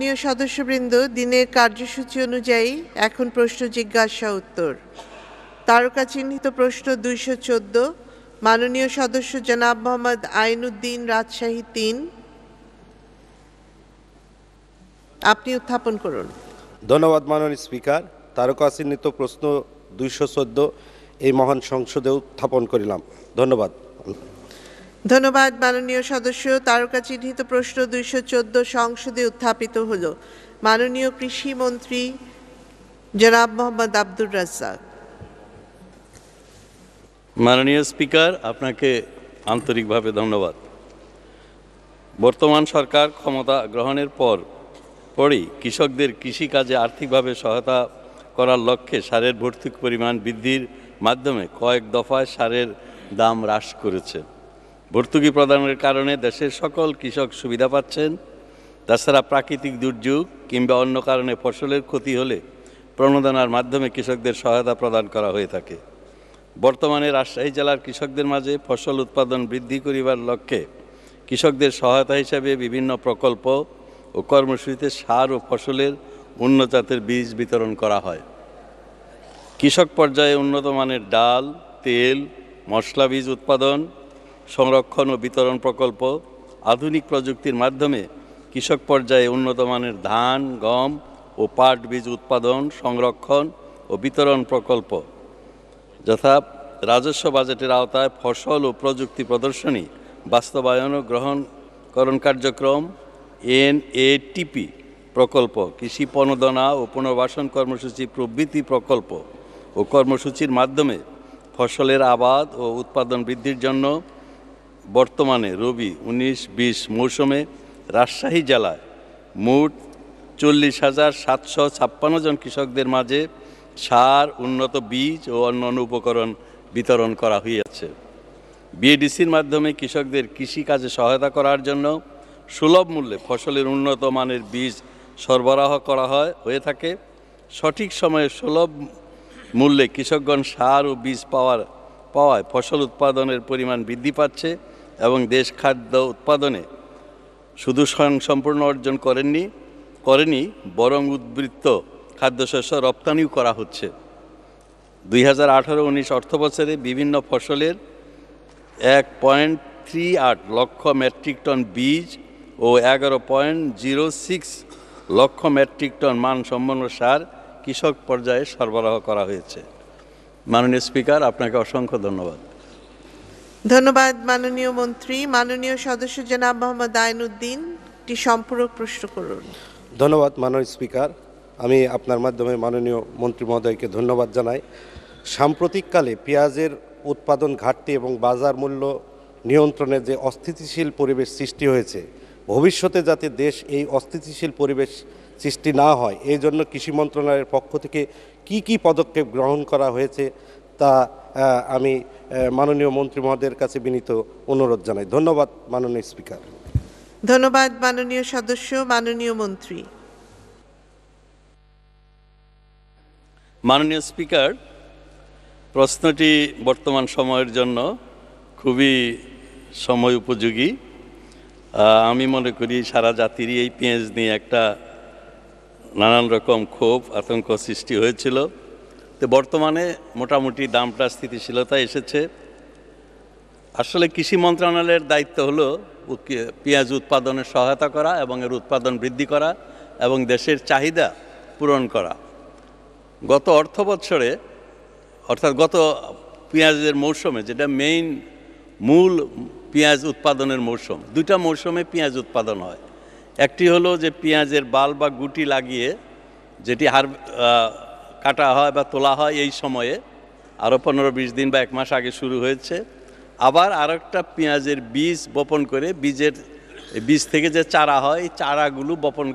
প্রিয় সদস্যবৃন্দ দিনের কার্যসূচি অনুযায়ী এখন প্রশ্ন জিজ্ঞাসা উত্তর তারকা চিহ্নিত প্রশ্ন দুইশো চোদ্দ মাননীয় সদস্য জনাব মোহাম্মদ আইনুদ্দিন রাজশাহী তিন আপনি উত্থাপন করুন ধন্যবাদ মাননীয় স্পিকার তারকা চিহ্নিত প্রশ্ন দুইশো চোদ্দ এই মহান সংসদে উত্থাপন করিলাম ধন্যবাদ ধন্যবাদ মাননীয় সদস্য তারকা চিহ্নিত প্রশ্ন দুইশো চোদ্দ সংসদে উত্থাপিত হল মাননীয় কৃষিমন্ত্রী জনাব মোহাম্মদ আব্দুর রাজ্জাক মাননীয় স্পিকার আপনাকে আন্তরিকভাবে ধন্যবাদ বর্তমান সরকার ক্ষমতা গ্রহণের পর পরই কৃষকদের কৃষিকাজে আর্থিকভাবে সহায়তা করার লক্ষ্যে সারের ভর্তুক পরিমাণ বৃদ্ধির মাধ্যমে কয়েক দফায় সারের দাম হ্রাস করেছে ভর্তুকি প্রদানের কারণে দেশের সকল কৃষক সুবিধা পাচ্ছেন তাছাড়া প্রাকৃতিক দুর্যোগ কিংবা অন্য কারণে ফসলের ক্ষতি হলে প্রণোদনার মাধ্যমে কৃষকদের সহায়তা প্রদান করা হয়ে থাকে বর্তমানে রাজশাহী জেলার কৃষকদের মাঝে ফসল উৎপাদন বৃদ্ধি করিবার লক্ষ্যে কৃষকদের সহায়তা হিসাবে বিভিন্ন প্রকল্প ও কর্মসূচিতে সার ও ফসলের উন্নতের বীজ বিতরণ করা হয় কৃষক পর্যায়ে উন্নত মানের ডাল তেল মশলা বীজ উৎপাদন সংরক্ষণ ও বিতরণ প্রকল্প আধুনিক প্রযুক্তির মাধ্যমে কৃষক পর্যায়ে উন্নতমানের ধান গম ও পাট বীজ উৎপাদন সংরক্ষণ ও বিতরণ প্রকল্প যথা রাজস্ব বাজেটের আওতায় ফসল ও প্রযুক্তি প্রদর্শনী বাস্তবায়ন ও গ্রহণকরণ কার্যক্রম এন এটিপি প্রকল্প কৃষি পণদনা ও পুনর্বাসন কর্মসূচি প্রভৃতি প্রকল্প ও কর্মসূচির মাধ্যমে ফসলের আবাদ ও উৎপাদন বৃদ্ধির জন্য বর্তমানে রবি উনিশ বিশ মৌসুমে রাজশাহী জেলায় মোট চল্লিশ হাজার সাতশো ছাপ্পান্ন জন কৃষকদের মাঝে সার উন্নত বীজ ও অন্যান্য উপকরণ বিতরণ করা হইয়াছে বিএডিসির মাধ্যমে কৃষকদের কৃষিকাজে সহায়তা করার জন্য সুলভ মূল্যে ফসলের উন্নত মানের বীজ সরবরাহ করা হয় হয়ে থাকে সঠিক সময়ে সুলভ মূল্যে কৃষকগণ সার ও বীজ পাওয়ার পাওয়ায় ফসল উৎপাদনের পরিমাণ বৃদ্ধি পাচ্ছে এবং দেশ খাদ্য উৎপাদনে শুধু স্বয়ং সম্পূর্ণ অর্জন করেননি করেনি বরং উদ্বৃত্ত খাদ্যশস্য রপ্তানিও করা হচ্ছে দুই হাজার আঠারো উনিশ অর্থবছরে বিভিন্ন ফসলের এক পয়েন্ট থ্রি আট লক্ষ মেট্রিক টন বীজ ও এগারো point zero six lakh metric ton মানসম্পন্ন সার কৃষক পর্যায়ে সরবরাহ করা হয়েছে মাননীয় স্পিকার আপনাকে অসংখ্য ধন্যবাদ ধন্যবাদ মাননীয় মন্ত্রী মাননীয় সদস্য জনাব মোহাম্মদ আইনুদ্দিন একটি সম্পূরক প্রশ্ন করুন ধন্যবাদ মাননীয় স্পিকার আমি আপনার মাধ্যমে মাননীয় মন্ত্রী মহোদয়কে ধন্যবাদ জানাই সাম্প্রতিককালে পেঁয়াজের উৎপাদন ঘাটতি এবং বাজার মূল্য নিয়ন্ত্রণে যে অস্থিতিশীল পরিবেশ সৃষ্টি হয়েছে ভবিষ্যতে যাতে দেশ এই অস্থিতিশীল পরিবেশ সৃষ্টি না হয় এই জন্য কৃষি মন্ত্রণালয়ের পক্ষ থেকে কি কি পদক্ষেপ গ্রহণ করা হয়েছে তা আমি মাননীয় মন্ত্রী মহোদয়ের কাছে বিনীত অনুরোধ জানাই ধন্যবাদ মাননীয় স্পিকার ধন্যবাদ মাননীয় সদস্য মাননীয় মন্ত্রী মাননীয় স্পিকার প্রশ্নটি বর্তমান সময়ের জন্য খুবই সময় উপযোগী আমি মনে করি সারা জাতিরই এই পেঁয়াজ নিয়ে একটা নানান রকম ক্ষোভ আতঙ্ক সৃষ্টি হয়েছিল তো বর্তমানে মোটামুটি দামটা স্থিতিশীলতা এসেছে আসলে কৃষি মন্ত্রণালয়ের দায়িত্ব হল পেঁয়াজ উৎপাদনে সহায়তা করা এবং এর উৎপাদন বৃদ্ধি করা এবং দেশের চাহিদা পূরণ করা গত অর্থ বছরে অর্থাৎ গত পেঁয়াজের মৌসুমে যেটা মেইন মূল পেঁয়াজ উৎপাদনের মৌসুম দুইটা মৌসুমে পেঁয়াজ উৎপাদন হয় একটি হলো যে পেঁয়াজের বাল বা গুটি লাগিয়ে যেটি হার কাটা হয় বা তোলা হয় এই সময়ে আরও পনেরো বিশ দিন বা এক মাস আগে শুরু হয়েছে আবার আর একটা পেঁয়াজের বীজ বপন করে বীজের বীজ থেকে যে চারা হয় এই চারাগুলো বপন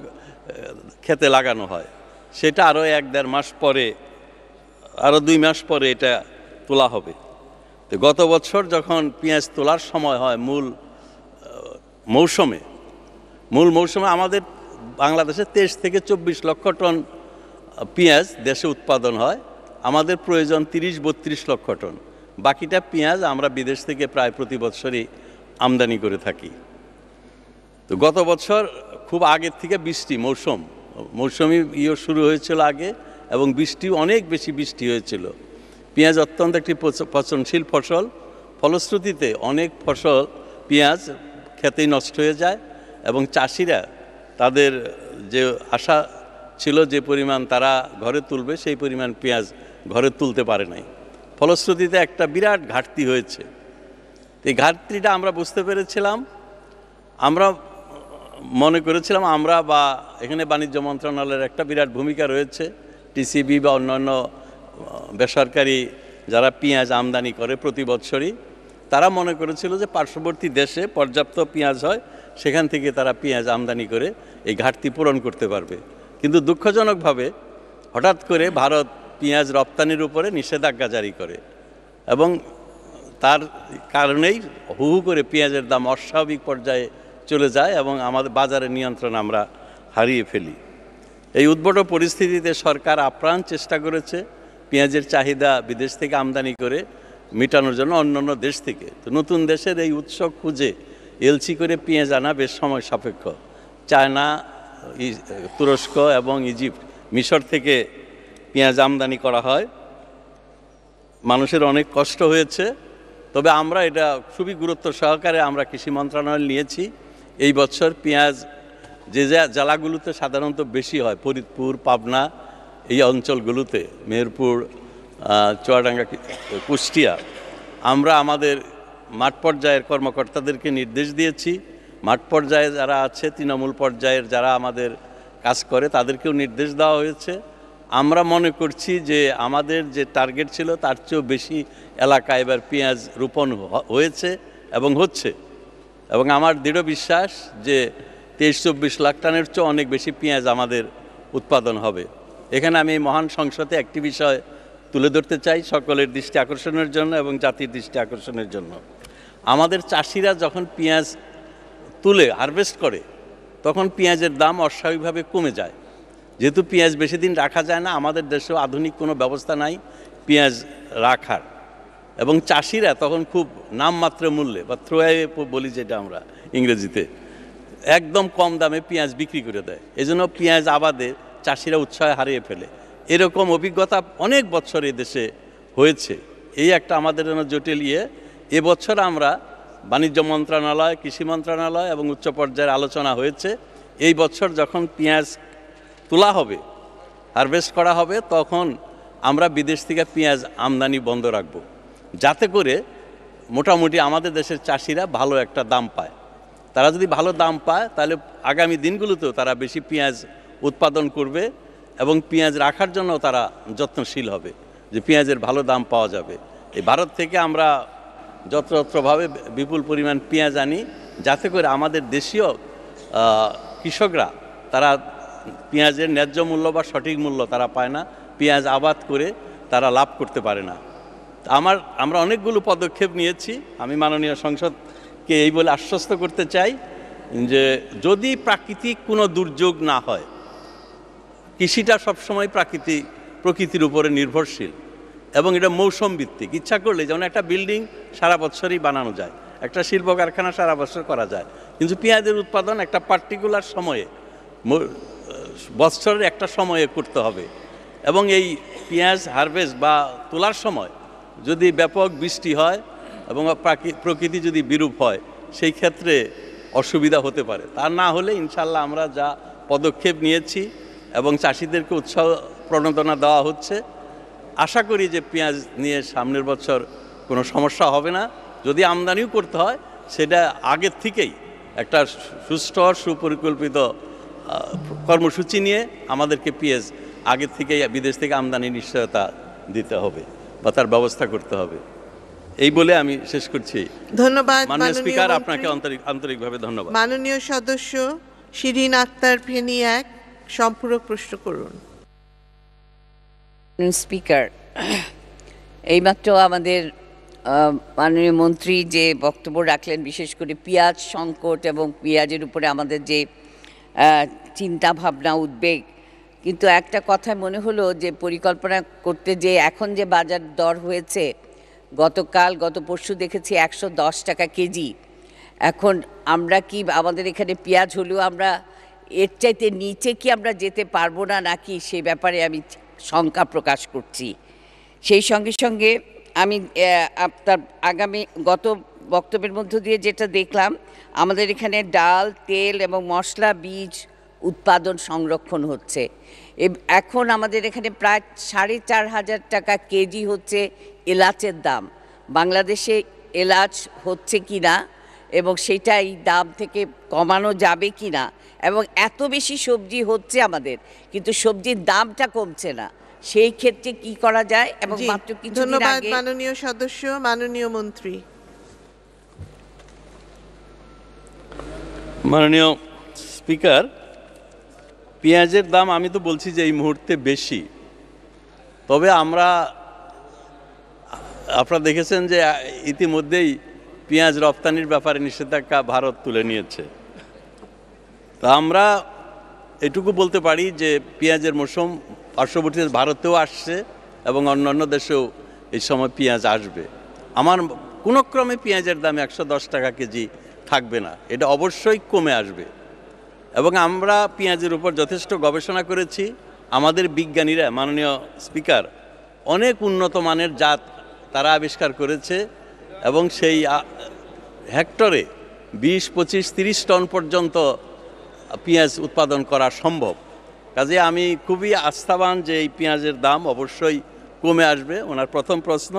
খেতে লাগানো হয় সেটা আরও এক দেড় মাস পরে আরও দুই মাস পরে এটা তোলা হবে তো গত বছর যখন পেঁয়াজ তোলার সময় হয় মূল মৌসুমে মূল মৌসুমে আমাদের বাংলাদেশে তেইশ থেকে চব্বিশ লক্ষ টন পেঁয়াজ দেশে উৎপাদন হয় আমাদের প্রয়োজন তিরিশ বত্রিশ লক্ষ টন বাকিটা পেঁয়াজ আমরা বিদেশ থেকে প্রায় প্রতি বছরই আমদানি করে থাকি তো গত বছর খুব আগের থেকে বৃষ্টি মৌসুম মৌসুমি ইয়ে শুরু হয়েছিল আগে এবং বৃষ্টি অনেক বেশি বৃষ্টি হয়েছিল পেঁয়াজ অত্যন্ত একটি পচনশীল ফসল ফলশ্রুতিতে অনেক ফসল পেঁয়াজ খেতেই নষ্ট হয়ে যায় এবং চাষিরা তাদের যে আশা ছিল যে পরিমাণ তারা ঘরে তুলবে সেই পরিমাণ পেঁয়াজ ঘরে তুলতে পারে নাই ফলশ্রুতিতে একটা বিরাট ঘাটতি হয়েছে এই ঘাটতিটা আমরা বুঝতে পেরেছিলাম আমরা মনে করেছিলাম আমরা বা এখানে বাণিজ্য মন্ত্রণালয়ের একটা বিরাট ভূমিকা রয়েছে টিসিবি বা অন্যান্য বেসরকারি যারা পেঁয়াজ আমদানি করে প্রতি বছরই তারা মনে করেছিল যে পার্শ্ববর্তী দেশে পর্যাপ্ত পেঁয়াজ হয় সেখান থেকে তারা পেঁয়াজ আমদানি করে এই ঘাটতি পূরণ করতে পারবে কিন্তু দুঃখজনকভাবে হঠাৎ করে ভারত পেঁয়াজ রপ্তানির উপরে নিষেধাজ্ঞা জারি করে এবং তার কারণেই হু হু করে পেঁয়াজের দাম অস্বাভাবিক পর্যায়ে চলে যায় এবং আমাদের বাজারের নিয়ন্ত্রণ আমরা হারিয়ে ফেলি এই উদ্ভট পরিস্থিতিতে সরকার আপ্রাণ চেষ্টা করেছে পেঁয়াজের চাহিদা বিদেশ থেকে আমদানি করে মেটানোর জন্য অন্যান্য দেশ থেকে তো নতুন দেশের এই উৎস খুঁজে এলসি করে পেঁয়াজ আনা বেশ সময় সাপেক্ষ চায়না তুরস্ক এবং ইজিপ্ট মিশর থেকে পেঁয়াজ আমদানি করা হয় মানুষের অনেক কষ্ট হয়েছে তবে আমরা এটা খুবই গুরুত্ব সহকারে আমরা কৃষি মন্ত্রণালয় নিয়েছি এই বছর পেঁয়াজ যে জেলাগুলোতে সাধারণত বেশি হয় ফরিদপুর পাবনা এই অঞ্চলগুলোতে মেহেরপুর চুয়াডাঙ্গা কুষ্টিয়া আমরা আমাদের মাঠ পর্যায়ের কর্মকর্তাদেরকে নির্দেশ দিয়েছি মাঠ পর্যায়ে যারা আছে তৃণমূল পর্যায়ের যারা আমাদের কাজ করে তাদেরকেও নির্দেশ দেওয়া হয়েছে আমরা মনে করছি যে আমাদের যে টার্গেট ছিল তার চেয়েও বেশি এলাকা এবার পেঁয়াজ রোপণ হয়েছে এবং হচ্ছে এবং আমার দৃঢ় বিশ্বাস যে তেইশ চব্বিশ লাখ টানের চেয়েও অনেক বেশি পেঁয়াজ আমাদের উৎপাদন হবে এখানে আমি মহান সংসদে একটি বিষয় তুলে ধরতে চাই সকলের দৃষ্টি আকর্ষণের জন্য এবং জাতির দৃষ্টি আকর্ষণের জন্য আমাদের চাষিরা যখন পেঁয়াজ তুলে হারভেস্ট করে তখন পেঁয়াজের দাম অস্বাভাবিকভাবে কমে যায় যেহেতু পেঁয়াজ বেশি দিন রাখা যায় না আমাদের দেশেও আধুনিক কোনো ব্যবস্থা নাই পেঁয়াজ রাখার এবং চাষিরা তখন খুব নামমাত্র মূল্যে বা থ্রোয়ে বলি যেটা আমরা ইংরেজিতে একদম কম দামে পেঁয়াজ বিক্রি করে দেয় এই জন্য পেঁয়াজ আবাদে চাষিরা উৎসাহ হারিয়ে ফেলে এরকম অভিজ্ঞতা অনেক বছর দেশে হয়েছে এই একটা আমাদের জন্য জটিল ইয়ে এবছর আমরা বাণিজ্য মন্ত্রণালয় কৃষি মন্ত্রণালয় এবং উচ্চ পর্যায়ের আলোচনা হয়েছে এই বছর যখন পেঁয়াজ তোলা হবে হারভেস্ট করা হবে তখন আমরা বিদেশ থেকে পেঁয়াজ আমদানি বন্ধ রাখব যাতে করে মোটামুটি আমাদের দেশের চাষিরা ভালো একটা দাম পায় তারা যদি ভালো দাম পায় তাহলে আগামী দিনগুলোতেও তারা বেশি পেঁয়াজ উৎপাদন করবে এবং পেঁয়াজ রাখার জন্য তারা যত্নশীল হবে যে পেঁয়াজের ভালো দাম পাওয়া যাবে এই ভারত থেকে আমরা যত্রতভাবে বিপুল পরিমাণ পেঁয়াজ আনি যাতে করে আমাদের দেশীয় কৃষকরা তারা পেঁয়াজের ন্যায্য মূল্য বা সঠিক মূল্য তারা পায় না পেঁয়াজ আবাদ করে তারা লাভ করতে পারে না আমার আমরা অনেকগুলো পদক্ষেপ নিয়েছি আমি মাননীয় সংসদকে এই বলে আশ্বস্ত করতে চাই যে যদি প্রাকৃতিক কোনো দুর্যোগ না হয় কৃষিটা সবসময় প্রাকৃতিক প্রকৃতির উপরে নির্ভরশীল এবং এটা মৌসুম ভিত্তিক ইচ্ছা করলে যেমন একটা বিল্ডিং সারা বছরই বানানো যায় একটা শিল্প কারখানা সারা বছর করা যায় কিন্তু পেঁয়াজের উৎপাদন একটা পার্টিকুলার সময়ে বছরের একটা সময়ে করতে হবে এবং এই পেঁয়াজ হারভেস্ট বা তোলার সময় যদি ব্যাপক বৃষ্টি হয় এবং প্রকৃতি যদি বিরূপ হয় সেই ক্ষেত্রে অসুবিধা হতে পারে তা না হলে ইনশাল্লাহ আমরা যা পদক্ষেপ নিয়েছি এবং চাষিদেরকে উৎসাহ প্রণোদনা দেওয়া হচ্ছে আশা করি যে পেঁয়াজ নিয়ে সামনের বছর কোনো সমস্যা হবে না যদি আমদানিও করতে হয় সেটা আগের থেকেই একটা সুস্থ সুপরিকল্পিত কর্মসূচি নিয়ে আমাদেরকে পেঁয়াজ আগের থেকেই বিদেশ থেকে আমদানি নিশ্চয়তা দিতে হবে বা তার ব্যবস্থা করতে হবে এই বলে আমি শেষ করছি ধন্যবাদ মাননীয় স্পিকার আপনাকে আন্তরিক আন্তরিকভাবে ধন্যবাদ মাননীয় সদস্য শিরিন আক্তার ফেনি এক সম্পূরক প্রশ্ন করুন স্পিকার এইমাত্র আমাদের মাননীয় মন্ত্রী যে বক্তব্য রাখলেন বিশেষ করে পেঁয়াজ সংকট এবং পেঁয়াজের উপরে আমাদের যে চিন্তা ভাবনা উদ্বেগ কিন্তু একটা কথায় মনে হলো যে পরিকল্পনা করতে যে এখন যে বাজার দর হয়েছে গতকাল গত পরশু দেখেছি একশো দশ টাকা কেজি এখন আমরা কি আমাদের এখানে পেঁয়াজ হলেও আমরা এর চাইতে নিচে কি আমরা যেতে পারবো না নাকি সে ব্যাপারে আমি শঙ্কা প্রকাশ করছি সেই সঙ্গে সঙ্গে আমি আপনার আগামী গত বক্তব্যের মধ্য দিয়ে যেটা দেখলাম আমাদের এখানে ডাল তেল এবং মশলা বীজ উৎপাদন সংরক্ষণ হচ্ছে এখন আমাদের এখানে প্রায় সাড়ে চার হাজার টাকা কেজি হচ্ছে এলাচের দাম বাংলাদেশে এলাচ হচ্ছে কি না এবং সেটা এই দাম থেকে কমানো যাবে কি না এবং এত বেশি সবজি হচ্ছে আমাদের কিন্তু সবজির দামটা কমছে না সেই ক্ষেত্রে কি করা যায় এবং মাত্র কিছু ধন্যবাদ মাননীয় সদস্য মাননীয় মন্ত্রী মাননীয় স্পিকার পেঁয়াজের দাম আমি তো বলছি যে এই মুহূর্তে বেশি তবে আমরা আপনারা দেখেছেন যে ইতিমধ্যেই পেঁয়াজ রপ্তানির ব্যাপারে নিষেধাজ্ঞা ভারত তুলে নিয়েছে তা আমরা এটুকু বলতে পারি যে পেঁয়াজের মৌসুম পার্শ্ববর্তী ভারতেও আসছে এবং অন্যান্য দেশেও এই সময় পেঁয়াজ আসবে আমার কোনো ক্রমে পেঁয়াজের দাম একশো দশ টাকা কেজি থাকবে না এটা অবশ্যই কমে আসবে এবং আমরা পেঁয়াজের উপর যথেষ্ট গবেষণা করেছি আমাদের বিজ্ঞানীরা মাননীয় স্পিকার অনেক উন্নত মানের জাত তারা আবিষ্কার করেছে এবং সেই হেক্টরে বিশ পঁচিশ তিরিশ টন পর্যন্ত পেঁয়াজ উৎপাদন করা সম্ভব কাজে আমি খুবই আস্থাবান যে এই পেঁয়াজের দাম অবশ্যই কমে আসবে ওনার প্রথম প্রশ্ন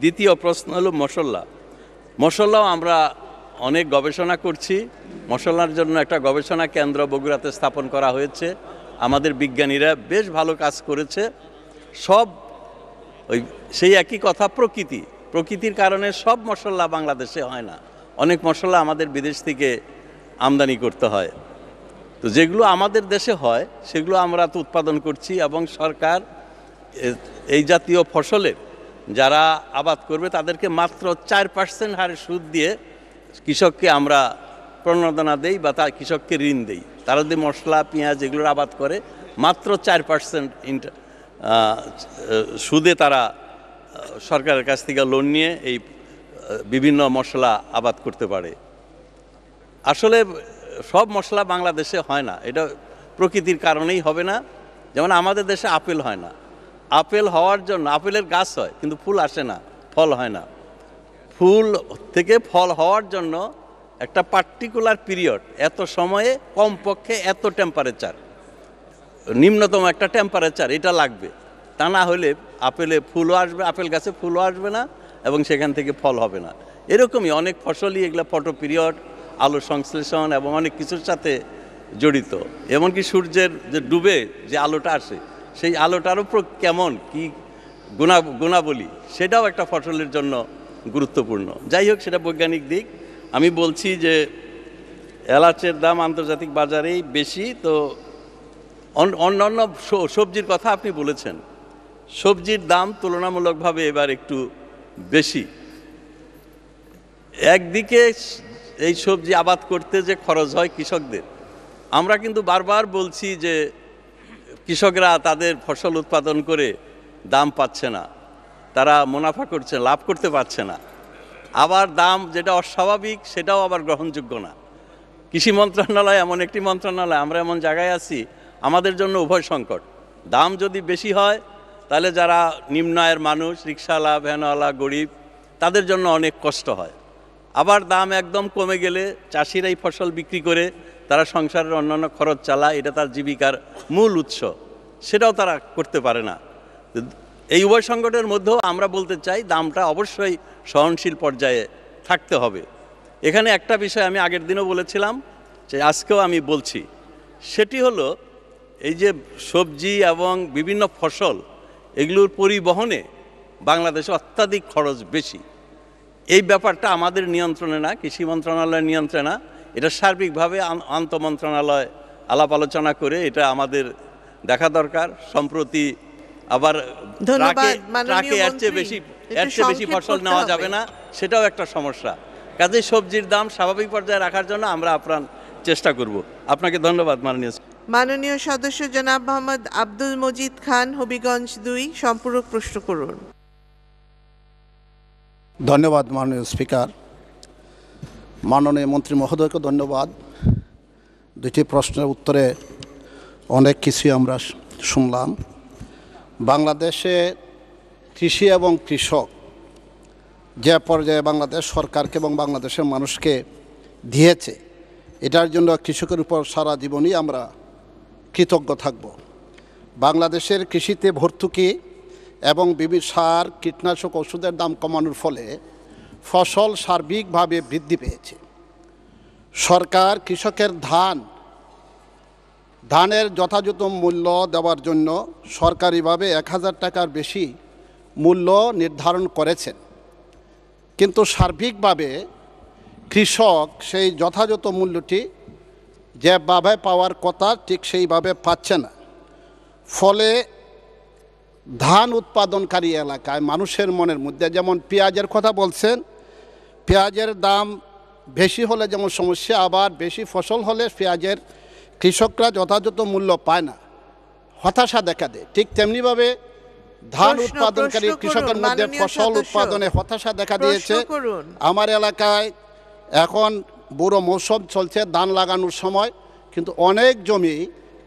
দ্বিতীয় প্রশ্ন হলো মশলা মশলাও আমরা অনেক গবেষণা করছি মশলার জন্য একটা গবেষণা কেন্দ্র বগুড়াতে স্থাপন করা হয়েছে আমাদের বিজ্ঞানীরা বেশ ভালো কাজ করেছে সব ওই সেই একই কথা প্রকৃতি প্রকৃতির কারণে সব মশলা বাংলাদেশে হয় না অনেক মশলা আমাদের বিদেশ থেকে আমদানি করতে হয় তো যেগুলো আমাদের দেশে হয় সেগুলো আমরা তো উৎপাদন করছি এবং সরকার এই জাতীয় ফসলের যারা আবাদ করবে তাদেরকে মাত্র চার পার্সেন্ট হারে সুদ দিয়ে কৃষককে আমরা প্রণোদনা দেই বা তা কৃষককে ঋণ দেই তারা যদি মশলা পেঁয়াজ এগুলোর আবাদ করে মাত্র চার পার্সেন্ট ইন্টার সুদে তারা সরকারের কাছ থেকে লোন নিয়ে এই বিভিন্ন মশলা আবাদ করতে পারে আসলে সব মশলা বাংলাদেশে হয় না এটা প্রকৃতির কারণেই হবে না যেমন আমাদের দেশে আপেল হয় না আপেল হওয়ার জন্য আপেলের গাছ হয় কিন্তু ফুল আসে না ফল হয় না ফুল থেকে ফল হওয়ার জন্য একটা পার্টিকুলার পিরিয়ড এত সময়ে কমপক্ষে এত টেম্পারেচার নিম্নতম একটা টেম্পারেচার এটা লাগবে তা না হলে আপেলে ফুলও আসবে আপেল গাছে ফুলও আসবে না এবং সেখান থেকে ফল হবে না এরকমই অনেক ফসলই এগুলো ফটো পিরিয়ড আলো সংশ্লেষণ এবং অনেক কিছুর সাথে জড়িত এমনকি সূর্যের যে ডুবে যে আলোটা আসে সেই আলোটার উপর কেমন কি গুণা গুণাবলী সেটাও একটা ফসলের জন্য গুরুত্বপূর্ণ যাই হোক সেটা বৈজ্ঞানিক দিক আমি বলছি যে এলাচের দাম আন্তর্জাতিক বাজারেই বেশি তো অন্যান্য সবজির কথা আপনি বলেছেন সবজির দাম তুলনামূলকভাবে এবার একটু বেশি একদিকে এই সবজি আবাদ করতে যে খরচ হয় কৃষকদের আমরা কিন্তু বারবার বলছি যে কৃষকরা তাদের ফসল উৎপাদন করে দাম পাচ্ছে না তারা মুনাফা করছে লাভ করতে পারছে না আবার দাম যেটা অস্বাভাবিক সেটাও আবার গ্রহণযোগ্য না কৃষি মন্ত্রণালয় এমন একটি মন্ত্রণালয় আমরা এমন জায়গায় আছি আমাদের জন্য উভয় সংকট দাম যদি বেশি হয় তাহলে যারা নিম্ন আয়ের মানুষ রিক্সাওয়ালা ভ্যানওয়ালা গরিব তাদের জন্য অনেক কষ্ট হয় আবার দাম একদম কমে গেলে চাষিরা এই ফসল বিক্রি করে তারা সংসারের অন্যান্য খরচ চালায় এটা তার জীবিকার মূল উৎস সেটাও তারা করতে পারে না এই উভয় সংকটের মধ্যেও আমরা বলতে চাই দামটা অবশ্যই সহনশীল পর্যায়ে থাকতে হবে এখানে একটা বিষয় আমি আগের দিনও বলেছিলাম যে আজকেও আমি বলছি সেটি হলো এই যে সবজি এবং বিভিন্ন ফসল এগুলোর পরিবহনে বাংলাদেশে অত্যাধিক খরচ বেশি এই ব্যাপারটা আমাদের নিয়ন্ত্রণে না কৃষি মন্ত্রণালয়ের নিয়ন্ত্রণে না এটা সার্বিকভাবে আন্ত মন্ত্রণালয় আলাপ আলোচনা করে এটা আমাদের দেখা দরকার সম্প্রতি আবার বেশি বেশি ফসল নেওয়া যাবে না সেটাও একটা সমস্যা কাজে সবজির দাম স্বাভাবিক পর্যায়ে রাখার জন্য আমরা আপ্রাণ চেষ্টা করব আপনাকে ধন্যবাদ মাননীয় মাননীয় সদস্য জনাব মোহাম্মদ আব্দুল মজিদ খান হবিগঞ্জ দুই সম্পূরক প্রশ্ন করুন ধন্যবাদ মাননীয় স্পিকার মাননীয় মন্ত্রী মহোদয়কে ধন্যবাদ দুটি প্রশ্নের উত্তরে অনেক কিছুই আমরা শুনলাম বাংলাদেশে কৃষি এবং কৃষক যে পর্যায়ে বাংলাদেশ সরকারকে এবং বাংলাদেশের মানুষকে দিয়েছে এটার জন্য কৃষকের উপর সারা জীবনই আমরা কৃতজ্ঞ থাকব বাংলাদেশের কৃষিতে ভর্তুকি এবং বিভিন্ন সার কীটনাশক ওষুধের দাম কমানোর ফলে ফসল সার্বিকভাবে বৃদ্ধি পেয়েছে সরকার কৃষকের ধান ধানের যথাযথ মূল্য দেওয়ার জন্য সরকারিভাবে এক হাজার টাকার বেশি মূল্য নির্ধারণ করেছেন কিন্তু সার্বিকভাবে কৃষক সেই যথাযথ মূল্যটি যেভাবে পাওয়ার কথা ঠিক সেইভাবে পাচ্ছে না ফলে ধান উৎপাদনকারী এলাকায় মানুষের মনের মধ্যে যেমন পেঁয়াজের কথা বলছেন পেঁয়াজের দাম বেশি হলে যেমন সমস্যা আবার বেশি ফসল হলে পেঁয়াজের কৃষকরা যথাযথ মূল্য পায় না হতাশা দেখা দেয় ঠিক তেমনিভাবে ধান উৎপাদনকারী কৃষকের মধ্যে ফসল উৎপাদনে হতাশা দেখা দিয়েছে আমার এলাকায় এখন বুড়ো মৌসুম চলছে ধান লাগানোর সময় কিন্তু অনেক জমি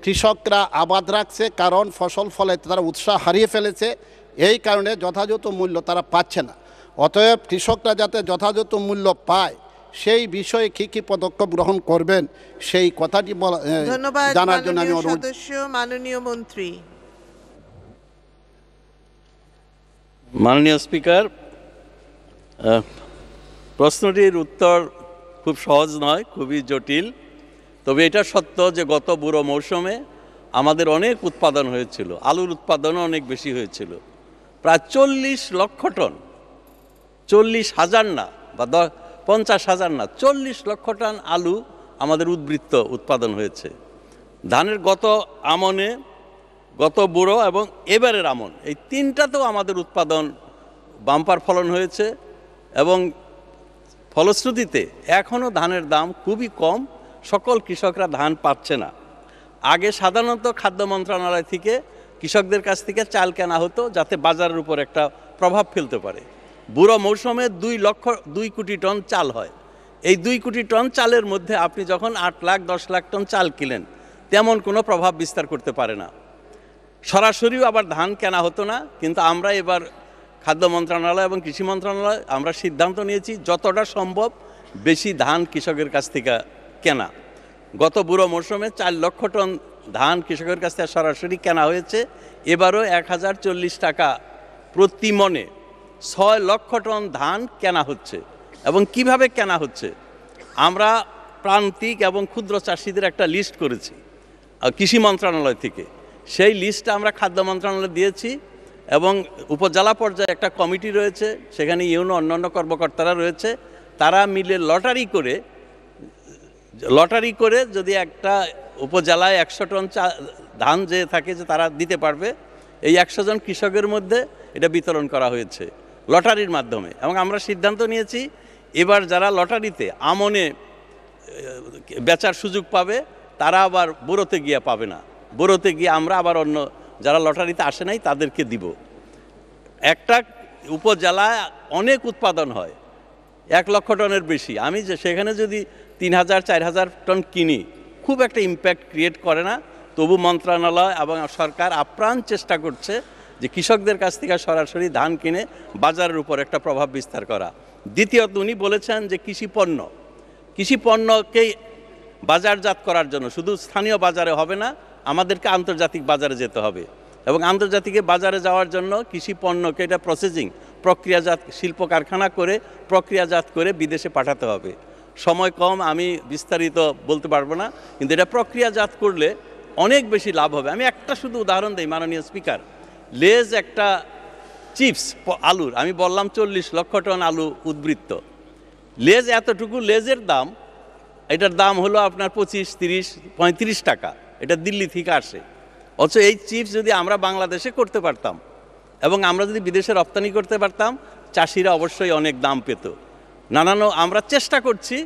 কৃষকরা আবাদ রাখছে কারণ ফসল ফলে তারা উৎসাহ হারিয়ে ফেলেছে এই কারণে যথাযথ মূল্য তারা পাচ্ছে না অতএব কৃষকরা যাতে যথাযথ মূল্য পায় সেই বিষয়ে কি কি পদক্ষেপ গ্রহণ করবেন সেই কথাটি জানার জন্য আমি অনুরোধ মাননীয় মন্ত্রী মাননীয় স্পিকার প্রশ্নটির উত্তর খুব সহজ নয় খুবই জটিল তবে এটা সত্য যে গত বুড়ো মৌসুমে আমাদের অনেক উৎপাদন হয়েছিল আলুর উৎপাদনও অনেক বেশি হয়েছিল প্রায় চল্লিশ লক্ষ টন চল্লিশ হাজার না বা দশ পঞ্চাশ হাজার না চল্লিশ লক্ষ টন আলু আমাদের উদ্বৃত্ত উৎপাদন হয়েছে ধানের গত আমনে গত বুড়ো এবং এবারের আমন এই তিনটাতেও আমাদের উৎপাদন বাম্পার ফলন হয়েছে এবং ফলশ্রুতিতে এখনও ধানের দাম খুবই কম সকল কৃষকরা ধান পাচ্ছে না আগে সাধারণত খাদ্য মন্ত্রণালয় থেকে কৃষকদের কাছ থেকে চাল কেনা হতো যাতে বাজারের উপর একটা প্রভাব ফেলতে পারে বুড়ো মৌসুমে দুই লক্ষ দুই কোটি টন চাল হয় এই দুই কোটি টন চালের মধ্যে আপনি যখন আট লাখ দশ লাখ টন চাল কিলেন তেমন কোনো প্রভাব বিস্তার করতে পারে না সরাসরিও আবার ধান কেনা হতো না কিন্তু আমরা এবার খাদ্য মন্ত্রণালয় এবং কৃষি মন্ত্রণালয় আমরা সিদ্ধান্ত নিয়েছি যতটা সম্ভব বেশি ধান কৃষকের কাছ থেকে কেনা গত বুড়ো মৌসুমে চার লক্ষ টন ধান কৃষকের কাছ থেকে সরাসরি কেনা হয়েছে এবারও এক হাজার চল্লিশ টাকা প্রতি মনে ছয় লক্ষ টন ধান কেনা হচ্ছে এবং কিভাবে কেনা হচ্ছে আমরা প্রান্তিক এবং ক্ষুদ্র চাষিদের একটা লিস্ট করেছি কৃষি মন্ত্রণালয় থেকে সেই লিস্টটা আমরা খাদ্য মন্ত্রণালয়ে দিয়েছি এবং উপজেলা পর্যায়ে একটা কমিটি রয়েছে সেখানে ইউনো অন্যান্য কর্মকর্তারা রয়েছে তারা মিলে লটারি করে লটারি করে যদি একটা উপজেলায় একশো টন চা ধান যে থাকে যে তারা দিতে পারবে এই একশো জন কৃষকের মধ্যে এটা বিতরণ করা হয়েছে লটারির মাধ্যমে এবং আমরা সিদ্ধান্ত নিয়েছি এবার যারা লটারিতে আমনে বেচার সুযোগ পাবে তারা আবার বোরোতে গিয়ে পাবে না বোরোতে গিয়ে আমরা আবার অন্য যারা লটারিতে আসে নাই তাদেরকে দিব একটা উপজেলায় অনেক উৎপাদন হয় এক লক্ষ টনের বেশি আমি যে সেখানে যদি তিন হাজার চার হাজার টন কিনি খুব একটা ইম্প্যাক্ট ক্রিয়েট করে না তবু মন্ত্রণালয় এবং সরকার আপ্রাণ চেষ্টা করছে যে কৃষকদের কাছ থেকে সরাসরি ধান কিনে বাজারের উপর একটা প্রভাব বিস্তার করা দ্বিতীয়ত উনি বলেছেন যে কৃষি পণ্য কৃষি পণ্যকে বাজারজাত করার জন্য শুধু স্থানীয় বাজারে হবে না আমাদেরকে আন্তর্জাতিক বাজারে যেতে হবে এবং আন্তর্জাতিকে বাজারে যাওয়ার জন্য কৃষি পণ্যকে এটা প্রসেসিং প্রক্রিয়াজাত শিল্প কারখানা করে প্রক্রিয়াজাত করে বিদেশে পাঠাতে হবে সময় কম আমি বিস্তারিত বলতে পারবো না কিন্তু এটা প্রক্রিয়াজাত করলে অনেক বেশি লাভ হবে আমি একটা শুধু উদাহরণ দিই মাননীয় স্পিকার লেজ একটা চিপস আলুর আমি বললাম চল্লিশ লক্ষ টন আলু উদ্বৃত্ত লেজ এতটুকু লেজের দাম এটার দাম হলো আপনার পঁচিশ তিরিশ পঁয়ত্রিশ টাকা এটা দিল্লি থেকে আসে অথচ এই চিপস যদি আমরা বাংলাদেশে করতে পারতাম এবং আমরা যদি বিদেশে রপ্তানি করতে পারতাম চাষিরা অবশ্যই অনেক দাম পেত নানান আমরা চেষ্টা করছি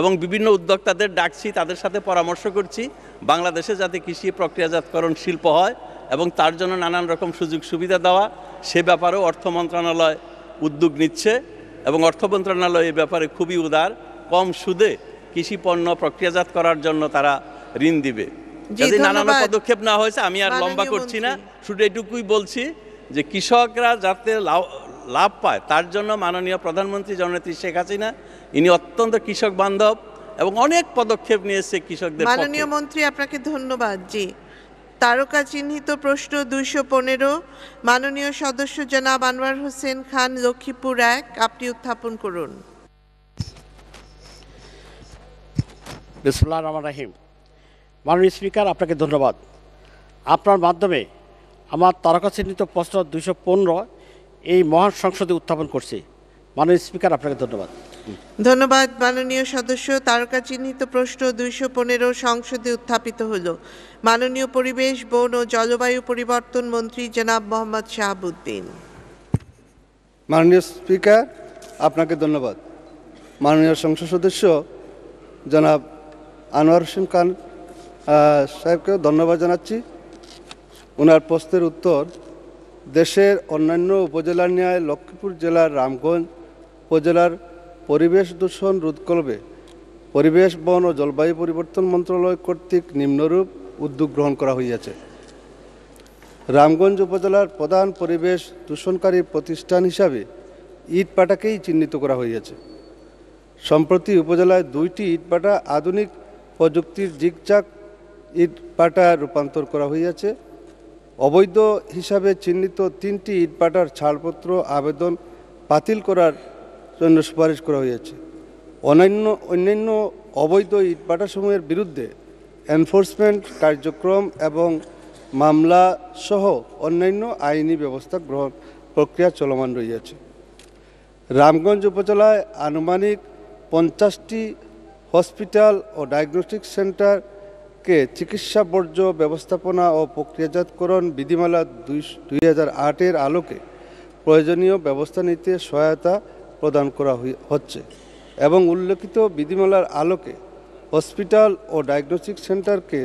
এবং বিভিন্ন উদ্যোক্তাদের ডাকছি তাদের সাথে পরামর্শ করছি বাংলাদেশে যাতে কৃষি প্রক্রিয়াজাতকরণ শিল্প হয় এবং তার জন্য নানান রকম সুযোগ সুবিধা দেওয়া সে ব্যাপারেও অর্থ মন্ত্রণালয় উদ্যোগ নিচ্ছে এবং অর্থ মন্ত্রণালয় এ ব্যাপারে খুবই উদার কম সুদে কৃষি পণ্য প্রক্রিয়াজাত করার জন্য তারা ঋণ দিবে যদি নানান পদক্ষেপ না হয়েছে আমি আর লম্বা করছি না শুধু এটুকুই বলছি যে কৃষকরা যাতে লাভ পায় তার জন্য মাননীয় প্রধানমন্ত্রী জননেত্রী শেখ হাসিনা ইনি অত্যন্ত কৃষক বান্ধব এবং অনেক পদক্ষেপ নিয়েছে কৃষকদের মাননীয় মন্ত্রী আপনাকে ধন্যবাদ জি তারকা চিহ্নিত প্রশ্ন দুইশো পনেরো মাননীয় সদস্য জনাব আনোয়ার হোসেন খান লক্ষ্মীপুর এক আপনি উত্থাপন করুন বিসমুল্লাহ রহমান রাহিম মাননীয় স্পিকার আপনাকে ধন্যবাদ আপনার মাধ্যমে আমার তারকা চিহ্নিত প্রশ্ন দুইশো পনেরো এই মহান সংসদে উত্থাপন করছি মাননীয় স্পিকার আপনাকে ধন্যবাদ ধন্যবাদ মাননীয় সদস্য তারকা চিহ্নিত প্রশ্ন দুইশো পনেরো সংসদে উত্থাপিত হল মাননীয় পরিবেশ বন ও জলবায়ু পরিবর্তন মন্ত্রী জনাব মোহাম্মদ শাহাবুদ্দিন মাননীয় স্পিকার আপনাকে ধন্যবাদ মাননীয় সংসদ সদস্য জনাব আনোয়ার হোসেন খান সাহেবকেও ধন্যবাদ জানাচ্ছি ওনার প্রশ্নের উত্তর দেশের অন্যান্য উপজেলা ন্যায় লক্ষ্মীপুর জেলার রামগঞ্জ উপজেলার পরিবেশ দূষণ রোধকল্পে পরিবেশ বন ও জলবায়ু পরিবর্তন মন্ত্রণালয় কর্তৃক নিম্নরূপ উদ্যোগ গ্রহণ করা হইয়াছে রামগঞ্জ উপজেলার প্রধান পরিবেশ দূষণকারী প্রতিষ্ঠান হিসাবে ইটপাটাকেই চিহ্নিত করা হইয়াছে সম্প্রতি উপজেলায় দুইটি ইটপাটা আধুনিক প্রযুক্তির জিগচাক ইটপাটা রূপান্তর করা হইয়াছে অবৈধ হিসাবে চিহ্নিত তিনটি ইটপাটার ছাড়পত্র আবেদন বাতিল করার জন্য সুপারিশ করা হয়েছে অন্যান্য অন্যান্য অবৈধ ইটপাটাসমূহের বিরুদ্ধে এনফোর্সমেন্ট কার্যক্রম এবং মামলা সহ অন্যান্য আইনি ব্যবস্থা গ্রহণ প্রক্রিয়া চলমান রয়েছে রামগঞ্জ উপজেলায় আনুমানিক পঞ্চাশটি হসপিটাল ও ডায়াগনস্টিক সেন্টার কে চিকিৎসা বর্জ্য ব্যবস্থাপনা ও প্রক্রিয়াজাতকরণ বিধিমালা দুই দুই আটের আলোকে প্রয়োজনীয় ব্যবস্থা নিতে সহায়তা প্রদান করা হচ্ছে এবং উল্লেখিত বিধিমালার আলোকে হসপিটাল ও ডায়াগনস্টিক সেন্টারকে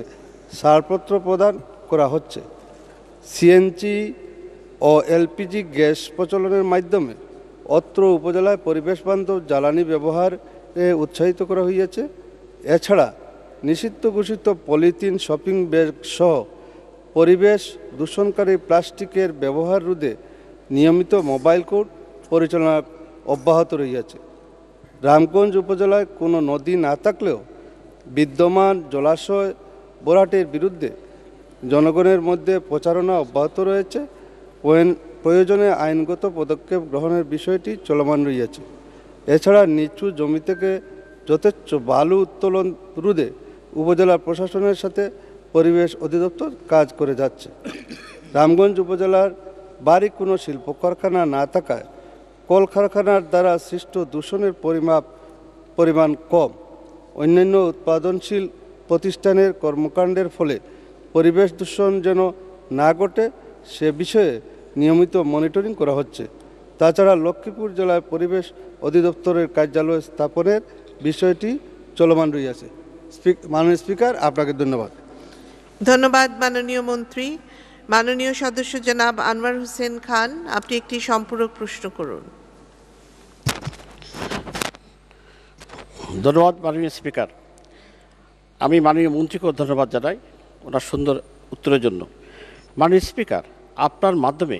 ছাড়পত্র প্রদান করা হচ্ছে সিএনজি ও এলপিজি গ্যাস প্রচলনের মাধ্যমে অত্র উপজেলায় পরিবেশবান্ধব জ্বালানি ব্যবহারে উৎসাহিত করা হইয়াছে এছাড়া নিষিদ্ধ ঘোষিত পলিথিন শপিং ব্যাগ সহ পরিবেশ দূষণকারী প্লাস্টিকের ব্যবহার রোধে নিয়মিত মোবাইল কোর্ট পরিচালনা অব্যাহত রইয়াছে রামগঞ্জ উপজেলায় কোনো নদী না থাকলেও বিদ্যমান জলাশয় বরাটের বিরুদ্ধে জনগণের মধ্যে প্রচারণা অব্যাহত রয়েছে প্রয়োজনে আইনগত পদক্ষেপ গ্রহণের বিষয়টি চলমান রইয়াছে এছাড়া নিচু জমি থেকে যথেচ্ছ বালু উত্তোলন রোধে উপজেলা প্রশাসনের সাথে পরিবেশ অধিদপ্তর কাজ করে যাচ্ছে রামগঞ্জ উপজেলার বাড়ি কোনো শিল্প কারখানা না থাকায় কলকারখানার দ্বারা সৃষ্ট দূষণের পরিমাপ পরিমাণ কম অন্যান্য উৎপাদনশীল প্রতিষ্ঠানের কর্মকাণ্ডের ফলে পরিবেশ দূষণ যেন না ঘটে সে বিষয়ে নিয়মিত মনিটরিং করা হচ্ছে তাছাড়া লক্ষ্মীপুর জেলায় পরিবেশ অধিদপ্তরের কার্যালয় স্থাপনের বিষয়টি চলমান রয়েছে মাননীয় স্পিকার আপনাকে ধন্যবাদ ধন্যবাদ মাননীয় মন্ত্রী মাননীয় সদস্য জনাব আনোয়ার হোসেন খান আপনি একটি সম্পূরক প্রশ্ন করুন ধন্যবাদ মাননীয় স্পিকার আমি মাননীয় মন্ত্রীকেও ধন্যবাদ জানাই ওনার সুন্দর উত্তরের জন্য মাননীয় স্পিকার আপনার মাধ্যমে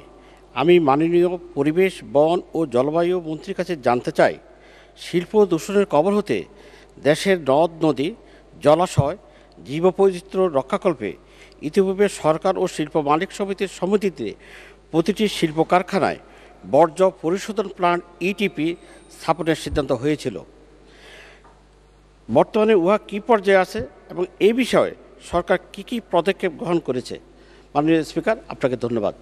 আমি মাননীয় পরিবেশ বন ও জলবায়ু মন্ত্রীর কাছে জানতে চাই শিল্প দূষণের কবর হতে দেশের নদ নদী জলাশয় জীববৈচিত্র্য রক্ষাকল্পে ইতিপূর্বে সরকার ও শিল্প মালিক সমিতির সমিতিতে প্রতিটি শিল্প কারখানায় বর্জ্য পরিশোধন প্ল্যান্ট ইটিপি e স্থাপনের সিদ্ধান্ত হয়েছিল বর্তমানে উহা কী পর্যায়ে আছে এবং এ বিষয়ে সরকার কি কি পদক্ষেপ গ্রহণ করেছে মাননীয় স্পিকার আপনাকে ধন্যবাদ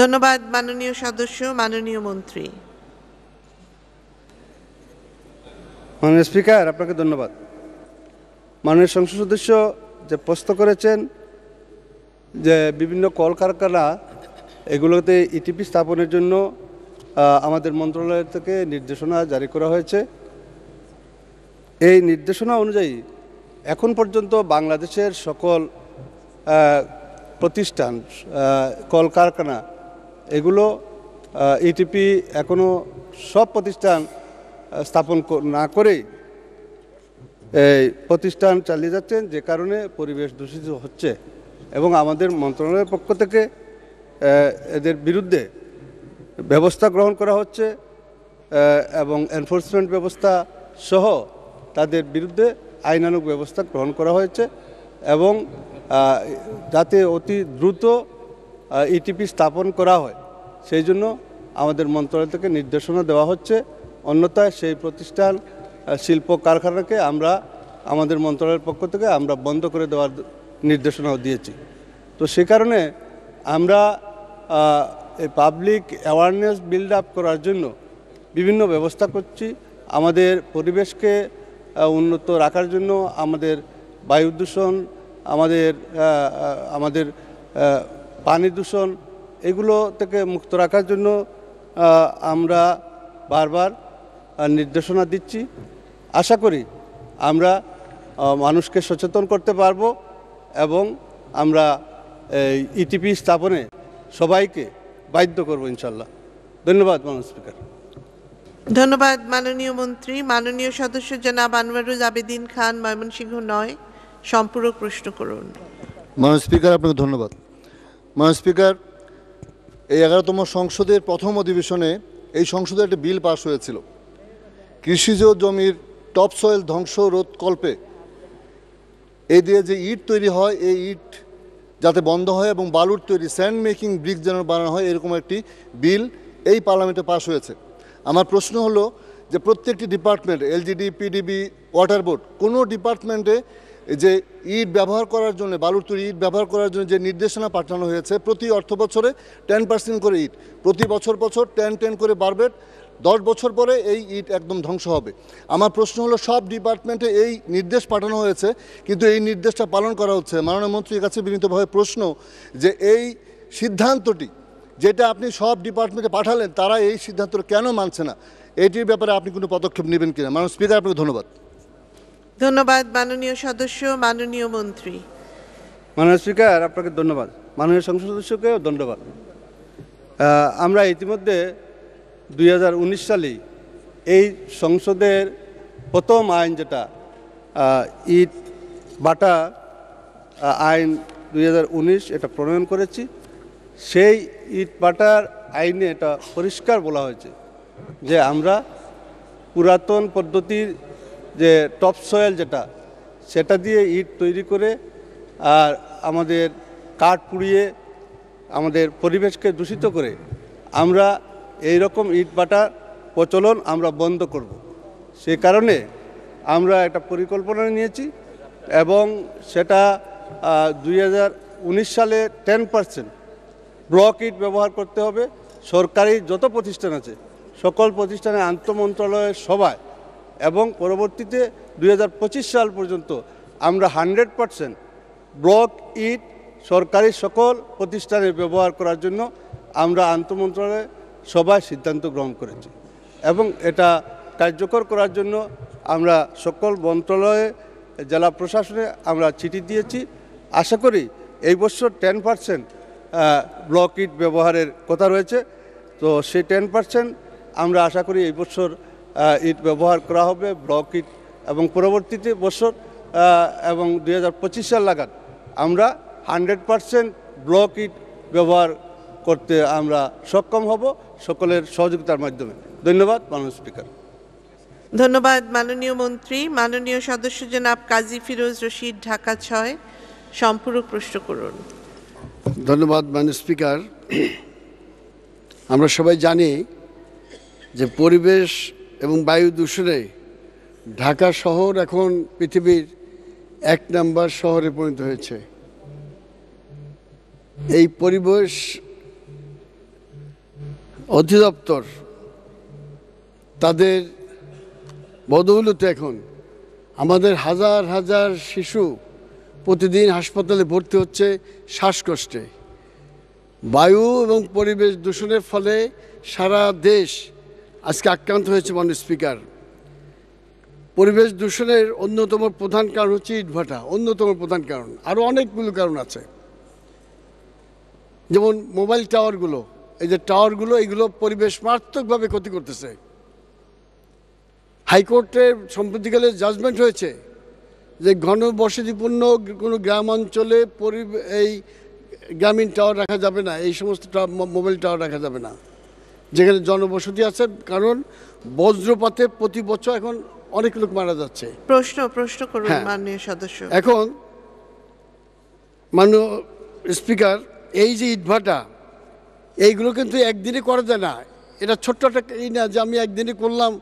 ধন্যবাদ মাননীয় সদস্য মাননীয় মন্ত্রী মাননীয় স্পিকার আপনাকে ধন্যবাদ মাননীয় সংসদ সদস্য যে প্রস্ত করেছেন যে বিভিন্ন কলকারখানা এগুলোতে ইটিপি e স্থাপনের জন্য আমাদের মন্ত্রণালয় থেকে নির্দেশনা জারি করা হয়েছে এই নির্দেশনা অনুযায়ী এখন পর্যন্ত বাংলাদেশের সকল প্রতিষ্ঠান কলকারখানা এগুলো ইটিপি e এখনও সব প্রতিষ্ঠান স্থাপন না করেই এই প্রতিষ্ঠান চালিয়ে যাচ্ছেন যে কারণে পরিবেশ দূষিত হচ্ছে এবং আমাদের মন্ত্রণালয়ের পক্ষ থেকে এদের বিরুদ্ধে ব্যবস্থা গ্রহণ করা হচ্ছে এবং এনফোর্সমেন্ট ব্যবস্থা সহ তাদের বিরুদ্ধে আইনানুক ব্যবস্থা গ্রহণ করা হয়েছে এবং যাতে অতি দ্রুত ইটিপি e স্থাপন করা হয় সেই জন্য আমাদের মন্ত্রণালয় থেকে নির্দেশনা দেওয়া হচ্ছে অন্যথায় সেই প্রতিষ্ঠান শিল্প কারখানাকে আমরা আমাদের মন্ত্রণালয়ের পক্ষ থেকে আমরা বন্ধ করে দেওয়ার নির্দেশনাও দিয়েছি তো সে কারণে আমরা পাবলিক অ্যাওয়ারনেস বিল্ড আপ করার জন্য বিভিন্ন ব্যবস্থা করছি আমাদের পরিবেশকে উন্নত রাখার জন্য আমাদের বায়ু দূষণ আমাদের আমাদের পানি দূষণ এগুলো থেকে মুক্ত রাখার জন্য আমরা বারবার নির্দেশনা দিচ্ছি আশা করি আমরা মানুষকে সচেতন করতে পারব এবং আমরা ইটিপি e স্থাপনে সবাইকে বাধ্য করব ইনশাল্লাহ ধন্যবাদ মানব স্পিকার ধন্যবাদ মাননীয় মন্ত্রী মাননীয় সদস্য জনাব আনোয়ারুজ আবেদিন খান ময়মনসিংহ নয় সম্পূরক প্রশ্ন করুন মানব স্পিকার আপনাকে ধন্যবাদ মানব স্পিকার এই এগারোতম সংসদের প্রথম অধিবেশনে এই সংসদে একটা বিল পাশ হয়েছিল কৃষিজ জমির টপ সয়েল ধ্বংস রোধকল্পে এ দিয়ে যে ইট তৈরি হয় এই ইট যাতে বন্ধ হয় এবং বালুর তৈরি স্যান্ড মেকিং ব্রিক যেন বানানো হয় এরকম একটি বিল এই পার্লামেন্টে পাশ হয়েছে আমার প্রশ্ন হলো যে প্রত্যেকটি department LGD PDB water board কোনো ডিপার্টমেন্টে যে ইট ব্যবহার করার জন্য বালুর তৈরি ইট ব্যবহার করার জন্য যে নির্দেশনা পাঠানো হয়েছে প্রতি অর্থ বছরে টেন পার্সেন্ট করে ইট প্রতি বছর বছর টেন টেন করে বাড়বে দশ বছর পরে এই ইট একদম ধ্বংস হবে আমার প্রশ্ন হলো সব ডিপার্টমেন্টে এই নির্দেশ পাঠানো হয়েছে কিন্তু এই নির্দেশটা পালন করা হচ্ছে মাননীয় মন্ত্রীর কাছে বিনীতভাবে প্রশ্ন যে এই সিদ্ধান্তটি যেটা আপনি সব ডিপার্টমেন্টে পাঠালেন তারা এই সিদ্ধান্ত কেন মানছে না এটির ব্যাপারে আপনি কোনো পদক্ষেপ নেবেন কিনা মাননীয় স্পিকার আপনাকে ধন্যবাদ ধন্যবাদ মাননীয় সদস্য মাননীয় মন্ত্রী মাননীয় স্পিকার আপনাকে ধন্যবাদ মাননীয় সংসদ সদস্যকেও ধন্যবাদ আমরা ইতিমধ্যে দুই সালে এই সংসদের প্রথম আইন যেটা ইট বাটা আইন দুই এটা প্রণয়ন করেছি সেই ইট বাটার আইনে এটা পরিষ্কার বলা হয়েছে যে আমরা পুরাতন পদ্ধতির যে টপ সয়েল যেটা সেটা দিয়ে ইট তৈরি করে আর আমাদের কাঠ পুড়িয়ে আমাদের পরিবেশকে দূষিত করে আমরা এই রকম ইটভাটার প্রচলন আমরা বন্ধ করব। সে কারণে আমরা একটা পরিকল্পনা নিয়েছি এবং সেটা দুই সালে টেন পার্সেন্ট ব্লক ইট ব্যবহার করতে হবে সরকারি যত প্রতিষ্ঠান আছে সকল প্রতিষ্ঠানে আন্তমন্ত্রণালয়ের সবাই এবং পরবর্তীতে দুই সাল পর্যন্ত আমরা হান্ড্রেড পারসেন্ট ব্লক ইট সরকারি সকল প্রতিষ্ঠানে ব্যবহার করার জন্য আমরা আন্তমন্ত্রণালয়ে সবাই সিদ্ধান্ত গ্রহণ করেছে এবং এটা কার্যকর করার জন্য আমরা সকল মন্ত্রণালয়ে জেলা প্রশাসনে আমরা চিঠি দিয়েছি আশা করি এই বছর টেন পার্সেন্ট ব্লক ইট ব্যবহারের কথা রয়েছে তো সেই টেন পার্সেন্ট আমরা আশা করি এই বছর ইট ব্যবহার করা হবে ব্লক ইট এবং পরবর্তীতে বছর এবং দুই সাল লাগাত আমরা হান্ড্রেড পার্সেন্ট ব্লক ইট ব্যবহার করতে আমরা সক্ষম হব সকলের সহযোগিতার মাধ্যমে ধন্যবাদ মাননীয় স্পিকার ধন্যবাদ মাননীয় মন্ত্রী মাননীয় সদস্য জনাব কাজী ফিরোজ রশিদ ঢাকা ছয় সম্পূরক প্রশ্ন করুন ধন্যবাদ মাননীয় স্পিকার আমরা সবাই জানি যে পরিবেশ এবং বায়ু দূষণে ঢাকা শহর এখন পৃথিবীর এক নাম্বার শহরে পরিণত হয়েছে এই পরিবেশ অধিদপ্তর তাদের বদৌলতে এখন আমাদের হাজার হাজার শিশু প্রতিদিন হাসপাতালে ভর্তি হচ্ছে শ্বাসকষ্টে বায়ু এবং পরিবেশ দূষণের ফলে সারা দেশ আজকে আক্রান্ত হয়েছে মাননীয় স্পিকার পরিবেশ দূষণের অন্যতম প্রধান কারণ হচ্ছে ইটভাটা অন্যতম প্রধান কারণ আরও অনেকগুলো কারণ আছে যেমন মোবাইল টাওয়ারগুলো এই যে টাওয়ারগুলো এগুলো পরিবেশ মারাত্মকভাবে ক্ষতি করতেছে হাইকোর্টে সম্প্রতিকালে জাজমেন্ট হয়েছে যে ঘনবসতিপূর্ণ কোনো গ্রাম অঞ্চলে এই গ্রামীণ টাওয়ার রাখা যাবে না এই সমস্ত মোবাইল টাওয়ার রাখা যাবে না যেখানে জনবসতি আছে কারণ বজ্রপাতে প্রতি বছর এখন অনেক লোক মারা যাচ্ছে প্রশ্ন প্রশ্ন করুন হ্যাঁ। সদস্য এখন মাননীয় স্পিকার এই যে ইটভাটা এইগুলো কিন্তু একদিনই করা যায় না এটা ছোট্ট একটা এই না যে আমি একদিনই করলাম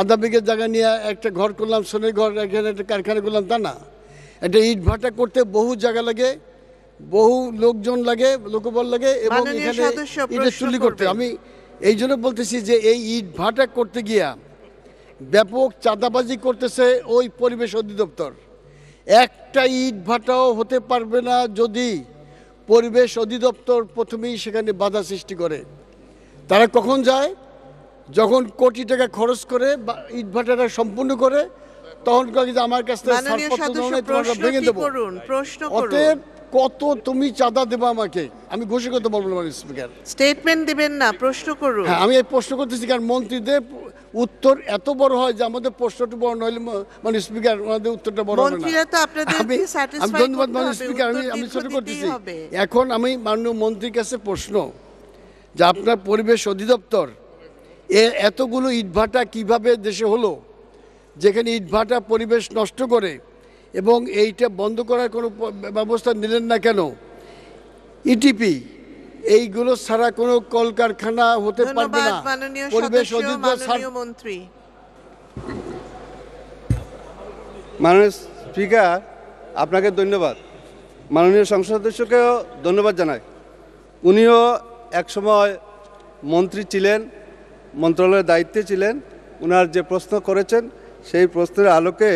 আধা বিঘের জায়গা নিয়ে একটা ঘর করলাম সোনের ঘর এখানে একটা কারখানা করলাম তা না এটা ইট ভাটা করতে বহু জায়গা লাগে বহু লোকজন লাগে লোকবল লাগে এবং এখানে ইটের চুল্লি করতে আমি এই জন্য বলতেছি যে এই ইট ভাটা করতে গিয়া ব্যাপক চাঁদাবাজি করতেছে ওই পরিবেশ অধিদপ্তর একটা ইট ভাটাও হতে পারবে না যদি পরিবেশ অধিদপ্তর প্রথমেই সেখানে বাধা সৃষ্টি করে তারা কখন যায় যখন কোটি টাকা খরচ করে ইটভাটাটা সম্পূর্ণ করে তখন আমার কাছ থেকে দেবো অতএব কত তুমি চাঁদা দেবা আমাকে আমি ঘোষণা করতে বলবো না স্পিকার স্টেটমেন্ট দিবেন না প্রশ্ন করুন হ্যাঁ আমি এই প্রশ্ন করতেছি কারণ মন্ত্রীদের উত্তর এত বড় হয় যে আমাদের প্রশ্নটি বড় নইলে মানে স্পিকার ওনাদের উত্তরটা বড় আমি আমি ধন্যবাদ মানে স্পিকার আমি আমি ছোট করতেছি এখন আমি মাননীয় মন্ত্রীর কাছে প্রশ্ন যে আপনার পরিবেশ অধিদপ্তর এ এতগুলো ইটভাটা কিভাবে দেশে হলো যেখানে ইটভাটা পরিবেশ নষ্ট করে এবং এইটা বন্ধ করার কোনো ব্যবস্থা নিলেন না কেন ইটিপি e এইগুলো ছাড়া কোনো কলকারখানা হতে পারবে না পরিবেশ মন্ত্রী মাননীয় স্পিকার আপনাকে ধন্যবাদ মাননীয় সংসদ সদস্যকেও ধন্যবাদ জানাই উনিও একসময় মন্ত্রী ছিলেন মন্ত্রণালয়ের দায়িত্বে ছিলেন ওনার যে প্রশ্ন করেছেন সেই প্রশ্নের আলোকে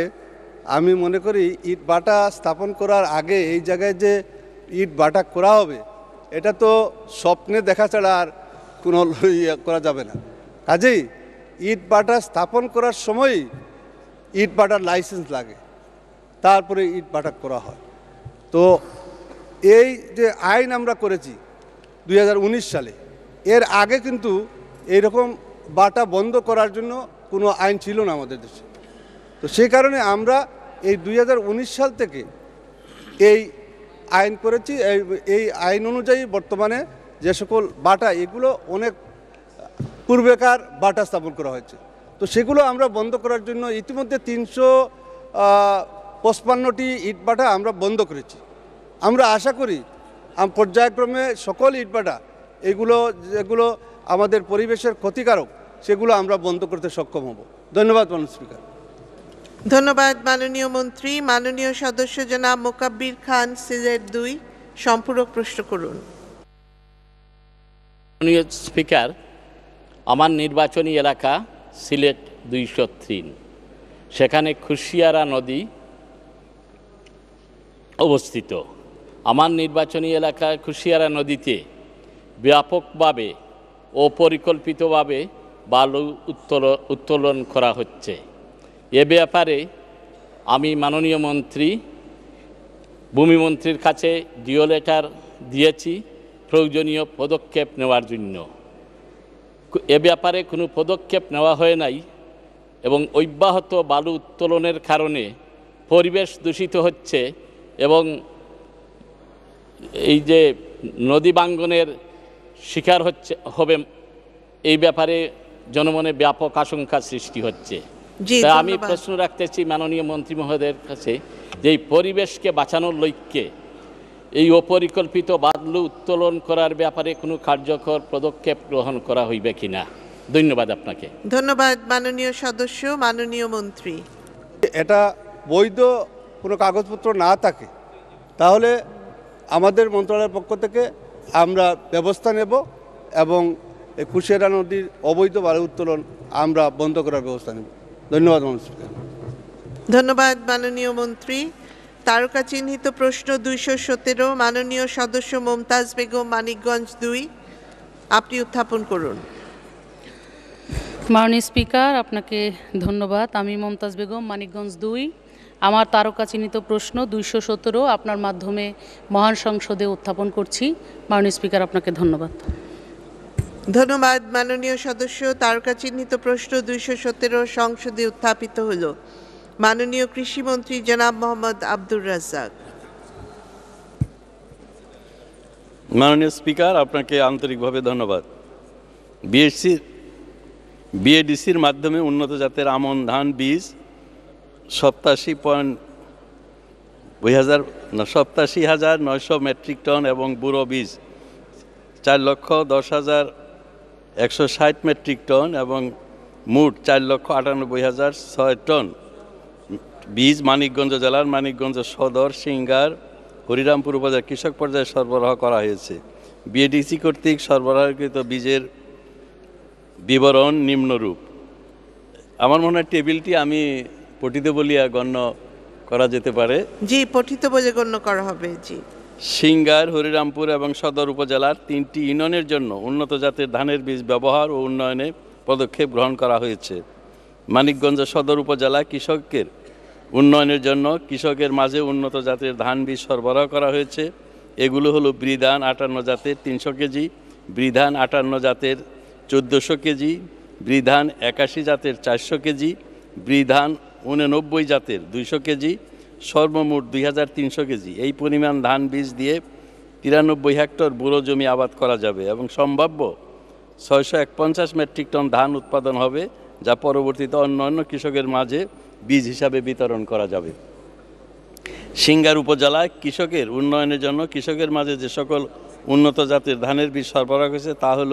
আমি মনে করি ইট বাটা স্থাপন করার আগে এই জায়গায় যে ইট বাটা করা হবে এটা তো স্বপ্নে দেখা ছাড়া আর কোনো ইয়ে করা যাবে না কাজেই ইট বাটা স্থাপন করার সময় ইট বাটার লাইসেন্স লাগে তারপরে ইট বাটা করা হয় তো এই যে আইন আমরা করেছি দুই সালে এর আগে কিন্তু এইরকম বাটা বন্ধ করার জন্য কোনো আইন ছিল না আমাদের দেশে তো সেই কারণে আমরা এই দুই সাল থেকে এই আইন করেছি এই আইন অনুযায়ী বর্তমানে যে সকল বাটা এগুলো অনেক পূর্বেকার বাটা স্থাপন করা হয়েছে তো সেগুলো আমরা বন্ধ করার জন্য ইতিমধ্যে তিনশো পঁচপান্নটি ইটবাটা আমরা বন্ধ করেছি আমরা আশা করি পর্যায়ক্রমে সকল ইটবাটা এগুলো যেগুলো আমাদের পরিবেশের ক্ষতিকারক সেগুলো আমরা বন্ধ করতে সক্ষম হব ধন্যবাদ মানুষ স্পিকার ধন্যবাদ মাননীয় মন্ত্রী মাননীয় সদস্য জনাব মোকাব্বির খান সিলেট দুই সম্পূরক প্রশ্ন করুন মাননীয় স্পিকার আমার নির্বাচনী এলাকা সিলেট দুইশো তিন সেখানে খুশিয়ারা নদী অবস্থিত আমার নির্বাচনী এলাকা খুশিয়ারা নদীতে ব্যাপকভাবে অপরিকল্পিতভাবে বালু উত্তোলন উত্তোলন করা হচ্ছে এ ব্যাপারে আমি মাননীয় মন্ত্রী ভূমিমন্ত্রীর কাছে ডিও লেটার দিয়েছি প্রয়োজনীয় পদক্ষেপ নেওয়ার জন্য এ ব্যাপারে কোনো পদক্ষেপ নেওয়া হয় নাই এবং অব্যাহত বালু উত্তোলনের কারণে পরিবেশ দূষিত হচ্ছে এবং এই যে নদী বাঙ্গনের শিকার হচ্ছে হবে এই ব্যাপারে জনমনে ব্যাপক আশঙ্কা সৃষ্টি হচ্ছে আমি প্রশ্ন রাখতেছি মাননীয় মন্ত্রী মহোদয়ের কাছে যে এই পরিবেশকে বাঁচানোর লক্ষ্যে এই অপরিকল্পিত বাদলু উত্তোলন করার ব্যাপারে কোনো কার্যকর পদক্ষেপ গ্রহণ করা হইবে কিনা ধন্যবাদ আপনাকে ধন্যবাদ মাননীয় সদস্য মাননীয় মন্ত্রী এটা বৈধ কোনো কাগজপত্র না থাকে তাহলে আমাদের মন্ত্রণালয়ের পক্ষ থেকে আমরা ব্যবস্থা নেব এবং কুশিয়ারা নদীর অবৈধ বালু উত্তোলন আমরা বন্ধ করার ব্যবস্থা নেব ধন্যবাদ ধন্যবাদ মাননীয় মন্ত্রী তারকা চিহ্নিত প্রশ্ন দুইশো সতেরো মাননীয় সদস্য মমতাজ বেগম মানিকগঞ্জ দুই আপনি উত্থাপন করুন মাননীয় স্পিকার আপনাকে ধন্যবাদ আমি মমতাজ বেগম মানিকগঞ্জ দুই আমার তারকা চিহ্নিত প্রশ্ন দুইশো সতেরো আপনার মাধ্যমে মহান সংসদে উত্থাপন করছি মাননীয় স্পিকার আপনাকে ধন্যবাদ ধন্যবাদ মাননীয় সদস্য তারকা চিহ্নিত প্রশ্ন দুইশো সতেরো সংসদে উত্থাপিত হল মাননীয় কৃষিমন্ত্রী জনাব মোহাম্মদ আব্দুর রাজাক মাননীয় স্পিকার আপনাকে আন্তরিকভাবে ধন্যবাদ বিএসসি বিএডিসির মাধ্যমে উন্নত জাতের আমন ধান বীজ সপ্তাশি পয়েন্ট দুই হাজার সপ্তাশি হাজার নয়শো মেট্রিক টন এবং বুড়ো বীজ চার লক্ষ দশ হাজার একশো ষাট মেট্রিক টন এবং মোট চার লক্ষ আটানব্বই হাজার ছয় টন বীজ মানিকগঞ্জ জেলার মানিকগঞ্জ সদর সিঙ্গার হরিরামপুর উপজেলার কৃষক পর্যায়ে সরবরাহ করা হয়েছে বিএডিসি কর্তৃক সরবরাহকৃত বীজের বিবরণ নিম্নরূপ আমার মনে হয় টেবিলটি আমি পঠিত বলিয়া গণ্য করা যেতে পারে জি পঠিত বলে গণ্য করা হবে জি সিঙ্গার হরিরামপুর এবং সদর উপজেলার তিনটি ইউনিয়নের জন্য উন্নত জাতের ধানের বীজ ব্যবহার ও উন্নয়নে পদক্ষেপ গ্রহণ করা হয়েছে মানিকগঞ্জ সদর উপজেলা কৃষকের উন্নয়নের জন্য কৃষকের মাঝে উন্নত জাতের ধান বীজ সরবরাহ করা হয়েছে এগুলো হলো ব্রিধান আটান্ন জাতের তিনশো কেজি ব্রিধান আটান্ন জাতের চোদ্দোশো কেজি ব্রিধান একাশি জাতের চারশো কেজি ব্রিধান উননব্বই জাতের দুইশো কেজি সর্বমোট দুই হাজার তিনশো কেজি এই পরিমাণ ধান বীজ দিয়ে তিরানব্বই হেক্টর বুড়ো জমি আবাদ করা যাবে এবং সম্ভাব্য ছয়শো পঞ্চাশ মেট্রিক টন ধান উৎপাদন হবে যা পরবর্তীতে অন্য অন্য কৃষকের মাঝে বীজ হিসাবে বিতরণ করা যাবে সিঙ্গার উপজেলায় কৃষকের উন্নয়নের জন্য কৃষকের মাঝে যে সকল উন্নত জাতের ধানের বীজ সরবরাহ হয়েছে তা হল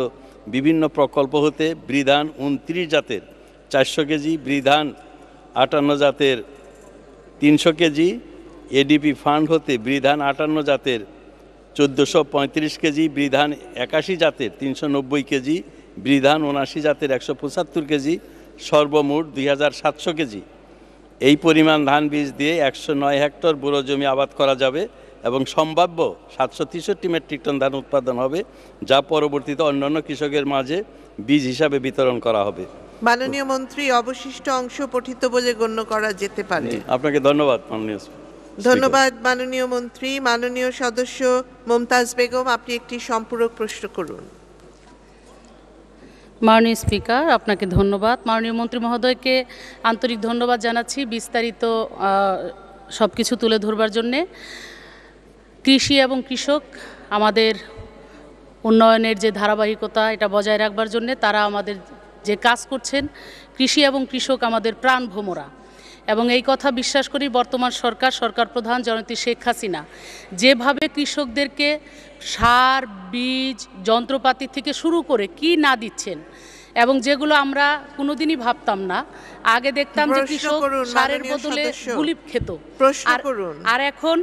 বিভিন্ন প্রকল্প হতে বৃধান উনত্রিশ জাতের চারশো কেজি বৃধান আটান্ন জাতের তিনশো কেজি এডিপি ফান্ড হতে বৃধান আটান্ন জাতের চোদ্দোশো পঁয়ত্রিশ কেজি বৃধান একাশি জাতের তিনশো নব্বই কেজি বৃধান উনাশি জাতের একশো পঁচাত্তর কেজি সর্বমোট দুই হাজার সাতশো কেজি এই পরিমাণ ধান বীজ দিয়ে একশো নয় হেক্টর বুড়ো জমি আবাদ করা যাবে এবং সম্ভাব্য সাতশো তেষট্টি মেট্রিক টন ধান উৎপাদন হবে যা পরবর্তীতে অন্যান্য কৃষকের মাঝে বীজ হিসাবে বিতরণ করা হবে মাননীয় মন্ত্রী অবশিষ্ট অংশ পঠিত বলে গণ্য করা যেতে পারে আপনাকে ধন্যবাদ ধন্যবাদ মাননীয় মন্ত্রী মাননীয় সদস্য মমতাজ বেগম আপনি একটি সম্পূরক প্রশ্ন করুন মাননীয় স্পিকার আপনাকে ধন্যবাদ মাননীয় মন্ত্রী মহোদয়কে আন্তরিক ধন্যবাদ জানাচ্ছি বিস্তারিত সব কিছু তুলে ধরবার জন্যে কৃষি এবং কৃষক আমাদের উন্নয়নের যে ধারাবাহিকতা এটা বজায় রাখবার জন্যে তারা আমাদের যে কাজ করছেন কৃষি এবং কৃষক আমাদের প্রাণ ভোমরা এবং এই কথা বিশ্বাস করি বর্তমান সরকার সরকার প্রধান জনতী শেখ হাসিনা যেভাবে কৃষকদেরকে সার বীজ যন্ত্রপাতি থেকে শুরু করে কি না দিচ্ছেন এবং যেগুলো আমরা কোনোদিনই ভাবতাম না আগে দেখতাম যে কৃষক সারের বদলে গুলিপ খেত আর এখন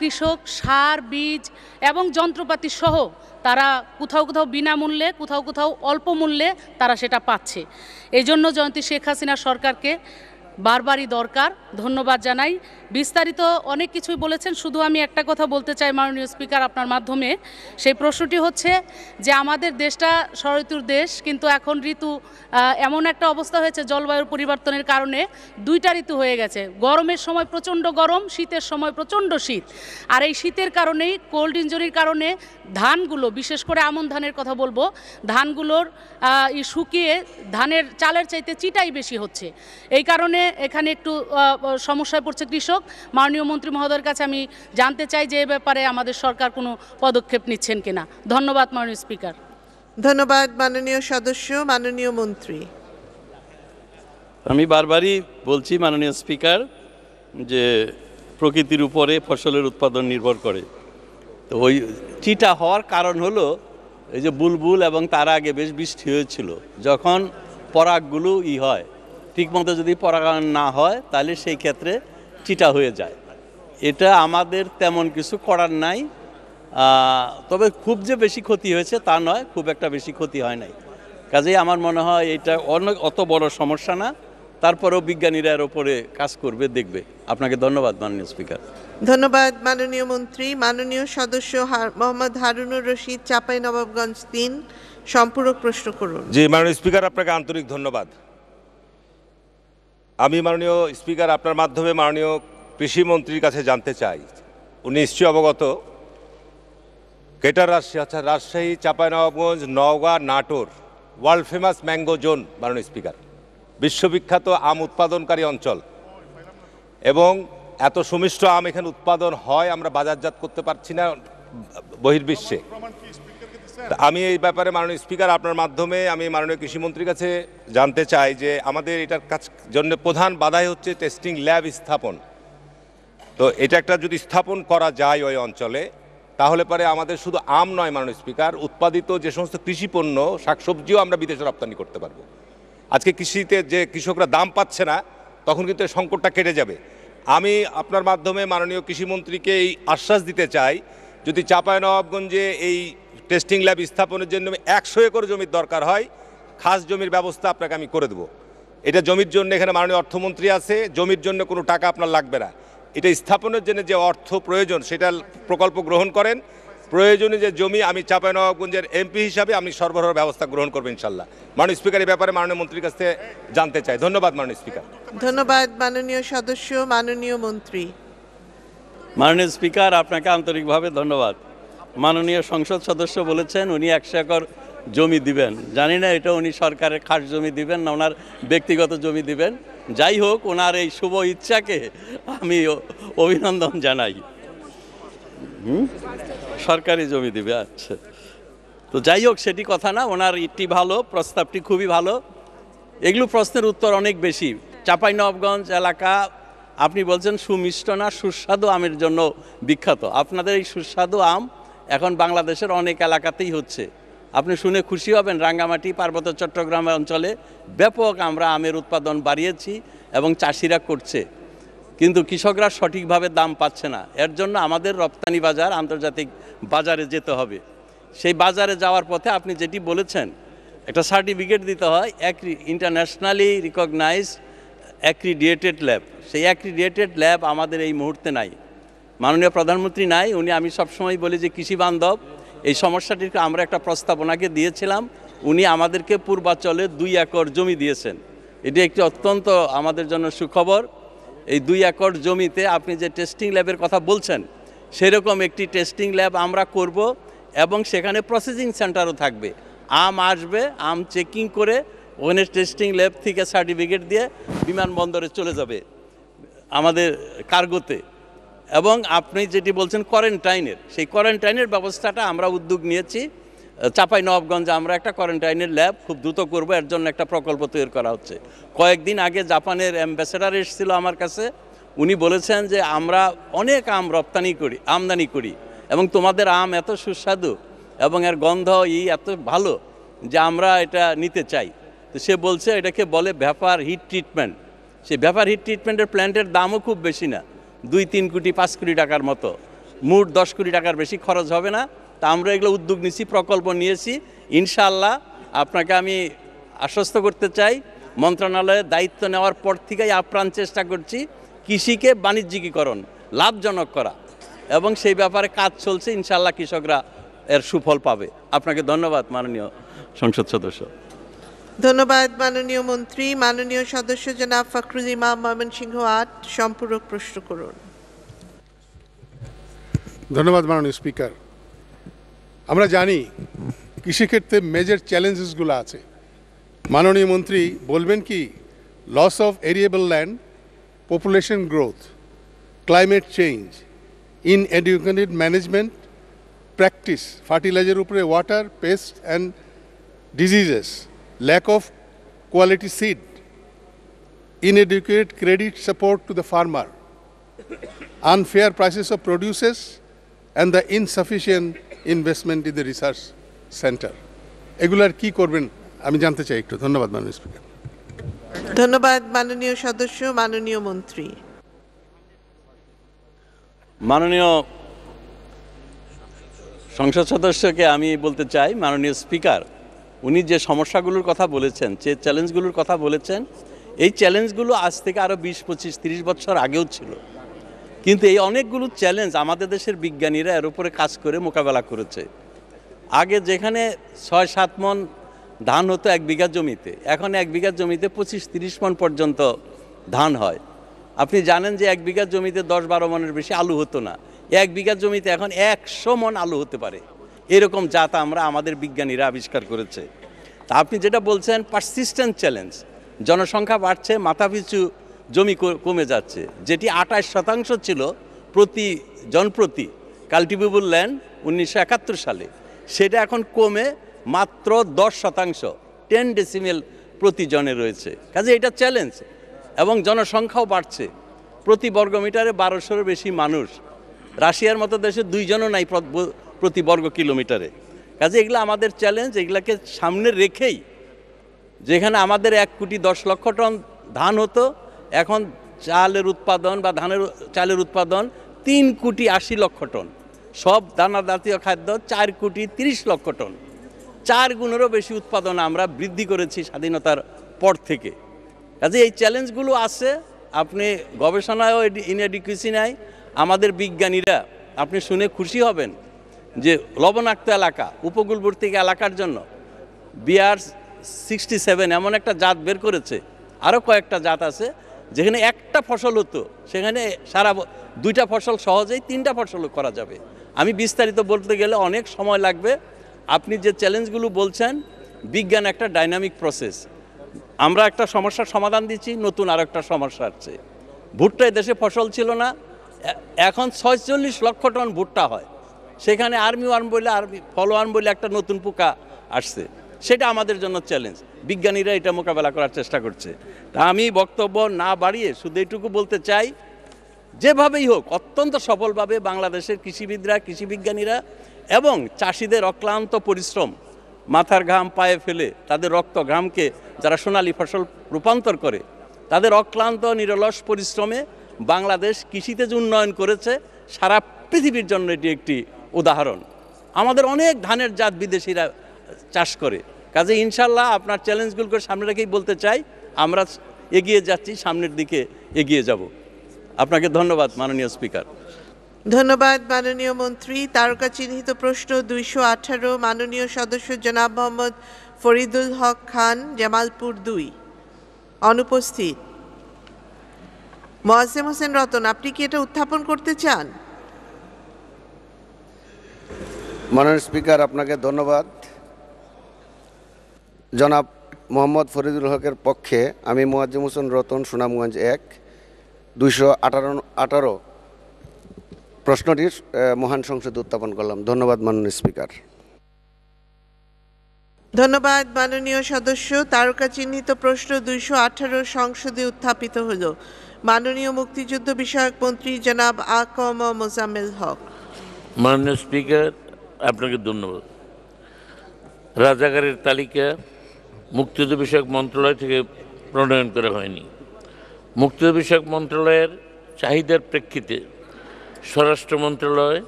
কৃষক সার বীজ এবং যন্ত্রপাতি সহ তারা কোথাও কোথাও বিনামূল্যে কোথাও কোথাও অল্প মূল্যে তারা সেটা পাচ্ছে এই জন্য জয়ন্তী শেখ হাসিনা সরকারকে বারবারই দরকার ধন্যবাদ জানাই বিস্তারিত অনেক কিছুই বলেছেন শুধু আমি একটা কথা বলতে চাই মাননীয় স্পিকার আপনার মাধ্যমে সেই প্রশ্নটি হচ্ছে যে আমাদের দেশটা ষড়ঋতুর দেশ কিন্তু এখন ঋতু এমন একটা অবস্থা হয়েছে জলবায়ুর পরিবর্তনের কারণে দুইটা ঋতু হয়ে গেছে গরমের সময় প্রচণ্ড গরম শীতের সময় প্রচণ্ড শীত আর এই শীতের কারণেই কোল্ড ইঞ্জুরির কারণে ধানগুলো বিশেষ করে আমন ধানের কথা বলবো ধানগুলোর শুকিয়ে ধানের চালের চাইতে চিটাই বেশি হচ্ছে এই কারণে এখানে একটু সমস্যায় পড়ছে কৃষক মাননীয় মন্ত্রী মহোদয়ের কাছে আমি জানতে চাই যে এ ব্যাপারে আমাদের সরকার কোনো পদক্ষেপ নিচ্ছেন কিনা ধন্যবাদ মাননীয় স্পিকার ধন্যবাদ মাননীয় সদস্য মাননীয় মন্ত্রী আমি বারবারই বলছি মাননীয় স্পিকার যে প্রকৃতির উপরে ফসলের উৎপাদন নির্ভর করে তো ওই চিটা হওয়ার কারণ হলো এই যে বুলবুল এবং তার আগে বেশ বৃষ্টি হয়েছিল যখন পরাগগুলো ই হয় ঠিকমতো যদি পরাগায়ন না হয় তাহলে সেই ক্ষেত্রে চিটা হয়ে যায় এটা আমাদের তেমন কিছু করার নাই তবে খুব যে বেশি ক্ষতি হয়েছে তা নয় খুব একটা বেশি ক্ষতি হয় নাই কাজেই আমার মনে হয় এটা অনেক অত বড় সমস্যা না তারপরেও বিজ্ঞানীরা এর ওপরে কাজ করবে দেখবে আপনাকে ধন্যবাদ মাননীয় স্পিকার ধন্যবাদ মাননীয় মন্ত্রী মাননীয় সদস্য মোহাম্মদ হারুনুর রশিদ চাপাই নবাবগঞ্জ তিন সম্পূরক প্রশ্ন করুন জি মাননীয় স্পিকার আপনাকে আন্তরিক ধন্যবাদ আমি মাননীয় স্পিকার আপনার মাধ্যমে মাননীয় কৃষিমন্ত্রীর কাছে জানতে চাই উনি নিশ্চয়ই অবগত গ্রেটার রাজশাহী আচ্ছা Rajshahi Chapainawabganj Naogaon Natore world famous mango zone মাননীয় স্পিকার বিশ্ববিখ্যাত আম উৎপাদনকারী অঞ্চল এবং এত সুমিষ্ট আম এখানে উৎপাদন হয় আমরা বাজারজাত করতে পারছি না বহির্বিশ্বে আমি এই ব্যাপারে মাননীয় স্পিকার আপনার মাধ্যমে আমি মাননীয় কৃষিমন্ত্রীর কাছে জানতে চাই যে আমাদের এটার কাজ জন্য প্রধান বাধাই হচ্ছে টেস্টিং ল্যাব স্থাপন তো এটা একটা যদি স্থাপন করা যায় ওই অঞ্চলে তাহলে পরে আমাদের শুধু আম নয় মাননীয় স্পিকার উৎপাদিত যে সমস্ত কৃষি পণ্য শাকসবজিও আমরা বিদেশে রপ্তানি করতে পারবো আজকে কৃষিতে যে কৃষকরা দাম পাচ্ছে না তখন কিন্তু সংকটটা কেটে যাবে আমি আপনার মাধ্যমে মাননীয় কৃষিমন্ত্রীকে এই আশ্বাস দিতে চাই যদি নবাবগঞ্জে এই টেস্টিং ল্যাব স্থাপনের জন্য একশো একর জমির দরকার হয় খাস জমির ব্যবস্থা আপনাকে আমি করে দেব এটা জমির জন্য এখানে মাননীয় অর্থমন্ত্রী আছে জমির জন্য কোনো টাকা আপনার লাগবে না এটা স্থাপনের জন্য যে অর্থ প্রয়োজন সেটা প্রকল্প গ্রহণ করেন প্রয়োজনে যে জমি আমি নবাবগঞ্জের এমপি হিসাবে আমি সরবরাহ ব্যবস্থা গ্রহণ করবো ইনশাল্লাহ মাননীয় স্পিকার এই ব্যাপারে মাননীয় মন্ত্রীর কাছ থেকে জানতে চাই ধন্যবাদ মাননীয় স্পিকার ধন্যবাদ মাননীয় সদস্য মাননীয় মন্ত্রী মাননীয় স্পিকার আপনাকে আন্তরিকভাবে ধন্যবাদ মাননীয় সংসদ সদস্য বলেছেন উনি একশো একর জমি দিবেন জানি না এটা উনি সরকারের খাস জমি দিবেন না ওনার ব্যক্তিগত জমি দিবেন যাই হোক ওনার এই শুভ ইচ্ছাকে আমি অভিনন্দন জানাই সরকারি জমি দিবে আচ্ছা তো যাই হোক সেটি কথা না ওনার ইটি ভালো প্রস্তাবটি খুবই ভালো এগুলো প্রশ্নের উত্তর অনেক বেশি নবগঞ্জ এলাকা আপনি বলছেন সুমিষ্ট না সুস্বাদু আমের জন্য বিখ্যাত আপনাদের এই সুস্বাদু আম এখন বাংলাদেশের অনেক এলাকাতেই হচ্ছে আপনি শুনে খুশি হবেন রাঙ্গামাটি পার্বত্য চট্টগ্রাম অঞ্চলে ব্যাপক আমরা আমের উৎপাদন বাড়িয়েছি এবং চাষিরা করছে কিন্তু কৃষকরা সঠিকভাবে দাম পাচ্ছে না এর জন্য আমাদের রপ্তানি বাজার আন্তর্জাতিক বাজারে যেতে হবে সেই বাজারে যাওয়ার পথে আপনি যেটি বলেছেন একটা সার্টিফিকেট দিতে হয় এক ইন্টারন্যাশনালি রিকগনাইজড অ্যাক্রিডিয়েটেড ল্যাব সেই অ্যাক্রিডিয়েটেড ল্যাব আমাদের এই মুহূর্তে নাই মাননীয় প্রধানমন্ত্রী নাই উনি আমি সবসময় বলি যে কৃষি বান্ধব এই সমস্যাটিকে আমরা একটা প্রস্তাবনাকে দিয়েছিলাম উনি আমাদেরকে পূর্বাচলে দুই একর জমি দিয়েছেন এটি একটি অত্যন্ত আমাদের জন্য সুখবর এই দুই একর জমিতে আপনি যে টেস্টিং ল্যাবের কথা বলছেন সেরকম একটি টেস্টিং ল্যাব আমরা করব এবং সেখানে প্রসেসিং সেন্টারও থাকবে আম আসবে আম চেকিং করে ওখানে টেস্টিং ল্যাব থেকে সার্টিফিকেট দিয়ে বিমানবন্দরে চলে যাবে আমাদের কার্গোতে এবং আপনি যেটি বলছেন কোয়ারেন্টাইনের সেই কোয়ারেন্টাইনের ব্যবস্থাটা আমরা উদ্যোগ নিয়েছি চাপাই নবাবগঞ্জে আমরা একটা কোয়ারেন্টাইনের ল্যাব খুব দ্রুত করব এর জন্য একটা প্রকল্প তৈরি করা হচ্ছে কয়েকদিন আগে জাপানের অ্যাম্বাসেডার এসেছিল আমার কাছে উনি বলেছেন যে আমরা অনেক আম রপ্তানি করি আমদানি করি এবং তোমাদের আম এত সুস্বাদু এবং এর গন্ধ ই এত ভালো যে আমরা এটা নিতে চাই তো সে বলছে এটাকে বলে ভ্যাপার হিট ট্রিটমেন্ট সেই ভ্যাপার হিট ট্রিটমেন্টের প্ল্যান্টের দামও খুব বেশি না দুই তিন কোটি পাঁচ কোটি টাকার মতো মোট দশ কোটি টাকার বেশি খরচ হবে না তা আমরা এগুলো উদ্যোগ নিয়েছি প্রকল্প নিয়েছি ইনশাল্লাহ আপনাকে আমি আশ্বস্ত করতে চাই মন্ত্রণালয়ের দায়িত্ব নেওয়ার পর থেকেই আপ্রাণ চেষ্টা করছি কৃষিকে বাণিজ্যিকীকরণ লাভজনক করা এবং সেই ব্যাপারে কাজ চলছে ইনশাল্লাহ কৃষকরা এর সুফল পাবে আপনাকে ধন্যবাদ মাননীয় সংসদ সদস্য ধন্যবাদ মাননীয় মন্ত্রী মাননীয় সদস্য জনাব ফখরুল ইমাম ময়মনসিংহ আট সম্পূরক প্রশ্ন করুন ধন্যবাদ মাননীয় স্পিকার আমরা জানি কৃষিক্ষেত্রে মেজর চ্যালেঞ্জেসগুলো আছে মাননীয় মন্ত্রী বলবেন কি loss of arable land population growth climate change in educated management practice fertiliser উপরে water pest and diseases lack of quality seed, inadequate credit support to the farmer, unfair prices of produces, and the insufficient investment in the research centre এগুলার কি করবেন আমি জানতে চাই একটু ধন্যবাদ মাননীয় স্পিকার ধন্যবাদ মাননীয় সদস্য মাননীয় মন্ত্রী মাননীয় সংসদ সদস্যকে আমি বলতে চাই মাননীয় স্পিকার উনি যে সমস্যাগুলোর কথা বলেছেন যে চ্যালেঞ্জগুলোর কথা বলেছেন এই চ্যালেঞ্জগুলো আজ থেকে আরও বিশ পঁচিশ তিরিশ বছর আগেও ছিল কিন্তু এই অনেকগুলো চ্যালেঞ্জ আমাদের দেশের বিজ্ঞানীরা এর উপরে কাজ করে মোকাবেলা করেছে আগে যেখানে ছয় সাত মন ধান হতো এক বিঘা জমিতে এখন এক বিঘা জমিতে পঁচিশ তিরিশ মন পর্যন্ত ধান হয় আপনি জানেন যে এক বিঘা জমিতে দশ বারো মনের বেশি আলু হতো না এক বিঘা জমিতে এখন একশো মন আলু হতে পারে এরকম জাত আমরা আমাদের বিজ্ঞানীরা আবিষ্কার করেছে তা আপনি যেটা বলছেন পারসিস্টেন্ট চ্যালেঞ্জ জনসংখ্যা বাড়ছে মাথাপিছু জমি কমে যাচ্ছে যেটি আঠাশ শতাংশ ছিল প্রতি জনপ্রতি কাল্টিভেবল ল্যান্ড উনিশশো সালে সেটা এখন কমে মাত্র দশ শতাংশ টেন ডেসিমেল প্রতি জনে রয়েছে কাজে এটা চ্যালেঞ্জ এবং জনসংখ্যাও বাড়ছে প্রতি বর্গমিটারে বারোশোর বেশি মানুষ রাশিয়ার মতো দেশে দুইজনও নাই প্রতি বর্গ কিলোমিটারে কাজে এগুলো আমাদের চ্যালেঞ্জ এগুলাকে সামনে রেখেই যেখানে আমাদের এক কোটি দশ লক্ষ টন ধান হতো এখন চালের উৎপাদন বা ধানের চালের উৎপাদন তিন কোটি আশি লক্ষ টন সব দানা জাতীয় খাদ্য চার কোটি তিরিশ লক্ষ টন চার গুণেরও বেশি উৎপাদন আমরা বৃদ্ধি করেছি স্বাধীনতার পর থেকে কাজে এই চ্যালেঞ্জগুলো আছে আপনি গবেষণায়ও ইনএডিকুয়েসি নাই আমাদের বিজ্ঞানীরা আপনি শুনে খুশি হবেন যে লবণাক্ত এলাকা উপকূলবর্তী এলাকার জন্য বিআর সিক্সটি সেভেন এমন একটা জাত বের করেছে আরও কয়েকটা জাত আছে যেখানে একটা ফসল হতো সেখানে সারা দুইটা ফসল সহজেই তিনটা ফসল করা যাবে আমি বিস্তারিত বলতে গেলে অনেক সময় লাগবে আপনি যে চ্যালেঞ্জগুলো বলছেন বিজ্ঞান একটা ডাইনামিক প্রসেস আমরা একটা সমস্যার সমাধান দিচ্ছি নতুন আর একটা সমস্যা আছে ভুট্টায় দেশে ফসল ছিল না এখন ছয়চল্লিশ লক্ষ টন ভুট্টা হয় সেখানে আর্মি ওয়ান বলে আর্মি ফলোয়ান বলে একটা নতুন পোকা আসছে সেটা আমাদের জন্য চ্যালেঞ্জ বিজ্ঞানীরা এটা মোকাবেলা করার চেষ্টা করছে তা আমি বক্তব্য না বাড়িয়ে শুধু এটুকু বলতে চাই যেভাবেই হোক অত্যন্ত সফলভাবে বাংলাদেশের কৃষিবিদরা কৃষিবিজ্ঞানীরা এবং চাষিদের অক্লান্ত পরিশ্রম মাথার ঘাম পায়ে ফেলে তাদের রক্ত ঘামকে যারা সোনালী ফসল রূপান্তর করে তাদের অক্লান্ত নিরলস পরিশ্রমে বাংলাদেশ কৃষিতে যে উন্নয়ন করেছে সারা পৃথিবীর জন্য এটি একটি উদাহরণ আমাদের অনেক ধানের জাত বিদেশিরা চাষ করে কাজে ইনশাল্লাহ আপনার চ্যালেঞ্জগুলোকে সামনে রেখেই বলতে চাই আমরা এগিয়ে যাচ্ছি সামনের দিকে এগিয়ে যাব আপনাকে ধন্যবাদ মাননীয় স্পিকার ধন্যবাদ মাননীয় মন্ত্রী তারকা চিহ্নিত প্রশ্ন দুইশো আঠারো মাননীয় সদস্য জনাব মোহাম্মদ ফরিদুল হক খান জামালপুর দুই অনুপস্থিত মোয়াজেম হোসেন রতন আপনি কি এটা উত্থাপন করতে চান মাননীয় স্পিকার আপনাকে ধন্যবাদ জনাব মোহাম্মদ ফরিদুল হকের পক্ষে আমি মোয়াজ্জুম হোসেন রতন সুনামগঞ্জ এক দুইশো আঠারো আঠারো প্রশ্নটির মহান সংসদে উত্থাপন করলাম ধন্যবাদ মাননীয় স্পিকার ধন্যবাদ মাননীয় সদস্য তারকা চিহ্নিত প্রশ্ন দুইশো আঠারো সংসদে উত্থাপিত হল মাননীয় মুক্তিযুদ্ধ বিষয়ক মন্ত্রী জনাব আকম মোজামেল হক মাননীয় স্পিকার আপনাকে ধন্যবাদ রাজাগারের তালিকা মুক্তিযুদ্ধ বিষয়ক মন্ত্রণালয় থেকে প্রণয়ন করা হয়নি মুক্তিযুদ্ধ বিষয়ক মন্ত্রণালয়ের চাহিদার প্রেক্ষিতে স্বরাষ্ট্র মন্ত্রণালয়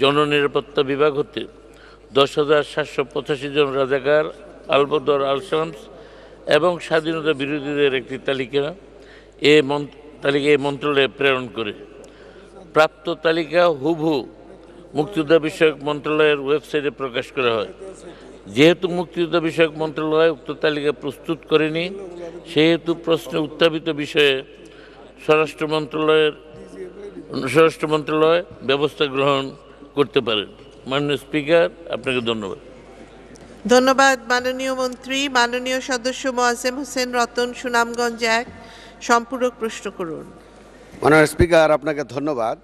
জননিরাপত্তা বিভাগ হতে দশ হাজার সাতশো পঁচাশি জন রাজাকার আলবদর আলসামস এবং স্বাধীনতা বিরোধীদের একটি তালিকা এ মন্ত্র তালিকা এই মন্ত্রণালয়ে প্রেরণ করে প্রাপ্ত তালিকা হুবহু মুক্তিযুদ্ধ বিষয়ক মন্ত্রণালয়ের ওয়েবসাইটে প্রকাশ করা হয় যেহেতু মুক্তিযুদ্ধ বিষয়ক মন্ত্রণালয় উক্ত তালিকা প্রস্তুত করেনি সেহেতু প্রশ্নে উত্থাপিত বিষয়ে স্বরাষ্ট্র মন্ত্রণালয়ের স্বরাষ্ট্র মন্ত্রণালয় ব্যবস্থা গ্রহণ করতে পারেন মাননীয় স্পিকার আপনাকে ধন্যবাদ ধন্যবাদ মাননীয় মন্ত্রী মাননীয় সদস্য মোয়াজেম হোসেন রতন সুনামগঞ্জ এক সম্পূরক প্রশ্ন করুন মাননীয় স্পিকার আপনাকে ধন্যবাদ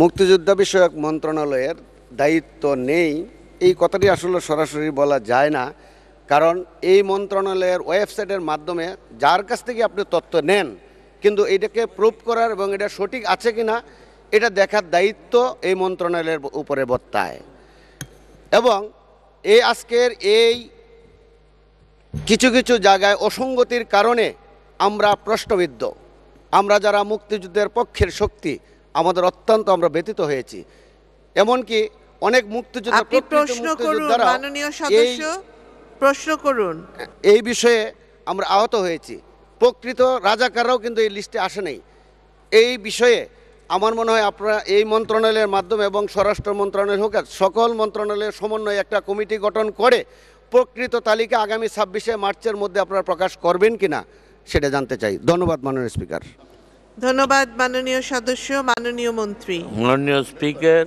মুক্তিযোদ্ধা বিষয়ক মন্ত্রণালয়ের দায়িত্ব নেই এই কথাটি আসলে সরাসরি বলা যায় না কারণ এই মন্ত্রণালয়ের ওয়েবসাইটের মাধ্যমে যার কাছ থেকে আপনি তথ্য নেন কিন্তু এটাকে প্রুভ করার এবং এটা সঠিক আছে কি না এটা দেখার দায়িত্ব এই মন্ত্রণালয়ের উপরে বর্তায় এবং এই আজকের এই কিছু কিছু জায়গায় অসঙ্গতির কারণে আমরা প্রশ্নবিদ্ধ আমরা যারা মুক্তিযুদ্ধের পক্ষের শক্তি আমাদের অত্যন্ত আমরা ব্যতীত হয়েছি এমনকি অনেক মুক্তিযোদ্ধা প্রশ্ন করুন মাননীয় প্রশ্ন করুন এই বিষয়ে আমরা আহত হয়েছি প্রকৃত রাজাকাররাও কিন্তু এই লিস্টে আসে নাই এই বিষয়ে আমার মনে হয় আপনারা এই মন্ত্রণালয়ের মাধ্যমে এবং স্বরাষ্ট্র মন্ত্রণালয় হোক সকল মন্ত্রণালয়ের সমন্বয়ে একটা কমিটি গঠন করে প্রকৃত তালিকা আগামী ছাব্বিশে মার্চের মধ্যে আপনারা প্রকাশ করবেন কিনা সেটা জানতে চাই ধন্যবাদ মাননীয় স্পিকার ধন্যবাদ মাননীয় সদস্য মাননীয় মন্ত্রী মাননীয় স্পিকার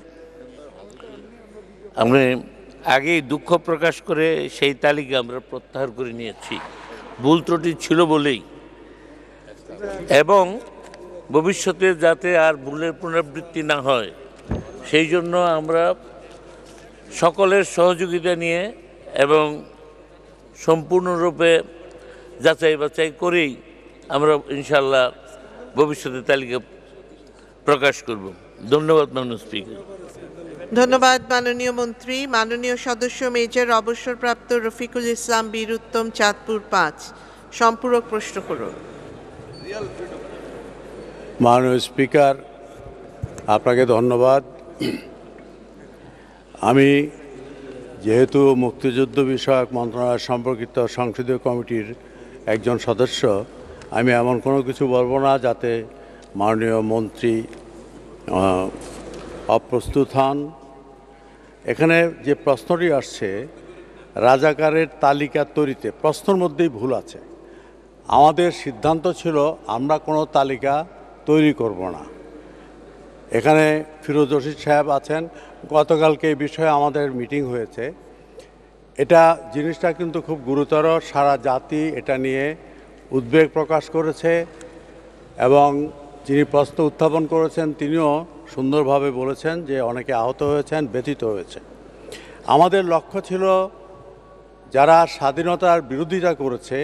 আমি আগেই দুঃখ প্রকাশ করে সেই তালিকা আমরা প্রত্যাহার করে নিয়েছি ভুল ত্রুটি ছিল বলেই এবং ভবিষ্যতে যাতে আর ভুলের পুনরাবৃত্তি না হয় সেই জন্য আমরা সকলের সহযোগিতা নিয়ে এবং সম্পূর্ণরূপে যাচাই বাছাই করেই আমরা ইনশাল্লাহ ভবিষ্যতে তালিকা প্রকাশ করব ধন্যবাদ মাননীয় স্পিকার ধন্যবাদ মাননীয় মন্ত্রী মাননীয় সদস্য মেজর অবসরপ্রাপ্ত রফিকুল ইসলাম বীর উত্তম চাঁদপুর পাঁচ সম্পূরক প্রশ্ন করুন মাননীয় স্পিকার আপনাকে ধন্যবাদ আমি যেহেতু মুক্তিযুদ্ধ বিষয়ক মন্ত্রণালয় সম্পর্কিত সংসদীয় কমিটির একজন সদস্য আমি এমন কোনো কিছু বলবো না যাতে মাননীয় মন্ত্রী অপ্রস্তুত হন এখানে যে প্রশ্নটি আসছে রাজাকারের তালিকা তৈরিতে প্রশ্নর মধ্যেই ভুল আছে আমাদের সিদ্ধান্ত ছিল আমরা কোনো তালিকা তৈরি করব না এখানে ফিরোজ রশিদ সাহেব আছেন গতকালকে এই বিষয়ে আমাদের মিটিং হয়েছে এটা জিনিসটা কিন্তু খুব গুরুতর সারা জাতি এটা নিয়ে উদ্বেগ প্রকাশ করেছে এবং যিনি প্রশ্ন উত্থাপন করেছেন তিনিও সুন্দরভাবে বলেছেন যে অনেকে আহত হয়েছেন ব্যথিত হয়েছে আমাদের লক্ষ্য ছিল যারা স্বাধীনতার বিরোধিতা করেছে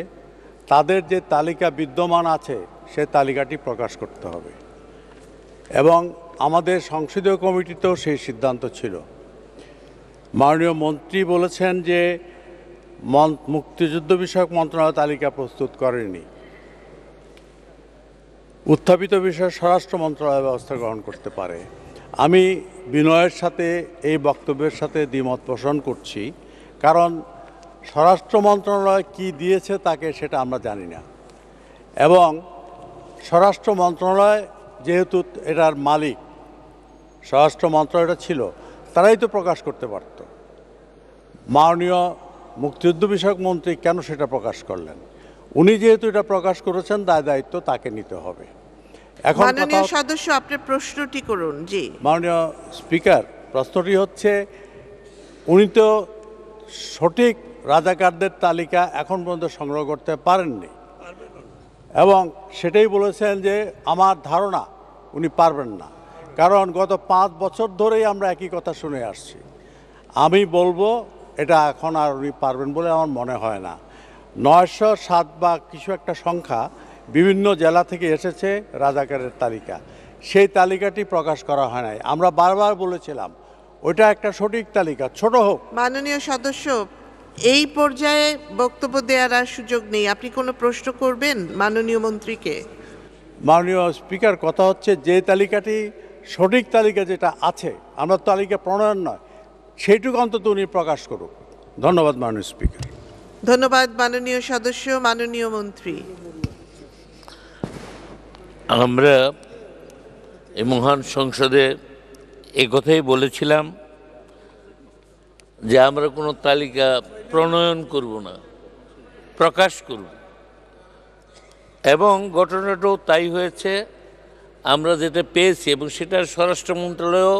তাদের যে তালিকা বিদ্যমান আছে সে তালিকাটি প্রকাশ করতে হবে এবং আমাদের সংসদীয় কমিটিতেও সেই সিদ্ধান্ত ছিল মাননীয় মন্ত্রী বলেছেন যে মুক্তিযুদ্ধ বিষয়ক মন্ত্রণালয় তালিকা প্রস্তুত করেনি উত্থাপিত বিষয়ে স্বরাষ্ট্র মন্ত্রণালয় ব্যবস্থা গ্রহণ করতে পারে আমি বিনয়ের সাথে এই বক্তব্যের সাথে দ্বিমত পোষণ করছি কারণ স্বরাষ্ট্র মন্ত্রণালয় কি দিয়েছে তাকে সেটা আমরা জানি না এবং স্বরাষ্ট্র মন্ত্রণালয় যেহেতু এটার মালিক স্বরাষ্ট্র মন্ত্রণালয়টা ছিল তারাই তো প্রকাশ করতে পারত মাননীয় মুক্তিযুদ্ধ বিষয়ক মন্ত্রী কেন সেটা প্রকাশ করলেন উনি যেহেতু এটা প্রকাশ করেছেন দায় দায়িত্ব তাকে নিতে হবে এখন সদস্য আপনি প্রশ্নটি করুন জি মাননীয় স্পিকার প্রশ্নটি হচ্ছে উনি তো সঠিক রাজাকারদের তালিকা এখন পর্যন্ত সংগ্রহ করতে পারেননি এবং সেটাই বলেছেন যে আমার ধারণা উনি পারবেন না কারণ গত পাঁচ বছর ধরেই আমরা একই কথা শুনে আসছি আমি বলবো এটা এখন আর উনি পারবেন বলে আমার মনে হয় না নয়শো সাত বা কিছু একটা সংখ্যা বিভিন্ন জেলা থেকে এসেছে রাজাকারের তালিকা সেই তালিকাটি প্রকাশ করা হয় নাই আমরা বারবার বলেছিলাম ওইটা একটা সঠিক তালিকা ছোট হোক মাননীয় সদস্য এই পর্যায়ে বক্তব্য দেওয়ার আর সুযোগ নেই আপনি কোনো প্রশ্ন করবেন মাননীয় মন্ত্রীকে মাননীয় স্পিকার কথা হচ্ছে যে তালিকাটি সঠিক তালিকা যেটা আছে আমরা তালিকা প্রণয়ন নয় সেটুকু অন্তত উনি প্রকাশ করুক ধন্যবাদ মাননীয় স্পিকার ধন্যবাদ মাননীয় সদস্য মাননীয় মন্ত্রী আমরা এই মহান সংসদে কথাই বলেছিলাম যে আমরা কোনো তালিকা প্রণয়ন করব না প্রকাশ করব এবং ঘটনাটাও তাই হয়েছে আমরা যেটা পেয়েছি এবং সেটা স্বরাষ্ট্র মন্ত্রণালয়ও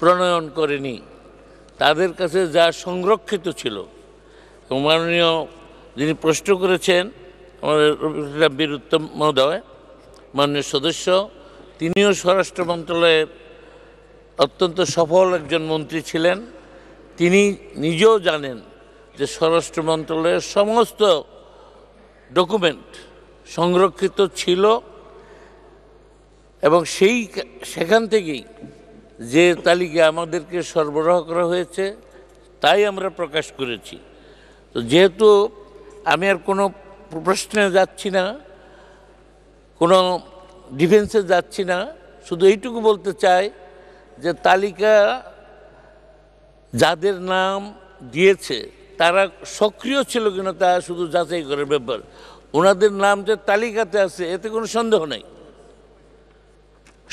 প্রণয়ন করেনি তাদের কাছে যা সংরক্ষিত ছিল মাননীয় যিনি প্রশ্ন করেছেন আমাদের রবির উত্তম মহোদয় মাননীয় সদস্য তিনিও স্বরাষ্ট্র মন্ত্রণালয়ের অত্যন্ত সফল একজন মন্ত্রী ছিলেন তিনি নিজেও জানেন যে স্বরাষ্ট্র মন্ত্রণালয়ের সমস্ত ডকুমেন্ট সংরক্ষিত ছিল এবং সেই সেখান থেকেই যে তালিকা আমাদেরকে সরবরাহ করা হয়েছে তাই আমরা প্রকাশ করেছি তো যেহেতু আমি আর কোনো প্রশ্নে যাচ্ছি না কোনো ডিফেন্সে যাচ্ছি না শুধু এইটুকু বলতে চাই যে তালিকা যাদের নাম দিয়েছে তারা সক্রিয় ছিল কিনা তা শুধু যাচাই করার ব্যাপার ওনাদের নাম যে তালিকাতে আছে এতে কোনো সন্দেহ নাই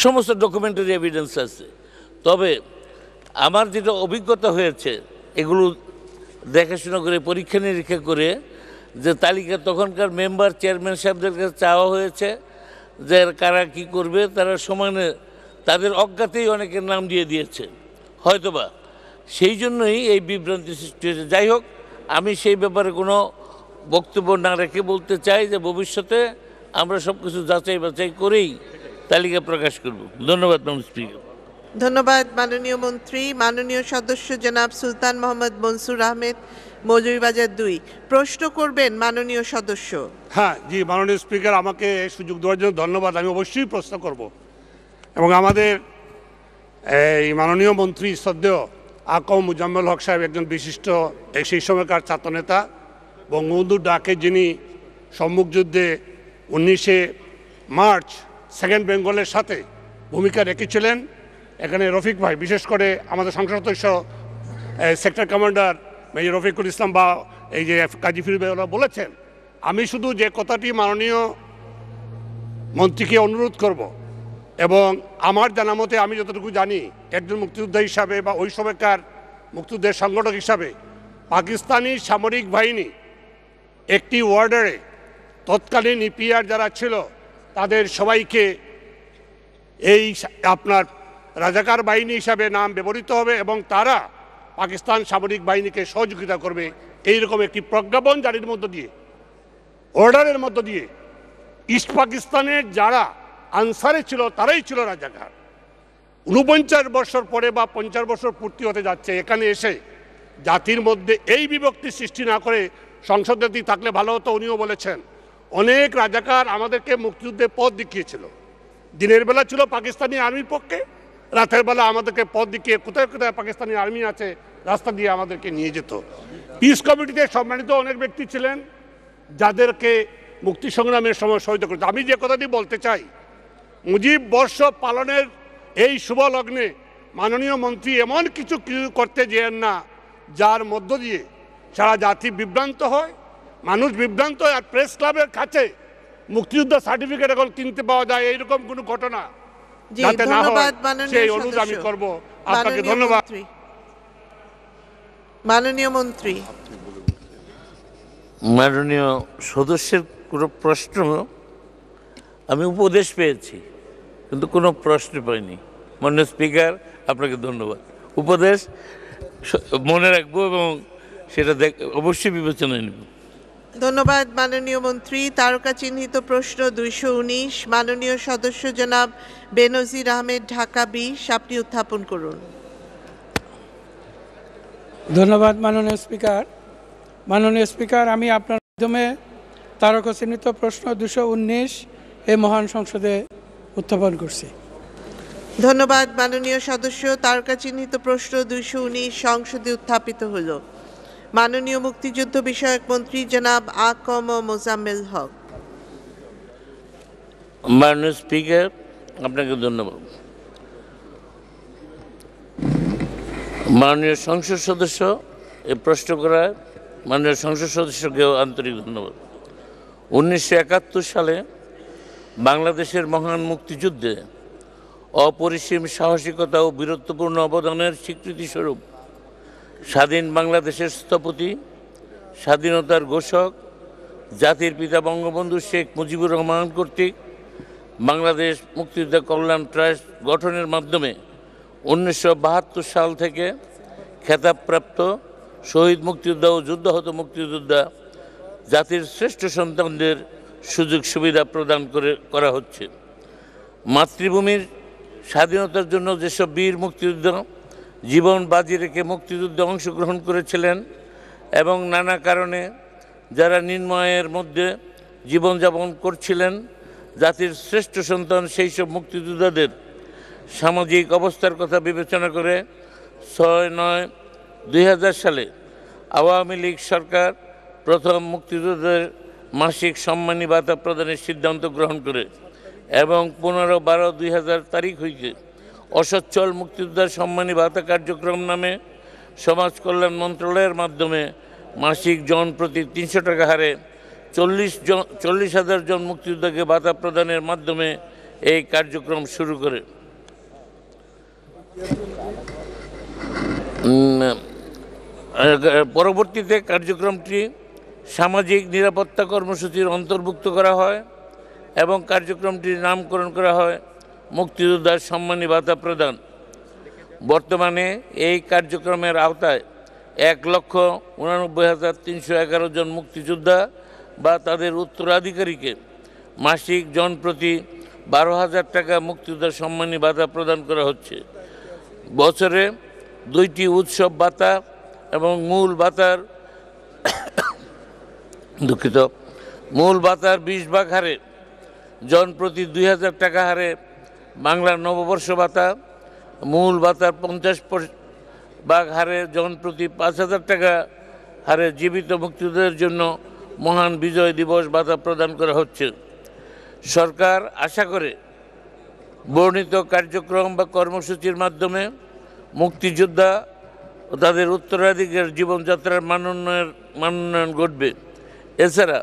সমস্ত ডকুমেন্টারি এভিডেন্স আছে তবে আমার যেটা অভিজ্ঞতা হয়েছে এগুলো দেখাশোনা করে পরীক্ষা নিরীক্ষা করে যে তালিকা তখনকার মেম্বার চেয়ারম্যান সাহেবদের কাছে চাওয়া হয়েছে যে কারা কি করবে তারা সমানে তাদের অজ্ঞাতেই অনেকের নাম দিয়ে দিয়েছে হয়তোবা সেই জন্যই এই বিভ্রান্তি সৃষ্টি হয়েছে যাই হোক আমি সেই ব্যাপারে কোনো বক্তব্য না রেখে বলতে চাই যে ভবিষ্যতে আমরা সব কিছু যাচাই বাছাই করেই তালিকা প্রকাশ করব ধন্যবাদ ম্যাম স্পিকার ধন্যবাদ মাননীয় মন্ত্রী মাননীয় সদস্য জনাব সুলতান মোহাম্মদ মনসুর আহমেদ মজুরিবাজার দুই প্রশ্ন করবেন মাননীয় সদস্য হ্যাঁ জি মাননীয় স্পিকার আমাকে সুযোগ দেওয়ার জন্য ধন্যবাদ আমি অবশ্যই প্রশ্ন করব এবং আমাদের এই মাননীয় মন্ত্রী সদ্য আকম মুজাম্মেল হক সাহেব একজন বিশিষ্ট সেই সময়কার নেতা বঙ্গবন্ধু ডাকে যিনি সম্মুখ যুদ্ধে উনিশে মার্চ সেকেন্ড বেঙ্গলের সাথে ভূমিকা রেখেছিলেন এখানে রফিক ভাই বিশেষ করে আমাদের সংসদ সদস্য sector commander major Rafiqul Islam বা এই যে কাজী ফিরুদ্দাহ বলেছেন আমি শুধু যে কথাটি মাননীয় মন্ত্রীকে অনুরোধ করব এবং আমার জানা মতে আমি যতটুকু জানি একজন মুক্তিযোদ্ধা হিসাবে বা ওই সময়কার মুক্তিযুদ্ধের সংগঠক হিসাবে পাকিস্তানি সামরিক বাহিনী একটি ওয়ার্ডারে তৎকালীন ইপিআর যারা ছিল তাদের সবাইকে এই আপনার রাজাকার বাহিনী হিসাবে নাম ব্যবহৃত হবে এবং তারা পাকিস্তান সামরিক বাহিনীকে সহযোগিতা করবে এইরকম একটি প্রজ্ঞাপন জারির মধ্য দিয়ে অর্ডারের মধ্য দিয়ে ইস্ট পাকিস্তানের যারা আনসারে ছিল তারাই ছিল রাজাকার ঊনপঞ্চাশ বছর পরে বা পঞ্চাশ বছর পূর্তি হতে যাচ্ছে এখানে এসে জাতির মধ্যে এই বিভক্তি সৃষ্টি না করে সংসদে দিক থাকলে ভালো হতো উনিও বলেছেন অনেক রাজাকার আমাদেরকে মুক্তিযুদ্ধে পথ দেখিয়েছিল দিনের বেলা ছিল পাকিস্তানি আর্মির পক্ষে রাতের বেলা আমাদেরকে পথ দিকে কোথায় কোথায় পাকিস্তানি আর্মি আছে রাস্তা দিয়ে আমাদেরকে নিয়ে যেত পিস কমিটিতে সম্মানিত অনেক ব্যক্তি ছিলেন যাদেরকে মুক্তি সংগ্রামের সময় সহযোগিতা করতে আমি যে কথাটি বলতে চাই মুজিব বর্ষ পালনের এই শুভ লগ্নে মাননীয় মন্ত্রী এমন কিছু কিছু করতে যেন না যার মধ্য দিয়ে সারা জাতি বিভ্রান্ত হয় মানুষ বিভ্রান্ত হয় আর প্রেস ক্লাবের কাছে মুক্তিযোদ্ধা সার্টিফিকেট এখন কিনতে পাওয়া যায় এইরকম কোনো ঘটনা যাতে না হয় সেই অনুরোধ আমি করব আপনাকে ধন্যবাদ মাননীয় মন্ত্রী মাননীয় সদস্যের কোনো প্রশ্ন আমি উপদেশ পেয়েছি কিন্তু কোনো প্রশ্ন পাইনি মাননীয় স্পিকার আপনাকে ধন্যবাদ উপদেশ মনে রাখবো এবং সেটা দেখ অবশ্যই বিবেচনায় নেব ধন্যবাদ মাননীয় মন্ত্রী তারকা চিহ্নিত প্রশ্ন দুইশো উনিশ মাননীয় সদস্য জনাব বেনজির আহমেদ ঢাকা বিশ আপনি উত্থাপন করুন ধন্যবাদ মাননীয় স্পিকার মাননীয় স্পিকার আমি আপনার মাধ্যমে তারকা চিহ্নিত প্রশ্ন দুশো উনিশ এ মহান সংসদে উত্থাপন করছি ধন্যবাদ মাননীয় সদস্য তারকা চিহ্নিত প্রশ্ন দুইশো উনিশ সংসদে উত্থাপিত হলো মাননীয় মুক্তিযুদ্ধ বিষয়ক মন্ত্রী জনাব আকম মোজাম্মেল হক মাননীয় স্পিকার আপনাকে ধন্যবাদ মাননীয় সংসদ সদস্য এ প্রশ্ন করা মাননীয় সংসদ সদস্যকেও আন্তরিক ধন্যবাদ উনিশশো সালে বাংলাদেশের মহান মুক্তিযুদ্ধে অপরিসীম সাহসিকতা ও বীরত্বপূর্ণ অবদানের স্বীকৃতিস্বরূপ স্বাধীন বাংলাদেশের স্থপতি স্বাধীনতার ঘোষক জাতির পিতা বঙ্গবন্ধু শেখ মুজিবুর রহমান কর্তৃক বাংলাদেশ মুক্তিযোদ্ধা কল্যাণ ট্রাস্ট গঠনের মাধ্যমে উনিশশো সাল থেকে খেতাবপ্রাপ্ত শহীদ মুক্তিযোদ্ধা ও যুদ্ধাহত মুক্তিযোদ্ধা জাতির শ্রেষ্ঠ সন্তানদের সুযোগ সুবিধা প্রদান করে করা হচ্ছে মাতৃভূমির স্বাধীনতার জন্য যেসব বীর মুক্তিযোদ্ধা জীবন বাজি রেখে মুক্তিযুদ্ধে অংশগ্রহণ করেছিলেন এবং নানা কারণে যারা নির্ময়ের মধ্যে জীবনযাপন করছিলেন জাতির শ্রেষ্ঠ সন্তান সেই সব মুক্তিযোদ্ধাদের সামাজিক অবস্থার কথা বিবেচনা করে ছয় নয় দুই সালে আওয়ামী লীগ সরকার প্রথম মুক্তিযোদ্ধাদের মাসিক সম্মানী ভাতা প্রদানের সিদ্ধান্ত গ্রহণ করে এবং পনেরো বারো দুই তারিখ হইতে অসচ্ছল মুক্তিযোদ্ধার সম্মানী ভাতা কার্যক্রম নামে সমাজ কল্যাণ মন্ত্রণালয়ের মাধ্যমে মাসিক জন প্রতি তিনশো টাকা হারে চল্লিশ জন চল্লিশ হাজার জন মুক্তিযোদ্ধাকে ভাতা প্রদানের মাধ্যমে এই কার্যক্রম শুরু করে পরবর্তীতে কার্যক্রমটি সামাজিক নিরাপত্তা কর্মসূচির অন্তর্ভুক্ত করা হয় এবং কার্যক্রমটির নামকরণ করা হয় মুক্তিযোদ্ধার সম্মানী ভাতা প্রদান বর্তমানে এই কার্যক্রমের আওতায় এক লক্ষ উনানব্বই হাজার তিনশো এগারো জন মুক্তিযোদ্ধা বা তাদের উত্তরাধিকারীকে মাসিক জনপ্রতি বারো হাজার টাকা মুক্তিযোদ্ধার সম্মানী ভাতা প্রদান করা হচ্ছে বছরে দুইটি উৎসব ভাতা এবং মূল ভাতার দুঃখিত মূল ভাতার বিশ ভাগ হারে জনপ্রতি দুই হাজার টাকা হারে বাংলার নববর্ষ ভাতা মূল ভাতার পঞ্চাশ বাঘ হারে জনপ্রতি পাঁচ হাজার টাকা হারে জীবিত মুক্তিযোদ্ধাদের জন্য মহান বিজয় দিবস ভাতা প্রদান করা হচ্ছে সরকার আশা করে বর্ণিত কার্যক্রম বা কর্মসূচির মাধ্যমে মুক্তিযোদ্ধা ও তাদের উত্তরাধিকার জীবনযাত্রার মানোন্নয়ের মানোন্নয়ন ঘটবে এছাড়া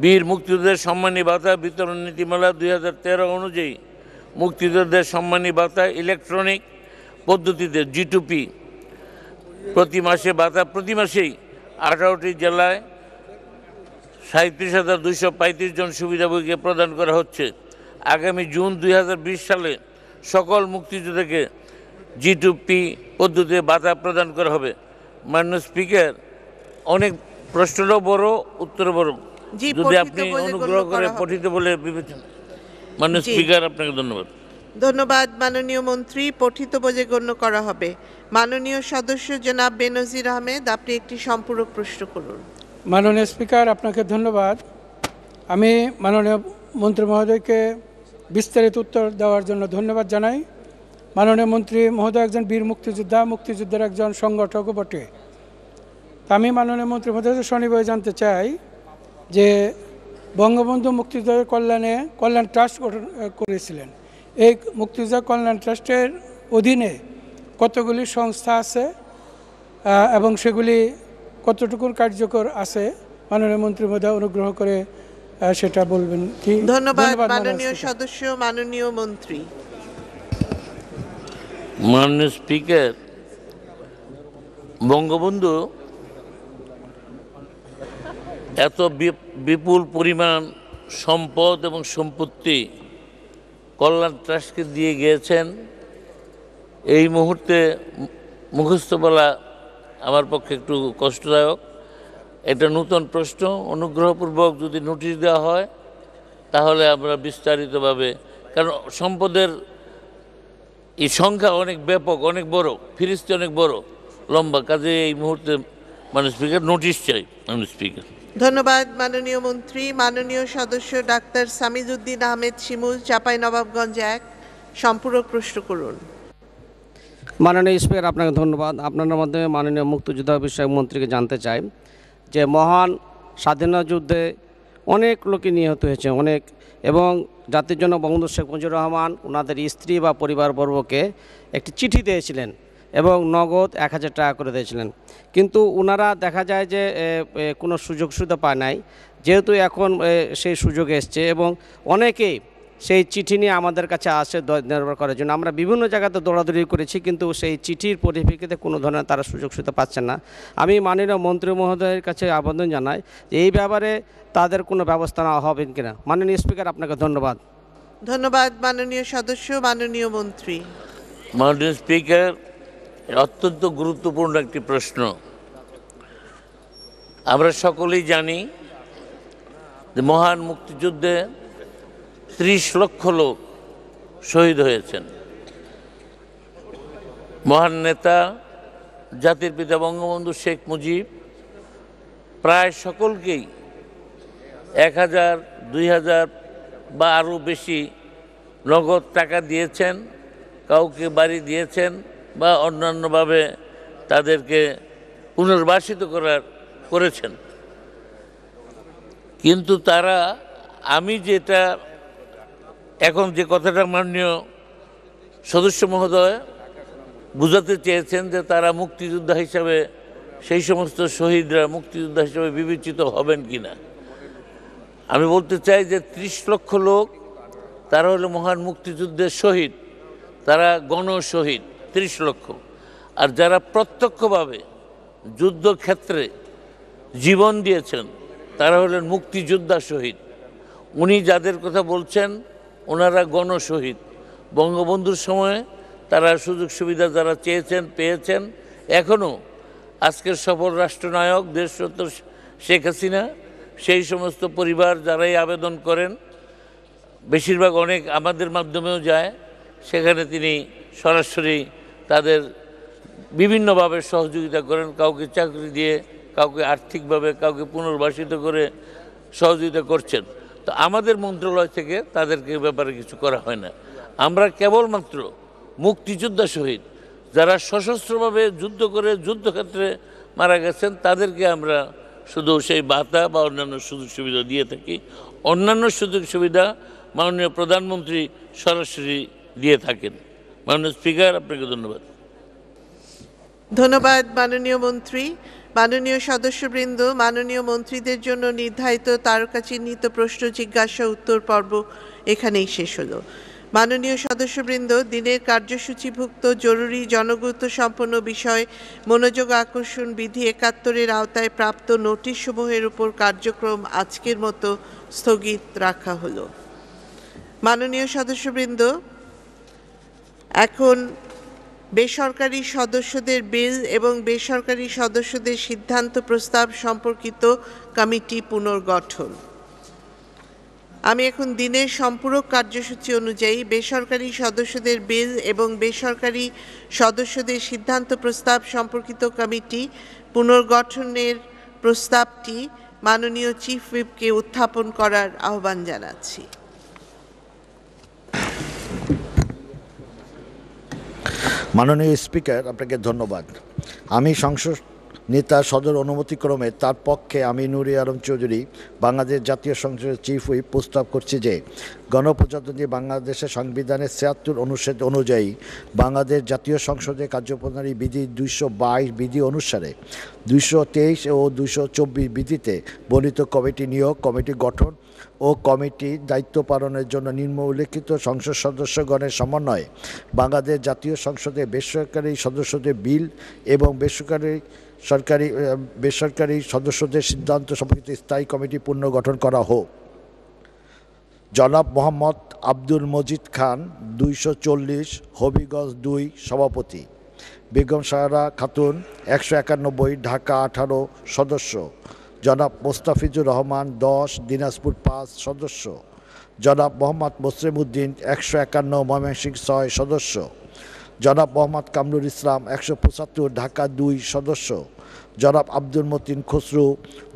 বীর মুক্তিযুদ্ধের সম্মানী ভাতা বিতরণ নীতিমালা দুই অনুযায়ী মুক্তিযোদ্ধাদের সম্মানী ভাতা ইলেকট্রনিক পদ্ধতিতে জিটুপি প্রতি মাসে ভাতা প্রতি মাসেই আঠারোটি জেলায় সাঁত্রিশ হাজার দুশো পঁয়ত্রিশ জন সুবিধাভোগীকে প্রদান করা হচ্ছে আগামী জুন দুই সালে সকল মুক্তিযোদ্ধাকে জিটুপি পদ্ধতিতে বাধা প্রদান করা হবে মান্য স্পিকার অনেক প্রশ্নটাও বড় উত্তর বড় যদি আপনি অনুগ্রহ করে পঠিত বলে বিবেচনা মাননীয় স্পিকার আপনাকে ধন্যবাদ ধন্যবাদ মাননীয় মন্ত্রী পঠিত বোঝে গণ্য করা হবে মাননীয় সদস্য জনাব বেনজির আহমেদ আপনি একটি সম্পূরক প্রশ্ন করুন মাননীয় স্পিকার আপনাকে ধন্যবাদ আমি মাননীয় মন্ত্রী মহোদয়কে বিস্তারিত উত্তর দেওয়ার জন্য ধন্যবাদ জানাই মাননীয় মন্ত্রী মহোদয় একজন বীর মুক্তিযোদ্ধা মুক্তিযুদ্ধের একজন সংগঠকও বটে আমি মাননীয় মন্ত্রী মহোদয় শনিবার জানতে চাই যে বঙ্গবন্ধু মুক্তিযুদ্ধের কল্যাণে কল্যাণ ট্রাস্ট গঠন করেছিলেন এই মুক্তিযুদ্ধ কল্যাণ ট্রাস্টের অধীনে কতগুলি সংস্থা আছে এবং সেগুলি কতটুকুর কার্যকর আছে মাননীয় মন্ত্রী মহোদয় অনুগ্রহ করে সেটা বলবেন কি ধন্যবাদ মাননীয় সদস্য মাননীয় মন্ত্রী মাননীয় স্পিকার বঙ্গবন্ধু এত বিপুল পরিমাণ সম্পদ এবং সম্পত্তি কল্যাণ ট্রাস্টকে দিয়ে গিয়েছেন এই মুহূর্তে মুখস্থ বলা আমার পক্ষে একটু কষ্টদায়ক এটা নূতন প্রশ্ন অনুগ্রহপূর্বক যদি নোটিশ দেওয়া হয় তাহলে আমরা বিস্তারিতভাবে কারণ সম্পদের এই সংখ্যা অনেক ব্যাপক অনেক বড় ফিরিস্তি অনেক বড় লম্বা কাজে এই মুহূর্তে মানে স্পিকার নোটিশ চাই মানে স্পিকার ধন্যবাদ মাননীয় মন্ত্রী মাননীয় সদস্য ডাক্তার সামিজুদ্দিন আহমেদ শিমুল চাপাই নবাবগঞ্জ এক সম্পূরক প্রশ্ন করুন মাননীয় স্পিকার আপনাকে ধন্যবাদ আপনার মাধ্যমে মাননীয় মুক্তিযোদ্ধা বিষয়ক মন্ত্রীকে জানতে চাই যে মহান স্বাধীনতা যুদ্ধে অনেক লোকই নিহত হয়েছে অনেক এবং জাতির জন্য বঙ্গবন্ধু শেখ মুজিবুর রহমান ওনাদের স্ত্রী বা পরিবারবর্গকে একটি চিঠি দিয়েছিলেন এবং নগদ এক হাজার টাকা করে দিয়েছিলেন কিন্তু ওনারা দেখা যায় যে কোনো সুযোগ সুবিধা পায় নাই যেহেতু এখন সেই সুযোগ এসছে এবং অনেকেই সেই চিঠি নিয়ে আমাদের কাছে আসে নির্ভর করার জন্য আমরা বিভিন্ন জায়গাতে দৌড়াদৌড়ি করেছি কিন্তু সেই চিঠির পরিপ্রেক্ষিতে কোনো ধরনের তারা সুযোগ সুবিধা পাচ্ছেন না আমি মাননীয় মন্ত্রী মহোদয়ের কাছে আবেদন জানাই যে এই ব্যাপারে তাদের কোনো ব্যবস্থা নেওয়া হবে কিনা মাননীয় স্পিকার আপনাকে ধন্যবাদ ধন্যবাদ মাননীয় সদস্য মাননীয় মন্ত্রী মাননীয় স্পিকার অত্যন্ত গুরুত্বপূর্ণ একটি প্রশ্ন আমরা সকলেই জানি যে মহান মুক্তিযুদ্ধে ত্রিশ লক্ষ লোক শহীদ হয়েছেন মহান নেতা জাতির পিতা বঙ্গবন্ধু শেখ মুজিব প্রায় সকলকেই এক হাজার দুই হাজার বা আরও বেশি নগদ টাকা দিয়েছেন কাউকে বাড়ি দিয়েছেন বা অন্যান্যভাবে তাদেরকে পুনর্বাসিত করার করেছেন কিন্তু তারা আমি যেটা এখন যে কথাটা মাননীয় সদস্য মহোদয় বুঝাতে চেয়েছেন যে তারা মুক্তিযোদ্ধা হিসাবে সেই সমস্ত শহীদরা মুক্তিযোদ্ধা হিসাবে বিবেচিত হবেন কি না আমি বলতে চাই যে ত্রিশ লক্ষ লোক তারা হলো মহান মুক্তিযুদ্ধের শহীদ তারা গণশহীদ একত্রিশ লক্ষ আর যারা প্রত্যক্ষভাবে যুদ্ধক্ষেত্রে জীবন দিয়েছেন তারা হলেন মুক্তিযোদ্ধা শহীদ উনি যাদের কথা বলছেন ওনারা গণশহীদ বঙ্গবন্ধুর সময়ে তারা সুযোগ সুবিধা যারা চেয়েছেন পেয়েছেন এখনও আজকের সফল রাষ্ট্রনায়ক দেশরত শেখ হাসিনা সেই সমস্ত পরিবার যারাই আবেদন করেন বেশিরভাগ অনেক আমাদের মাধ্যমেও যায় সেখানে তিনি সরাসরি তাদের বিভিন্নভাবে সহযোগিতা করেন কাউকে চাকরি দিয়ে কাউকে আর্থিকভাবে কাউকে পুনর্বাসিত করে সহযোগিতা করছেন তো আমাদের মন্ত্রণালয় থেকে তাদেরকে ব্যাপারে কিছু করা হয় না আমরা কেবলমাত্র মুক্তিযোদ্ধা শহীদ যারা সশস্ত্রভাবে যুদ্ধ করে যুদ্ধক্ষেত্রে মারা গেছেন তাদেরকে আমরা শুধু সেই বাতা বা অন্যান্য সুযোগ সুবিধা দিয়ে থাকি অন্যান্য সুযোগ সুবিধা মাননীয় প্রধানমন্ত্রী সরাসরি দিয়ে থাকেন মাননীয় স্পিকার আপনাকে ধন্যবাদ ধন্যবাদ মাননীয় মন্ত্রী মাননীয় সদস্যবৃন্দ মাননীয় মন্ত্রীদের জন্য নির্ধারিত তারকা চিহ্নিত প্রশ্ন জিজ্ঞাসা উত্তর পর্ব এখানেই শেষ হল মাননীয় সদস্যবৃন্দ দিনের কার্যসূচিভুক্ত জরুরি জনগুরুত্ব সম্পন্ন বিষয় মনোযোগ আকর্ষণ বিধি একাত্তরের আওতায় প্রাপ্ত নোটিশ সমূহের উপর কার্যক্রম আজকের মতো স্থগিত রাখা হল মাননীয় সদস্যবৃন্দ এখন বেসরকারি সদস্যদের বিল এবং বেসরকারি সদস্যদের সিদ্ধান্ত প্রস্তাব সম্পর্কিত কমিটি পুনর্গঠন আমি এখন দিনের সম্পূরক কার্যসূচি অনুযায়ী বেসরকারি সদস্যদের বিল এবং বেসরকারি সদস্যদের সিদ্ধান্ত প্রস্তাব সম্পর্কিত কমিটি পুনর্গঠনের প্রস্তাবটি মাননীয় চিফ হুইপকে উত্থাপন করার আহ্বান জানাচ্ছি মাননীয় স্পিকার আপনাকে ধন্যবাদ আমি সংসদ নেতা সদর অনুমতিক্রমে তার পক্ষে আমি নুরি আলম চৌধুরী বাংলাদেশ জাতীয় সংসদের চিফ হুইপ প্রস্তাব করছি যে গণপ্রজাতন্ত্রী বাংলাদেশের সংবিধানের ছিয়াত্তর অনুচ্ছেদ অনুযায়ী বাংলাদেশ জাতীয় সংসদের কার্যপ্রণালী বিধি দুইশো বাইশ বিধি অনুসারে দুইশো তেইশ ও দুইশো চব্বিশ বিধিতে বর্ণিত কমিটি নিয়োগ কমিটি গঠন ও কমিটি দায়িত্ব পালনের জন্য নিম্ন উল্লেখিত সংসদ সদস্যগণের সমন্বয়ে বাংলাদেশ জাতীয় সংসদে বেসরকারি সদস্যদের বিল এবং বেসরকারি সরকারি বেসরকারি সদস্যদের সিদ্ধান্ত সম্পর্কিত স্থায়ী কমিটি পুনর্গঠন করা হোক জনাব মোহাম্মদ আব্দুল মজিদ খান দুইশো চল্লিশ হবিগঞ্জ দুই সভাপতি বেগম সাহারা খাতুন একশো একানব্বই ঢাকা আঠারো সদস্য জনাব মোস্তাফিজুর রহমান দশ দিনাজপুর পাঁচ সদস্য জনাব মোহাম্মদ মোসলিম উদ্দিন একশো একান্ন ময়মনসিংহ ছয় সদস্য জনাব মোহাম্মদ কামরুল ইসলাম একশো পঁচাত্তর ঢাকা দুই সদস্য জনাব আব্দুল মতিন খসরু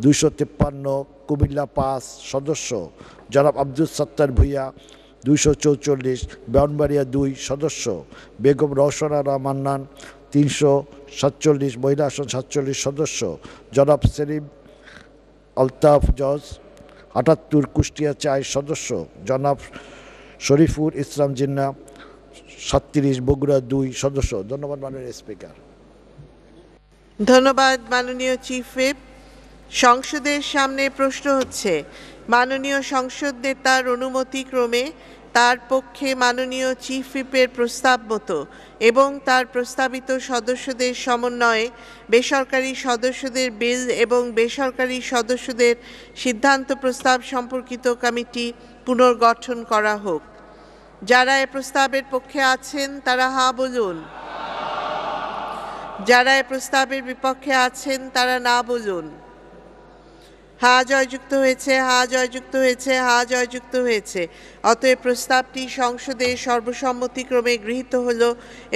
দুইশো তিপ্পান্ন কুমিল্লা পাঁচ সদস্য জনাব আব্দুল সত্তার ভূঁইয়া দুইশো চৌচল্লিশ ব্রাউনবাড়িয়া দুই সদস্য বেগম রহসনারা মান্নান তিনশো সাতচল্লিশ মহিলা আসন সাতচল্লিশ সদস্য জনাব সেলিম আলতাফ জজ আটাত্তর কুষ্টিয়া চায় সদস্য জনাব শরীফুর ইসলাম জিন্না সাতত্রিশ বগুড়া দুই সদস্য ধন্যবাদ মাননীয় স্পিকার ধন্যবাদ মাননীয় চিফ হুইপ সংসদের সামনে প্রশ্ন হচ্ছে মাননীয় সংসদ নেতার অনুমতিক্রমে তার পক্ষে মাননীয় চিফ হুইপের প্রস্তাব মতো এবং তার প্রস্তাবিত সদস্যদের সমন্বয়ে বেসরকারি সদস্যদের বিল এবং বেসরকারি সদস্যদের সিদ্ধান্ত প্রস্তাব সম্পর্কিত কমিটি পুনর্গঠন করা হোক যারা এ প্রস্তাবের পক্ষে আছেন তারা হা বলুন যারা এ প্রস্তাবের বিপক্ষে আছেন তারা না বলুন হা জয়যুক্ত হয়েছে হা জয়যুক্ত হয়েছে হা জয়যুক্ত হয়েছে অতএব প্রস্তাবটি সংসদে সর্বসম্মতিক্রমে গৃহীত হল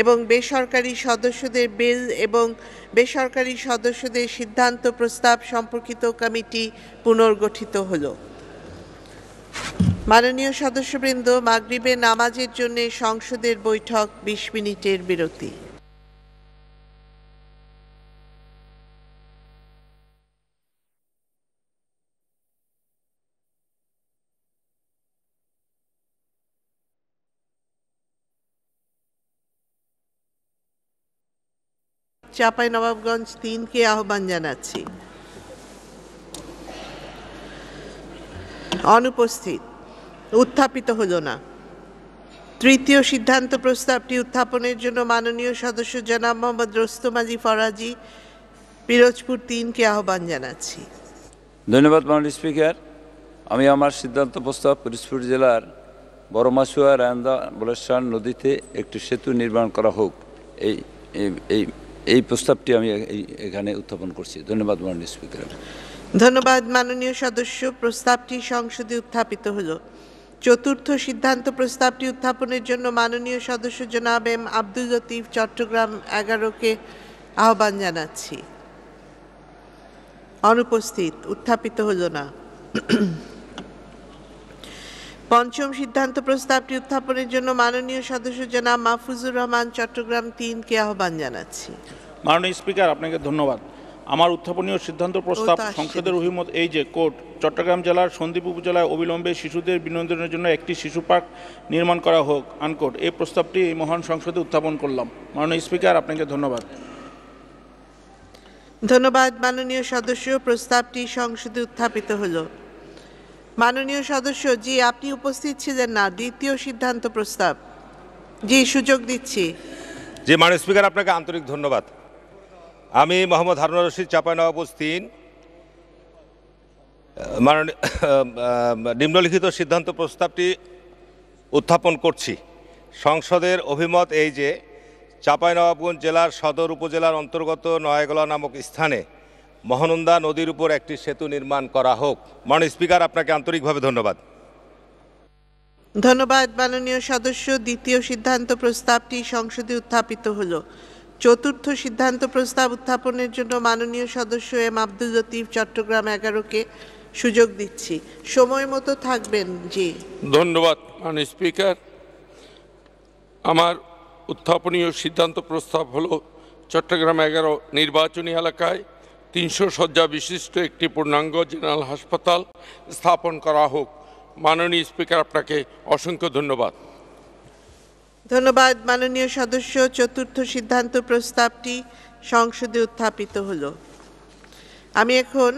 এবং বেসরকারি সদস্যদের বিল এবং বেসরকারি সদস্যদের সিদ্ধান্ত প্রস্তাব সম্পর্কিত কমিটি পুনর্গঠিত হল মাননীয় সদস্যবৃন্দ মাগরিবে নামাজের জন্য সংসদের বৈঠক বিশ মিনিটের বিরতি চাপাই নবাবগঞ্জ তিনকে আহ্বান জানাচ্ছি অনুপস্থিত উত্থাপিত হল না তৃতীয় সিদ্ধান্ত প্রস্তাবটি উত্থাপনের জন্য মাননীয় সদস্য জনাব মোহাম্মদ রস্তমাজি ফরাজি পিরোজপুর তিনকে আহ্বান জানাচ্ছি ধন্যবাদ মাননীয় স্পিকার আমি আমার সিদ্ধান্ত প্রস্তাব পিরোজপুর জেলার বড়মাসুয়া রায়ন্দা বলেশ্বর নদীতে একটি সেতু নির্মাণ করা হোক এই এই এই প্রস্তাবটি আমি এখানে উত্থাপন করছি ধন্যবাদ মাননীয় স্পিকার ধন্যবাদ মাননীয় সদস্য প্রস্তাবটি সংসদে উত্থাপিত হলো চতুর্থ সিদ্ধান্ত প্রস্তাবটি উত্থাপনের জন্য মাননীয় সদস্য জনাব এম আব্দুল লতিফ চট্টগ্রাম এগারোকে আহ্বান জানাচ্ছি অনুপস্থিত উত্থাপিত হলো না পঞ্চম সিদ্ধান্ত প্রস্তাবটি উত্থাপনের জন্য মাননীয় সদস্য জনাব মাহফুজুর রহমান চট্টগ্রাম তিনকে আহ্বান জানাচ্ছি মাননীয় স্পিকার আপনাকে ধন্যবাদ আমার উত্থাপনীয় সিদ্ধান্ত প্রস্তাব সংসদের অভিমত এই যে কোর্ট চট্টগ্রাম জেলার সন্দ্বীপ উপজেলায় অবিলম্বে শিশুদের বিনোদনের জন্য একটি শিশু পার্ক নির্মাণ করা হোক আনকোট এই প্রস্তাবটি এই মহান সংসদে উত্থাপন করলাম মাননীয় স্পিকার আপনাকে ধন্যবাদ ধন্যবাদ মাননীয় সদস্য প্রস্তাবটি সংসদে উত্থাপিত হলো মাননীয় সদস্য জি আপনি উপস্থিত ছিলেন না দ্বিতীয় সিদ্ধান্ত প্রস্তাব জি সুযোগ দিচ্ছি জি মাননীয় স্পিকার আপনাকে আন্তরিক ধন্যবাদ আমি মোহাম্মদ হারুন রশিদ চাপানবাবস্থিন মাননীয় নিম্নলিখিত সিদ্ধান্ত প্রস্তাবটি উত্থাপন করছি সংসদের অভিমত এই যে চাঁপাইনবাবগঞ্জ জেলার সদর উপজেলার অন্তর্গত নয়াগলা নামক স্থানে মহানন্দা নদীর উপর একটি সেতু নির্মাণ করা হোক মাননীয় স্পিকার আপনাকে আন্তরিকভাবে ধন্যবাদ ধন্যবাদ মাননীয় সদস্য দ্বিতীয় সিদ্ধান্ত প্রস্তাবটি সংসদে উত্থাপিত হল চতুর্থ সিদ্ধান্ত প্রস্তাব উত্থাপনের জন্য মাননীয় সদস্য এম আব্দুল লতিফ চট্টগ্রাম এগারোকে সুযোগ দিচ্ছি সময় মতো থাকবেন জি ধন্যবাদ মাননীয় স্পিকার আমার উত্থাপনীয় সিদ্ধান্ত প্রস্তাব হলো চট্টগ্রাম এগারো নির্বাচনী এলাকায় তিনশো শয্যা বিশিষ্ট একটি পূর্ণাঙ্গ জেনারেল হাসপাতাল স্থাপন করা হোক মাননীয় স্পিকার আপনাকে অসংখ্য ধন্যবাদ ধন্যবাদ মাননীয় সদস্য চতুর্থ সিদ্ধান্ত প্রস্তাবটি সংসদে উত্থাপিত হল আমি এখন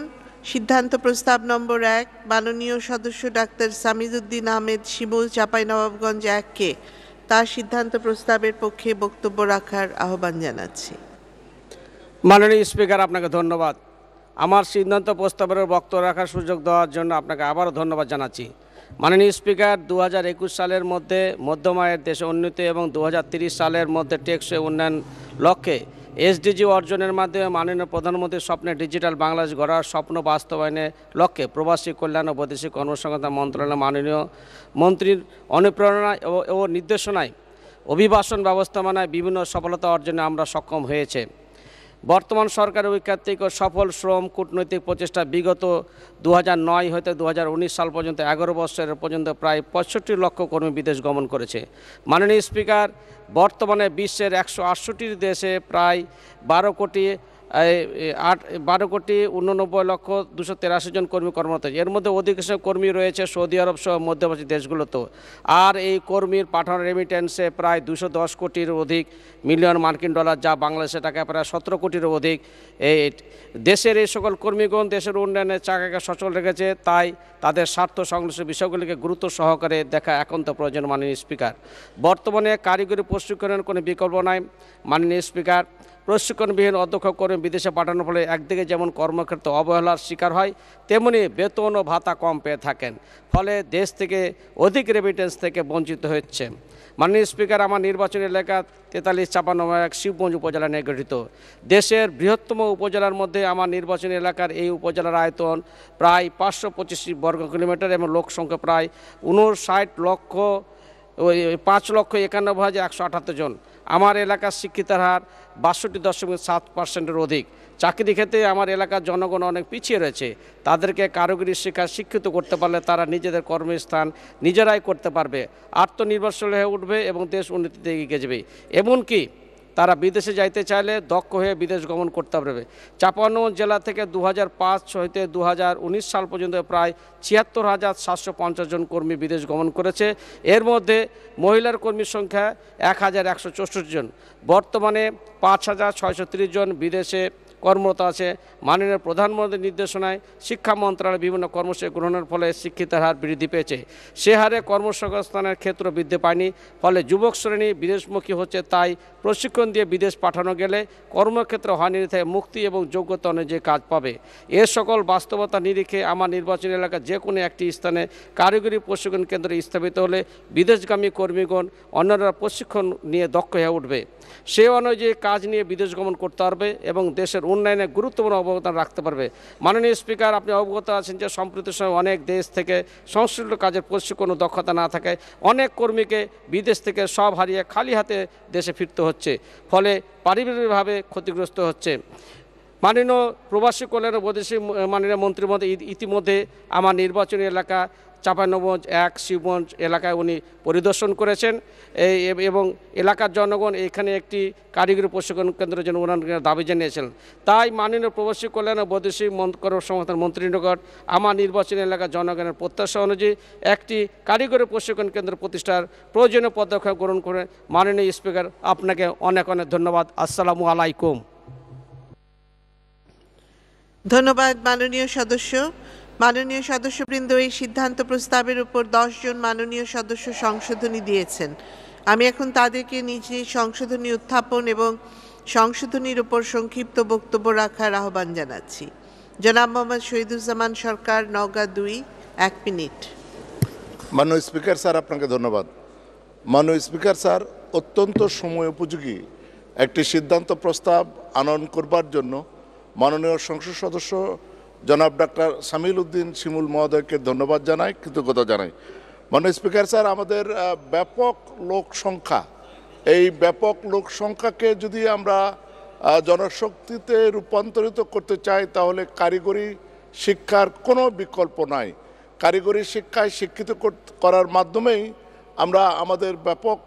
সিদ্ধান্ত প্রস্তাব নম্বর এক মাননীয় সদস্য ডাক্তার সামিদুদ্দিন আহমেদ শিমুল চাঁপাইনবাবগঞ্জ এককে তার সিদ্ধান্ত প্রস্তাবের পক্ষে বক্তব্য রাখার আহ্বান জানাচ্ছি মাননীয় স্পিকার আপনাকে ধন্যবাদ আমার সিদ্ধান্ত প্রস্তাবের বক্ত রাখার সুযোগ দেওয়ার জন্য আপনাকে আবারও ধন্যবাদ জানাচ্ছি মাননীয় স্পিকার দু সালের মধ্যে মধ্যম আয়ের দেশে উন্নতি এবং দু সালের মধ্যে টেকসই উন্নয়ন লক্ষ্যে এসডিজি অর্জনের মাধ্যমে মাননীয় প্রধানমন্ত্রীর স্বপ্নে ডিজিটাল বাংলাদেশ গড়ার স্বপ্ন বাস্তবায়নের লক্ষ্যে প্রবাসী কল্যাণ ও বৈদেশিক কর্মসংস্থান মন্ত্রণালয় মাননীয় মন্ত্রীর অনুপ্রেরণা ও নির্দেশনায় অভিবাসন ব্যবস্থাপনায় বিভিন্ন সফলতা অর্জনে আমরা সক্ষম হয়েছে বর্তমান সরকারের ঐকাত্মিক ও সফল শ্রম কূটনৈতিক প্রচেষ্টা বিগত দু নয় হতে দু সাল পর্যন্ত এগারো বছরের পর্যন্ত প্রায় পঁয়ষট্টি লক্ষ কর্মী বিদেশ গমন করেছে মাননীয় স্পিকার বর্তমানে বিশ্বের একশো আটষট্টি দেশে প্রায় বারো কোটি আট বারো কোটি উননব্বই লক্ষ দুশো তেরাশি জন কর্মী কর্মরত এর মধ্যে অধিকাংশ কর্মী রয়েছে সৌদি আরব সহ মধ্যপ্রাচী দেশগুলোতেও আর এই কর্মীর পাঠানোর রেমিটেন্সে প্রায় দুশো দশ কোটির অধিক মিলিয়ন মার্কিন ডলার যা বাংলাদেশের টাকায় প্রায় সতেরো কোটির অধিক এই দেশের এই সকল কর্মীগণ দেশের উন্নয়নে চাকাকে সচল রেখেছে তাই তাদের স্বার্থ সংশ্লিষ্ট বিষয়গুলিকে গুরুত্ব সহকারে দেখা একান্ত প্রয়োজন মাননীয় স্পিকার বর্তমানে কারিগরি প্রশিক্ষণের কোনো বিকল্প নাই মাননীয় স্পিকার প্রশিক্ষণবিহীন অধ্যক্ষ কর্মী বিদেশে পাঠানোর ফলে একদিকে যেমন কর্মক্ষেত্রে অবহেলার শিকার হয় তেমনি বেতন ও ভাতা কম পেয়ে থাকেন ফলে দেশ থেকে অধিক রেমিটেন্স থেকে বঞ্চিত হচ্ছে মাননীয় স্পিকার আমার নির্বাচনী এলাকা তেতাল্লিশ ছাপান্ন এক শিবগঞ্জ উপজেলা নিয়ে গঠিত দেশের বৃহত্তম উপজেলার মধ্যে আমার নির্বাচনী এলাকার এই উপজেলার আয়তন প্রায় পাঁচশো পঁচিশটি বর্গ কিলোমিটার এবং লোক সংখ্যা প্রায় উনষাট লক্ষ পাঁচ লক্ষ একান্ন হাজার একশো আটাত্তর জন আমার এলাকার শিক্ষিতার হার বাষট্টি দশমিক সাত পার্সেন্টের অধিক চাকরি ক্ষেত্রে আমার এলাকার জনগণ অনেক পিছিয়ে রয়েছে তাদেরকে কারিগরি শিক্ষা শিক্ষিত করতে পারলে তারা নিজেদের কর্মস্থান নিজেরাই করতে পারবে আত্মনির্ভরশীল হয়ে উঠবে এবং দেশ উন্নতিতে এগিয়ে যাবে এমনকি তারা বিদেশে যাইতে চাইলে দক্ষ হয়ে বিদেশ গমন করতে পারবে চাপান্নগঞ্জ জেলা থেকে দু হাজার পাঁচ হইতে দু সাল পর্যন্ত প্রায় ছিয়াত্তর হাজার সাতশো পঞ্চাশ জন কর্মী বিদেশ গমন করেছে এর মধ্যে মহিলার কর্মীর সংখ্যা এক হাজার একশো জন বর্তমানে পাঁচ হাজার ছয়শো জন বিদেশে কর্মরত আছে মাননীয় প্রধানমন্ত্রীর নির্দেশনায় শিক্ষা মন্ত্রণালয়ের বিভিন্ন কর্মসূচি গ্রহণের ফলে শিক্ষিতের হার বৃদ্ধি পেয়েছে সে হারে কর্মসংস্থানের ক্ষেত্র বৃদ্ধি পায়নি ফলে যুবক শ্রেণী বিদেশমুখী হচ্ছে তাই প্রশিক্ষণ দিয়ে বিদেশ পাঠানো গেলে কর্মক্ষেত্রে হানি থেকে মুক্তি এবং যোগ্যতা অনুযায়ী কাজ পাবে এ সকল বাস্তবতা নিরিখে আমার নির্বাচনী এলাকা যে কোনো একটি স্থানে কারিগরি প্রশিক্ষণ কেন্দ্র স্থাপিত হলে বিদেশগামী কর্মীগণ অন্যরা প্রশিক্ষণ নিয়ে দক্ষ হয়ে উঠবে সে অনুযায়ী কাজ নিয়ে বিদেশ গমন করতে পারবে এবং দেশের উন্নয়নে গুরুত্বপূর্ণ অবদান রাখতে পারবে মাননীয় স্পিকার আপনি অবগত আছেন যে সম্প্রতি সময় অনেক দেশ থেকে সংশ্লিষ্ট কাজের কোনো দক্ষতা না থাকায় অনেক কর্মীকে বিদেশ থেকে সব হারিয়ে খালি হাতে দেশে ফিরতে হচ্ছে ফলে পারিবারিকভাবে ক্ষতিগ্রস্ত হচ্ছে মাননীয় প্রবাসী কল্যাণ বৈদেশিক মাননীয় মন্ত্রীর মধ্যে ইতিমধ্যে আমার নির্বাচনী এলাকা চাঁপানগঞ্জ এক শিবগঞ্জ এলাকায় উনি পরিদর্শন করেছেন এই এবং এলাকার জনগণ এখানে একটি কারিগরি প্রশিক্ষণ কেন্দ্রের জন্য উনার দাবি জানিয়েছেন তাই মাননীয় প্রবাসী কল্যাণ ও বৈদেশিক কর্মসংস্থান মন্ত্রীর নিকট আমার নির্বাচনী এলাকার জনগণের প্রত্যাশা অনুযায়ী একটি কারিগরি প্রশিক্ষণ কেন্দ্র প্রতিষ্ঠার প্রয়োজনীয় পদক্ষেপ গ্রহণ করে মাননীয় স্পিকার আপনাকে অনেক অনেক ধন্যবাদ আসসালামু আলাইকুম ধন্যবাদ মাননীয় সদস্য মাননীয় সদস্যবৃন্দ এই সিদ্ধান্ত প্রস্তাবের উপর জন মাননীয় সদস্য সংশোধনী দিয়েছেন আমি এখন তাদেরকে নিজ নিজ সংশোধনী উত্থাপন এবং সংশোধনীর উপর সংক্ষিপ্ত বক্তব্য রাখার আহ্বান জানাচ্ছি জনাব মোহাম্মদ শহীদুজ্জামান সরকার নওগাঁ দুই এক মিনিট মাননীয় স্পিকার স্যার আপনাকে ধন্যবাদ মাননীয় স্পিকার স্যার অত্যন্ত সময় উপযোগী একটি সিদ্ধান্ত প্রস্তাব আনয়ন করবার জন্য মাননীয় সংসদ সদস্য জনাব ডাক্তার সামিল উদ্দিন শিমুল মহোদয়কে ধন্যবাদ জানাই কৃতজ্ঞতা জানাই মাননীয় স্পিকার স্যার আমাদের ব্যাপক লোক সংখ্যা এই ব্যাপক লোক সংখ্যাকে যদি আমরা জনশক্তিতে রূপান্তরিত করতে চাই তাহলে কারিগরি শিক্ষার কোনো বিকল্প নাই কারিগরি শিক্ষায় শিক্ষিত করার মাধ্যমেই আমরা আমাদের ব্যাপক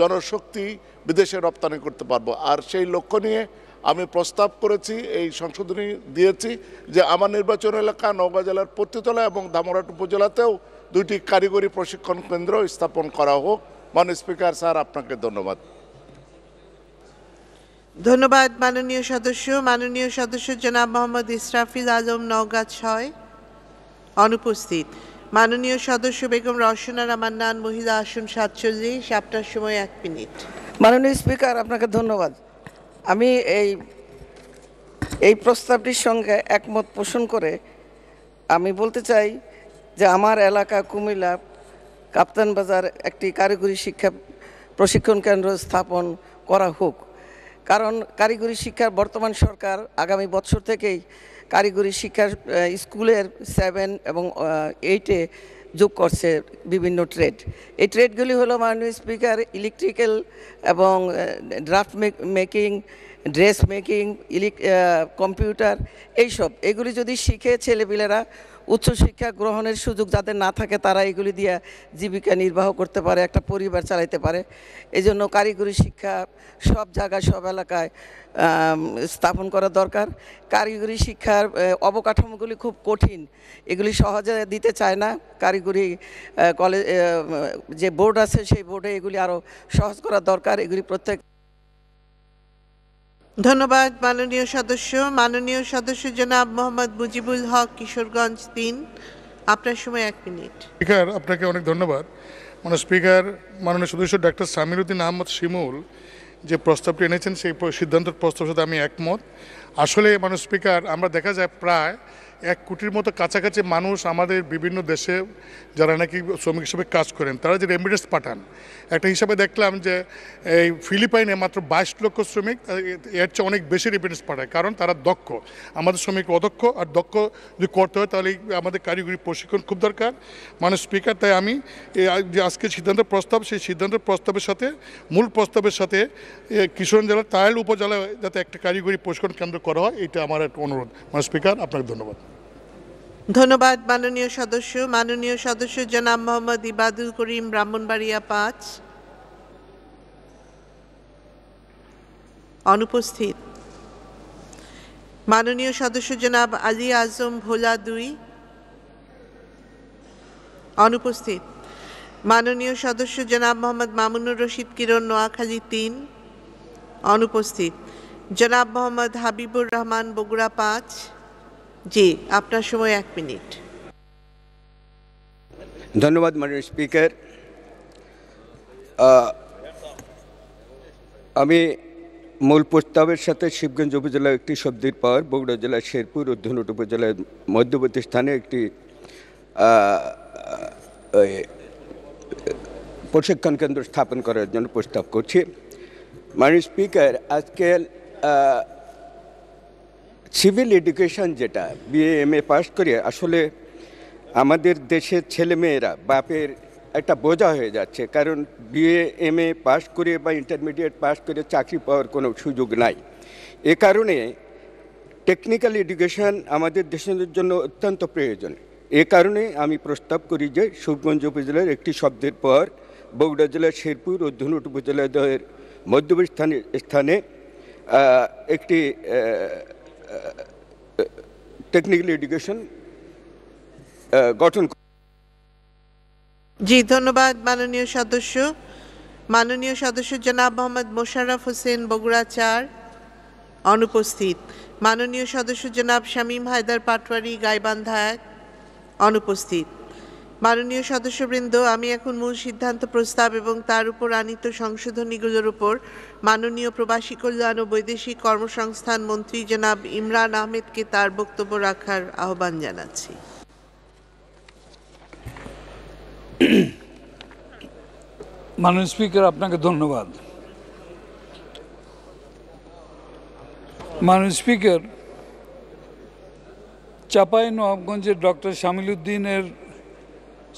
জনশক্তি বিদেশে রপ্তানি করতে পারবো আর সেই লক্ষ্য নিয়ে আমি প্রস্তাব করেছি এই সংশোধনী দিয়েছি যে আমার নির্বাচন এলাকা নওগাঁ জেলার পতিতলা এবং ধামরাট উপজেলাতেও দুইটি কারিগরি প্রশিক্ষণ কেন্দ্র স্থাপন করা হোক মাননীয় স্পিকার স্যার আপনাকে ধন্যবাদ ধন্যবাদ মাননীয় সদস্য মাননীয় সদস্য জনাব মোহাম্মদ ইসরাফিজ আজম নওগাঁ ছয় অনুপস্থিত মাননীয় সদস্য বেগম রসনা রামান্নান মহিলা আসন সাতচল্লিশ আপনার সময় এক মিনিট মাননীয় স্পিকার আপনাকে ধন্যবাদ আমি এই এই প্রস্তাবটির সঙ্গে একমত পোষণ করে আমি বলতে চাই যে আমার এলাকা কুমিল্লা কাপ্তান বাজার একটি কারিগরি শিক্ষা প্রশিক্ষণ কেন্দ্র স্থাপন করা হোক কারণ কারিগরি শিক্ষার বর্তমান সরকার আগামী বছর থেকেই কারিগরি শিক্ষার স্কুলের সেভেন এবং এইটে যোগ করছে বিভিন্ন ট্রেড এই ট্রেডগুলি হলো মাননীয় স্পিকার ইলেকট্রিক্যাল এবং ড্রাফট মেকিং ড্রেস মেকিং ইলেক কম্পিউটার এইসব এগুলি যদি শিখে ছেলেপিলেরা উচ্চশিক্ষা গ্রহণের সুযোগ যাদের না থাকে তারা এগুলি দিয়ে জীবিকা নির্বাহ করতে পারে একটা পরিবার চালাইতে পারে এই জন্য কারিগরি শিক্ষা সব জায়গায় সব এলাকায় স্থাপন করা দরকার কারিগরি শিক্ষার অবকাঠামোগুলি খুব কঠিন এগুলি সহজে দিতে চায় না কারিগরি কলেজ যে বোর্ড আছে সেই বোর্ডে এগুলি আরও সহজ করা দরকার এগুলি প্রত্যেক ধন্যবাদ মাননীয় সদস্য মাননীয় সদস্য জনাব মোহাম্মদ মুজিবুল হক কিশোরগঞ্জ তিন আপনার সময় এক মিনিট স্পিকার আপনাকে অনেক ধন্যবাদ মানে স্পিকার মাননীয় সদস্য ডাক্তার সামিরুদ্দিন আহমদ শিমুল যে প্রস্তাবটি এনেছেন সেই সিদ্ধান্তের প্রস্তাবের সাথে আমি একমত আসলে মানে স্পিকার আমরা দেখা যায় প্রায় এক কোটির মতো কাছাকাছি মানুষ আমাদের বিভিন্ন দেশে যারা নাকি শ্রমিক হিসেবে কাজ করেন তারা যে রেমিডেন্স পাঠান একটা হিসাবে দেখলাম যে এই ফিলিপাইনে মাত্র বাইশ লক্ষ শ্রমিক এর চেয়ে অনেক বেশি রেপিডেন্স পাঠায় কারণ তারা দক্ষ আমাদের শ্রমিক অদক্ষ আর দক্ষ যদি করতে হয় তাহলে আমাদের কারিগরি প্রশিক্ষণ খুব দরকার মানে স্পিকার তাই আমি যে আজকে সিদ্ধান্তের প্রস্তাব সেই সিদ্ধান্তের প্রস্তাবের সাথে মূল প্রস্তাবের সাথে কিশোরগঞ্জ জেলার তায়াল উপজেলায় যাতে একটা কারিগরি প্রশিক্ষণ কেন্দ্র করা হয় এটা আমার একটা অনুরোধ মানে স্পিকার আপনাকে ধন্যবাদ ধন্যবাদ মাননীয় সদস্য মাননীয় সদস্য জনাব মোহাম্মদ ইবাদুল করিম ব্রাহ্মণবাড়িয়া পাঁচ অনুপস্থিত মাননীয় সদস্য জনাব আলী আজম ভোলা দুই অনুপস্থিত মাননীয় সদস্য জনাব মোহাম্মদ মামুনুর রশিদ কিরণ নোয়াখালী তিন অনুপস্থিত জনাব মোহাম্মদ হাবিবুর রহমান বগুড়া পাঁচ জি আপনার সময় এক মিনিট ধন্যবাদ মাননীয় স্পিকার আমি মূল প্রস্তাবের সাথে শিবগঞ্জ উপজেলার একটি সবজির পাওয়ার বগুড়া জেলার শেরপুর ও ধুনট উপজেলার মধ্যবর্তী স্থানে একটি প্রশিক্ষণ কেন্দ্র স্থাপন করার জন্য প্রস্তাব করছি মাননীয় স্পিকার আজকে সিভিল এডুকেশন যেটা বিএ এম এ পাশ করে আসলে আমাদের দেশের ছেলেমেয়েরা বাপের একটা বোঝা হয়ে যাচ্ছে কারণ বিএ এম এ পাশ করে বা ইন্টারমিডিয়েট পাশ করে চাকরি পাওয়ার কোনো সুযোগ নাই এ কারণে টেকনিক্যাল এডুকেশন আমাদের দেশের জন্য অত্যন্ত প্রয়োজন এ কারণে আমি প্রস্তাব করি যে শিবগঞ্জ উপজেলার একটি শব্দের পর বগুড়া জেলার শেরপুর ও ধুনুট উপজেলার মধ্যবর্তী স্থানে স্থানে একটি টেকনিক্যাল এডুকেশন uh, গঠন জি ধন্যবাদ মাননীয় সদস্য মাননীয় সদস্য জনাব মোহাম্মদ মোশারফ হোসেন বগুড়া চার অনুপস্থিত মাননীয় সদস্য জনাব শামীম হায়দার পাটওয়ারি গাইবান্ধা এক অনুপস্থিত মাননীয় সদস্যবৃন্দ আমি এখন মূল সিদ্ধান্ত প্রস্তাব এবং তার উপর আনিত সংশোধনীগুলোর উপর মাননীয় প্রবাসী কল্যাণ ও বৈদেশিক কর্মসংস্থান মন্ত্রী জনাব ইমরান আহমেদকে তার বক্তব্য রাখার আহ্বান জানাচ্ছি মাননীয় স্পিকার আপনাকে ধন্যবাদ মাননীয় স্পিকার চাপাই নবাবগঞ্জের ডক্টর উদ্দিনের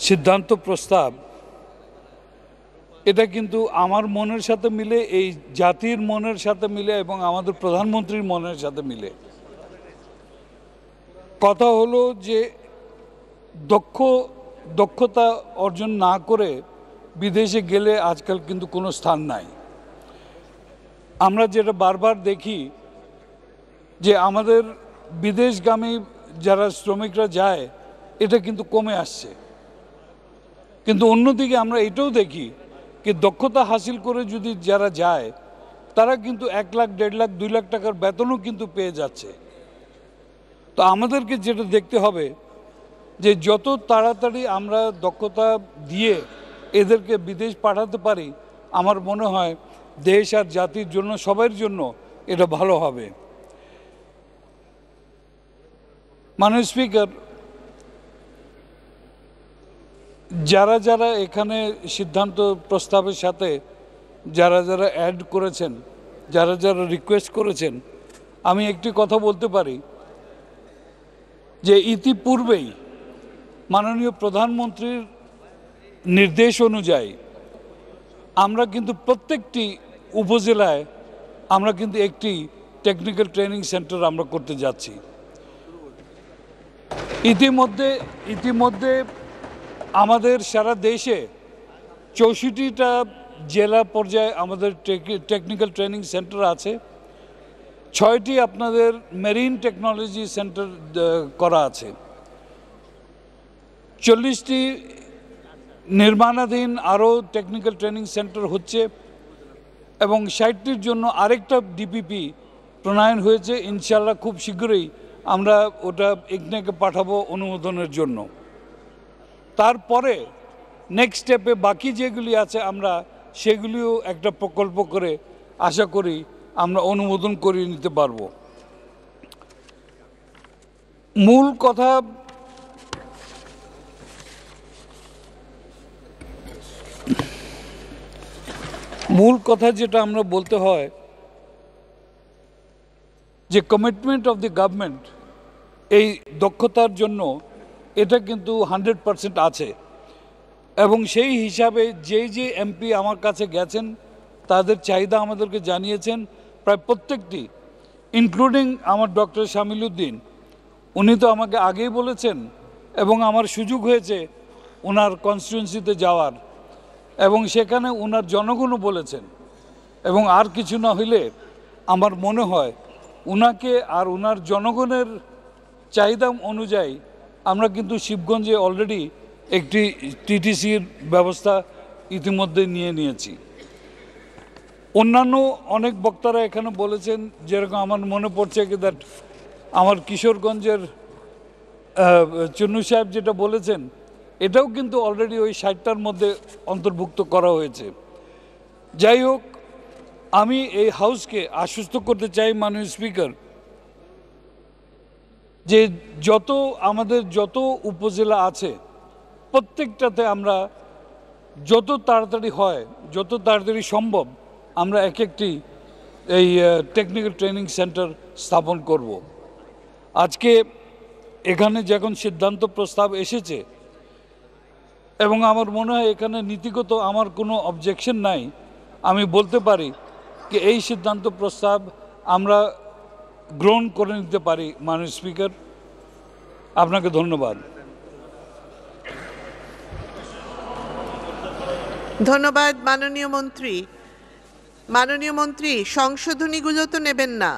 সিদ্ধান্ত প্রস্তাব এটা কিন্তু আমার মনের সাথে মিলে এই জাতির মনের সাথে মিলে এবং আমাদের প্রধানমন্ত্রীর মনের সাথে মিলে কথা হলো যে দক্ষ দক্ষতা অর্জন না করে বিদেশে গেলে আজকাল কিন্তু কোনো স্থান নাই আমরা যেটা বারবার দেখি যে আমাদের বিদেশগামী যারা শ্রমিকরা যায় এটা কিন্তু কমে আসছে কিন্তু অন্যদিকে আমরা এটাও দেখি যে দক্ষতা হাসিল করে যদি যারা যায় তারা কিন্তু এক লাখ দেড় লাখ দুই লাখ টাকার বেতনও কিন্তু পেয়ে যাচ্ছে তো আমাদেরকে যেটা দেখতে হবে যে যত তাড়াতাড়ি আমরা দক্ষতা দিয়ে এদেরকে বিদেশ পাঠাতে পারি আমার মনে হয় দেশ আর জাতির জন্য সবার জন্য এটা ভালো হবে মাননীয় স্পিকার যারা যারা এখানে সিদ্ধান্ত প্রস্তাবের সাথে যারা যারা অ্যাড করেছেন যারা যারা রিকোয়েস্ট করেছেন আমি একটি কথা বলতে পারি যে ইতিপূর্বেই মাননীয় প্রধানমন্ত্রীর নির্দেশ অনুযায়ী আমরা কিন্তু প্রত্যেকটি উপজেলায় আমরা কিন্তু একটি টেকনিক্যাল ট্রেনিং সেন্টার আমরা করতে যাচ্ছি ইতিমধ্যে ইতিমধ্যে আমাদের সারা দেশে চৌষট্টিটা জেলা পর্যায়ে আমাদের টেকনিক্যাল ট্রেনিং সেন্টার আছে ছয়টি আপনাদের মেরিন টেকনোলজি সেন্টার করা আছে চল্লিশটি নির্মাণাধীন আরও টেকনিক্যাল ট্রেনিং সেন্টার হচ্ছে এবং ষাটটির জন্য আরেকটা ডিপিপি প্রণয়ন হয়েছে ইনশাল্লাহ খুব শীঘ্রই আমরা ওটা এখানে পাঠাবো অনুমোদনের জন্য তারপরে নেক্সট স্টেপে বাকি যেগুলি আছে আমরা সেগুলিও একটা প্রকল্প করে আশা করি আমরা অনুমোদন করিয়ে নিতে পারব মূল কথা মূল কথা যেটা আমরা বলতে হয় যে কমিটমেন্ট অফ দি গভর্নমেন্ট এই দক্ষতার জন্য এটা কিন্তু হান্ড্রেড পারসেন্ট আছে এবং সেই হিসাবে যেই যে এমপি আমার কাছে গেছেন তাদের চাহিদা আমাদেরকে জানিয়েছেন প্রায় প্রত্যেকটি ইনক্লুডিং আমার ডক্টর শামিলুদ্দিন উনি তো আমাকে আগেই বলেছেন এবং আমার সুযোগ হয়েছে ওনার কনস্টিটুয়েন্সিতে যাওয়ার এবং সেখানে ওনার জনগণও বলেছেন এবং আর কিছু না হইলে আমার মনে হয় ওনাকে আর ওনার জনগণের চাহিদা অনুযায়ী আমরা কিন্তু শিবগঞ্জে অলরেডি একটি টিটিসির ব্যবস্থা ইতিমধ্যে নিয়ে নিয়েছি অন্যান্য অনেক বক্তারা এখানে বলেছেন যেরকম আমার মনে পড়ছে কি দ্যাট আমার কিশোরগঞ্জের চুন্নু সাহেব যেটা বলেছেন এটাও কিন্তু অলরেডি ওই ষাটটার মধ্যে অন্তর্ভুক্ত করা হয়েছে যাই হোক আমি এই হাউসকে আশ্বস্ত করতে চাই মাননীয় স্পিকার যে যত আমাদের যত উপজেলা আছে প্রত্যেকটাতে আমরা যত তাড়াতাড়ি হয় যত তাড়াতাড়ি সম্ভব আমরা এক একটি এই টেকনিক্যাল ট্রেনিং সেন্টার স্থাপন করব। আজকে এখানে যখন সিদ্ধান্ত প্রস্তাব এসেছে এবং আমার মনে হয় এখানে নীতিগত আমার কোনো অবজেকশন নাই আমি বলতে পারি যে এই সিদ্ধান্ত প্রস্তাব আমরা গ্রহণ করে নিতে পারি মাননীয় স্পিকার আপনাকে ধন্যবাদ ধন্যবাদ মাননীয় মন্ত্রী মাননীয় মন্ত্রী সংশোধনীগুলো তো নেবেন না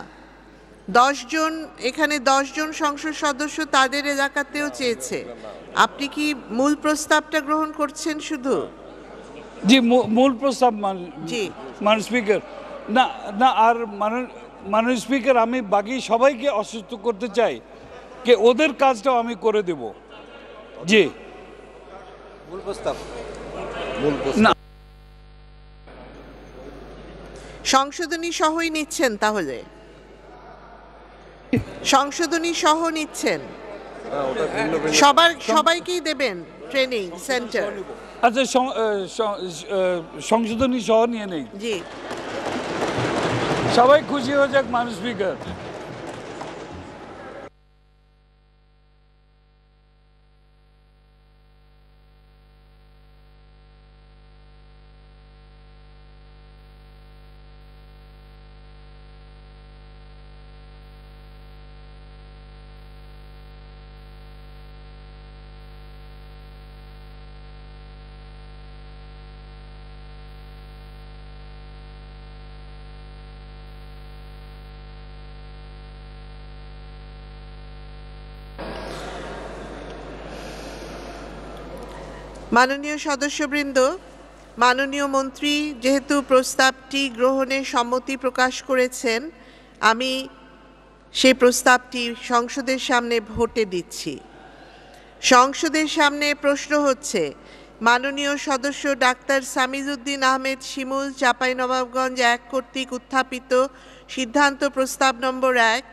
দশজন এখানে দশজন সংসদ সদস্য তাদের এলাকাতেও চেয়েছে আপনি কি মূল প্রস্তাবটা গ্রহণ করছেন শুধু জি মূল প্রস্তাব মান জি মান স্পিকার না না আর মাননীয় মাননীয় স্পিকার আমি বাকি সবাইকে অসুস্থ করতে চাই যে ওদের কাজটাও আমি করে দেব জি ভুল প্রস্তাব সংশোধনী সহই নিচ্ছেন তাহলে সংশোধনী সহ নিচ্ছেন সবার সবাইকেই দেবেন ট্রেনিং সেন্টার আচ্ছা সংশোধনী সহ নিয়ে নেই জি সবাই খুশি হয়ে যাক মানুষ বিকার মাননীয় সদস্যবৃন্দ মাননীয় মন্ত্রী যেহেতু প্রস্তাবটি গ্রহণে সম্মতি প্রকাশ করেছেন আমি সেই প্রস্তাবটি সংসদের সামনে ভোটে দিচ্ছি সংসদের সামনে প্রশ্ন হচ্ছে মাননীয় সদস্য ডাক্তার সামিজুদ্দিন আহমেদ শিমুল চাঁপাইনবাবগঞ্জ এক কর্তৃক উত্থাপিত সিদ্ধান্ত প্রস্তাব নম্বর এক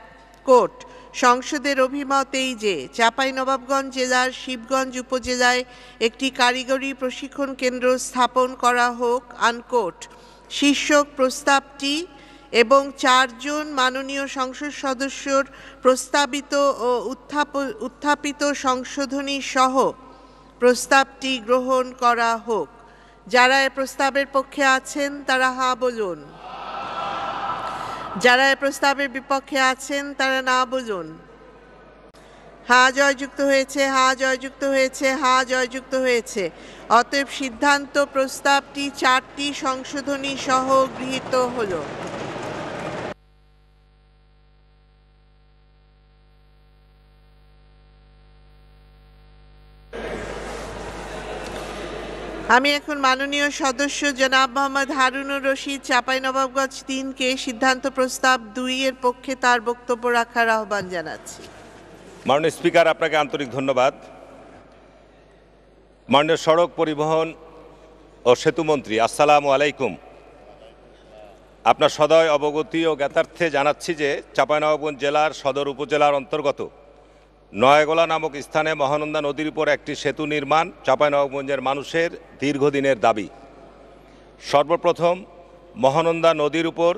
কোর্ট সংসদের অভিমত এই যে চাঁপাইনবাবগঞ্জ জেলার শিবগঞ্জ উপজেলায় একটি কারিগরি প্রশিক্ষণ কেন্দ্র স্থাপন করা হোক আনকোট শীর্ষক প্রস্তাবটি এবং চারজন মাননীয় সংসদ সদস্যর প্রস্তাবিত ও উত্থাপিত সংশোধনী সহ প্রস্তাবটি গ্রহণ করা হোক যারা এ প্রস্তাবের পক্ষে আছেন তারা হা বলুন যারা প্রস্তাবের বিপক্ষে আছেন তারা না বুঝুন হা জয়যুক্ত হয়েছে হা জয়যুক্ত হয়েছে হা জয়যুক্ত হয়েছে অতএব সিদ্ধান্ত প্রস্তাবটি চারটি সংশোধনী সহ গৃহীত হলো আমি এখন মাননীয় সদস্য জনাব মোহাম্মদ হারুনুর রশিদ চাঁপাইনবাবগঞ্জ তিনকে সিদ্ধান্ত প্রস্তাব দুই এর পক্ষে তার বক্তব্য রাখার আহ্বান জানাচ্ছি মাননীয় স্পিকার আপনাকে আন্তরিক ধন্যবাদ মাননীয় সড়ক পরিবহন ও সেতুমন্ত্রী আসসালামু আলাইকুম আপনার সদয় অবগতি ও জ্ঞাতার্থে জানাচ্ছি যে চাঁপাইনবাবগঞ্জ জেলার সদর উপজেলার অন্তর্গত নয়াগোলা নামক স্থানে মহানন্দা নদীর উপর একটি সেতু নির্মাণ চাঁপাইনবাবগঞ্জের মানুষের দীর্ঘদিনের দাবি সর্বপ্রথম মহানন্দা নদীর উপর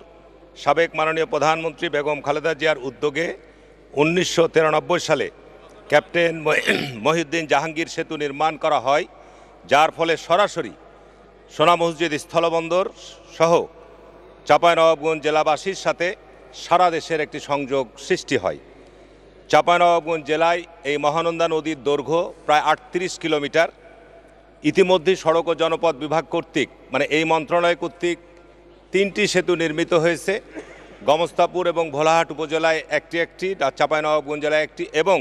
সাবেক মাননীয় প্রধানমন্ত্রী বেগম খালেদা জিয়ার উদ্যোগে উনিশশো সালে ক্যাপ্টেন মহিউদ্দিন জাহাঙ্গীর সেতু নির্মাণ করা হয় যার ফলে সরাসরি সোনা মসজিদ স্থলবন্দর সহ চাঁপাইনবাবগঞ্জ জেলাবাসীর সাথে সারা দেশের একটি সংযোগ সৃষ্টি হয় চাঁপানবাবগঞ্জ জেলায় এই মহানন্দা নদীর দৈর্ঘ্য প্রায় আটত্রিশ কিলোমিটার ইতিমধ্যে সড়ক ও জনপথ বিভাগ কর্তৃক মানে এই মন্ত্রণালয় কর্তৃক তিনটি সেতু নির্মিত হয়েছে গমস্তাপুর এবং ভোলাহাট উপজেলায় একটি একটি চাঁপাইনবাবগঞ্জ জেলায় একটি এবং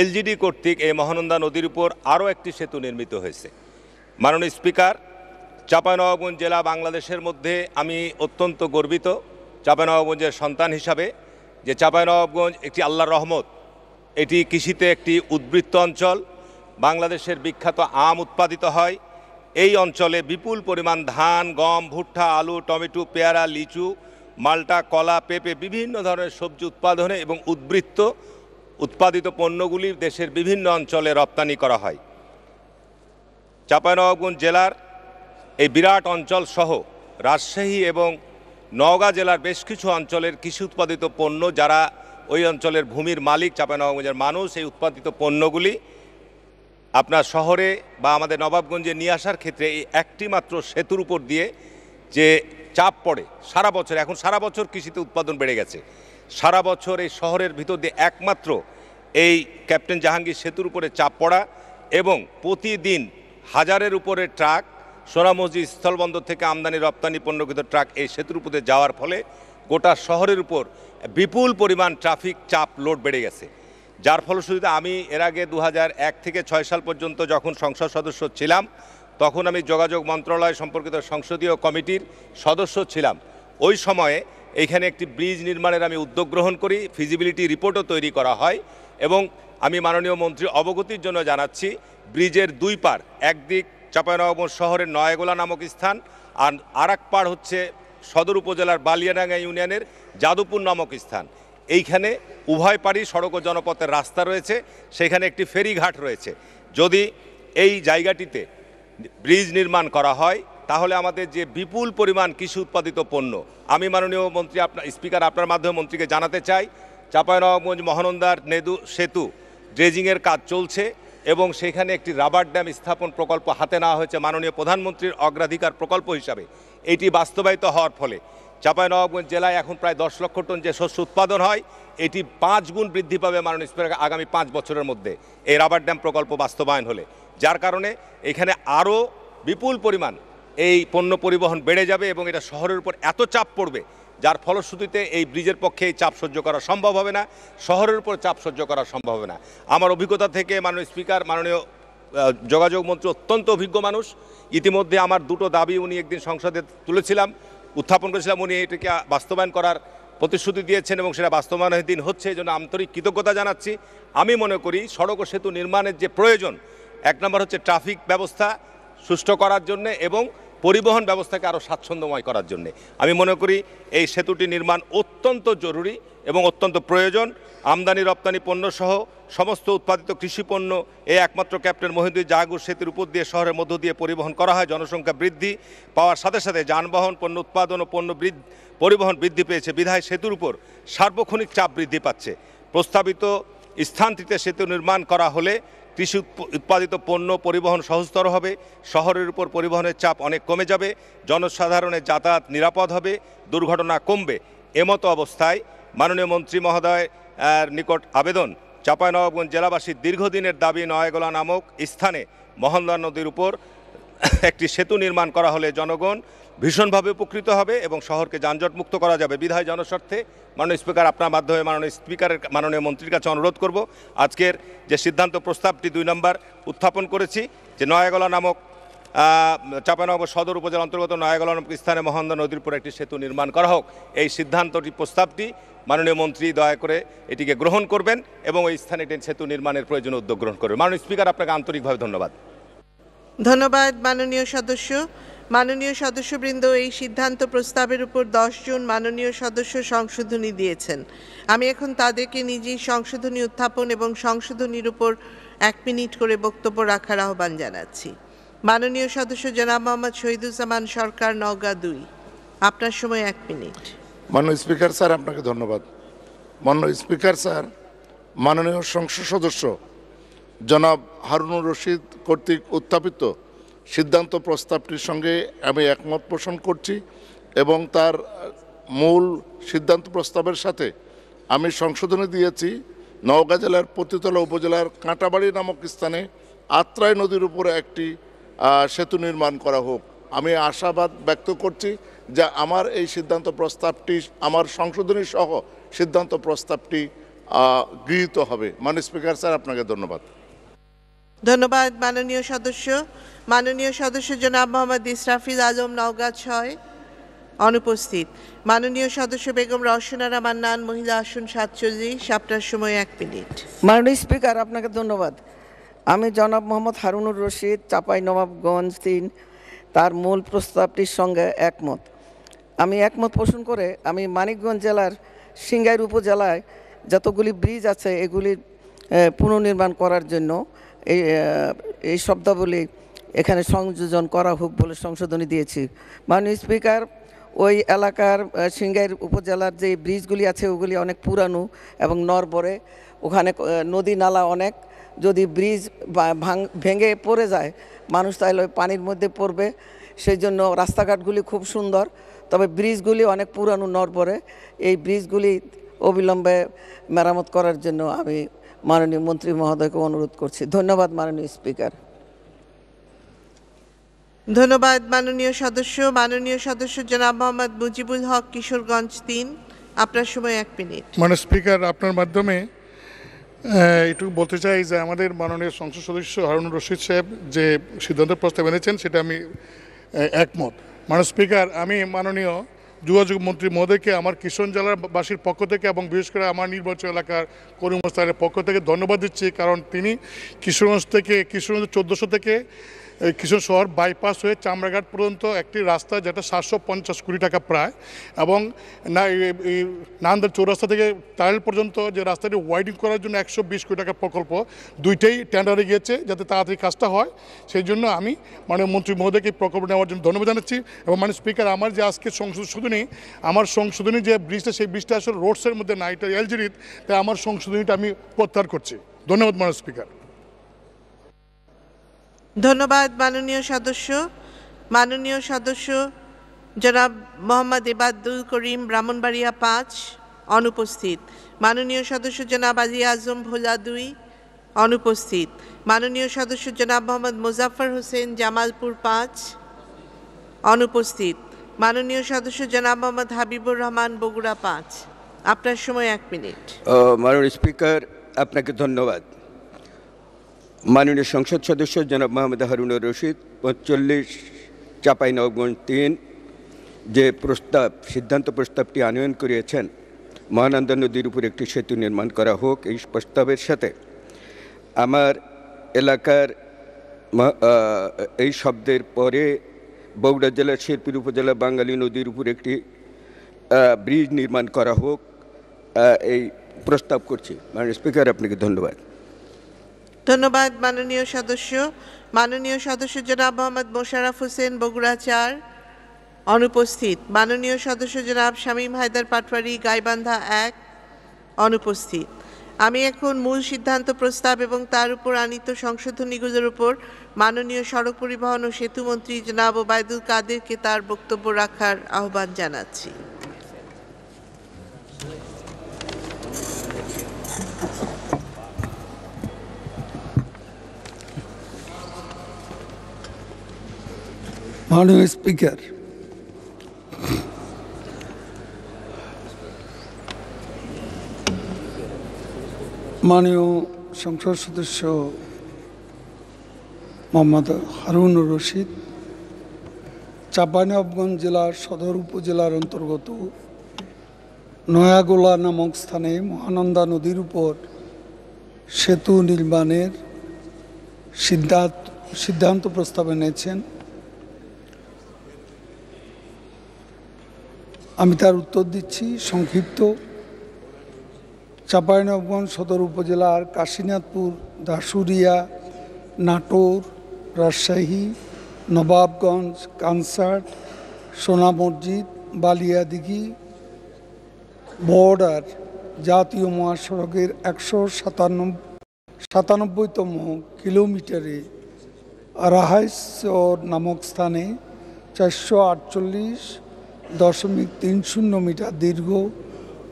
এলজিডি কর্তৃক এই মহানন্দা নদীর উপর আরও একটি সেতু নির্মিত হয়েছে মাননীয় স্পিকার চাঁপাইনবাবগঞ্জ জেলা বাংলাদেশের মধ্যে আমি অত্যন্ত গর্বিত চাঁপাইনবাবগঞ্জের সন্তান হিসাবে যে চাঁপাইনবাবগঞ্জ একটি আল্লাহর রহমত এটি কৃষিতে একটি উদ্বৃত্ত অঞ্চল বাংলাদেশের বিখ্যাত আম উৎপাদিত হয় এই অঞ্চলে বিপুল পরিমাণ ধান গম ভুট্টা আলু টমেটো পেয়ারা লিচু মাল্টা কলা পেঁপে বিভিন্ন ধরনের সবজি উৎপাদনে এবং উদ্বৃত্ত উৎপাদিত পণ্যগুলি দেশের বিভিন্ন অঞ্চলে রপ্তানি করা হয় চাঁপাইনবাবগঞ্জ জেলার এই বিরাট অঞ্চল সহ রাজশাহী এবং নওগাঁ জেলার বেশ কিছু অঞ্চলের কৃষি উৎপাদিত পণ্য যারা ওই অঞ্চলের ভূমির মালিক চাঁপানগঞ্জের মানুষ এই উৎপাদিত পণ্যগুলি আপনার শহরে বা আমাদের নবাবগঞ্জে নিয়ে আসার ক্ষেত্রে এই একটি মাত্র সেতুর উপর দিয়ে যে চাপ পড়ে সারা বছর এখন সারা বছর কৃষিতে উৎপাদন বেড়ে গেছে সারা বছর এই শহরের ভিতর দিয়ে একমাত্র এই ক্যাপ্টেন জাহাঙ্গীর সেতুর উপরে চাপ পড়া এবং প্রতিদিন হাজারের উপরে ট্রাক মসজিদ স্থলবন্দর থেকে আমদানি রপ্তানি পণ্যকৃত ট্রাক এই সেতুর উপরে যাওয়ার ফলে গোটা শহরের উপর বিপুল পরিমাণ ট্রাফিক চাপ লোড বেড়ে গেছে যার ফলশ্রুতিতে আমি এর আগে দু থেকে ছয় সাল পর্যন্ত যখন সংসদ সদস্য ছিলাম তখন আমি যোগাযোগ মন্ত্রণালয় সম্পর্কিত সংসদীয় কমিটির সদস্য ছিলাম ওই সময়ে এইখানে একটি ব্রিজ নির্মাণের আমি উদ্যোগ গ্রহণ করি ফিজিবিলিটি রিপোর্টও তৈরি করা হয় এবং আমি মাননীয় মন্ত্রী অবগতির জন্য জানাচ্ছি ব্রিজের দুই পার একদিক চাঁপাইনবাবগঞ্জ শহরের নয়াগোলা নামক স্থান আর আরাক পাড় হচ্ছে সদর উপজেলার বালিয়াডাঙ্গা ইউনিয়নের যাদুপুর নামক স্থান এইখানে উভয় পাড়ি সড়ক ও জনপথের রাস্তা রয়েছে সেখানে একটি ফেরিঘাট রয়েছে যদি এই জায়গাটিতে ব্রিজ নির্মাণ করা হয় তাহলে আমাদের যে বিপুল পরিমাণ কৃষি উৎপাদিত পণ্য আমি মাননীয় মন্ত্রী আপনার স্পিকার আপনার মাধ্যমে মন্ত্রীকে জানাতে চাই চাঁপাইনবাবগঞ্জ মহানন্দার নেদু সেতু ড্রেজিংয়ের কাজ চলছে এবং সেখানে একটি রাবার ড্যাম স্থাপন প্রকল্প হাতে নেওয়া হয়েছে মাননীয় প্রধানমন্ত্রীর অগ্রাধিকার প্রকল্প হিসাবে এটি বাস্তবায়িত হওয়ার ফলে চাঁপাইনবাবগঞ্জ জেলায় এখন প্রায় দশ লক্ষ টন যে শস্য উৎপাদন হয় এটি পাঁচ গুণ বৃদ্ধি পাবে মাননীয় স্পিকার আগামী পাঁচ বছরের মধ্যে এই রাবার ড্যাম প্রকল্প বাস্তবায়ন হলে যার কারণে এখানে আরও বিপুল পরিমাণ এই পণ্য পরিবহন বেড়ে যাবে এবং এটা শহরের উপর এত চাপ পড়বে যার ফলশ্রুতিতে এই ব্রিজের পক্ষে চাপ সহ্য করা সম্ভব হবে না শহরের উপর চাপ সহ্য করা সম্ভব হবে না আমার অভিজ্ঞতা থেকে মাননীয় স্পিকার মাননীয় যোগাযোগ মন্ত্রী অত্যন্ত অভিজ্ঞ মানুষ ইতিমধ্যে আমার দুটো দাবি উনি একদিন সংসদে তুলেছিলাম উত্থাপন করেছিলাম উনি এটাকে বাস্তবায়ন করার প্রতিশ্রুতি দিয়েছেন এবং সেটা বাস্তবায়নের দিন হচ্ছে এই জন্য আন্তরিক কৃতজ্ঞতা জানাচ্ছি আমি মনে করি সড়ক ও সেতু নির্মাণের যে প্রয়োজন এক নম্বর হচ্ছে ট্রাফিক ব্যবস্থা সুষ্ঠু করার জন্য এবং পরিবহন ব্যবস্থাকে আরও স্বাচ্ছন্দ্যময় করার জন্যে আমি মনে করি এই সেতুটি নির্মাণ অত্যন্ত জরুরি এবং অত্যন্ত প্রয়োজন আমদানি রপ্তানি পণ্যসহ সমস্ত উৎপাদিত কৃষিপণ্য এই একমাত্র ক্যাপ্টেন মহিন্দুর জাহাগুর সেতুর উপর দিয়ে শহরের মধ্য দিয়ে পরিবহন করা হয় জনসংখ্যা বৃদ্ধি পাওয়ার সাথে সাথে যানবাহন পণ্য উৎপাদন ও পণ্য পরিবহন বৃদ্ধি পেয়েছে বিধায় সেতুর উপর সার্বক্ষণিক চাপ বৃদ্ধি পাচ্ছে প্রস্তাবিত স্থানটিতে সেতু নির্মাণ করা হলে কৃষি উৎপাদিত পণ্য পরিবহন সহজতর হবে শহরের উপর পরিবহনের চাপ অনেক কমে যাবে জনসাধারণের যাতায়াত নিরাপদ হবে দুর্ঘটনা কমবে এমতো অবস্থায় মাননীয় মন্ত্রী মহোদয় নিকট আবেদন চাঁপাইনবাবগঞ্জ জেলাবাসীর দীর্ঘদিনের দাবি নয়াগোলা নামক স্থানে মহন্দা নদীর উপর একটি সেতু নির্মাণ করা হলে জনগণ ভীষণভাবে উপকৃত হবে এবং শহরকে যানজটমুক্ত করা যাবে বিধায় জনস্বার্থে মাননীয় স্পিকার আপনার মাধ্যমে মাননীয় স্পিকারের মাননীয় মন্ত্রীর কাছে অনুরোধ করব আজকের যে সিদ্ধান্ত প্রস্তাবটি দুই নম্বর উত্থাপন করেছি যে নয়াগলা নামক চাপানগর সদর উপজেলা অন্তর্গত নয়াগলা নামক স্থানে মহানন্দা নদীর উপর একটি সেতু নির্মাণ করা হোক এই সিদ্ধান্তটি প্রস্তাবটি মাননীয় মন্ত্রী দয়া করে এটিকে গ্রহণ করবেন এবং এই স্থানে একটি সেতু নির্মাণের প্রয়োজন উদ্যোগ গ্রহণ করবেন মাননীয় স্পিকার আপনাকে আন্তরিকভাবে ধন্যবাদ ধন্যবাদ মাননীয় সদস্য মাননীয় সদস্যবৃন্দ এই সিদ্ধান্ত প্রস্তাবের উপর জন মাননীয় সদস্য সংশোধনী দিয়েছেন আমি এখন তাদেরকে নিজেই সংশোধনী উত্থাপন এবং সংশোধনীর উপর এক মিনিট করে বক্তব্য রাখার আহ্বান জানাচ্ছি মাননীয় সদস্য জনাব মোহাম্মদ শহীদুজ্জামান সরকার নওগাঁ দুই আপনার সময় এক মিনিট মাননীয় স্পিকার স্যার আপনাকে ধন্যবাদ মাননীয় স্পিকার স্যার মাননীয় সংসদ সদস্য জনাব হারুনুর রশিদ কর্তৃক উত্থাপিত সিদ্ধান্ত প্রস্তাবটির সঙ্গে আমি একমত পোষণ করছি এবং তার মূল সিদ্ধান্ত প্রস্তাবের সাথে আমি সংশোধনে দিয়েছি নওগাঁ জেলার পতিতলা উপজেলার কাঁটাবাড়ি নামক স্থানে আত্রাই নদীর উপরে একটি সেতু নির্মাণ করা হোক আমি আশাবাদ ব্যক্ত করছি যে আমার এই সিদ্ধান্ত প্রস্তাবটি আমার সংশোধনী সহ সিদ্ধান্ত প্রস্তাবটি গৃহীত হবে মানে স্পিকার স্যার আপনাকে ধন্যবাদ ধন্যবাদ মাননীয় সদস্য মাননীয় সদস্য জনাব মোহাম্মদ ইসরাফিজ আজম নওগাঁ ছয় অনুপস্থিত মাননীয় সদস্য বেগম রওশনারা মান্নান মহিলা আসন সাতচল্লিশ সাতটার সময় এক মিনিট মাননীয় স্পিকার আপনাকে ধন্যবাদ আমি জনাব মোহাম্মদ হারুনুর রশিদ চাপাই নবাবগঞ্জ তিন তার মূল প্রস্তাবটির সঙ্গে একমত আমি একমত পোষণ করে আমি মানিকগঞ্জ জেলার সিঙ্গাইর উপজেলায় যতগুলি ব্রিজ আছে এগুলি পুনর্নির্মাণ করার জন্য এই এই শব্দাবলী এখানে সংযোজন করা হোক বলে সংশোধনী দিয়েছি মাননীয় স্পিকার ওই এলাকার সিঙ্গাইর উপজেলার যে ব্রিজগুলি আছে ওগুলি অনেক পুরানো এবং নরবরে ওখানে নদী নালা অনেক যদি ব্রিজ ভেঙে পড়ে যায় মানুষ তাহলে ওই পানির মধ্যে পড়বে সেই জন্য রাস্তাঘাটগুলি খুব সুন্দর তবে ব্রিজগুলি অনেক পুরানো নরবরে এই ব্রিজগুলি অবিলম্বে মেরামত করার জন্য আমি মাননীয় মন্ত্রী মহোদয়কে অনুরোধ করছি ধন্যবাদ মাননীয় স্পিকার ধন্যবাদ মাননীয় সদস্য মাননীয় সদস্য জনাব মোহাম্মদ মুজিবুল হক কিশোরগঞ্জ তিন আপনার সময় এক মিনিট মানে স্পিকার আপনার মাধ্যমে একটু বলতে চাই যে আমাদের মাননীয় সংসদ সদস্য হারুন রশিদ সাহেব যে সিদ্ধান্ত প্রস্তাব এনেছেন সেটা আমি একমত মানে স্পিকার আমি মাননীয় যোগাযোগ মন্ত্রী মোদেকে আমার কিশোর জেলাবাসীর পক্ষ থেকে এবং বিশেষ করে আমার নির্বাচন এলাকার করিমস্তানের পক্ষ থেকে ধন্যবাদ দিচ্ছি কারণ তিনি কিশোরগঞ্জ থেকে কিশোরগঞ্জ চোদ্দোশো থেকে কিশোর শহর বাইপাস হয়ে চামড়াঘাট পর্যন্ত একটি রাস্তা যেটা সাতশো পঞ্চাশ কোটি টাকা প্রায় এবং না নান্দার চৌরাস্তা থেকে টায়াল পর্যন্ত যে রাস্তাটি ওয়াইডিং করার জন্য একশো বিশ কোটি টাকা প্রকল্প দুইটাই টেন্ডারে গিয়েছে যাতে তাড়াতাড়ি কাজটা হয় সেই জন্য আমি মাননীয় মন্ত্রী মহোদয়কে এই প্রকল্প নেওয়ার জন্য ধন্যবাদ জানাচ্ছি এবং মানে স্পিকার আমার যে আজকে সংশোধন শুধুনি আমার সংশোধনী যে ব্রিজটা সেই ব্রিজটা আসলে রোডসের মধ্যে না এটা এলজিরিত তাই আমার সংশোধনীটা আমি প্রত্যাহার করছি ধন্যবাদ মাননীয় স্পিকার ধন্যবাদ মাননীয় সদস্য মাননীয় সদস্য জনাব মোহাম্মদ এবাদুল করিম ব্রাহ্মণবাড়িয়া পাঁচ অনুপস্থিত মাননীয় সদস্য জনাব আলী আজম ভোলা দুই অনুপস্থিত মাননীয় সদস্য জনাব মোহাম্মদ মুজাফর হোসেন জামালপুর পাঁচ অনুপস্থিত মাননীয় সদস্য জনাব মোহাম্মদ হাবিবুর রহমান বগুড়া পাঁচ আপনার সময় এক মিনিট মাননীয় স্পিকার আপনাকে ধন্যবাদ মাননীয় সংসদ সদস্য জনাব মোহাম্মদ হারুনুর রশিদ পঁচল্লিশ চাপাই নবগঞ্জ তিন যে প্রস্তাব সিদ্ধান্ত প্রস্তাবটি আনয়ন করিয়েছেন মহানন্দা নদীর উপর একটি সেতু নির্মাণ করা হোক এই প্রস্তাবের সাথে আমার এলাকার এই শব্দের পরে বগুড়া জেলার শেরপুর উপজেলা বাঙালি নদীর উপর একটি ব্রিজ নির্মাণ করা হোক এই প্রস্তাব করছি মানে স্পিকার আপনাকে ধন্যবাদ ধন্যবাদ মাননীয় সদস্য মাননীয় সদস্য জনাব মোহাম্মদ মোশারফ হোসেন বগুড়া চার অনুপস্থিত মাননীয় সদস্য জনাব শামীম হায়দার পাটওয়ারি গাইবান্ধা এক অনুপস্থিত আমি এখন মূল সিদ্ধান্ত প্রস্তাব এবং তার উপর আনিত সংশোধনীগুলোর উপর মাননীয় সড়ক পরিবহন ও সেতুমন্ত্রী জনাব ওবায়দুল কাদেরকে তার বক্তব্য রাখার আহ্বান জানাচ্ছি মাননীয় স্পিকার মাননীয় সংসদ সদস্য মোহাম্মদ হারুন রশিদ চাপানবগঞ্জ জেলার সদর উপজেলার অন্তর্গত নয়াগোলা নামক স্থানে মহানন্দা নদীর উপর সেতু নির্মাণের সিদ্ধান্ত সিদ্ধান্ত প্রস্তাব এনেছেন আমি তার উত্তর দিচ্ছি সংক্ষিপ্ত চাঁপাইনবগঞ্জ সদর উপজেলার কাশীনাথপুর দাসুরিয়া নাটোর রাজশাহী নবাবগঞ্জ কানসার্ট সোনা মসজিদ বালিয়াদিঘি বর্ডার জাতীয় মহাসড়কের একশো সাতানব্বই সাতানব্বইতম কিলোমিটারে রাহাইশ্বর নামক স্থানে চারশো আটচল্লিশ দশমিক তিন শূন্য মিটার দীর্ঘ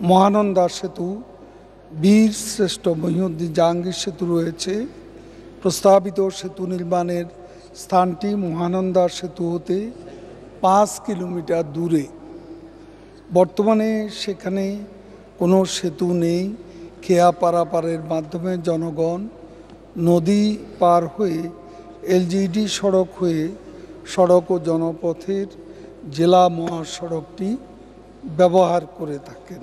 মহানন্দা সেতু বীর শ্রেষ্ঠ মহিউদ্দিন জাহাঙ্গীর সেতু রয়েছে প্রস্তাবিত সেতু নির্মাণের স্থানটি মহানন্দা সেতু হতে পাঁচ কিলোমিটার দূরে বর্তমানে সেখানে কোনো সেতু নেই খেয়া পারাপারের মাধ্যমে জনগণ নদী পার হয়ে এলজিডি সড়ক হয়ে সড়ক ও জনপথের জেলা মহাসড়কটি ব্যবহার করে থাকেন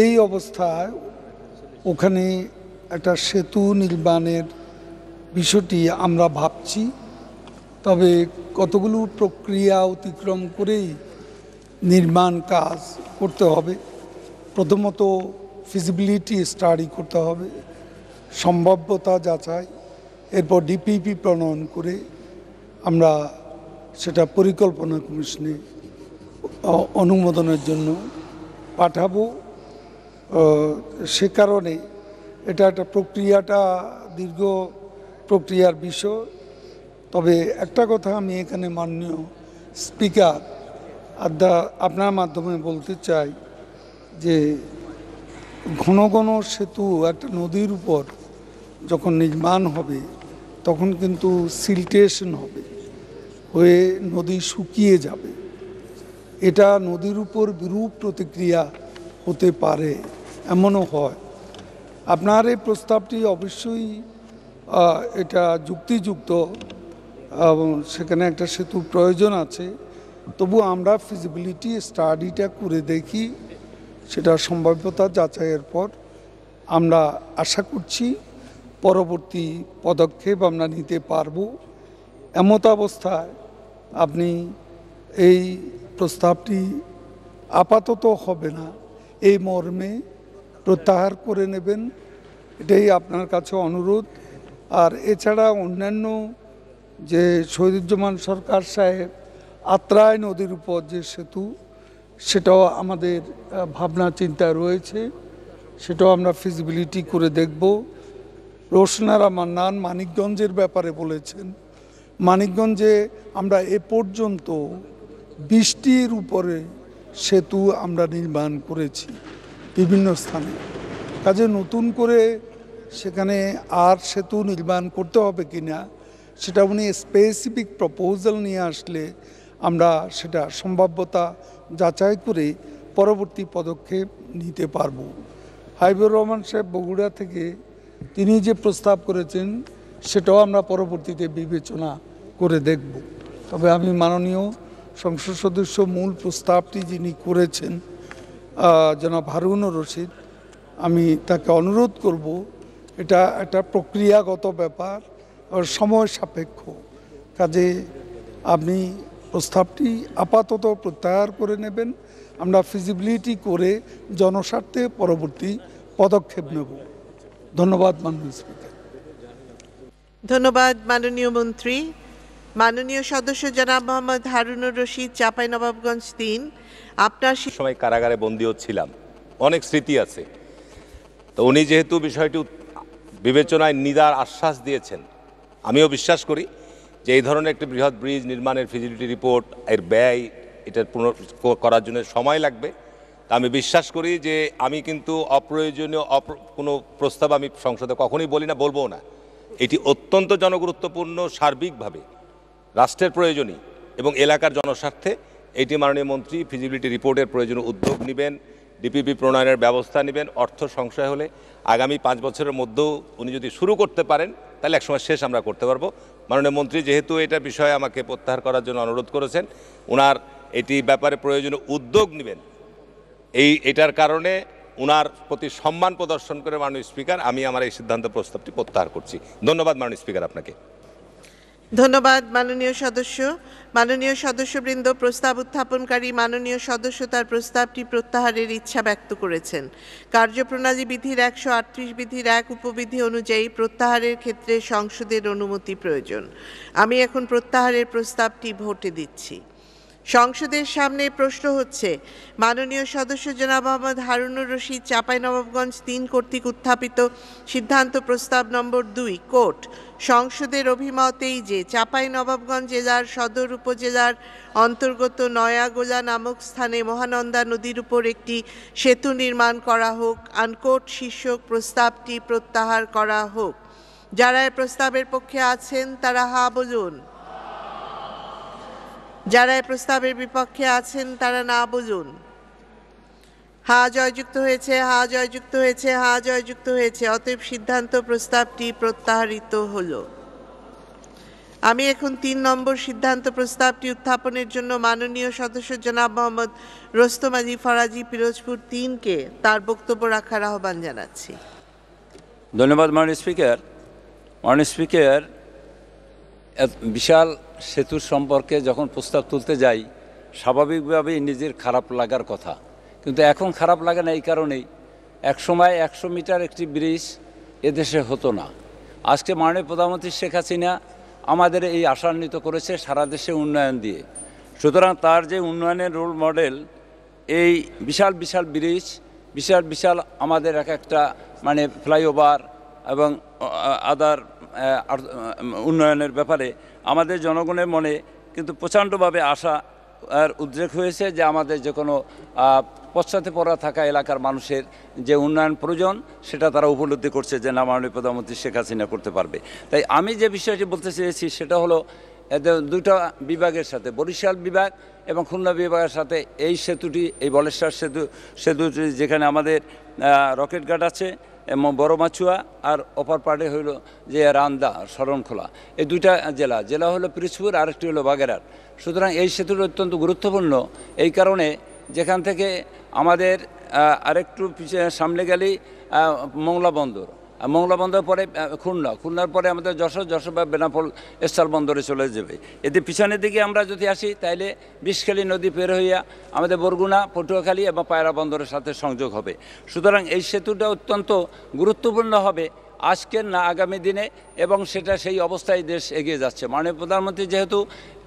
এই অবস্থায় ওখানে একটা সেতু নির্মাণের বিষয়টি আমরা ভাবছি তবে কতগুলো প্রক্রিয়া অতিক্রম করেই নির্মাণ কাজ করতে হবে প্রথমত ফিজিবিলিটি স্টাডি করতে হবে সম্ভাব্যতা যাচাই এরপর ডিপিপি প্রণয়ন করে আমরা সেটা পরিকল্পনা কমিশনে অনুমোদনের জন্য পাঠাবো সে কারণে এটা একটা প্রক্রিয়াটা দীর্ঘ প্রক্রিয়ার বিষয় তবে একটা কথা আমি এখানে মাননীয় স্পিকার আদা আপনার মাধ্যমে বলতে চাই যে ঘন ঘন সেতু একটা নদীর উপর যখন নির্মাণ হবে তখন কিন্তু সিলটেশন হবে হয়ে নদী শুকিয়ে যাবে এটা নদীর উপর বিরূপ প্রতিক্রিয়া হতে পারে এমনও হয় আপনার এই প্রস্তাবটি অবশ্যই এটা যুক্তিযুক্ত সেখানে একটা সেতুর প্রয়োজন আছে তবু আমরা ফিজিবিলিটি স্টাডিটা করে দেখি সেটা সম্ভাব্যতা যাচাইয়ের পর আমরা আশা করছি পরবর্তী পদক্ষেপ আমরা নিতে পারব এমতাবস্থায় আপনি এই প্রস্তাবটি আপাতত হবে না এই মর্মে প্রত্যাহার করে নেবেন এটাই আপনার কাছে অনুরোধ আর এছাড়া অন্যান্য যে শহীদুজ্জামান সরকার সাহেব আত্রায় নদীর উপর যে সেতু সেটাও আমাদের ভাবনা চিন্তা রয়েছে সেটাও আমরা ফিজিবিলিটি করে দেখব আমার মান্নান মানিকগঞ্জের ব্যাপারে বলেছেন মানিকগঞ্জে আমরা এ পর্যন্ত বৃষ্টির উপরে সেতু আমরা নির্মাণ করেছি বিভিন্ন স্থানে কাজে নতুন করে সেখানে আর সেতু নির্মাণ করতে হবে কি না সেটা উনি স্পেসিফিক প্রপোজাল নিয়ে আসলে আমরা সেটা সম্ভাব্যতা যাচাই করে পরবর্তী পদক্ষেপ নিতে পারব হাইবুর রহমান সাহেব বগুড়া থেকে তিনি যে প্রস্তাব করেছেন সেটাও আমরা পরবর্তীতে বিবেচনা করে দেখব তবে আমি মাননীয় সংসদ সদস্য মূল প্রস্তাবটি যিনি করেছেন জনাব হারুনুর রশিদ আমি তাকে অনুরোধ করব এটা একটা প্রক্রিয়াগত ব্যাপার সময় সাপেক্ষ কাজে আপনি প্রস্তাবটি আপাতত প্রত্যাহার করে নেবেন আমরা ফিজিবিলিটি করে জনস্বার্থে পরবর্তী পদক্ষেপ নেব ধন্যবাদ মাননীয় স্পিকার ধন্যবাদ মাননীয় মন্ত্রী মাননীয় সদস্য জনাব মোহাম্মদ হারুনুর রশিদ নবাবগঞ্জ তিন আপনার সময় কারাগারে বন্দী হচ্ছিলাম অনেক স্মৃতি আছে তো উনি যেহেতু বিষয়টি বিবেচনায় নিদার আশ্বাস দিয়েছেন আমিও বিশ্বাস করি যে এই ধরনের একটি বৃহৎ ব্রিজ নির্মাণের ফিজিলিটি রিপোর্ট এর ব্যয় এটার পুনর করার জন্য সময় লাগবে তা আমি বিশ্বাস করি যে আমি কিন্তু অপ্রয়োজনীয় কোনো প্রস্তাব আমি সংসদে কখনোই বলি না বলবো না এটি অত্যন্ত জনগুরুত্বপূর্ণ সার্বিকভাবে রাষ্ট্রের প্রয়োজনই এবং এলাকার জনস্বার্থে এটি মাননীয় মন্ত্রী ফিজিবিলিটি রিপোর্টের প্রয়োজনীয় উদ্যোগ নেবেন ডিপিপি প্রণয়নের ব্যবস্থা নেবেন অর্থ সংশয় হলে আগামী পাঁচ বছরের মধ্যেও উনি যদি শুরু করতে পারেন তাহলে একসময় শেষ আমরা করতে পারবো মাননীয় মন্ত্রী যেহেতু এটা বিষয়ে আমাকে প্রত্যাহার করার জন্য অনুরোধ করেছেন ওনার এটি ব্যাপারে প্রয়োজনীয় উদ্যোগ নেবেন এই এটার কারণে ওনার প্রতি সম্মান প্রদর্শন করে মাননীয় স্পিকার আমি আমার এই সিদ্ধান্ত প্রস্তাবটি প্রত্যাহার করছি ধন্যবাদ মাননীয় স্পিকার আপনাকে ধন্যবাদ মাননীয় সদস্য মাননীয় সদস্যবৃন্দ প্রস্তাব উত্থাপনকারী মাননীয় সদস্য তার প্রস্তাবটি প্রত্যাহারের ইচ্ছা ব্যক্ত করেছেন কার্যপ্রণালী বিধির একশো আটত্রিশ বিধির এক উপবিধি অনুযায়ী প্রত্যাহারের ক্ষেত্রে সংসদের অনুমতি প্রয়োজন আমি এখন প্রত্যাহারের প্রস্তাবটি ভোটে দিচ্ছি সংসদের সামনে প্রশ্ন হচ্ছে মাননীয় সদস্য জনাব আহমদ হারুনুর রশিদ চাঁপাইনবাবগঞ্জ তিন কর্তৃক উত্থাপিত সিদ্ধান্ত প্রস্তাব নম্বর দুই কোর্ট সংসদের অভিমতেই যে চাঁপাইনবাবগঞ্জ জেলার সদর উপজেলার অন্তর্গত নয়াগোলা নামক স্থানে মহানন্দা নদীর উপর একটি সেতু নির্মাণ করা হোক আনকোর্ট শীর্ষক প্রস্তাবটি প্রত্যাহার করা হোক যারা প্রস্তাবের পক্ষে আছেন তারা হা বলুন যারা এ প্রস্তাবের বিপক্ষে আছেন তারা না বুঝুন হা জয়যুক্ত হয়েছে হা জয়যুক্ত হয়েছে হা জয়যুক্ত হয়েছে অতএব সিদ্ধান্ত প্রস্তাবটি প্রত্যাহারিত হল আমি এখন তিন নম্বর সিদ্ধান্ত প্রস্তাবটি উত্থাপনের জন্য মাননীয় সদস্য জনাব মোহাম্মদ রোস্তমাজি ফরাজি পিরোজপুর তিনকে তার বক্তব্য রাখার আহ্বান জানাচ্ছি ধন্যবাদ মাননীয় স্পিকার মাননীয় স্পিকার বিশাল সেতুর সম্পর্কে যখন প্রস্তাব তুলতে যাই স্বাভাবিকভাবেই নিজের খারাপ লাগার কথা কিন্তু এখন খারাপ লাগে না এই কারণেই একসময় একশো মিটার একটি ব্রিজ এদেশে হতো না আজকে মাননীয় প্রধানমন্ত্রী শেখ হাসিনা আমাদের এই আশান্বিত করেছে সারা দেশে উন্নয়ন দিয়ে সুতরাং তার যে উন্নয়নের রোল মডেল এই বিশাল বিশাল ব্রিজ বিশাল বিশাল আমাদের এক একটা মানে ফ্লাইওভার এবং আদার উন্নয়নের ব্যাপারে আমাদের জনগণের মনে কিন্তু প্রচণ্ডভাবে আশা আর উদ্রেক হয়েছে যে আমাদের যে কোনো পশ্চাতে পড়া থাকা এলাকার মানুষের যে উন্নয়ন প্রয়োজন সেটা তারা উপলব্ধি করছে যে না মাননীয় প্রধানমন্ত্রী শেখ হাসিনা করতে পারবে তাই আমি যে বিষয়টি বলতে চেয়েছি সেটা হলো দুটা বিভাগের সাথে বরিশাল বিভাগ এবং খুলনা বিভাগের সাথে এই সেতুটি এই বলেশ্বর সেতু সেতুটি যেখানে আমাদের রকেট গার্ড আছে এবং মাছুয়া আর অপার পার্টে হইল যে রান্দা শরণখোলা এই দুইটা জেলা জেলা হলো পিরিজপুর আরেকটি হলো বাগেরার সুতরাং এই সেতুটি অত্যন্ত গুরুত্বপূর্ণ এই কারণে যেখান থেকে আমাদের আরেকটু পিছিয়ে সামনে গেলেই মংলা বন্দর মংলা বন্দরের পরে খুলনা খুলনার পরে আমাদের যশোর যশোর বা বেনাপোল স্থল বন্দরে চলে যাবে এতে পিছনের দিকে আমরা যদি আসি তাইলে বিষখালী নদী পের হইয়া আমাদের বরগুনা পটুয়াখালী এবং পায়রা বন্দরের সাথে সংযোগ হবে সুতরাং এই সেতুটা অত্যন্ত গুরুত্বপূর্ণ হবে আজকের না আগামী দিনে এবং সেটা সেই অবস্থায় দেশ এগিয়ে যাচ্ছে মাননীয় প্রধানমন্ত্রী যেহেতু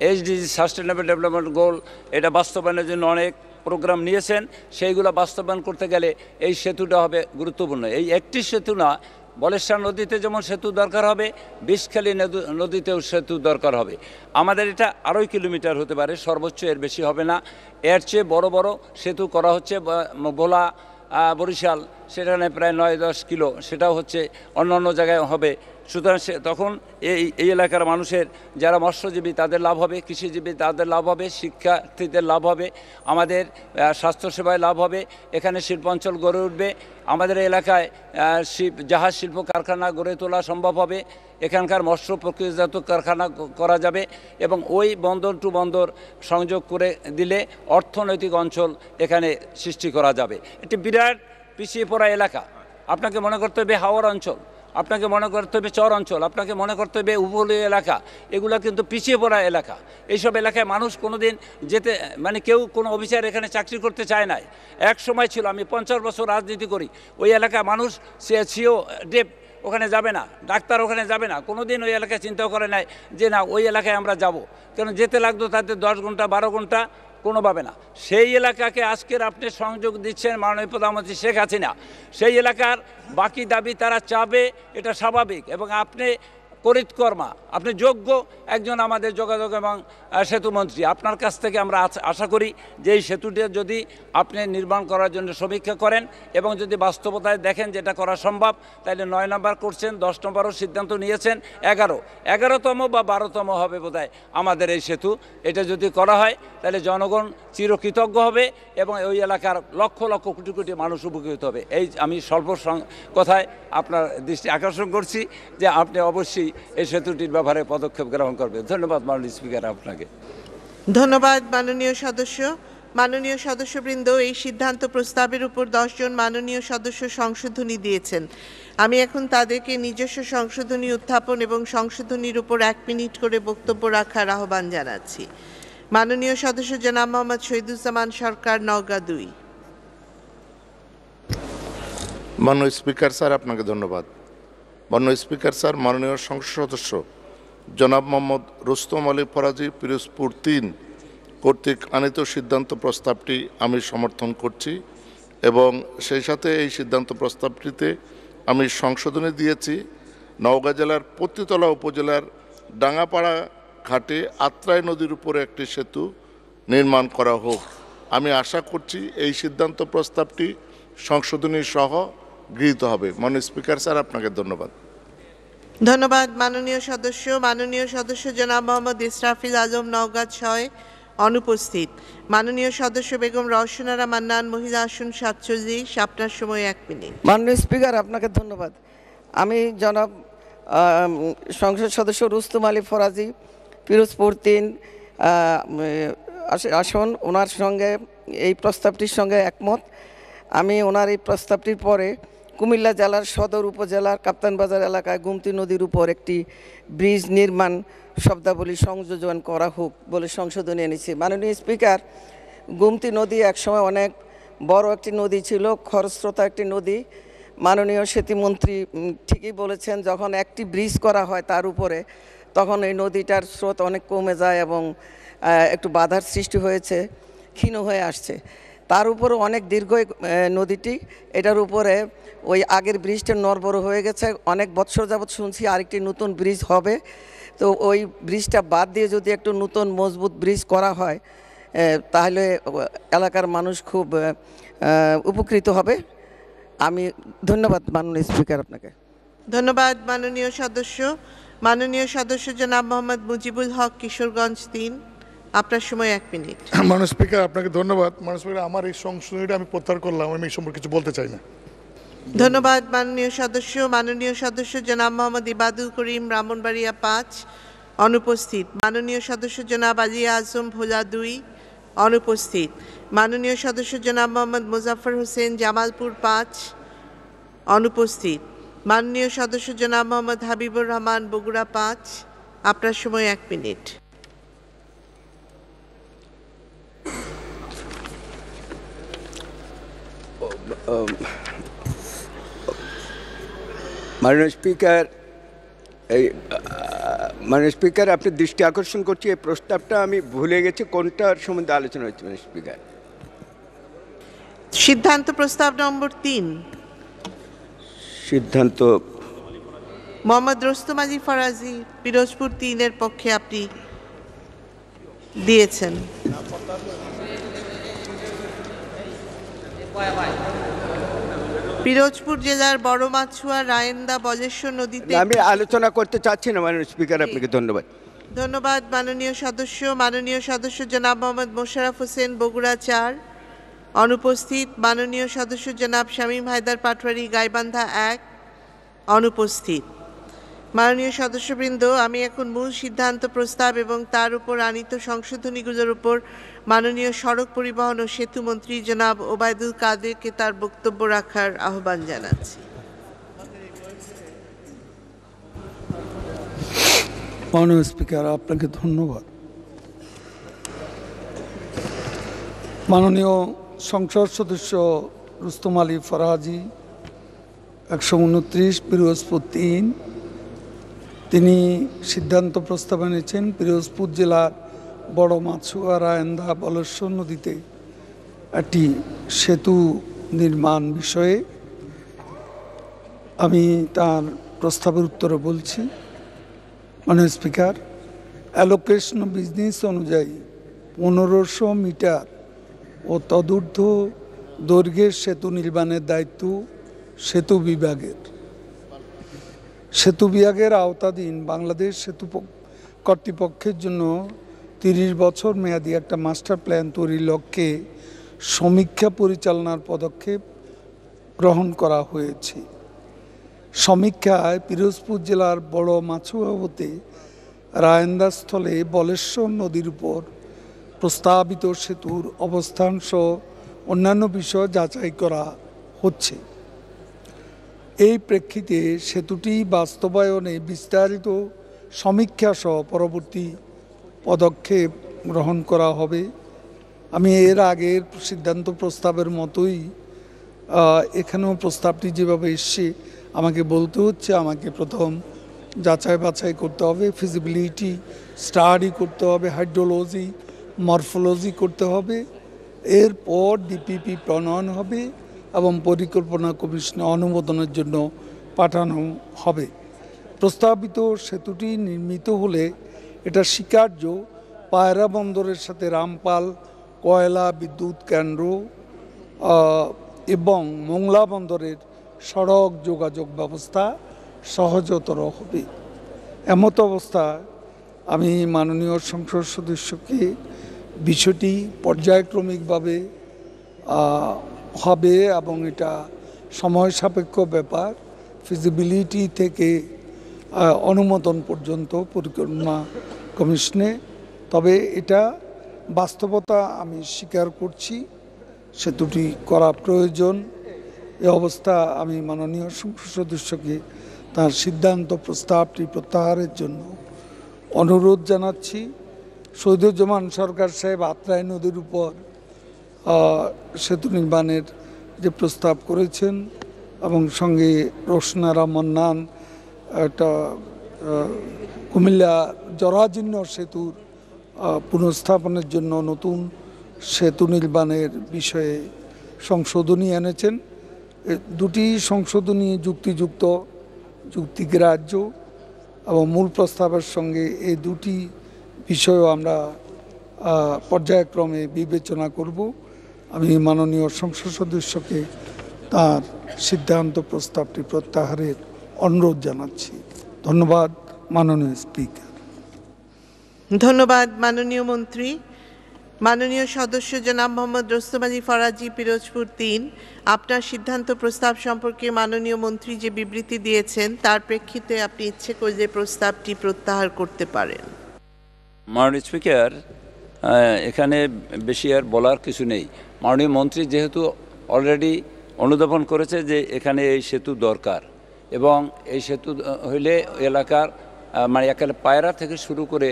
এইচডিজি সাস্টেনেবল ডেভেলপমেন্ট গোল এটা বাস্তবায়নের জন্য অনেক প্রোগ্রাম নিয়েছেন সেইগুলো বাস্তবায়ন করতে গেলে এই সেতুটা হবে গুরুত্বপূর্ণ এই একটি সেতু না বলেশ্বর নদীতে যেমন সেতু দরকার হবে বিষখালী নদীতেও সেতু দরকার হবে আমাদের এটা আড়াই কিলোমিটার হতে পারে সর্বোচ্চ এর বেশি হবে না এর চেয়ে বড় বড় সেতু করা হচ্ছে ভোলা বরিশাল সেখানে প্রায় নয় দশ কিলো সেটাও হচ্ছে অন্য অন্য জায়গায় হবে সুতরাং সে তখন এই এই এলাকার মানুষের যারা মৎস্যজীবী তাদের লাভ হবে কৃষিজীবী তাদের লাভ হবে শিক্ষার্থীদের লাভ হবে আমাদের স্বাস্থ্যসেবায় লাভ হবে এখানে শিল্পাঞ্চল গড়ে উঠবে আমাদের এলাকায় শিল্প জাহাজ শিল্প কারখানা গড়ে তোলা সম্ভব হবে এখানকার মৎস্য প্রক্রিয়াজাত কারখানা করা যাবে এবং ওই বন্দর টু বন্দর সংযোগ করে দিলে অর্থনৈতিক অঞ্চল এখানে সৃষ্টি করা যাবে একটি বিরাট পিছিয়ে পড়া এলাকা আপনাকে মনে করতে হবে হাওড় অঞ্চল আপনাকে মনে করতে হবে চর অঞ্চল আপনাকে মনে করতে হবে উপকূলীয় এলাকা এগুলো কিন্তু পিছিয়ে পড়া এলাকা এইসব এলাকায় মানুষ কোনো দিন যেতে মানে কেউ কোনো অফিসার এখানে চাকরি করতে চায় না এক সময় ছিল আমি পঞ্চাশ বছর রাজনীতি করি ওই এলাকায় মানুষ সে সিও ডেপ ওখানে যাবে না ডাক্তার ওখানে যাবে না কোনো দিন ওই এলাকায় চিন্তা করে নাই যে না ওই এলাকায় আমরা যাব কেন যেতে লাগতো তাদের দশ ঘন্টা বারো ঘন্টা কোনোভাবে না সেই এলাকাকে আজকের আপনি সংযোগ দিচ্ছেন মাননীয় প্রধানমন্ত্রী শেখ হাসিনা সেই এলাকার বাকি দাবি তারা চাবে এটা স্বাভাবিক এবং আপনি করিতকর্মা আপনি যোগ্য একজন আমাদের যোগাযোগ এবং সেতুমন্ত্রী আপনার কাছ থেকে আমরা আশা করি যে এই সেতুটা যদি আপনি নির্মাণ করার জন্য সমীক্ষা করেন এবং যদি বাস্তবতায় দেখেন যেটা করা সম্ভব তাহলে নয় নম্বর করছেন দশ নম্বরও সিদ্ধান্ত নিয়েছেন এগারো এগারোতম বা বারোতম হবে বোধহয় আমাদের এই সেতু এটা যদি করা হয় তাহলে জনগণ চিরকৃতজ্ঞ হবে এবং ওই এলাকার লক্ষ লক্ষ কোটি কোটি মানুষ উপকৃত হবে এই আমি স্বল্প কথায় আপনার দৃষ্টি আকর্ষণ করছি যে আপনি অবশ্যই এই সেতুটির ব্যাপারে পদক্ষেপ গ্রহণ করবেন ধন্যবাদ মাননীয় স্পিকার আপনাকে ধন্যবাদ মাননীয় সদস্য মাননীয় সদস্যবৃন্দ এই সিদ্ধান্ত প্রস্তাবের উপর দশজন মাননীয় সদস্য সংশোধনী দিয়েছেন আমি এখন তাদেরকে নিজস্ব সংশোধনী উত্থাপন এবং সংশোধনীর উপর এক মিনিট করে বক্তব্য রাখার আহ্বান জানাচ্ছি মাননীয় সদস্য জনাব মোহাম্মদ শহীদুজ্জামান সরকার নওগাঁ দুই মাননীয় স্পিকার স্যার আপনাকে ধন্যবাদ মাননীয় স্পিকার স্যার মাননীয় সংসদ সদস্য জনাব মোহাম্মদ রুস্তম আলী ফরাজি পিরোজপুর তিন কর্তৃক আনিত সিদ্ধান্ত প্রস্তাবটি আমি সমর্থন করছি এবং সেই সাথে এই সিদ্ধান্ত প্রস্তাবটিতে আমি সংশোধনে দিয়েছি নওগাঁ জেলার পত্রিতলা উপজেলার ডাঙ্গাপাড়া ঘাটে আত্রাই নদীর উপরে একটি সেতু নির্মাণ করা হোক আমি আশা করছি এই সিদ্ধান্ত প্রস্তাবটি সংশোধনী সহ গৃহীত হবে মাননীয় স্পিকার স্যার আপনাকে ধন্যবাদ ধন্যবাদ মাননীয় সদস্য মাননীয় সদস্য জনাব মোহাম্মদ ইসরাফিল আজম নওগাঁ ছয় অনুপস্থিত মাননীয় সদস্য বেগম রওশনারা মান্নান মহিলা আসন সাতচল্লিশ আপনার সময় এক মিনিট মাননীয় স্পিকার আপনাকে ধন্যবাদ আমি জনাব সংসদ সদস্য রুস্তুম আলী ফরাজি পিরোজপুর তিন আসন ওনার সঙ্গে এই প্রস্তাবটির সঙ্গে একমত আমি ওনার এই প্রস্তাবটির পরে কুমিল্লা জেলার সদর উপজেলার কাপ্তানবাজার এলাকায় গুমতি নদীর উপর একটি ব্রিজ নির্মাণ শব্দাবলী সংযোজন করা হোক বলে সংশোধন এনেছি মাননীয় স্পিকার গুমতি নদী একসময় অনেক বড় একটি নদী ছিল খরস্রোতা একটি নদী মাননীয় সেতুমন্ত্রী ঠিকই বলেছেন যখন একটি ব্রিজ করা হয় তার উপরে তখন এই নদীটার স্রোত অনেক কমে যায় এবং একটু বাধার সৃষ্টি হয়েছে ক্ষীণ হয়ে আসছে তার উপরে অনেক দীর্ঘ নদীটি এটার উপরে ওই আগের ব্রিজটা নরবর হয়ে গেছে অনেক বৎসর যাবৎ শুনছি আরেকটি নতুন ব্রিজ হবে তো ওই ব্রিজটা বাদ দিয়ে যদি একটু নতুন মজবুত ব্রিজ করা হয় তাহলে এলাকার মানুষ খুব উপকৃত হবে আমি ধন্যবাদ মাননীয় স্পিকার আপনাকে ধন্যবাদ মাননীয় সদস্য মাননীয় সদস্য জনাব মোহাম্মদ মুজিবুল হক কিশোরগঞ্জ তিন আপনার সময় এক মিনিট মানুষ স্পিকার আপনাকে ধন্যবাদ মানুষ স্পিকার আমার এই সংশোধনীটা আমি প্রত্যাহার করলাম আমি এই সম্পর্কে কিছু বলতে চাই না ধন্যবাদ মাননীয় সদস্য মাননীয় সদস্য জনাব মোহাম্মদ ইবাদুল করিম ব্রাহ্মণবাড়িয়া পাঁচ অনুপস্থিত মাননীয় সদস্য জনাব আলী আজম ভোলা দুই অনুপস্থিত মাননীয় সদস্য জনাব মোহাম্মদ মুজাফর হোসেন জামালপুর পাঁচ অনুপস্থিত মাননীয় সদস্য জনাব মোহাম্মদ হাবিবুর রহমান বগুড়া পাঁচ আপনার সময় এক মিনিট মাননীয় স্পিকার এই মাননীয় স্পিকার আপনি দৃষ্টি আকর্ষণ করছি এই প্রস্তাবটা আমি ভুলে গেছি কোনটার সম্বন্ধে আলোচনা হচ্ছে মাননীয় স্পিকার সিদ্ধান্ত প্রস্তাব নম্বর তিন সিদ্ধান্ত মোহাম্মদ রোস্তম আজি ফরাজি পিরোজপুর তিনের পক্ষে আপনি দিয়েছেন পিরোজপুর জেলার বড় মাছুয়া রায়েন্দা বজেশ্বর নদীতে আমি আলোচনা করতে চাচ্ছি না মাননীয় স্পিকার আপনাকে ধন্যবাদ ধন্যবাদ মাননীয় সদস্য মাননীয় সদস্য জনাব মোহাম্মদ মোশারফ হোসেন বগুড়া চার অনুপস্থিত মাননীয় সদস্য জনাব শামীম হায়দার পাটওয়ারি গাইবান্ধা এক অনুপস্থিত মাননীয় সদস্যবৃন্দ আমি এখন মূল সিদ্ধান্ত প্রস্তাব এবং তার উপর আনিত সংশোধনীগুলোর উপর মাননীয় সড়ক পরিবহন ও সেতু মন্ত্রী জনাব ওবায়দুল কাদেরকে তার বক্তব্য রাখার আহ্বান জানাচ্ছি মাননীয় স্পিকার আপনাকে ধন্যবাদ মাননীয় সংসদ সদস্য রুস্তম আলী ফরাজি একশো উনত্রিশ পিরোজপুর তিন তিনি সিদ্ধান্ত প্রস্তাব এনেছেন পিরোজপুর জেলার বড় মাছুয়া রায়ন্দা বলেশ্বর নদীতে একটি সেতু নির্মাণ বিষয়ে আমি তার প্রস্তাবের উত্তরে বলছি মাননীয় স্পিকার অ্যালোকেশন বিজনেস অনুযায়ী পনেরোশো মিটার ও তদূর্ধ্ব দৈর্ঘ্যের সেতু নির্মাণের দায়িত্ব সেতু বিভাগের সেতু বিভাগের আওতাধীন বাংলাদেশ সেতু কর্তৃপক্ষের জন্য তিরিশ বছর মেয়াদী একটা মাস্টার প্ল্যান তৈরির লক্ষ্যে সমীক্ষা পরিচালনার পদক্ষেপ গ্রহণ করা হয়েছে সমীক্ষায় পিরোজপুর জেলার বড় মাছুয়াবতে রায়ন্দাস্থলে বলেশ্বর নদীর উপর প্রস্তাবিত সেতুর অবস্থান সহ অন্যান্য বিষয় যাচাই করা হচ্ছে এই প্রেক্ষিতে সেতুটি বাস্তবায়নে বিস্তারিত সমীক্ষা সহ পরবর্তী পদক্ষেপ গ্রহণ করা হবে আমি এর আগের সিদ্ধান্ত প্রস্তাবের মতোই এখানেও প্রস্তাবটি যেভাবে এসছে আমাকে বলতে হচ্ছে আমাকে প্রথম যাচাই বাছাই করতে হবে ফিজিবিলিটি স্টাডি করতে হবে হাইড্রোলজি মরফোলজি করতে হবে এরপর ডিপিপি প্রণয়ন হবে এবং পরিকল্পনা কমিশনে অনুমোদনের জন্য পাঠানো হবে প্রস্তাবিত সেতুটি নির্মিত হলে এটা স্বীকার্য পায়রা বন্দরের সাথে রামপাল কয়লা বিদ্যুৎ কেন্দ্র এবং মংলা বন্দরের সড়ক যোগাযোগ ব্যবস্থা সহজতর হবে এমত অবস্থা আমি মাননীয় সংসদ সদস্যকে বিষয়টি পর্যায়ক্রমিকভাবে হবে এবং এটা সময় সাপেক্ষ ব্যাপার ফিজিবিলিটি থেকে অনুমোদন পর্যন্ত পরিকল্পনা কমিশনে তবে এটা বাস্তবতা আমি স্বীকার করছি সেতুটি করা প্রয়োজন এ অবস্থা আমি মাননীয় সংসদ সদস্যকে তার সিদ্ধান্ত প্রস্তাবটি প্রত্যাহারের জন্য অনুরোধ জানাচ্ছি সৈদুজ্জামান সরকার সাহেব আত্রাই নদীর উপর সেতু নির্মাণের যে প্রস্তাব করেছেন এবং সঙ্গে রোশনারা মন্নান একটা কুমিল্লা জরাজীর্ণ সেতুর পুনঃস্থাপনের জন্য নতুন সেতু নির্মাণের বিষয়ে সংশোধনী এনেছেন দুটি সংশোধনী যুক্তিযুক্ত যুক্তিগ্রাহ্য এবং মূল প্রস্তাবের সঙ্গে এই দুটি বিষয়েও আমরা পর্যায়ক্রমে বিবেচনা করব আমি মাননীয় সংসদ সদস্যকে তার সিদ্ধান্ত প্রস্তাবটি প্রত্যাহারের অনুরোধ জানাচ্ছি ধন্যবাদ মাননীয় স্পিকার ধন্যবাদ মাননীয় মন্ত্রী মাননীয় সদস্য জনাব মোহাম্মদ রস্তমাজি ফরাজি পিরোজপুর তিন আপনার সিদ্ধান্ত প্রস্তাব সম্পর্কে মাননীয় মন্ত্রী যে বিবৃতি দিয়েছেন তার প্রেক্ষিতে আপনি ইচ্ছে করে যে প্রস্তাবটি প্রত্যাহার করতে পারেন মাননীয় স্পিকার এখানে বেশি আর বলার কিছু নেই মাননীয় মন্ত্রী যেহেতু অলরেডি অনুধাবন করেছে যে এখানে এই সেতু দরকার এবং এই সেতু হইলে এলাকার মানে এখানে পায়রা থেকে শুরু করে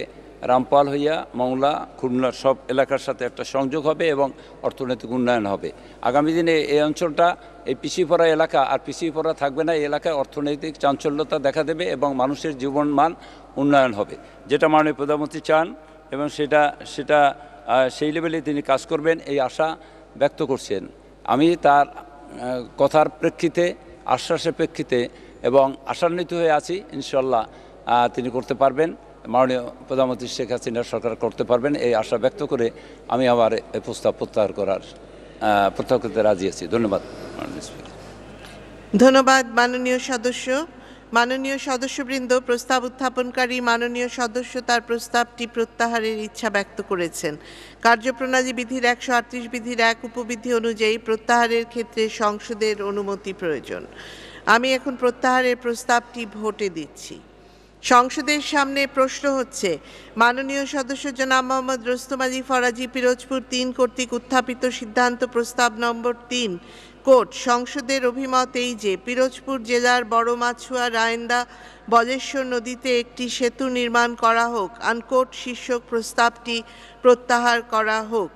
রামপাল হইয়া মংলা খুলনা সব এলাকার সাথে একটা সংযোগ হবে এবং অর্থনৈতিক উন্নয়ন হবে আগামী দিনে এই অঞ্চলটা এই পিছিয়ে পড়া এলাকা আর পিছিয়ে পড়া থাকবে না এই এলাকায় অর্থনৈতিক চাঞ্চল্যতা দেখা দেবে এবং মানুষের জীবন মান উন্নয়ন হবে যেটা মাননীয় প্রধানমন্ত্রী চান এবং সেটা সেটা সেই লেভেলে তিনি কাজ করবেন এই আশা ব্যক্ত করছেন আমি তার কথার প্রেক্ষিতে আশ্বাসের প্রেক্ষিতে এবং আশান্বিত হয়ে আছি ইনশাল্লাহ তিনি করতে পারবেন মাননীয় প্রধানমন্ত্রী শেখ হাসিনা সরকার করতে পারবেন এই আশা ব্যক্ত করে আমি আমার এই প্রস্তাব প্রত্যাহার করার প্রত্যাহার করতে রাজি আছি ধন্যবাদ ধন্যবাদ মাননীয় সদস্য মাননীয় সদস্যবৃন্দ প্রস্তাব উত্থাপনকারী মাননীয় সদস্য তার প্রস্তাবটি প্রত্যাহারের ইচ্ছা ব্যক্ত করেছেন কার্যপ্রণালী বিধির একশো আটত্রিশ বিধির এক উপবিধি অনুযায়ী প্রত্যাহারের ক্ষেত্রে সংসদের অনুমতি প্রয়োজন আমি এখন প্রত্যাহারের প্রস্তাবটি ভোটে দিচ্ছি সংসদের সামনে প্রশ্ন হচ্ছে মাননীয় সদস্য জনাব মোহাম্মদ রোস্তমাজি ফরাজি পিরোজপুর তিন কর্তৃক উত্থাপিত সিদ্ধান্ত প্রস্তাব নম্বর তিন কোর্ট সংসদের অভিমত এই যে পিরোজপুর জেলার বড় মাছুয়া রায়ন্দা বজেশ্বর নদীতে একটি সেতু নির্মাণ করা হোক আনকোট শীর্ষক প্রস্তাবটি প্রত্যাহার করা হোক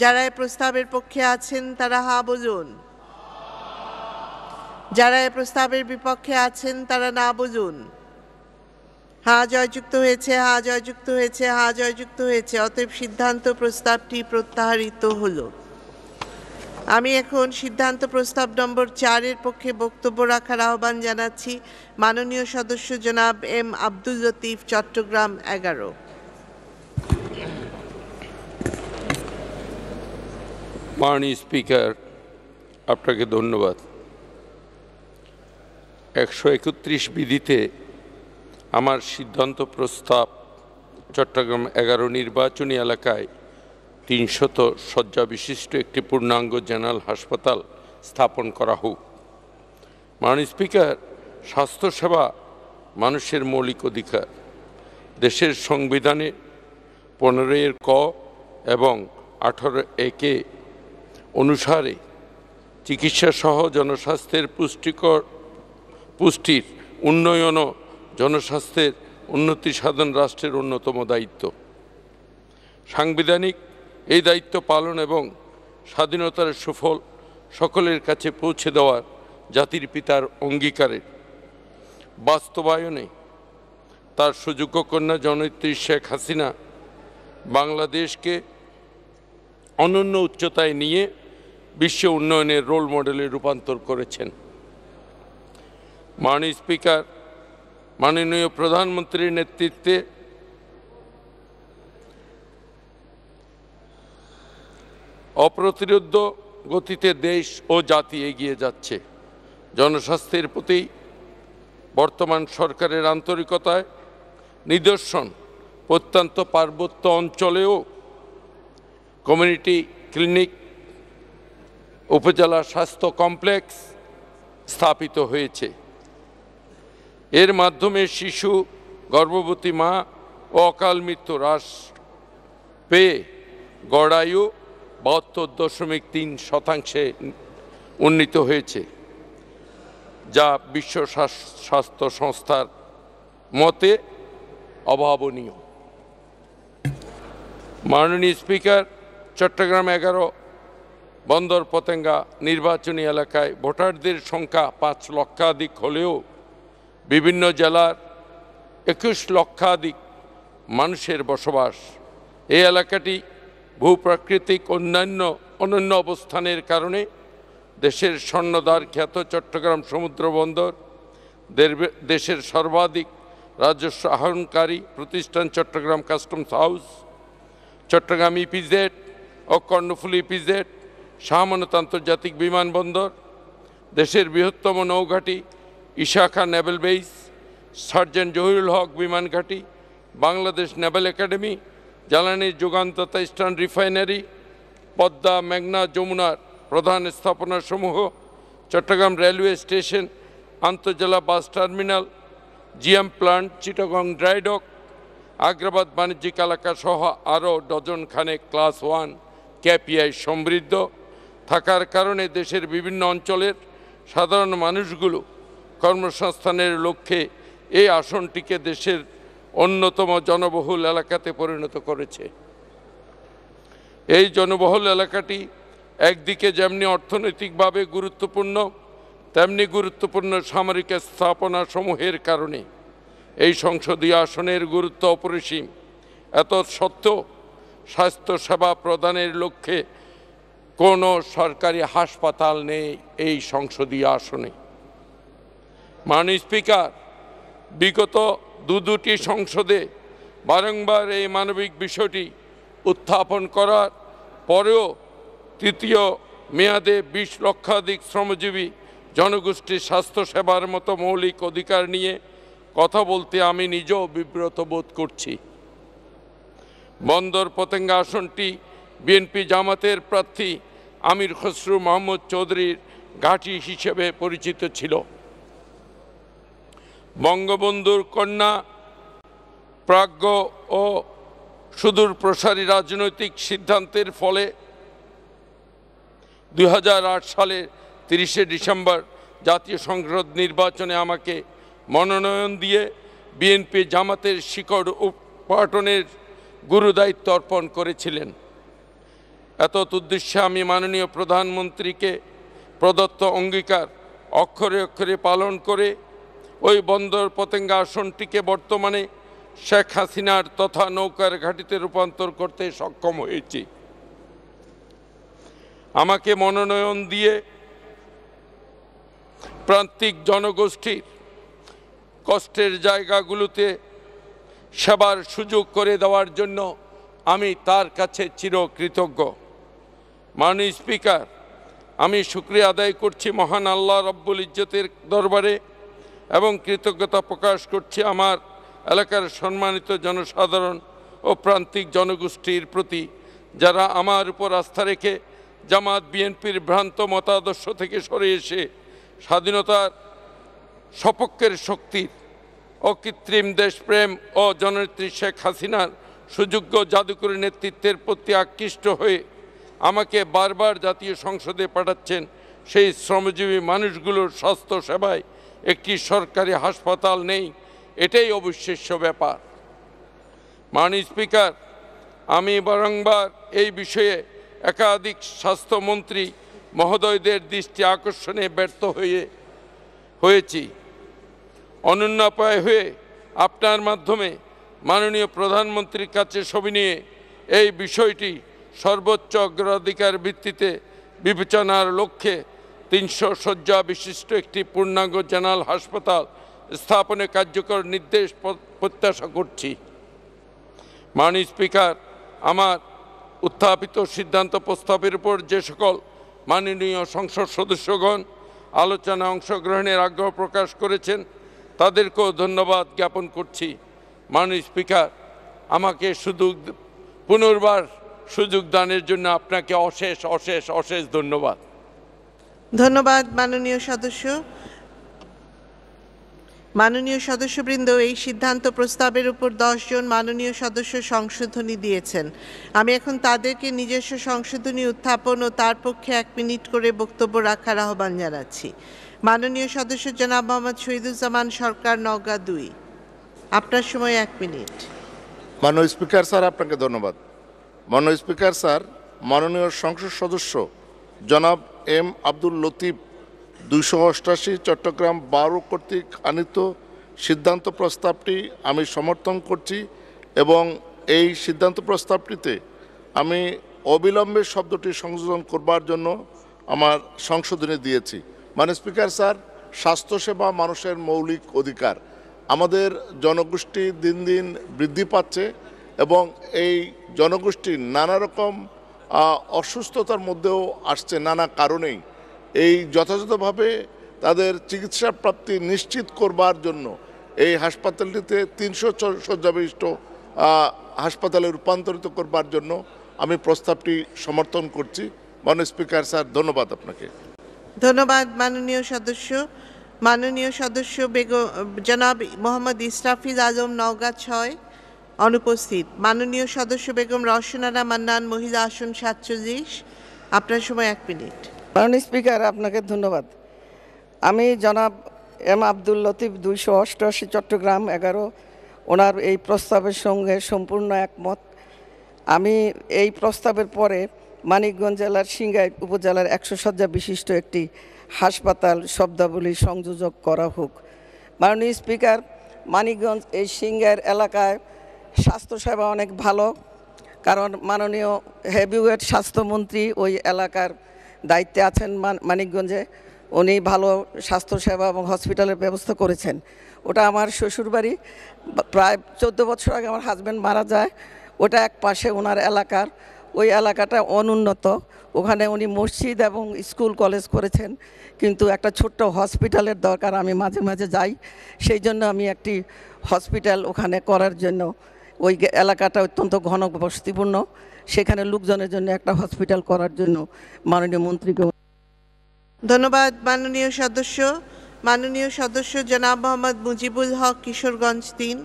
যারা এ প্রস্তাবের পক্ষে আছেন তারা হা বোঝুন যারা এ প্রস্তাবের বিপক্ষে আছেন তারা না বুঝুন হা জয়যুক্ত হয়েছে হা জয়যুক্ত হয়েছে হা জয়যুক্ত হয়েছে অতএব সিদ্ধান্ত প্রস্তাবটি প্রত্যাহারিত হলো আমি এখন সিদ্ধান্ত প্রস্তাব নম্বর চারের পক্ষে বক্তব্য রাখার আহ্বান জানাচ্ছি মাননীয় সদস্য জনাব এম আব্দুল লতিফ চট্টগ্রাম এগারো মাননীয় স্পিকার আপনাকে ধন্যবাদ একশো একত্রিশ বিধিতে আমার সিদ্ধান্ত প্রস্তাব চট্টগ্রাম এগারো নির্বাচনী এলাকায় তিনশত শয্যা বিশিষ্ট একটি পূর্ণাঙ্গ জেনারেল হাসপাতাল স্থাপন করা হোক মাননীয় স্পিকার স্বাস্থ্যসেবা মানুষের মৌলিক অধিকার দেশের সংবিধানে পনেরোয়ের ক এবং আঠারো একে অনুসারে চিকিৎসাসহ জনস্বাস্থ্যের পুষ্টিকর পুষ্টির উন্নয়ন জনস্বাস্থ্যের উন্নতি সাধন রাষ্ট্রের অন্যতম দায়িত্ব সাংবিধানিক এই দায়িত্ব পালন এবং স্বাধীনতার সুফল সকলের কাছে পৌঁছে দেওয়ার জাতির পিতার অঙ্গীকারের বাস্তবায়নে তার সুযোগ্য কন্যা জনৈত্রী শেখ হাসিনা বাংলাদেশকে অনন্য উচ্চতায় নিয়ে বিশ্ব উন্নয়নের রোল মডেলে রূপান্তর করেছেন মাননীয় স্পিকার মাননীয় প্রধানমন্ত্রীর নেতৃত্বে অপ্রতিরোধ গতিতে দেশ ও জাতি এগিয়ে যাচ্ছে জনস্বাস্থ্যের প্রতি বর্তমান সরকারের আন্তরিকতায় নিদর্শন প্রত্যন্ত পার্বত্য অঞ্চলেও কমিউনিটি ক্লিনিক উপজেলা স্বাস্থ্য কমপ্লেক্স স্থাপিত হয়েছে এর মাধ্যমে শিশু গর্ভবতী মা ও অকাল মৃত্যু হ্রাস পেয়ে গড়ায়ু বাহাত্তর দশমিক তিন শতাংশে উন্নীত হয়েছে যা বিশ্ব স্বাস্থ্য সংস্থার মতে অভাবনীয় মাননীয় স্পিকার চট্টগ্রাম এগারো বন্দর পতেঙ্গা নির্বাচনী এলাকায় ভোটারদের সংখ্যা পাঁচ লক্ষাধিক হলেও বিভিন্ন জেলার একুশ লক্ষাধিক মানুষের বসবাস এই এলাকাটি ভূপ্রাকৃতিক অন্যান্য অনন্য অবস্থানের কারণে দেশের স্বর্ণদ্বার খ্যাত চট্টগ্রাম সমুদ্র বন্দর দেশের সর্বাধিক রাজস্ব আহরণকারী প্রতিষ্ঠান Chattogram customs house Chattogram EPZ ও কর্ণফুল ইপিজেড শাহমানত আন্তর্জাতিক বিমানবন্দর দেশের বৃহত্তম নৌঘাটি Ishakha naval base sergeant Zahirul Haque বিমানঘাটি বাংলাদেশ নেভেল একাডেমি জ্বালানি যুগান্ততা ইস্টার্ন রিফাইনারি পদ্মা মেঘনা যমুনার প্রধান স্থাপনাসমূহ চট্টগ্রাম রেলওয়ে স্টেশন আন্তজেলা bus terminal GM plant Chittagong dry dock Agrabad বাণিজ্যিক এলাকা সহ আরও খানে ক্লাস ওয়ান ক্যাপিআই সমৃদ্ধ থাকার কারণে দেশের বিভিন্ন অঞ্চলের সাধারণ মানুষগুলো কর্মসংস্থানের লক্ষ্যে এই আসনটিকে দেশের অন্যতম জনবহুল এলাকাতে পরিণত করেছে এই জনবহুল এলাকাটি একদিকে যেমনি অর্থনৈতিকভাবে গুরুত্বপূর্ণ তেমনি গুরুত্বপূর্ণ সামরিক স্থাপনা সমূহের কারণে এই সংসদীয় আসনের গুরুত্ব অপরিসীম এত সত্ত্বেও স্বাস্থ্যসেবা প্রদানের লক্ষ্যে কোনো সরকারি হাসপাতাল নেই এই সংসদীয় আসনে মাননীয় স্পিকার বিগত দু দুটি সংসদে বারংবার এই মানবিক বিষয়টি উত্থাপন করার পরেও তৃতীয় মেয়াদে বিশ লক্ষাধিক শ্রমজীবী জনগোষ্ঠীর স্বাস্থ্যসেবার মতো মৌলিক অধিকার নিয়ে কথা বলতে আমি নিজেও বিব্রত বোধ করছি বন্দর পতেঙ্গা আসনটি বিএনপি জামাতের প্রার্থী আমির খসরু মোহাম্মদ চৌধুরীর ঘাঁটি হিসেবে পরিচিত ছিল বঙ্গবন্ধুর কন্যা প্রাজ্ঞ ও সুদূর প্রসারী রাজনৈতিক সিদ্ধান্তের ফলে দুই সালের তিরিশে ডিসেম্বর জাতীয় সংসদ নির্বাচনে আমাকে মনোনয়ন দিয়ে বিএনপি জামাতের শিকড় উৎপাটনের গুরুদায়িত্ব অর্পণ করেছিলেন এত উদ্দেশ্যে আমি মাননীয় প্রধানমন্ত্রীকে প্রদত্ত অঙ্গীকার অক্ষরে অক্ষরে পালন করে ওই বন্দর পতেঙ্গা আসনটিকে বর্তমানে শেখ হাসিনার তথা নৌকার ঘাটিতে রূপান্তর করতে সক্ষম হয়েছি আমাকে মনোনয়ন দিয়ে প্রান্তিক জনগোষ্ঠীর কষ্টের জায়গাগুলোতে সেবার সুযোগ করে দেওয়ার জন্য আমি তার কাছে চিরকৃতজ্ঞ মাননীয় স্পিকার আমি শুক্রিয়া আদায় করছি মহান আল্লাহ রব্বুল ইজ্জতের দরবারে এবং কৃতজ্ঞতা প্রকাশ করছি আমার এলাকার সম্মানিত জনসাধারণ ও প্রান্তিক জনগোষ্ঠীর প্রতি যারা আমার উপর আস্থা রেখে জামাত বিএনপির ভ্রান্ত মতাদর্শ থেকে সরে এসে স্বাধীনতার সপক্ষের শক্তির অকৃত্রিম দেশপ্রেম ও জননেত্রী শেখ হাসিনার সুযোগ্য জাদুকরী নেতৃত্বের প্রতি আকৃষ্ট হয়ে আমাকে বারবার জাতীয় সংসদে পাঠাচ্ছেন সেই শ্রমজীবী মানুষগুলোর স্বাস্থ্য সেবায় একটি সরকারি হাসপাতাল নেই এটাই অবিশ্বাস্য ব্যাপার মাননীয় স্পিকার আমি বারংবার এই বিষয়ে একাধিক স্বাস্থ্যমন্ত্রী মহোদয়দের দৃষ্টি আকর্ষণে ব্যর্থ হয়ে হয়েছি অনুন্নপায় হয়ে আপনার মাধ্যমে মাননীয় প্রধানমন্ত্রীর কাছে ছবি নিয়ে এই বিষয়টি সর্বোচ্চ অগ্রাধিকার ভিত্তিতে বিবেচনার লক্ষ্যে তিনশো শয্যা বিশিষ্ট একটি পূর্ণাঙ্গ জেনারেল হাসপাতাল স্থাপনে কার্যকর নির্দেশ প্রত্যাশা করছি মানি স্পিকার আমার উত্থাপিত সিদ্ধান্ত প্রস্তাবের উপর যে সকল মাননীয় সংসদ সদস্যগণ আলোচনা অংশগ্রহণের আগ্রহ প্রকাশ করেছেন তাদেরকেও ধন্যবাদ জ্ঞাপন করছি মাননীয় স্পিকার আমাকে শুধু পুনর্বার সুযোগ দানের জন্য আপনাকে অশেষ অশেষ অশেষ ধন্যবাদ ধন্যবাদ মাননীয় সদস্য মাননীয় সদস্যবৃন্দ এই সিদ্ধান্ত প্রস্তাবের উপর জন মাননীয় সদস্য সংশোধনী দিয়েছেন আমি এখন তাদেরকে নিজস্ব সংশোধনী উত্থাপন ও তার পক্ষে এক মিনিট করে বক্তব্য রাখার আহ্বান জানাচ্ছি মাননীয় সদস্য জনাব মোহাম্মদ শহীদুজ্জামান সরকার নওগাঁ দুই আপনার সময় এক মিনিট মাননীয় স্পিকার স্যার আপনাকে ধন্যবাদ মাননীয় স্পিকার স্যার মাননীয় সংসদ সদস্য জনাব এম আব্দুল লতিফ দুশো অষ্টাশি চট্টগ্রাম বারো কর্তৃক আনিত সিদ্ধান্ত প্রস্তাবটি আমি সমর্থন করছি এবং এই সিদ্ধান্ত প্রস্তাবটিতে আমি অবিলম্বে শব্দটি সংযোজন করবার জন্য আমার সংশোধনে দিয়েছি মানে স্পিকার স্যার স্বাস্থ্যসেবা মানুষের মৌলিক অধিকার আমাদের জনগোষ্ঠী দিন দিন বৃদ্ধি পাচ্ছে এবং এই জনগোষ্ঠীর নানা রকম অসুস্থতার মধ্যেও আসছে নানা কারণেই এই যথাযথভাবে তাদের চিকিৎসা প্রাপ্তি নিশ্চিত করবার জন্য এই হাসপাতালটিতে তিনশো শয্যাবিষ্ট হাসপাতালে রূপান্তরিত করবার জন্য আমি প্রস্তাবটি সমর্থন করছি মাননীয় স্পিকার স্যার ধন্যবাদ আপনাকে ধন্যবাদ মাননীয় সদস্য মাননীয় সদস্য বেগম জনাব মোহাম্মদ ইসরাফিজ আজম নওগাঁ ছয় অনুপস্থিত মাননীয় সদস্য বেগম রসনারা মান্নান মহিলা আসন সাতচল্লিশ আপনার সময় এক মিনিট মাননীয় স্পিকার আপনাকে ধন্যবাদ আমি জনাব এম আব্দুল লতিফ দুইশো অষ্টআশি চট্টগ্রাম এগারো ওনার এই প্রস্তাবের সঙ্গে সম্পূর্ণ একমত আমি এই প্রস্তাবের পরে মানিকগঞ্জ জেলার সিংগাই উপজেলার একশো সজ্জা বিশিষ্ট একটি হাসপাতাল শব্দাবলী সংযোজক করা হোক মাননীয় স্পিকার মানিকগঞ্জ এই সিংগাইয়ের এলাকায় স্বাস্থ্যসেবা অনেক ভালো কারণ মাননীয় হেভিওয়েট স্বাস্থ্যমন্ত্রী ওই এলাকার দায়িত্বে আছেন মানিকগঞ্জে উনি ভালো স্বাস্থ্যসেবা এবং হসপিটালের ব্যবস্থা করেছেন ওটা আমার শ্বশুরবাড়ি প্রায় চোদ্দ বছর আগে আমার হাজব্যান্ড মারা যায় ওটা এক পাশে ওনার এলাকার ওই এলাকাটা অনুন্নত ওখানে উনি মসজিদ এবং স্কুল কলেজ করেছেন কিন্তু একটা ছোট্ট হসপিটালের দরকার আমি মাঝে মাঝে যাই সেই জন্য আমি একটি হসপিটাল ওখানে করার জন্য ওই এলাকাটা অত্যন্ত ঘন বসতিপূর্ণ সেখানে লোকজনের জন্য একটা হসপিটাল করার জন্য মাননীয় মন্ত্রীকে ধন্যবাদ মাননীয় সদস্য মাননীয় সদস্য জনাব মোহাম্মদ মুজিবুল হক কিশোরগঞ্জ তিন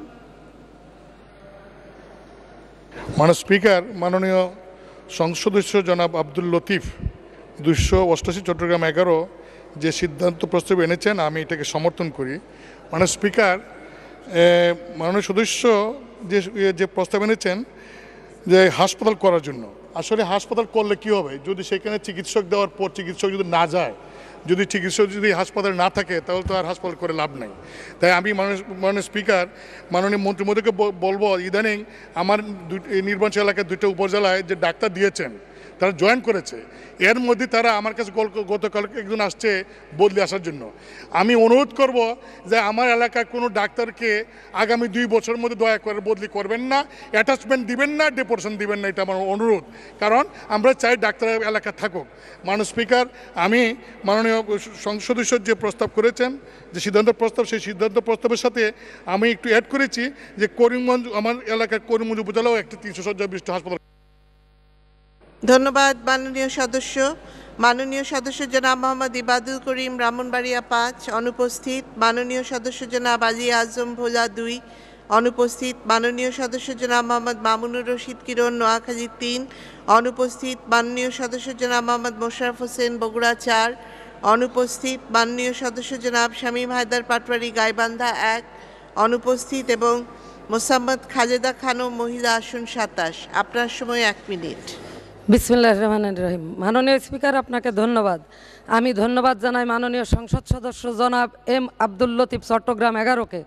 মাননীয় স্পিকার মাননীয় সংসদস্য জনাব আব্দুল লতিফ দুশো অষ্টাশি চট্টগ্রাম এগারো যে সিদ্ধান্ত প্রস্তাব এনেছেন আমি এটাকে সমর্থন করি মানে স্পিকার মাননীয় সদস্য যে ইয়ে, যে প্রস্তাব এনেছেন যে হাসপাতাল করার জন্য আসলে হাসপাতাল করলে কি হবে যদি সেখানে চিকিৎসক দেওয়ার পর চিকিৎসক যদি না যায় যদি চিকিৎসক যদি হাসপাতাল না থাকে তাহলে তো আর হাসপাতাল করে লাভ নেই তাই আমি মাননীয় স্পিকার মাননীয় মন্ত্রী মোদীকে বলবো ইদানিং আমার নির্বাচন এলাকায় দুটো উপজেলায় যে ডাক্তার দিয়েছেন তারা জয়েন করেছে এর মধ্যে তারা আমার কাছে গতকাল একজন আসছে বদলি আসার জন্য আমি অনুরোধ করব যে আমার এলাকার কোনো ডাক্তারকে আগামী দুই বছরের মধ্যে দয়া করে বদলি করবেন না অ্যাটাচমেন্ট দিবেন না ডেপোরেশন দিবেন না এটা আমার অনুরোধ কারণ আমরা চাই ডাক্তার এলাকা থাকুক মাননীয় স্পিকার আমি মাননীয় সদস্য যে প্রস্তাব করেছেন যে সিদ্ধান্ত প্রস্তাব সেই সিদ্ধান্ত প্রস্তাবের সাথে আমি একটু অ্যাড করেছি যে করিমগঞ্জ আমার এলাকার করিমগঞ্জ উপজেলাও একটি তিনশো সজ্জা বিশিষ্ট হাসপাতাল ধন্যবাদ মাননীয় সদস্য মাননীয় সদস্য জনাব মোহাম্মদ ইবাদুল করিম ব্রাহ্মণবাড়িয়া পাঁচ অনুপস্থিত মাননীয় সদস্য জনাব আজিয়া আজম ভোলা দুই অনুপস্থিত মাননীয় সদস্য জনাব মোহাম্মদ মামুনুর রশিদ কিরণ নোয়াখালী তিন অনুপস্থিত মাননীয় সদস্য জনাব মোহাম্মদ মোশারফ হোসেন বগুড়া চার অনুপস্থিত মাননীয় সদস্য জনাব শামীম হায়দার পাটওয়ারি গাইবান্ধা এক অনুপস্থিত এবং মোসাম্মদ খালেদা খানম মহিলা আসন সাতাশ আপনার সময় এক মিনিট বিসমুল্লাহ রহমান রহিম মাননীয় স্পিকার আপনাকে ধন্যবাদ আমি ধন্যবাদ জানাই মাননীয় সংসদ সদস্য জনাব এম আব্দুল লতিফ চট্টগ্রাম এগারোকে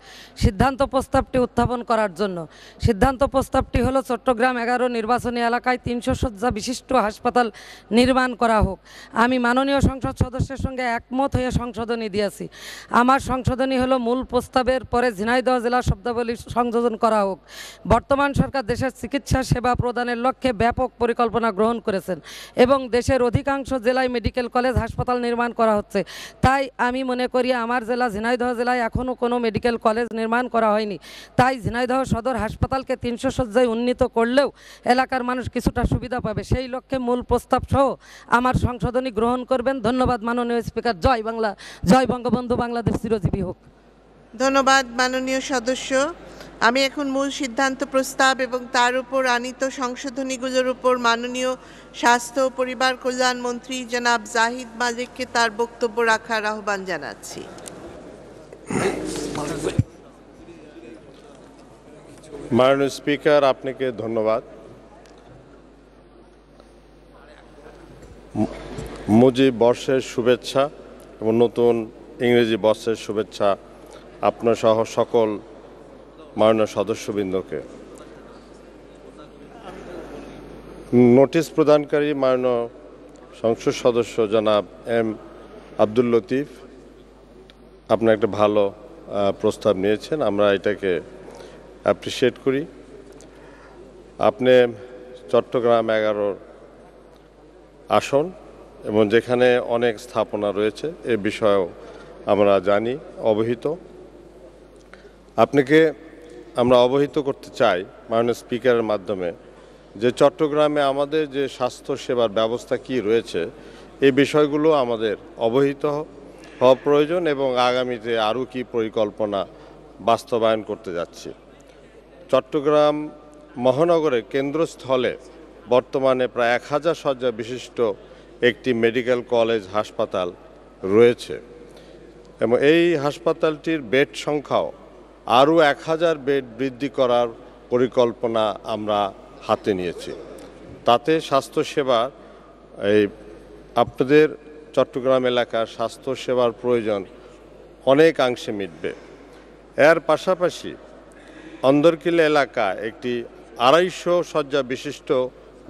সিদ্ধান্ত প্রস্তাবটি উত্থাপন করার জন্য সিদ্ধান্ত প্রস্তাবটি হলো চট্টগ্রাম এগারো নির্বাচনী এলাকায় তিনশো শয্যা বিশিষ্ট হাসপাতাল নির্মাণ করা হোক আমি মাননীয় সংসদ সদস্যের সঙ্গে একমত হয়ে সংশোধনী দিয়েছি আমার সংশোধনী হলো মূল প্রস্তাবের পরে ঝিনাইদহ জেলা শব্দাবলী সংযোজন করা হোক বর্তমান সরকার দেশের চিকিৎসা সেবা প্রদানের লক্ষ্যে ব্যাপক পরিকল্পনা গ্রহণ করেছেন এবং দেশের অধিকাংশ জেলায় মেডিকেল কলেজ হাসপাতাল হাসপাতাল নির্মাণ করা হচ্ছে তাই আমি মনে করি আমার জেলা ঝিনাইদহ জেলায় এখনও কোনো মেডিকেল কলেজ নির্মাণ করা হয়নি তাই ঝিনাইদহ সদর হাসপাতালকে তিনশো শয্যায় উন্নীত করলেও এলাকার মানুষ কিছুটা সুবিধা পাবে সেই লক্ষ্যে মূল প্রস্তাব সহ আমার সংশোধনী গ্রহণ করবেন ধন্যবাদ মাননীয় স্পিকার জয় বাংলা জয় বঙ্গবন্ধু বাংলাদেশ চিরজীবী হোক ধন্যবাদ মাননীয় সদস্য আমি এখন মূল সিদ্ধান্ত প্রস্তাব এবং তার উপর আনিত সংশোধনীগুলোর উপর মাননীয় স্বাস্থ্য ও পরিবার কল্যাণ মন্ত্রী জনাব জাহিদ মালিককে তার বক্তব্য রাখার আহ্বান জানাচ্ছি মাননীয় স্পিকার আপনাকে ধন্যবাদ মুজিব বর্ষের শুভেচ্ছা এবং নতুন ইংরেজি বর্ষের শুভেচ্ছা আপনার সহ সকল মাননীয় সদস্যবৃন্দকে নোটিশ প্রদানকারী মাননীয় সংসদ সদস্য জনাব এম আব্দুল লতিফ আপনার একটা ভালো প্রস্তাব নিয়েছেন আমরা এটাকে অ্যাপ্রিসিয়েট করি আপনি চট্টগ্রাম এগারোর আসন এবং যেখানে অনেক স্থাপনা রয়েছে এ বিষয়েও আমরা জানি অবহিত আপনাকে আমরা অবহিত করতে চাই মাননীয় স্পিকারের মাধ্যমে যে চট্টগ্রামে আমাদের যে স্বাস্থ্য সেবার ব্যবস্থা কি রয়েছে এই বিষয়গুলো আমাদের অবহিত হওয়া প্রয়োজন এবং আগামীতে আরও কি পরিকল্পনা বাস্তবায়ন করতে যাচ্ছি চট্টগ্রাম মহানগরের কেন্দ্রস্থলে বর্তমানে প্রায় এক হাজার শয্যা বিশিষ্ট একটি মেডিকেল কলেজ হাসপাতাল রয়েছে এবং এই হাসপাতালটির বেড সংখ্যাও আরও এক হাজার বেড বৃদ্ধি করার পরিকল্পনা আমরা হাতে নিয়েছি তাতে স্বাস্থ্যসেবার এই আপনাদের চট্টগ্রাম এলাকার স্বাস্থ্যসেবার প্রয়োজন অনেকাংশে মিটবে এর পাশাপাশি অন্দরকিলা এলাকা একটি আড়াইশো শয্যা বিশিষ্ট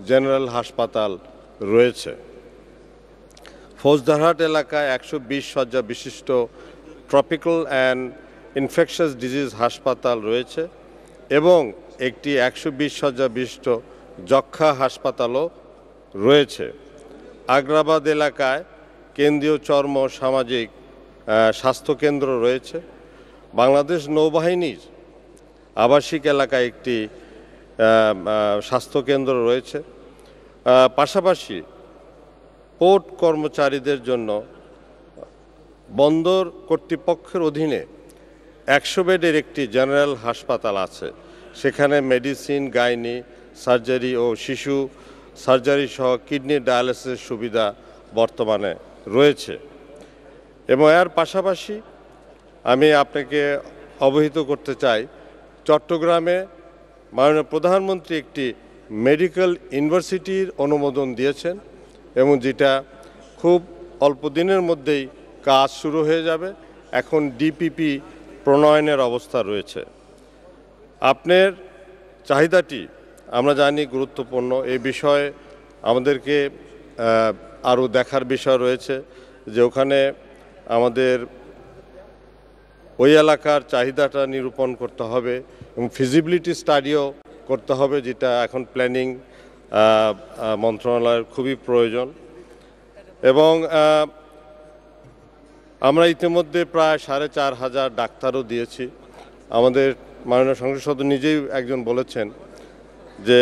জেনারেল হাসপাতাল রয়েছে ফৌজদারহাট এলাকায় একশো বিশ শয্যা বিশিষ্ট ট্রপিক্যাল অ্যান্ড ইনফেকশাস ডিজিজ হাসপাতাল রয়েছে এবং একটি একশো বিশ সজ্জা বিশিষ্ট যক্ষা হাসপাতালও রয়েছে আগ্রাবাদ এলাকায় কেন্দ্রীয় চর্ম সামাজিক স্বাস্থ্যকেন্দ্র রয়েছে বাংলাদেশ নৌবাহিনীর আবাসিক এলাকায় একটি স্বাস্থ্যকেন্দ্র রয়েছে পাশাপাশি পোর্ট কর্মচারীদের জন্য বন্দর কর্তৃপক্ষের অধীনে একশো বেডের একটি জেনারেল হাসপাতাল আছে সেখানে মেডিসিন গাইনি সার্জারি ও শিশু সার্জারি সহ কিডনি ডায়ালিসিসের সুবিধা বর্তমানে রয়েছে এবং এর পাশাপাশি আমি আপনাকে অবহিত করতে চাই চট্টগ্রামে মাননীয় প্রধানমন্ত্রী একটি মেডিকেল ইউনিভার্সিটির অনুমোদন দিয়েছেন এবং যেটা খুব অল্প দিনের মধ্যেই কাজ শুরু হয়ে যাবে এখন ডিপিপি প্রণয়নের অবস্থা রয়েছে আপনার চাহিদাটি আমরা জানি গুরুত্বপূর্ণ এই বিষয়ে আমাদেরকে আরও দেখার বিষয় রয়েছে যে ওখানে আমাদের ওই এলাকার চাহিদাটা নিরূপণ করতে হবে এবং ফিজিবিলিটি স্টাডিও করতে হবে যেটা এখন প্ল্যানিং মন্ত্রণালয়ের খুবই প্রয়োজন এবং আমরা ইতিমধ্যে প্রায় সাড়ে চার হাজার ডাক্তারও দিয়েছি আমাদের মাননীয় সংসদ সদস্য নিজেই একজন বলেছেন যে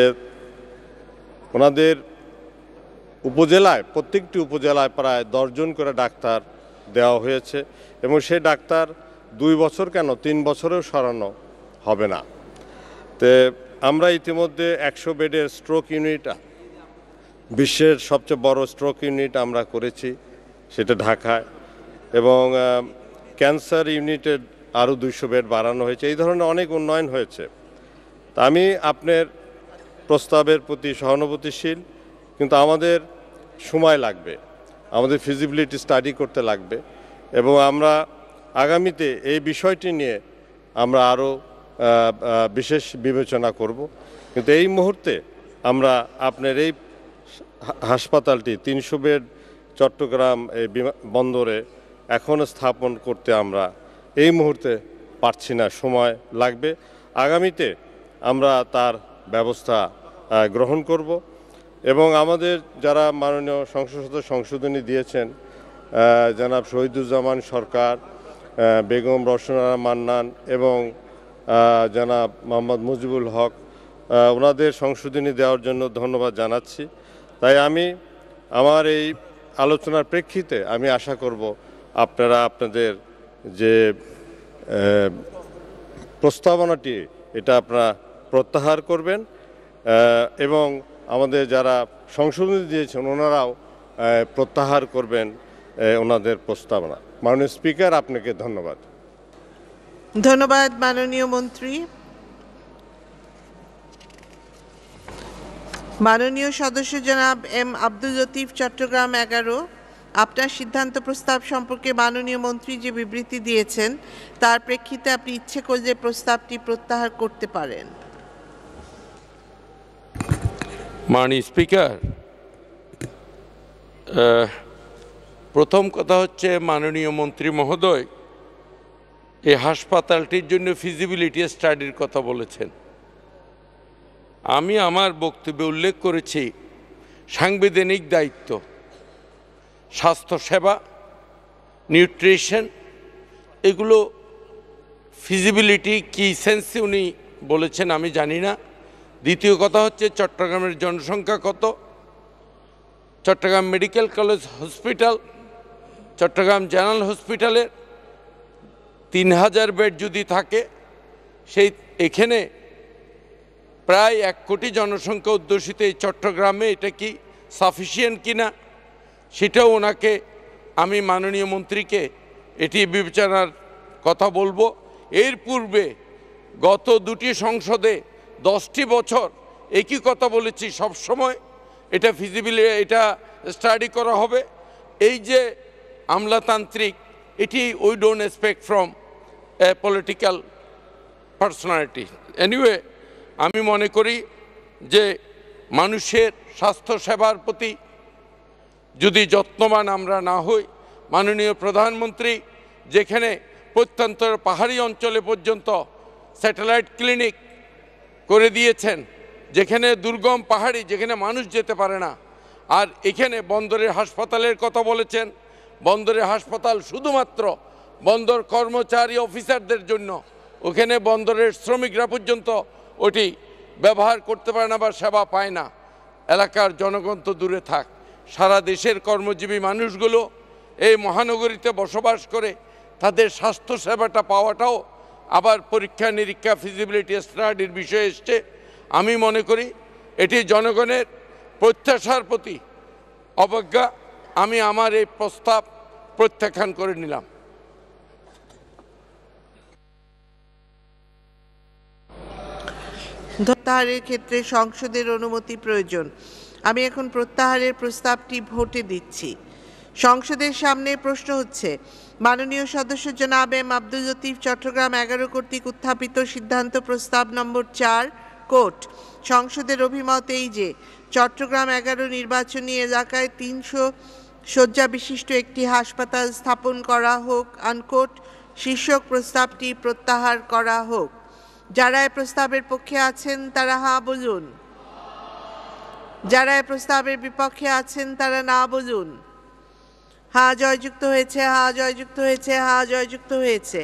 ওনাদের উপজেলায় প্রত্যেকটি উপজেলায় প্রায় দশজন করে ডাক্তার দেওয়া হয়েছে এবং সে ডাক্তার দুই বছর কেন তিন বছরেও সরানো হবে না তে আমরা ইতিমধ্যে একশো বেডের স্ট্রোক ইউনিট বিশ্বের সবচেয়ে বড় স্ট্রোক ইউনিট আমরা করেছি সেটা ঢাকায় এবং ক্যান্সার ইউনিটের আরও দুইশো বেড বাড়ানো হয়েছে এই ধরনের অনেক উন্নয়ন হয়েছে তা আমি আপনার প্রস্তাবের প্রতি সহানুভূতিশীল কিন্তু আমাদের সময় লাগবে আমাদের ফিজিবিলিটি স্টাডি করতে লাগবে এবং আমরা আগামীতে এই বিষয়টি নিয়ে আমরা আরও বিশেষ বিবেচনা করব কিন্তু এই মুহূর্তে আমরা আপনার এই হাসপাতালটি তিনশো বেড চট্টগ্রাম এই বন্দরে এখনও স্থাপন করতে আমরা এই মুহূর্তে পারছি না সময় লাগবে আগামীতে আমরা তার ব্যবস্থা গ্রহণ করব এবং আমাদের যারা মাননীয় সংসদ সদস্য সংশোধনী দিয়েছেন জনাব শহীদুজ্জামান সরকার বেগম রসনা মান্নান এবং জনাব মোহাম্মদ মুজিবুল হক ওনাদের সংশোধনী দেওয়ার জন্য ধন্যবাদ জানাচ্ছি তাই আমি আমার এই আলোচনার প্রেক্ষিতে আমি আশা করব আপনারা আপনাদের যে প্রস্তাবনাটি এটা আপনারা প্রত্যাহার করবেন এবং আমাদের যারা সংশোধন দিয়েছেন ওনারাও প্রত্যাহার করবেন ওনাদের প্রস্তাবনা মাননীয় স্পিকার আপনাকে ধন্যবাদ ধন্যবাদ মাননীয় মন্ত্রী মাননীয় সদস্য জনাব এম আব্দুল লতিফ চট্টগ্রাম এগারো আপনার সিদ্ধান্ত প্রস্তাব সম্পর্কে মাননীয় মন্ত্রী যে বিবৃতি দিয়েছেন তার প্রেক্ষিতে আপনি ইচ্ছে করলে প্রস্তাবটি প্রত্যাহার করতে পারেন মাননীয় স্পিকার প্রথম কথা হচ্ছে মাননীয় মন্ত্রী মহোদয় এই হাসপাতালটির জন্য ফিজিবিলিটি স্টাডির কথা বলেছেন আমি আমার বক্তব্যে উল্লেখ করেছি সাংবিধানিক দায়িত্ব স্বাস্থ্যসেবা নিউট্রিশন এগুলো ফিজিবিলিটি কি সেন্সে উনি বলেছেন আমি জানি না দ্বিতীয় কথা হচ্ছে চট্টগ্রামের জনসংখ্যা কত Chattogram medical college hospital Chattogram general হসপিটালের তিন হাজার বেড যদি থাকে সেই এখানে প্রায় এক কোটি জনসংখ্যা অধ্যুষিত এই চট্টগ্রামে এটা কি সাফিসিয়েন্ট কিনা সেটাও ওনাকে আমি মাননীয় মন্ত্রীকে এটি বিবেচনার কথা বলবো এর পূর্বে গত দুটি সংসদে দশটি বছর একই কথা বলেছি সব সময় এটা ফিজিবিলি এটা স্টাডি করা হবে এই যে আমলাতান্ত্রিক এটি we don't expect from a political personality anyway আমি মনে করি যে মানুষের স্বাস্থ্যসেবার প্রতি যদি যত্নবান আমরা না হই মাননীয় প্রধানমন্ত্রী যেখানে প্রত্যন্ত পাহাড়ি অঞ্চলে পর্যন্ত স্যাটেলাইট ক্লিনিক করে দিয়েছেন যেখানে দুর্গম পাহাড়ি যেখানে মানুষ যেতে পারে না আর এখানে বন্দরের হাসপাতালের কথা বলেছেন বন্দরের হাসপাতাল শুধুমাত্র বন্দর কর্মচারী অফিসারদের জন্য ওখানে বন্দরের শ্রমিকরা পর্যন্ত ওটি ব্যবহার করতে পারে না বা সেবা পায় না এলাকার জনগণ তো দূরে থাক সারা দেশের কর্মজীবী মানুষগুলো এই মহানগরীতে বসবাস করে তাদের স্বাস্থ্যসেবাটা পাওয়াটাও আবার পরীক্ষা নিরীক্ষা ফিজিবিলিটি স্টাডির বিষয়ে এসছে আমি মনে করি এটি জনগণের প্রত্যাশার প্রতি অবজ্ঞা আমি আমার এই প্রস্তাব প্রত্যাখ্যান করে নিলাম তার ক্ষেত্রে সংসদের অনুমতি প্রয়োজন আমি এখন প্রত্যাহারের প্রস্তাবটি ভোটে দিচ্ছি সংসদের সামনে প্রশ্ন হচ্ছে মাননীয় সদস্য জনাব এম আব্দুল লতিফ চট্টগ্রাম এগারো কর্তৃক উত্থাপিত সিদ্ধান্ত প্রস্তাব নম্বর চার কোর্ট সংসদের অভিমত এই যে চট্টগ্রাম এগারো নির্বাচনী এলাকায় তিনশো শয্যা বিশিষ্ট একটি হাসপাতাল স্থাপন করা হোক আনকোট শীর্ষক প্রস্তাবটি প্রত্যাহার করা হোক যারা এ প্রস্তাবের পক্ষে আছেন তারা হা হ্যাঁ বলুন যারা এ প্রস্তাবের বিপক্ষে আছেন তারা না বলুন হা জয়যুক্ত হয়েছে হা জয়যুক্ত হয়েছে হা জয়যুক্ত হয়েছে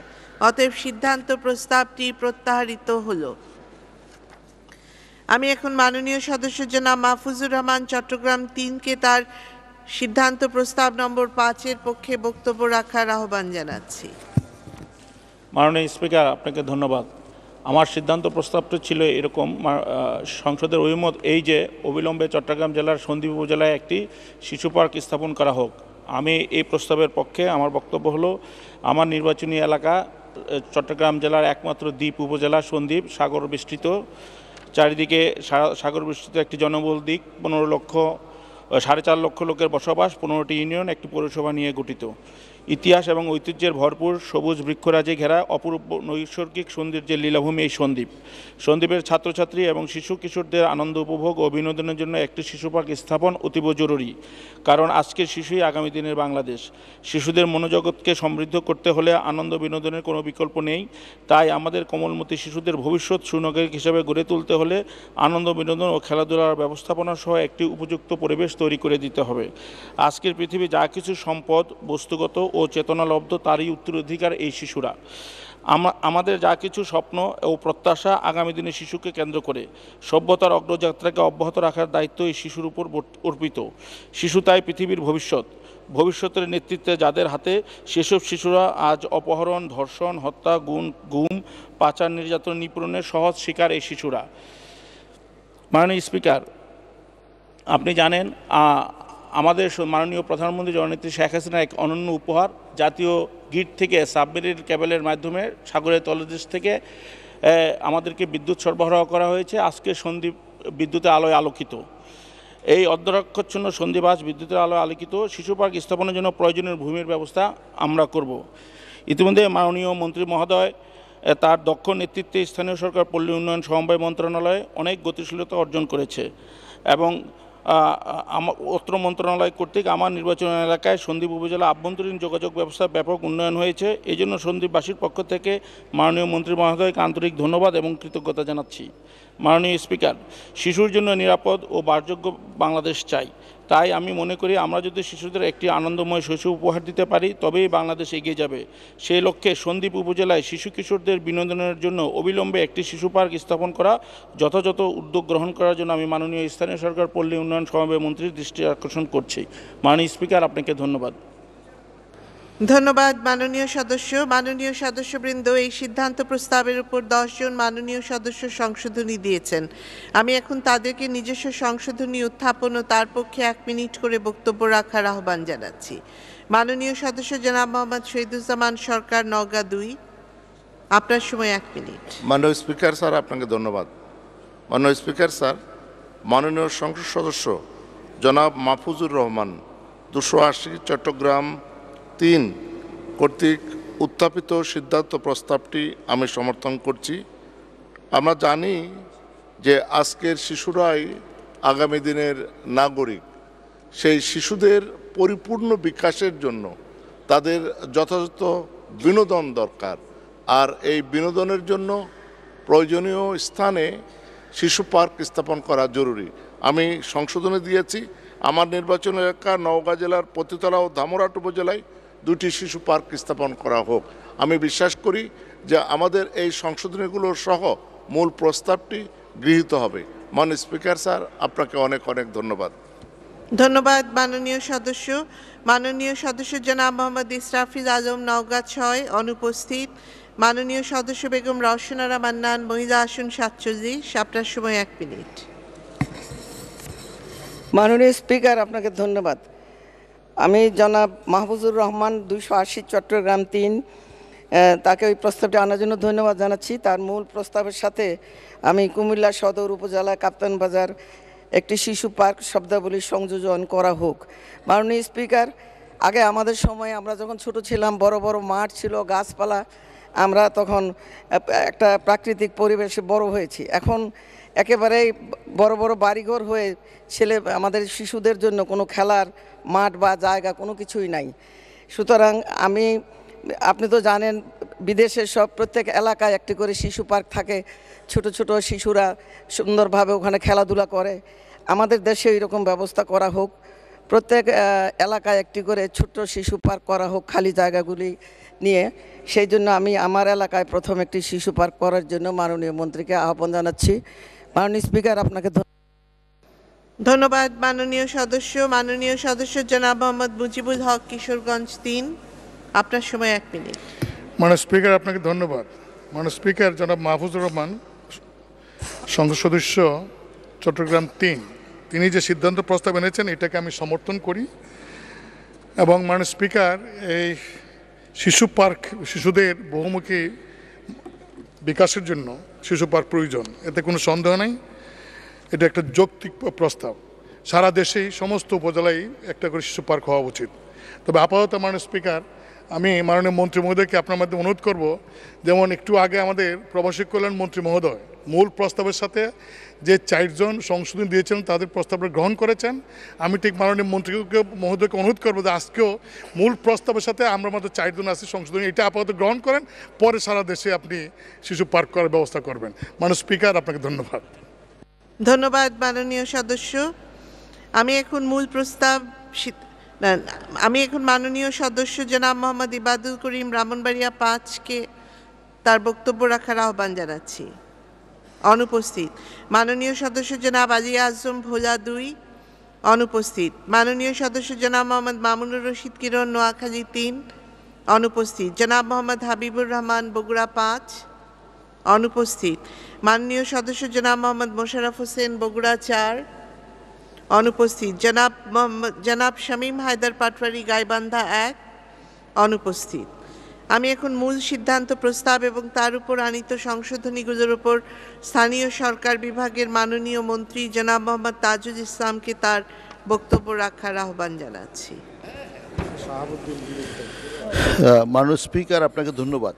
অতএব সিদ্ধান্ত প্রস্তাবটি প্রত্যাহারিত হলো আমি এখন মাননীয় সদস্য জনাব মাহফুজুর রহমান চট্টগ্রাম তিনকে তার সিদ্ধান্ত প্রস্তাব নম্বর পাঁচের পক্ষে বক্তব্য রাখার আহ্বান জানাচ্ছি মাননীয় স্পিকার আপনাকে ধন্যবাদ আমার সিদ্ধান্ত প্রস্তাবটা ছিল এরকম সংসদের অভিমত এই যে অবিলম্বে চট্টগ্রাম জেলার সন্দ্বীপ উপজেলায় একটি শিশু পার্ক স্থাপন করা হোক আমি এই প্রস্তাবের পক্ষে আমার বক্তব্য হলো আমার নির্বাচনী এলাকা চট্টগ্রাম জেলার একমাত্র দ্বীপ উপজেলা সন্দ্বীপ সাগর বিস্তৃত চারিদিকে সাগর বিস্তৃত একটি জনবহুল দিক পনেরো লক্ষ সাড়ে চার লক্ষ লোকের বসবাস পনেরোটি ইউনিয়ন একটি পৌরসভা নিয়ে গঠিত ইতিহাস এবং ঐতিহ্যের ভরপুর সবুজ বৃক্ষরাজে ঘেরা অপূর্ব নৈসর্গিক সৌন্দর্যের লীলাভূমি এই সন্দ্বীপ সন্দ্বীপের ছাত্রছাত্রী এবং শিশু কিশোরদের আনন্দ উপভোগ ও বিনোদনের জন্য একটি শিশু পার্ক স্থাপন অতীব জরুরি কারণ আজকের শিশুই আগামী দিনের বাংলাদেশ শিশুদের মনোজগৎকে সমৃদ্ধ করতে হলে আনন্দ বিনোদনের কোনো বিকল্প নেই তাই আমাদের কোমলমতি শিশুদের ভবিষ্যৎ সুনগরিক হিসেবে গড়ে তুলতে হলে আনন্দ বিনোদন ও খেলাধুলার ব্যবস্থাপনা সহ একটি উপযুক্ত পরিবেশ তৈরি করে দিতে হবে আজকের পৃথিবী যা কিছু সম্পদ বস্তুগত ও চেতনালব্ধ তারই উত্তরাধিকার এই শিশুরা আমাদের যা কিছু স্বপ্ন ও প্রত্যাশা আগামী দিনে শিশুকে কেন্দ্র করে সভ্যতার অগ্রযাত্রাকে অব্যাহত রাখার দায়িত্ব এই শিশুর উপর অর্পিত শিশু তাই পৃথিবীর ভবিষ্যৎ ভবিষ্যতের নেতৃত্বে যাদের হাতে সেসব শিশুরা আজ অপহরণ ধর্ষণ হত্যা গুণ গুম পাচার নির্যাতন নিপূরণের সহজ শিকার এই শিশুরা মাননীয় স্পিকার আপনি জানেন আমাদের মাননীয় প্রধানমন্ত্রী জননেত্রী শেখ হাসিনা এক অনন্য উপহার জাতীয় গিট থেকে সাবমেরিন ক্যাবেলের মাধ্যমে সাগরের তলদেশ থেকে আমাদেরকে বিদ্যুৎ সরবরাহ করা হয়েছে আজকে সন্দীপ বিদ্যুতে আলোয় আলোকিত এই অর্ধরক্ষচ্ছন্ন সন্ধিবাস বিদ্যুতের আলো আলোকিত শিশু পার্ক স্থাপনের জন্য প্রয়োজনীয় ভূমির ব্যবস্থা আমরা করব ইতিমধ্যে মাননীয় মন্ত্রী মহোদয় তার দক্ষ নেতৃত্বে স্থানীয় সরকার পল্লী উন্নয়ন সমবায় মন্ত্রণালয়ে অনেক গতিশীলতা অর্জন করেছে এবং আমার অত্র মন্ত্রণালয় কর্তৃক আমার নির্বাচন এলাকায় সন্দীপ উপজেলা আভ্যন্তরীণ যোগাযোগ ব্যবস্থা ব্যাপক উন্নয়ন হয়েছে এই জন্য সন্দীপবাসীর পক্ষ থেকে মাননীয় মন্ত্রী মহোদয়কে আন্তরিক ধন্যবাদ এবং কৃতজ্ঞতা জানাচ্ছি মাননীয় স্পিকার শিশুর জন্য নিরাপদ ও বারযোগ্য বাংলাদেশ চাই তাই আমি মনে করি আমরা যদি শিশুদের একটি আনন্দময় শৈশব উপহার দিতে পারি তবেই বাংলাদেশ এগিয়ে যাবে সেই লক্ষ্যে সন্দ্বীপ উপজেলায় শিশু কিশোরদের বিনোদনের জন্য অবিলম্বে একটি শিশু পার্ক স্থাপন করা যথাযথ উদ্যোগ গ্রহণ করার জন্য আমি মাননীয় স্থানীয় সরকার পল্লী উন্নয়ন সমাবেশ মন্ত্রীর দৃষ্টি আকর্ষণ করছি মাননীয় স্পিকার আপনাকে ধন্যবাদ ধন্যবাদ মাননীয় সদস্য মাননীয় সদস্যবৃন্দ এই সিদ্ধান্ত প্রস্তাবের উপর দশজন মাননীয় সদস্য সংশোধনী দিয়েছেন আমি এখন তাদেরকে নিজস্ব সংশোধনী উত্থাপন ও তার পক্ষে এক মিনিট করে বক্তব্য রাখার আহ্বান জানাচ্ছি মাননীয় সদস্য জনাব মোহাম্মদ শহীদুজ্জামান সরকার নওগাঁ দুই আপনার সময় এক মিনিট মাননীয় স্পিকার স্যার আপনাকে ধন্যবাদ মাননীয় স্পিকার স্যার মাননীয় সংসদ সদস্য জনাব মাহফুজুর রহমান দুশো আশি চট্টগ্রাম তিন কর্তৃক উত্থাপিত সিদ্ধান্ত প্রস্তাবটি আমি সমর্থন করছি আমরা জানি যে আজকের শিশুরাই আগামী দিনের নাগরিক সেই শিশুদের পরিপূর্ণ বিকাশের জন্য তাদের যথাযথ বিনোদন দরকার আর এই বিনোদনের জন্য প্রয়োজনীয় স্থানে শিশু পার্ক স্থাপন করা জরুরি আমি সংশোধনে দিয়েছি আমার নির্বাচন এলাকা নওগাঁ জেলার পতিতলা ও ধামরাট উপজেলায় দুটি শিশু পার্ক স্থাপন করা হোক আমি বিশ্বাস করি যে আমাদের এই সংশোধনীগুলোর সহ মূল প্রস্তাবটি গৃহীত হবে মান স্পিকার স্যার আপনাকে অনেক অনেক ধন্যবাদ ধন্যবাদ মাননীয় সদস্য মাননীয় সদস্য জনাব মোহাম্মদ ইসরাফিজ আজম নওগাঁ ছয় অনুপস্থিত মাননীয় সদস্য বেগম রওশনারা মান্নান মহিলা আসন সাতচল্লি সাপটার সময় এক মিনিট মাননীয় স্পিকার আপনাকে ধন্যবাদ আমি জনাব মাহফুজুর রহমান দুশো আশি চট্টগ্রাম তিন তাকে ওই প্রস্তাবটি আনার জন্য ধন্যবাদ জানাচ্ছি তার মূল প্রস্তাবের সাথে আমি কুমিল্লা সদর উপজেলা কাপ্তান বাজার একটি শিশু পার্ক শব্দাবলী সংযোজন করা হোক মাননীয় স্পিকার আগে আমাদের সময় আমরা যখন ছোট ছিলাম বড় বড় মাঠ ছিল গাছপালা আমরা তখন একটা প্রাকৃতিক পরিবেশে বড় হয়েছি এখন একেবারে বড় বড় বাড়িঘর হয়ে ছেলে আমাদের শিশুদের জন্য কোনো খেলার মাঠ বা জায়গা কোনো কিছুই নাই সুতরাং আমি আপনি তো জানেন বিদেশের সব প্রত্যেক এলাকায় একটি করে শিশু পার্ক থাকে ছোট ছোট শিশুরা সুন্দরভাবে ওখানে খেলাধুলা করে আমাদের দেশে এরকম ব্যবস্থা করা হোক প্রত্যেক এলাকায় একটি করে ছোট্ট শিশু পার্ক করা হোক খালি জায়গাগুলি নিয়ে সেই জন্য আমি আমার এলাকায় প্রথম একটি শিশু পার্ক করার জন্য মাননীয় মন্ত্রীকে আহ্বান জানাচ্ছি মাননীয় স্পিকার আপনাকে ধন্যবাদ মাননীয় সদস্য মাননীয় সদস্য জনাব মোহাম্মদ মুজিবুল হক কিশোরগঞ্জ তিন আপনার সময় এক মিনিট মাননীয় স্পিকার আপনাকে ধন্যবাদ মাননীয় স্পিকার জনাব মাহফুজুর রহমান সংসদ সদস্য চট্টগ্রাম তিন তিনি যে সিদ্ধান্ত প্রস্তাব এনেছেন এটাকে আমি সমর্থন করি এবং মাননীয় স্পিকার এই শিশু পার্ক শিশুদের বহুমুখী বিকাশের জন্য শিশু পার্ক প্রয়োজন এতে কোনো সন্দেহ নেই এটা একটা যৌক্তিক প্রস্তাব সারা দেশেই সমস্ত উপজেলায় একটা করে শিশু পার্ক হওয়া উচিত তবে আপাতত মাননীয় স্পিকার আমি মাননীয় মন্ত্রী মহোদয়কে আপনার মাধ্যমে অনুরোধ করব যেমন একটু আগে আমাদের প্রবাসী কল্যাণ মন্ত্রী মহোদয় মূল প্রস্তাবের সাথে যে চারজন সংশোধন দিয়েছেন তাদের প্রস্তাবটা গ্রহণ করেছেন আমি ঠিক মাননীয় মন্ত্রীকে মহোদয়কে অনুরোধ করবো যে আজকেও মূল প্রস্তাবের সাথে আমরা মাত্র চারজন আছি সংশোধনী এটা আপাতত গ্রহণ করেন পরে সারা দেশে আপনি শিশু পার্ক করার ব্যবস্থা করবেন মানুষ স্পিকার আপনাকে ধন্যবাদ ধন্যবাদ মাননীয় সদস্য আমি এখন মূল প্রস্তাব আমি এখন মাননীয় সদস্য জনাব মোহাম্মদ ইবাদুল করিম ব্রাহ্মণবাড়িয়া পাঁচকে তার বক্তব্য রাখার আহ্বান জানাচ্ছি অনুপস্থিত মাননীয় সদস্য জনাব আজিয়া আজম ভোলা দুই অনুপস্থিত মাননীয় সদস্য জনাব মোহাম্মদ মামুনুর রশিদ কিরণ নোয়াখালী তিন অনুপস্থিত জনাব মোহাম্মদ হাবিবুর রহমান বগুড়া পাঁচ অনুপস্থিত মাননীয় সদস্য জনাব মোহাম্মদ মোশারফ হোসেন বগুড়া চার অনুপস্থিত জনাব মোহাম্মদ জনাব শামীম হায়দার পাটওয়ারি গাইবান্ধা এক অনুপস্থিত আমি এখন মূল সিদ্ধান্ত প্রস্তাব এবং তার উপর আনিত সংশোধনীগুলোর ওপর স্থানীয় সরকার বিভাগের মাননীয় মন্ত্রী জনাব মোহাম্মদ তাজুল ইসলামকে তার বক্তব্য রাখার আহ্বান জানাচ্ছি মানুষ স্পিকার আপনাকে ধন্যবাদ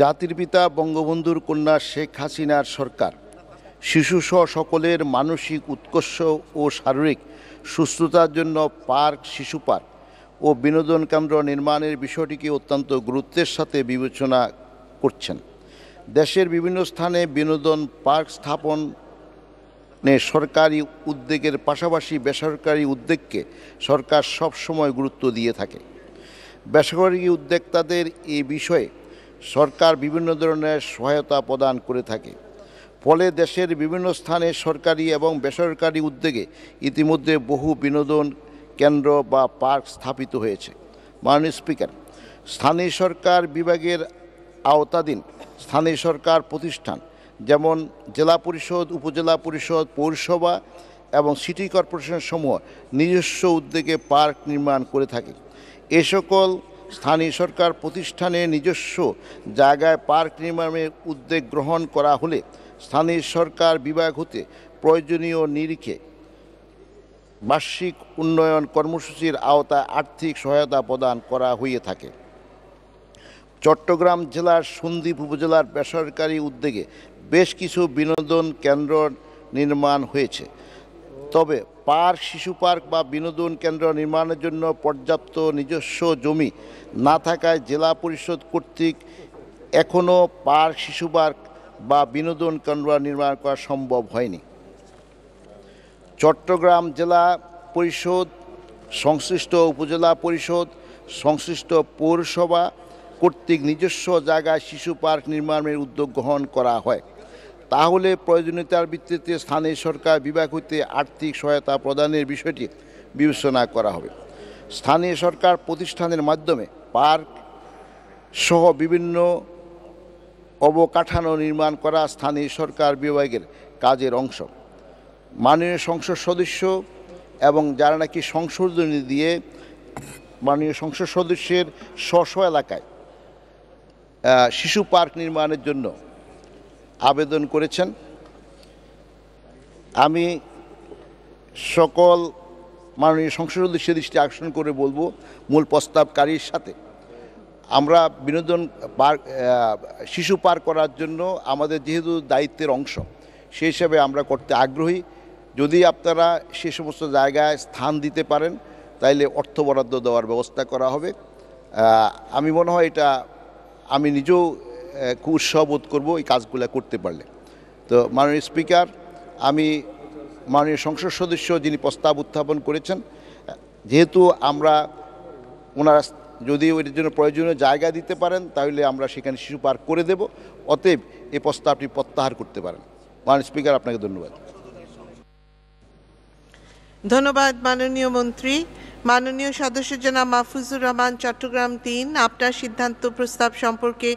জাতির পিতা বঙ্গবন্ধুর কন্যা শেখ হাসিনার সরকার শিশুসহ সকলের মানসিক উৎকর্ষ ও শারীরিক সুস্থতার জন্য পার্ক শিশু পার্ক ও বিনোদন কেন্দ্র নির্মাণের বিষয়টিকে অত্যন্ত গুরুত্বের সাথে বিবেচনা করছেন দেশের বিভিন্ন স্থানে বিনোদন পার্ক স্থাপন সরকারি উদ্যোগের পাশাপাশি বেসরকারি উদ্যোগকে সরকার সবসময় গুরুত্ব দিয়ে থাকে বেসরকারি উদ্যোক্তাদের এ বিষয়ে সরকার বিভিন্ন ধরনের সহায়তা প্রদান করে থাকে ফলে দেশের বিভিন্ন স্থানে সরকারি এবং বেসরকারি উদ্যোগে ইতিমধ্যে বহু বিনোদন কেন্দ্র বা পার্ক স্থাপিত হয়েছে মাননীয় স্পিকার স্থানীয় সরকার বিভাগের আওতাধীন স্থানীয় সরকার প্রতিষ্ঠান যেমন জেলা পরিষদ উপজেলা পরিষদ পৌরসভা এবং সিটি কর্পোরেশন সমূহ নিজস্ব উদ্যোগে পার্ক নির্মাণ করে থাকে এ সকল স্থানীয় সরকার প্রতিষ্ঠানে নিজস্ব জায়গায় পার্ক নির্মাণের উদ্যোগ গ্রহণ করা হলে স্থানীয় সরকার বিভাগ হতে প্রয়োজনীয় নিরিখে বার্ষিক উন্নয়ন কর্মসূচির আওতায় আর্থিক সহায়তা প্রদান করা হয়ে থাকে চট্টগ্রাম জেলার সন্দ্বীপ উপজেলার বেসরকারি উদ্যোগে বেশ কিছু বিনোদন কেন্দ্র নির্মাণ হয়েছে তবে পার্ক শিশু পার্ক বা বিনোদন কেন্দ্র নির্মাণের জন্য পর্যাপ্ত নিজস্ব জমি না থাকায় জেলা পরিষদ কর্তৃক এখনও পার্ক শিশু পার্ক বা বিনোদন কেন্দ্র নির্মাণ করা সম্ভব হয়নি চট্টগ্রাম জেলা পরিষদ সংশ্লিষ্ট উপজেলা পরিষদ সংশ্লিষ্ট পৌরসভা কর্তৃক নিজস্ব জায়গায় শিশু পার্ক নির্মাণের উদ্যোগ গ্রহণ করা হয় তাহলে প্রয়োজনীয়তার ভিত্তিতে স্থানীয় সরকার বিভাগ হইতে আর্থিক সহায়তা প্রদানের বিষয়টি বিবেচনা করা হবে স্থানীয় সরকার প্রতিষ্ঠানের মাধ্যমে পার্ক সহ বিভিন্ন অবকাঠামো নির্মাণ করা স্থানীয় সরকার বিভাগের কাজের অংশ মাননীয় সংসদ সদস্য এবং যারা নাকি সংশোধনী দিয়ে মাননীয় সংসদ সদস্যের স্ব এলাকায় শিশু পার্ক নির্মাণের জন্য আবেদন করেছেন আমি সকল মাননীয় সংসদ সদস্যের দৃষ্টি আকর্ষণ করে বলবো মূল প্রস্তাবকারীর সাথে আমরা বিনোদন পার্ক শিশু পার্ক করার জন্য আমাদের যেহেতু দায়িত্বের অংশ সেই হিসাবে আমরা করতে আগ্রহী যদি আপনারা সে সমস্ত জায়গায় স্থান দিতে পারেন তাইলে অর্থ বরাদ্দ দেওয়ার ব্যবস্থা করা হবে আমি মনে হয় এটা আমি নিজেও কুৎসাহ বোধ করবো এই কাজগুলো করতে পারলে তো মাননীয় স্পিকার আমি মাননীয় সংসদ সদস্য যিনি প্রস্তাব উত্থাপন করেছেন যেহেতু আমরা ওনারা যদি ওইটার জন্য প্রয়োজনীয় জায়গা দিতে পারেন তাহলে আমরা সেখানে শিশু পার্ক করে দেব অতএব এই প্রস্তাবটি প্রত্যাহার করতে পারেন মাননীয় স্পিকার আপনাকে ধন্যবাদ ধন্যবাদ মাননীয় মন্ত্রী মাননীয় সদস্য জনাব মাহফুজুর রহমান চট্টগ্রাম তিন আপনার সিদ্ধান্ত প্রস্তাব সম্পর্কে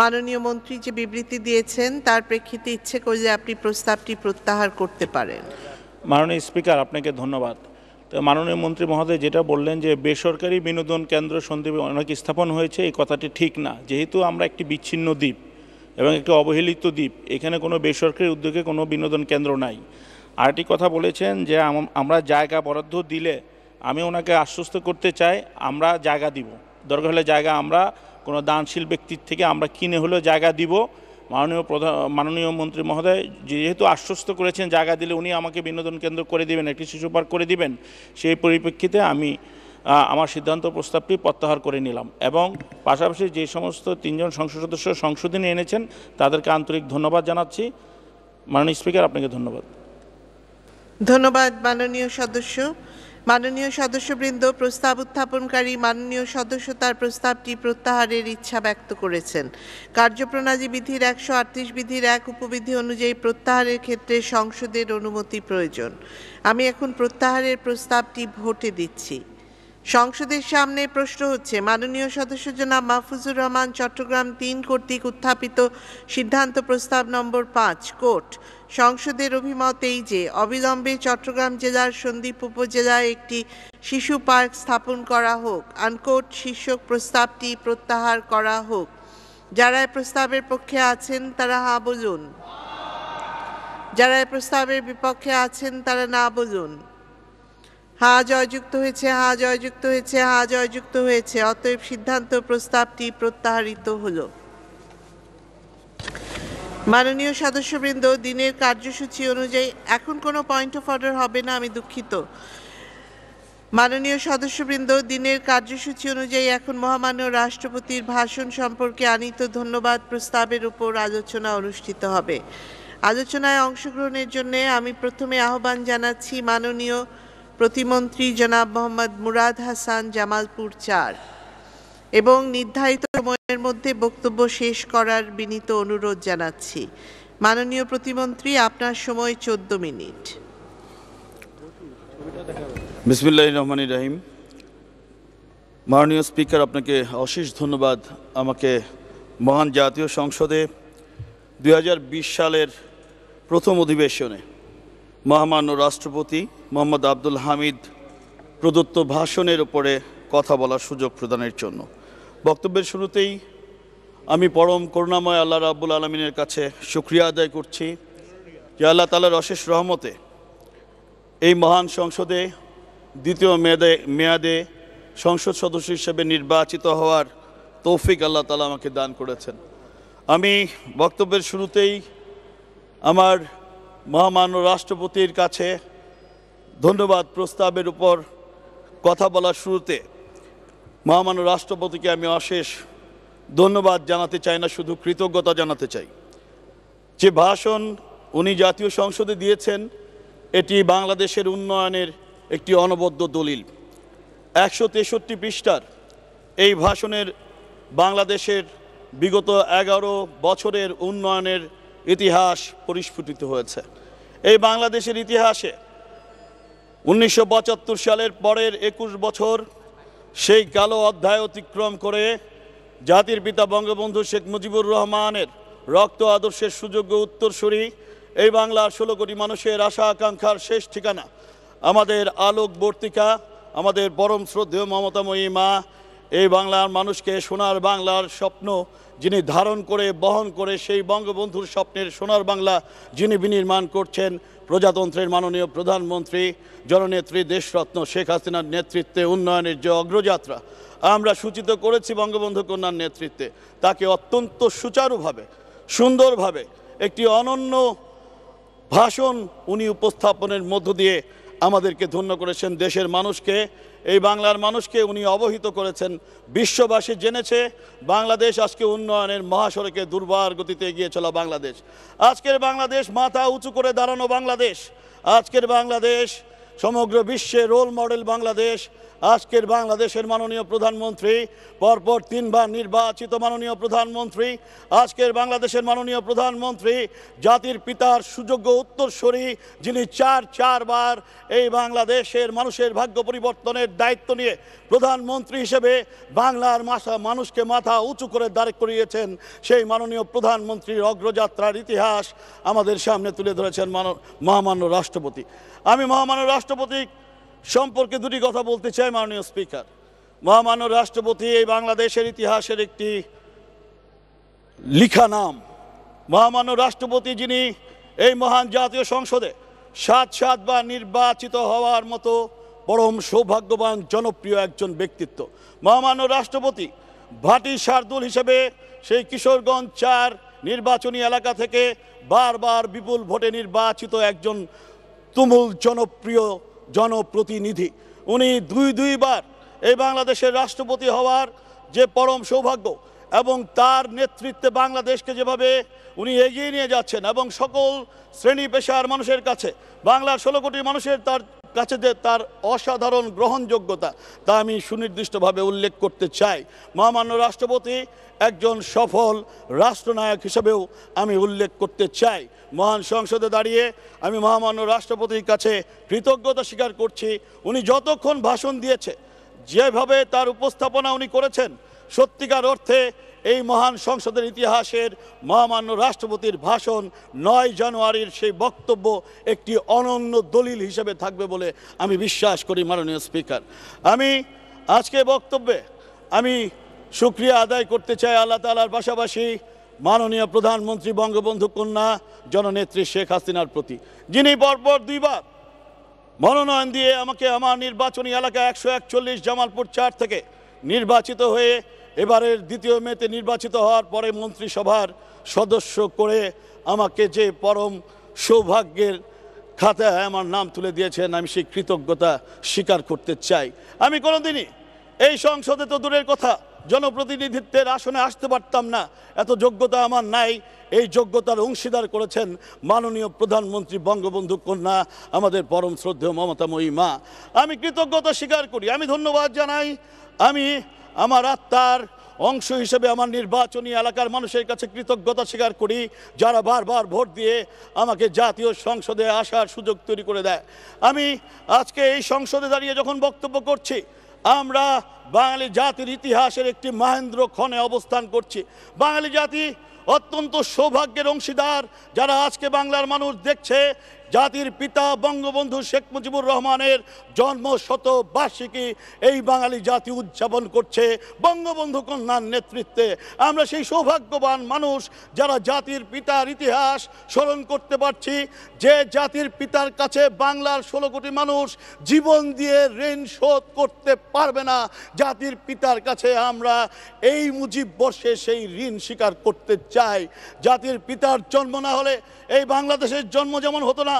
মাননীয় মন্ত্রী যে বিবৃতি দিয়েছেন তার প্রেক্ষিতে ইচ্ছে যে আপনি প্রস্তাবটি প্রত্যাহার করতে পারেন মাননীয় স্পিকার আপনাকে ধন্যবাদ তো মাননীয় মন্ত্রী মহোদয় যেটা বললেন যে বেসরকারি বিনোদন কেন্দ্র সন্দ্বীপে অনেক স্থাপন হয়েছে এই কথাটি ঠিক না যেহেতু আমরা একটি বিচ্ছিন্ন দ্বীপ এবং একটি অবহেলিত দ্বীপ এখানে কোনো বেসরকারি উদ্যোগে কোনো বিনোদন কেন্দ্র নাই আরেকটি কথা বলেছেন যে আমরা জায়গা বরাদ্দ দিলে আমি ওনাকে আশ্বস্ত করতে চাই আমরা জায়গা দিব দরকার হলে জায়গা আমরা কোনো দানশীল ব্যক্তির থেকে আমরা কিনে হলেও জায়গা দিব মাননীয় প্রধান মাননীয় মন্ত্রী মহোদয় যেহেতু আশ্বস্ত করেছেন জায়গা দিলে উনি আমাকে বিনোদন কেন্দ্র করে দিবেন একটি শিশু পার্ক করে দিবেন সেই পরিপ্রেক্ষিতে আমি আমার সিদ্ধান্ত প্রস্তাবটি প্রত্যাহার করে নিলাম এবং পাশাপাশি যে সমস্ত তিনজন সংসদ সদস্য সংশোধনী এনেছেন তাদেরকে আন্তরিক ধন্যবাদ জানাচ্ছি মাননীয় স্পিকার আপনাকে ধন্যবাদ ধন্যবাদ মাননীয় সদস্য মাননীয় সদস্যবৃন্দ প্রস্তাব উত্থাপনকারী মাননীয় সদস্য তার প্রস্তাবটি প্রত্যাহারের ইচ্ছা ব্যক্ত করেছেন কার্যপ্রণালী বিধির একশো আটত্রিশ বিধির এক উপবিধি অনুযায়ী প্রত্যাহারের ক্ষেত্রে সংসদের অনুমতি প্রয়োজন আমি এখন প্রত্যাহারের প্রস্তাবটি ভোটে দিচ্ছি সংসদের সামনে প্রশ্ন হচ্ছে মাননীয় সদস্য জনাব মাহফুজুর রহমান চট্টগ্রাম তিন কর্তৃক উত্থাপিত সিদ্ধান্ত প্রস্তাব নম্বর পাঁচ কোর্ট সংসদের অভিমত এই যে অবিলম্বে চট্টগ্রাম জেলার সন্দ্বীপ উপজেলায় একটি শিশু পার্ক স্থাপন করা হোক আনকোট শীর্ষক প্রস্তাবটি প্রত্যাহার করা হোক যারা প্রস্তাবের পক্ষে আছেন তারা হা বলুন যারা প্রস্তাবের বিপক্ষে আছেন তারা না বলুন হা জয়যুক্ত হয়েছে হা জয়যুক্ত হয়েছে হা জয়যুক্ত হয়েছে অতএব সিদ্ধান্ত প্রস্তাবটি প্রত্যাহারিত হলো মাননীয় সদস্যবৃন্দ দিনের কার্যসূচি অনুযায়ী এখন কোনো পয়েন্ট অফ অর্ডার হবে না আমি দুঃখিত মাননীয় সদস্যবৃন্দ দিনের কার্যসূচি অনুযায়ী এখন মহামান্য রাষ্ট্রপতির ভাষণ সম্পর্কে আনিত ধন্যবাদ প্রস্তাবের উপর আলোচনা অনুষ্ঠিত হবে আলোচনায় অংশগ্রহণের জন্য আমি প্রথমে আহ্বান জানাচ্ছি মাননীয় প্রতিমন্ত্রী জনাব মোহাম্মদ মুরাদ হাসান জামালপুর চার এবং নির্ধারিত সময়ের মধ্যে বক্তব্য শেষ করার বিনীত অনুরোধ জানাচ্ছি মাননীয় প্রতিমন্ত্রী আপনার সময় চোদ্দ মিনিট বিসমিল্লাহ রহমান রাহিম মাননীয় স্পিকার আপনাকে অশেষ ধন্যবাদ আমাকে মহান জাতীয় সংসদে দুই সালের প্রথম অধিবেশনে মহামান্য রাষ্ট্রপতি মোহাম্মদ আব্দুল হামিদ প্রদত্ত ভাষণের উপরে কথা বলার সুযোগ প্রদানের জন্য বক্তব্যের শুরুতেই আমি পরম করুণাময় আল্লাহ রাব্বুল আলমিনের কাছে শুক্রিয়া আদায় করছি যে আল্লাহ তালার অশেষ রহমতে এই মহান সংসদে দ্বিতীয় মেয়াদে মেয়াদে সংসদ সদস্য হিসেবে নির্বাচিত হওয়ার তৌফিক আল্লাহ তালা আমাকে দান করেছেন আমি বক্তব্যের শুরুতেই আমার মহামান্য রাষ্ট্রপতির কাছে ধন্যবাদ প্রস্তাবের উপর কথা বলার শুরুতে মহামান্য রাষ্ট্রপতিকে আমি অশেষ ধন্যবাদ জানাতে চাই না শুধু কৃতজ্ঞতা জানাতে চাই যে ভাষণ উনি জাতীয় সংসদে দিয়েছেন এটি বাংলাদেশের উন্নয়নের একটি অনবদ্য দলিল একশো তেষট্টি পৃষ্ঠার এই ভাষণের বাংলাদেশের বিগত এগারো বছরের উন্নয়নের ইতিহাস পরিস্ফুটিত হয়েছে এই বাংলাদেশের ইতিহাসে উনিশশো সালের পরের একুশ বছর সেই কালো অধ্যায় অতিক্রম করে জাতির পিতা বঙ্গবন্ধু শেখ মুজিবুর রহমানের রক্ত আদর্শের সুযোগ্য উত্তরসূরি এই বাংলার ষোলো কোটি মানুষের আশা আকাঙ্ক্ষার শেষ ঠিকানা আমাদের আলোক বর্তিকা আমাদের পরম শ্রদ্ধেয় মমতাময়ী মা এই বাংলার মানুষকে সোনার বাংলার স্বপ্ন যিনি ধারণ করে বহন করে সেই বঙ্গবন্ধুর স্বপ্নের সোনার বাংলা যিনি বিনির্মাণ করছেন প্রজাতন্ত্রের মাননীয় প্রধানমন্ত্রী জননেত্রী দেশরত্ন শেখ হাসিনার নেতৃত্বে উন্নয়নের যে অগ্রযাত্রা আমরা সূচিত করেছি বঙ্গবন্ধু কন্যার নেতৃত্বে তাকে অত্যন্ত সুচারুভাবে সুন্দরভাবে একটি অনন্য ভাষণ উনি উপস্থাপনের মধ্য দিয়ে আমাদেরকে ধন্য করেছেন দেশের মানুষকে এই বাংলার মানুষকে উনি অবহিত করেছেন বিশ্ববাসী জেনেছে বাংলাদেশ আজকে উন্নয়নের মহাসড়কে দুর্বার গতিতে এগিয়ে চলা বাংলাদেশ আজকের বাংলাদেশ মাথা উঁচু করে দাঁড়ানো বাংলাদেশ আজকের বাংলাদেশ সমগ্র বিশ্বে রোল মডেল বাংলাদেশ আজকের বাংলাদেশের মাননীয় প্রধানমন্ত্রী পরপর তিনবার নির্বাচিত মাননীয় প্রধানমন্ত্রী আজকের বাংলাদেশের মাননীয় প্রধানমন্ত্রী জাতির পিতার সুযোগ্য উত্তরস্বরি যিনি চার চারবার এই বাংলাদেশের মানুষের ভাগ্য পরিবর্তনের দায়িত্ব নিয়ে প্রধানমন্ত্রী হিসেবে বাংলার মাথা মানুষকে মাথা উঁচু করে দাঁড় করিয়েছেন সেই মাননীয় প্রধানমন্ত্রীর অগ্রযাত্রার ইতিহাস আমাদের সামনে তুলে ধরেছেন মহামান্য রাষ্ট্রপতি আমি মহামান্য রাষ্ট্রপতি সম্পর্কে দুটি কথা বলতে চাই মাননীয় স্পিকার মহামান্য রাষ্ট্রপতি এই বাংলাদেশের ইতিহাসের একটি লিখা নাম মহামান্য রাষ্ট্রপতি যিনি এই মহান জাতীয় সংসদে সাত সাতবার নির্বাচিত হওয়ার মতো পরম সৌভাগ্যবান জনপ্রিয় একজন ব্যক্তিত্ব মহামান্য রাষ্ট্রপতি ভাটি শার্দুল হিসেবে সেই কিশোরগঞ্জ চার নির্বাচনী এলাকা থেকে বারবার বিপুল ভোটে নির্বাচিত একজন তুমুল জনপ্রিয় জনপ্রতিনিধি উনি দুই দুইবার এই বাংলাদেশের রাষ্ট্রপতি হওয়ার যে পরম সৌভাগ্য এবং তার নেতৃত্বে বাংলাদেশকে যেভাবে উনি এগিয়ে নিয়ে যাচ্ছেন এবং সকল শ্রেণী পেশার মানুষের কাছে বাংলার ষোলো কোটি মানুষের তার কাছে যে তার অসাধারণ গ্রহণযোগ্যতা তা আমি সুনির্দিষ্টভাবে উল্লেখ করতে চাই মহামান্য রাষ্ট্রপতি একজন সফল রাষ্ট্রনায়ক হিসেবেও আমি উল্লেখ করতে চাই মহান সংসদে দাঁড়িয়ে আমি মহামান্য রাষ্ট্রপতির কাছে কৃতজ্ঞতা স্বীকার করছি উনি যতক্ষণ ভাষণ দিয়েছে যেভাবে তার উপস্থাপনা উনি করেছেন সত্যিকার অর্থে এই মহান সংসদের ইতিহাসের মহামান্য রাষ্ট্রপতির ভাষণ নয় জানুয়ারির সেই বক্তব্য একটি অনন্য দলিল হিসেবে থাকবে বলে আমি বিশ্বাস করি মাননীয় স্পিকার আমি আজকে বক্তব্যে আমি সুক্রিয়া আদায় করতে চাই আল্লাহ তালার পাশাপাশি মাননীয় প্রধানমন্ত্রী বঙ্গবন্ধু কন্যা জননেত্রী শেখ হাসিনার প্রতি যিনি পরপর দুইবার মনোনয়ন দিয়ে আমাকে আমার নির্বাচনী এলাকা একশো একচল্লিশ জামালপুর চার থেকে নির্বাচিত হয়ে এবারের দ্বিতীয় মেতে নির্বাচিত হওয়ার পরে মন্ত্রিসভার সদস্য করে আমাকে যে পরম সৌভাগ্যের খাতায় আমার নাম তুলে দিয়েছেন আমি সেই কৃতজ্ঞতা স্বীকার করতে চাই আমি কোনোদিনই এই সংসদে তো দূরের কথা জনপ্রতিনিধিত্বের আসনে আসতে পারতাম না এত যোগ্যতা আমার নাই এই যোগ্যতার অংশীদার করেছেন মাননীয় প্রধানমন্ত্রী বঙ্গবন্ধু কন্যা আমাদের পরম শ্রদ্ধেয় মমতাময়ী মা আমি কৃতজ্ঞতা স্বীকার করি আমি ধন্যবাদ জানাই আমি আমার আত্মার অংশ হিসেবে আমার নির্বাচনী এলাকার মানুষের কাছে কৃতজ্ঞতা স্বীকার করি যারা বারবার ভোট দিয়ে আমাকে জাতীয় সংসদে আসার সুযোগ তৈরি করে দেয় আমি আজকে এই সংসদে দাঁড়িয়ে যখন বক্তব্য করছি আমরা বাঙালি জাতির ইতিহাসের একটি মহেন্দ্র ক্ষণে অবস্থান করছি বাঙালি জাতি অত্যন্ত সৌভাগ্যের অংশীদার যারা আজকে বাংলার মানুষ দেখছে জাতির পিতা বঙ্গবন্ধু শেখ মুজিবুর রহমানের জন্ম বার্ষিকী এই বাঙালি জাতি উদযাপন করছে বঙ্গবন্ধু কন্যার নেতৃত্বে আমরা সেই সৌভাগ্যবান মানুষ যারা জাতির পিতার ইতিহাস স্মরণ করতে পারছি যে জাতির পিতার কাছে বাংলার ষোলো কোটি মানুষ জীবন দিয়ে ঋণ শোধ করতে পারবে না জাতির পিতার কাছে আমরা এই মুজিব বর্ষে সেই ঋণ স্বীকার করতে চাই জাতির পিতার জন্ম না হলে এই বাংলাদেশের জন্ম যেমন হতো না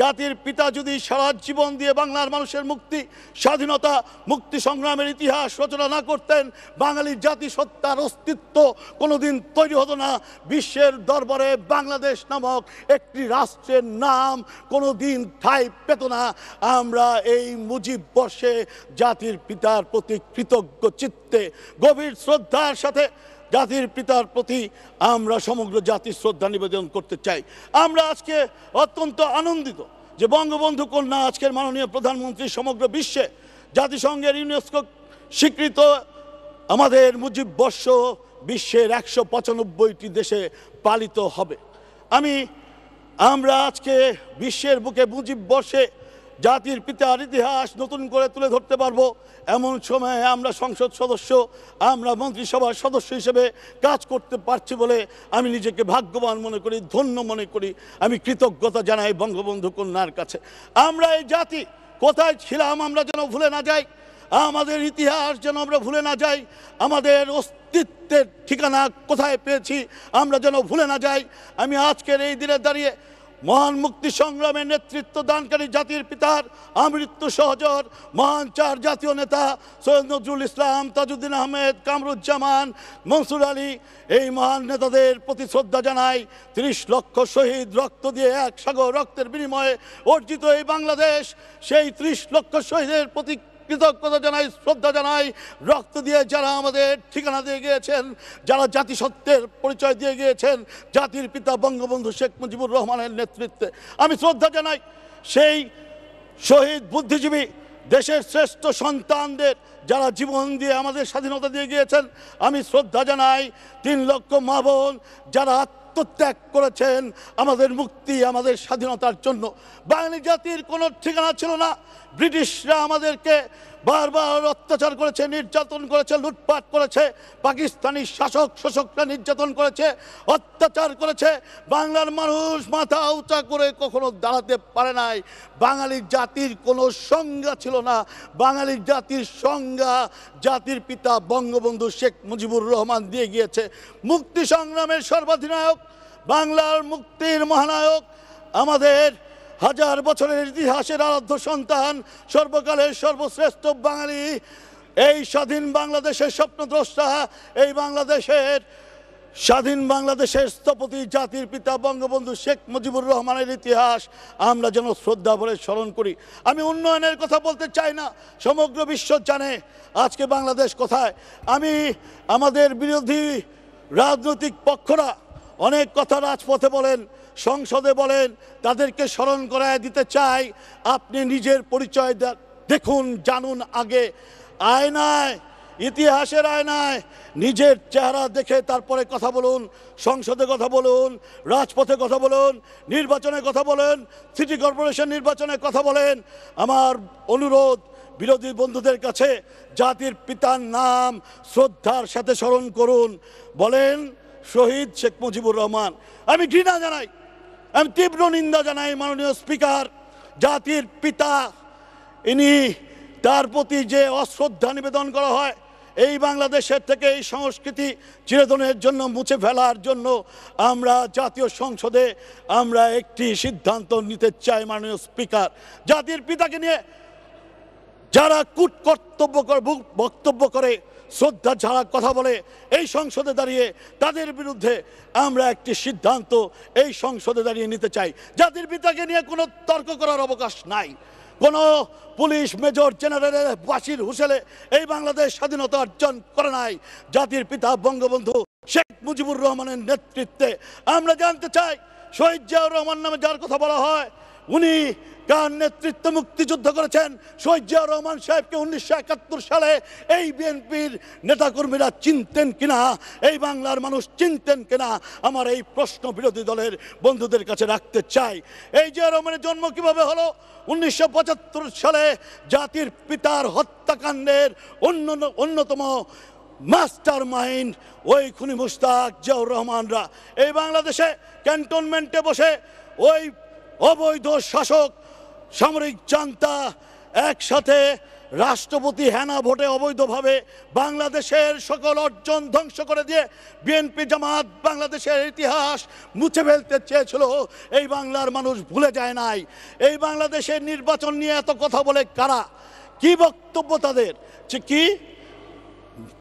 জাতির পিতা যদি সারা জীবন দিয়ে বাংলার মানুষের মুক্তি স্বাধীনতা মুক্তি সংগ্রামের ইতিহাস রচনা না করতেন বাঙালির জাতি সত্তার অস্তিত্ব কোনোদিন তৈরি হতো না বিশ্বের দরবারে বাংলাদেশ নামক একটি রাষ্ট্রের নাম কোনো দিন ঠাই পেত না আমরা এই মুজিব বর্ষে জাতির পিতার প্রতি কৃতজ্ঞ চিত্তে গভীর শ্রদ্ধার সাথে জাতির পিতার প্রতি আমরা সমগ্র জাতির শ্রদ্ধা নিবেদন করতে চাই আমরা আজকে অত্যন্ত আনন্দিত যে বঙ্গবন্ধু কন্যা আজকের মাননীয় প্রধানমন্ত্রী সমগ্র বিশ্বে জাতিসংঘের ইউনেস্কো স্বীকৃত আমাদের মুজিব বর্ষ বিশ্বের একশো পঁচানব্বইটি দেশে পালিত হবে আমি আমরা আজকে বিশ্বের বুকে মুজিব বর্ষে জাতির পিতার ইতিহাস নতুন করে তুলে ধরতে পারবো এমন সময়ে আমরা সংসদ সদস্য আমরা মন্ত্রিসভার সদস্য হিসেবে কাজ করতে পারছি বলে আমি নিজেকে ভাগ্যবান মনে করি ধন্য মনে করি আমি কৃতজ্ঞতা জানাই বঙ্গবন্ধু কন্যার কাছে আমরা এই জাতি কোথায় ছিলাম আমরা যেন ভুলে না যাই আমাদের ইতিহাস যেন আমরা ভুলে না যাই আমাদের অস্তিত্বের ঠিকানা কোথায় পেয়েছি আমরা যেন ভুলে না যাই আমি আজকের এই দিনে দাঁড়িয়ে মহান মুক্তি সংগ্রামের নেতৃত্ব দানকারী জাতির পিতার আমৃত্যু সহজর মহান চার জাতীয় নেতা সৈয়দ নজরুল ইসলাম তাজুদ্দিন আহমেদ কামরুজ্জামান মনসুর আলী এই মহান নেতাদের প্রতি শ্রদ্ধা জানাই ত্রিশ লক্ষ শহীদ রক্ত দিয়ে এক সাগর রক্তের বিনিময়ে অর্জিত এই বাংলাদেশ সেই ত্রিশ লক্ষ শহীদের প্রতি কৃতজ্ঞতা জানাই শ্রদ্ধা জানাই রক্ত দিয়ে যারা আমাদের ঠিকানা দিয়ে গিয়েছেন যারা জাতিসত্ত্বের পরিচয় দিয়ে গিয়েছেন জাতির পিতা বঙ্গবন্ধু শেখ মুজিবুর রহমানের নেতৃত্বে আমি শ্রদ্ধা জানাই সেই শহীদ বুদ্ধিজীবী দেশের শ্রেষ্ঠ সন্তানদের যারা জীবন দিয়ে আমাদের স্বাধীনতা দিয়ে গিয়েছেন আমি শ্রদ্ধা জানাই তিন লক্ষ মা বোন যারা আত্মত্যাগ করেছেন আমাদের মুক্তি আমাদের স্বাধীনতার জন্য বাঙালি জাতির কোনো ঠিকানা ছিল না ব্রিটিশরা আমাদেরকে বারবার অত্যাচার করেছে নির্যাতন করেছে লুটপাট করেছে পাকিস্তানি শাসক শোষকরা নির্যাতন করেছে অত্যাচার করেছে বাংলার মানুষ মাথা উঁচা করে কখনো দাঁড়াতে পারে নাই বাঙালি জাতির কোনো সংজ্ঞা ছিল না বাঙালি জাতির সংজ্ঞা জাতির পিতা বঙ্গবন্ধু শেখ মুজিবুর রহমান দিয়ে গিয়েছে মুক্তি সংগ্রামের সর্বাধিনায়ক বাংলার মুক্তির মহানায়ক আমাদের হাজার বছরের ইতিহাসের আরাধ্য সন্তান সর্বকালের সর্বশ্রেষ্ঠ বাঙালি এই স্বাধীন বাংলাদেশের স্বপ্নদ্রষ্টা এই বাংলাদেশের স্বাধীন বাংলাদেশের স্থপতি জাতির পিতা বঙ্গবন্ধু শেখ মুজিবুর রহমানের ইতিহাস আমরা যেন শ্রদ্ধা ভরে স্মরণ করি আমি উন্নয়নের কথা বলতে চাই না সমগ্র বিশ্ব জানে আজকে বাংলাদেশ কোথায় আমি আমাদের বিরোধী রাজনৈতিক পক্ষরা অনেক কথা রাজপথে বলেন সংসদে বলেন তাদেরকে স্মরণ করায় দিতে চাই আপনি নিজের পরিচয় দেখুন জানুন আগে আয়নায় ইতিহাসের আয়নায় নিজের চেহারা দেখে তারপরে কথা বলুন সংসদে কথা বলুন রাজপথে কথা বলুন নির্বাচনে কথা বলেন সিটি কর্পোরেশন নির্বাচনে কথা বলেন আমার অনুরোধ বিরোধী বন্ধুদের কাছে জাতির পিতার নাম শ্রদ্ধার সাথে স্মরণ করুন বলেন শহীদ শেখ মুজিবুর রহমান আমি ঘৃণা জানাই আমি তীব্র নিন্দা জানাই মাননীয় স্পিকার জাতির পিতা ইনি তার প্রতি যে অশ্রদ্ধা নিবেদন করা হয় এই বাংলাদেশের থেকে এই সংস্কৃতি চিরদনের জন্য মুছে ফেলার জন্য আমরা জাতীয় সংসদে আমরা একটি সিদ্ধান্ত নিতে চাই মাননীয় স্পিকার জাতির পিতাকে নিয়ে যারা কূট কর্তব্য বক্তব্য করে শ্রদ্ধা ছাড়া কথা বলে এই সংসদে দাঁড়িয়ে তাদের বিরুদ্ধে আমরা একটি সিদ্ধান্ত এই সংসদে দাঁড়িয়ে নিতে চাই জাতির পিতাকে নিয়ে কোনো তর্ক করার অবকাশ নাই কোন পুলিশ মেজর জেনারেলের বাসির হুসেলে এই বাংলাদেশ স্বাধীনতা অর্জন করে নাই জাতির পিতা বঙ্গবন্ধু শেখ মুজিবুর রহমানের নেতৃত্বে আমরা জানতে চাই শহীদ জিয়াউর রহমান নামে যার কথা বলা হয় উনি কার নেতৃত্বে মুক্তিযুদ্ধ করেছেন সৈজিয়া রহমান সাহেবকে উনিশশো একাত্তর সালে এই বিএনপির নেতাকর্মীরা চিনতেন কিনা এই বাংলার মানুষ চিনতেন কিনা আমার এই প্রশ্ন বিরোধী দলের বন্ধুদের কাছে রাখতে চাই এই জিয়া রহমানের জন্ম কিভাবে হলো উনিশশো সালে জাতির পিতার হত্যাকাণ্ডের অন্য অন্যতম মাস্টার মাইন্ড ওই খুনি মুস্তাক জিয়াউর রহমানরা এই বাংলাদেশে ক্যান্টনমেন্টে বসে ওই অবৈধ শাসক সামরিক চান্তা একসাথে রাষ্ট্রপতি হেনা ভোটে অবৈধভাবে বাংলাদেশের সকল অর্জন ধ্বংস করে দিয়ে বিএনপি জামাত বাংলাদেশের ইতিহাস মুছে ফেলতে চেয়েছিল এই বাংলার মানুষ ভুলে যায় নাই এই বাংলাদেশের নির্বাচন নিয়ে এত কথা বলে কারা কি বক্তব্য তাদের যে কি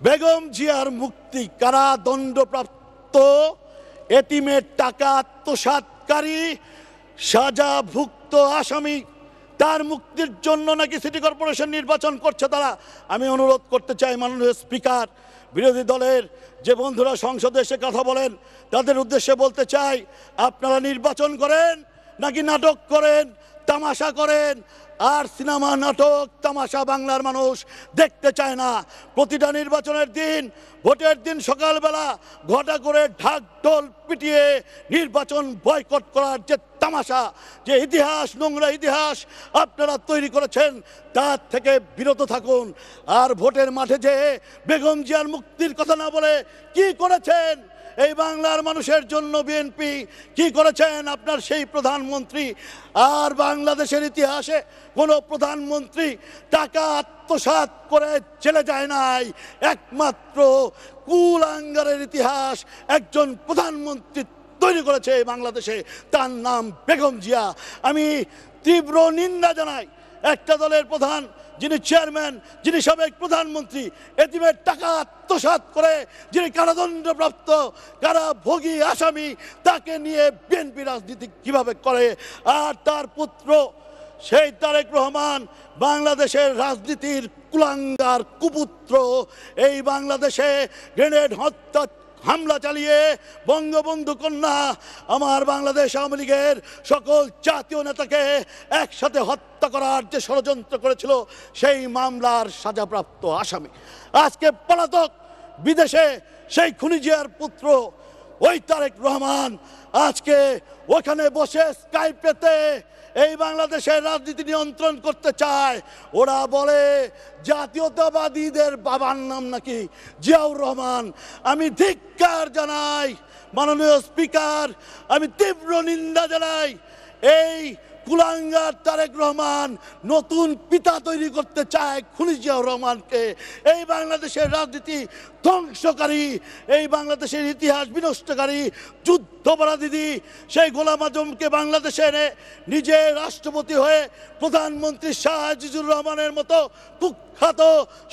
বেগম জিয়ার মুক্তি কারা দণ্ডপ্রাপ্ত এটিমের টাকা আত্মসাতকারী সাজাভুক্ত আসামি তার মুক্তির জন্য নাকি সিটি কর্পোরেশন নির্বাচন করছে তারা আমি অনুরোধ করতে চাই মাননীয় স্পিকার বিরোধী দলের যে বন্ধুরা সংসদে এসে কথা বলেন তাদের উদ্দেশ্যে বলতে চাই আপনারা নির্বাচন করেন নাকি নাটক করেন তামাশা করেন আর সিনেমা নাটক তামাশা বাংলার মানুষ দেখতে চায় না প্রতিটা নির্বাচনের দিন ভোটের দিন সকালবেলা ঘটা করে ঢাক ঢোল পিটিয়ে নির্বাচন বয়কট করার যে তামাশা যে ইতিহাস নোংরা ইতিহাস আপনারা তৈরি করেছেন তার থেকে বিরত থাকুন আর ভোটের মাঠে যে বেগম জিয়ার মুক্তির কথা না বলে কি করেছেন এই বাংলার মানুষের জন্য বিএনপি কি করেছেন আপনার সেই প্রধানমন্ত্রী আর বাংলাদেশের ইতিহাসে কোনো প্রধানমন্ত্রী টাকা আত্মসাত করে চলে যায় নাই একমাত্র কুলাঙ্গারের ইতিহাস একজন প্রধানমন্ত্রী তৈরি করেছে বাংলাদেশে তার নাম বেগম জিয়া আমি তীব্র নিন্দা জানাই একটা দলের প্রধান যিনি চেয়ারম্যান যিনি সাবেক প্রধানমন্ত্রী এতিমের টাকা আত্মসাত করে যিনি কারাদণ্ডপ্রাপ্ত ভোগী আসামি তাকে নিয়ে বিএনপি রাজনীতি কিভাবে করে আর তার পুত্র সেই তারেক রহমান বাংলাদেশের রাজনীতির কুলাঙ্গার কুপুত্র এই বাংলাদেশে গ্রেনেড হত্যা হামলা চালিয়ে বঙ্গবন্ধু কন্যা আমার বাংলাদেশ আওয়ামী লীগের সকল জাতীয় নেতাকে একসাথে হত্যা করার যে ষড়যন্ত্র করেছিল সেই মামলার সাজাপ্রাপ্ত আসামি আজকে পলাতক বিদেশে সেই খুনিজিয়ার পুত্র ওই তারেক রহমান আজকে ওখানে বসে স্কাইপেতে এই বাংলাদেশের রাজনীতি নিয়ন্ত্রণ করতে চায় ওরা বলে জাতীয়তাবাদীদের বাবার নাম নাকি জিয়াউর রহমান আমি ধিক্কার জানাই মাননীয় স্পিকার আমি তীব্র নিন্দা জানাই এই কুলাঙ্গার তারেক রহমান নতুন পিতা তৈরি করতে চায় জিয়াউর রহমানকে এই বাংলাদেশের রাজনীতি ধ্বংসকারী এই বাংলাদেশের ইতিহাস বিনষ্টকারী দিদি সেই গোলাম আজমকে বাংলাদেশে এনে নিজে রাষ্ট্রপতি হয়ে প্রধানমন্ত্রী আজিজুর রহমানের মতো কুখ্যাত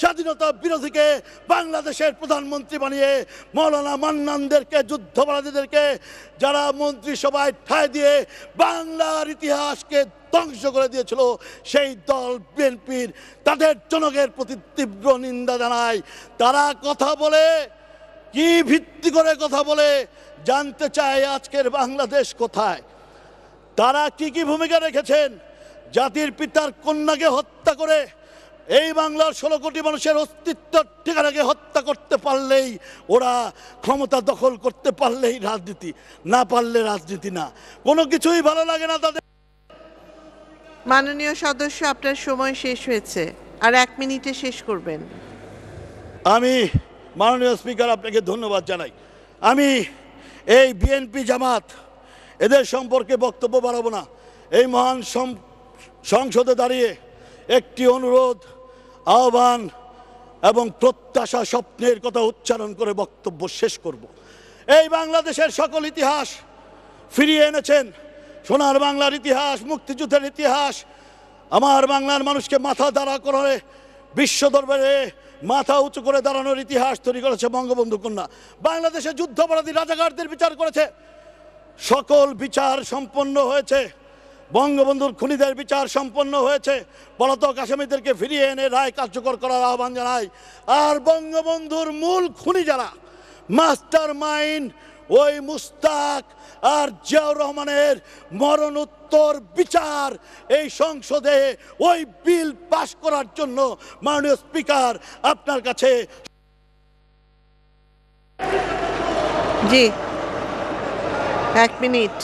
স্বাধীনতা বিরোধীকে বাংলাদেশের প্রধানমন্ত্রী বানিয়ে মৌলানা মান্নানদেরকে যুদ্ধপরাধীদেরকে যারা মন্ত্রিসভায় ঠায় দিয়ে বাংলার ইতিহাসকে ধ্বংস করে দিয়েছিল সেই দল বিএনপির তাদের জনকের প্রতি তীব্র নিন্দা জানায় তারা কথা বলে কি ভিত্তি করে কথা বলে জানতে চায় আজকের বাংলাদেশ কোথায় তারা কি কি ভূমিকা রেখেছেন জাতির পিতার কন্যাকে হত্যা করে এই বাংলার ষোলো কোটি মানুষের অস্তিত্ব ঠিকানাকে হত্যা করতে পারলেই ওরা ক্ষমতা দখল করতে পারলেই রাজনীতি না পারলে রাজনীতি না কোনো কিছুই ভালো লাগে না তাদের মাননীয় সদস্য আপনার সময় শেষ হয়েছে আর এক মিনিটে শেষ করবেন আমি মাননীয় স্পিকার আপনাকে ধন্যবাদ জানাই আমি এই বিএনপি জামাত এদের সম্পর্কে বক্তব্য বাড়াবো না এই মহান সংসদে দাঁড়িয়ে একটি অনুরোধ আহ্বান এবং প্রত্যাশা স্বপ্নের কথা উচ্চারণ করে বক্তব্য শেষ করব এই বাংলাদেশের সকল ইতিহাস ফিরিয়ে এনেছেন সোনার বাংলার ইতিহাস মুক্তিযুদ্ধের ইতিহাস আমার বাংলার মানুষকে মাথা দাঁড়া করে বিশ্ব দরবারে মাথা উঁচু করে দাঁড়ানোর ইতিহাস তৈরি করেছে বঙ্গবন্ধু কন্যা বাংলাদেশে যুদ্ধপরাধী রাজাকারদের বিচার করেছে সকল বিচার সম্পন্ন হয়েছে বঙ্গবন্ধুর খুনিদের বিচার সম্পন্ন হয়েছে পলাতক আসামিদেরকে ফিরিয়ে এনে রায় কার্যকর করার আহ্বান জানায় আর বঙ্গবন্ধুর মূল খুনি যারা মাস্টার মাইন্ড ওই মুস্তাক আর জিয়াউর রহমানের মরণোত্তর বিচার এই সংসদে ওই বিল পাশ করার জন্য মাননীয় স্পিকার আপনার কাছে জি এক মিনিট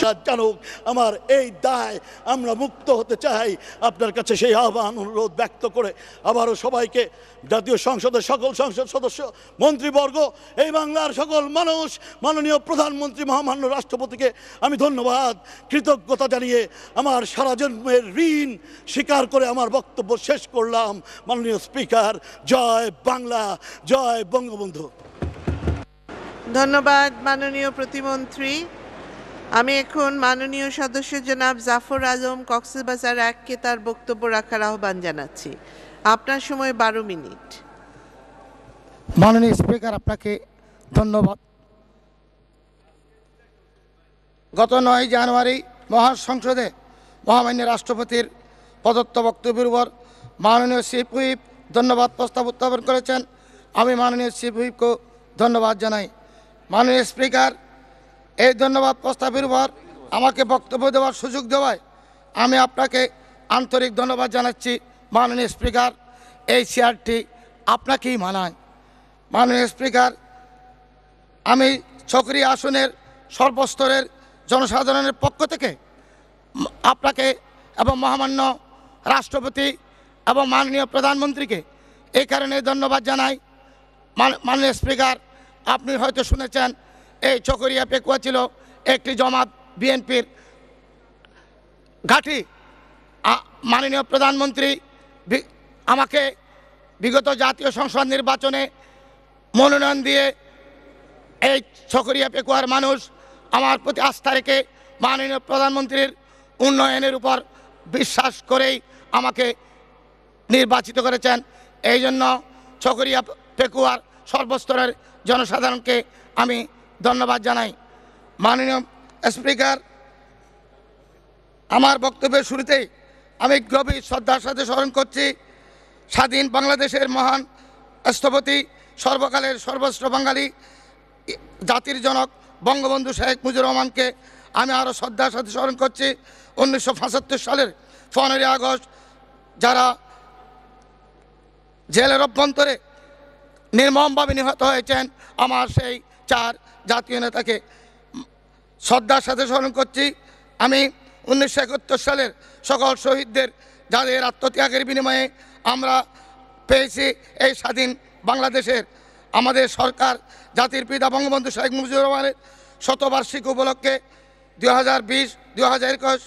জানুক আমার এই দায় আমরা মুক্ত হতে চাই আপনার কাছে সেই আহ্বান অনুরোধ ব্যক্ত করে আবারও সবাইকে জাতীয় সংসদের সকল সংসদ সদস্য মন্ত্রীবর্গ এই বাংলার সকল মানুষ মাননীয় প্রধানমন্ত্রী মহামান্য রাষ্ট্রপতিকে আমি ধন্যবাদ কৃতজ্ঞতা জানিয়ে আমার সারা জন্মের ঋণ স্বীকার করে আমার বক্তব্য শেষ করলাম মাননীয় স্পিকার জয় বাংলা জয় বঙ্গবন্ধু ধন্যবাদ মাননীয় প্রতিমন্ত্রী আমি এখন মাননীয় সদস্য জনাব জাফর আলম কক্সবাজার এককে তার বক্তব্য রাখার আহ্বান জানাচ্ছি আপনার সময় বারো মিনিট মাননীয় স্পিকার আপনাকে ধন্যবাদ গত নয় জানুয়ারি মহাসংসদে মহামান্য রাষ্ট্রপতির প্রদত্ত বক্তব্যের উপর মাননীয় শিফ হুইপ ধন্যবাদ প্রস্তাব উত্থাপন করেছেন আমি মাননীয় শিফ হুইপকেও ধন্যবাদ জানাই মাননীয় স্পিকার এই ধন্যবাদ প্রস্তাবের উপর আমাকে বক্তব্য দেওয়ার সুযোগ দেওয়ায় আমি আপনাকে আন্তরিক ধন্যবাদ জানাচ্ছি মাননীয় স্পিকার এই চেয়ারটি আপনাকেই মানায় মাননীয় স্পিকার আমি চকরি আসনের সর্বস্তরের জনসাধারণের পক্ষ থেকে আপনাকে এবং মহামান্য রাষ্ট্রপতি এবং মাননীয় প্রধানমন্ত্রীকে এই কারণে ধন্যবাদ জানাই মাননীয় স্পিকার আপনি হয়তো শুনেছেন এই চকরিয়া পেকুয়া ছিল একটি জমাত বিএনপির ঘাঁটি মাননীয় প্রধানমন্ত্রী আমাকে বিগত জাতীয় সংসদ নির্বাচনে মনোনয়ন দিয়ে এই ছকরিয়া পেকুয়ার মানুষ আমার প্রতি আস্থা রেখে মাননীয় প্রধানমন্ত্রীর উন্নয়নের উপর বিশ্বাস করেই আমাকে নির্বাচিত করেছেন এই জন্য ছকরিয়া পেকুয়ার সর্বস্তরের জনসাধারণকে আমি ধন্যবাদ জানাই মাননীয় স্পিকার আমার বক্তব্যের শুরুতেই আমি গভীর শ্রদ্ধার সাথে স্মরণ করছি স্বাধীন বাংলাদেশের মহান রাষ্ট্রপতি সর্বকালের সর্বশ্র বাঙালি জাতির জনক বঙ্গবন্ধু শেখ মুজিবুর রহমানকে আমি আরও শ্রদ্ধার সাথে স্মরণ করছি উনিশশো সালের পনেরোই আগস্ট যারা জেলের অভ্যন্তরে নির্মমভাবে নিহত হয়েছেন আমার সেই চার জাতীয় নেতাকে শ্রদ্ধার সাথে স্মরণ করছি আমি উনিশশো সালের সকল শহীদদের যাদের আত্মত্যাগের বিনিময়ে আমরা পেয়েছি এই স্বাধীন বাংলাদেশের আমাদের সরকার জাতির পিতা বঙ্গবন্ধু শেখ মুজিবুর রহমানের শতবার্ষিক উপলক্ষে দু হাজার বিশ দু হাজার একুশ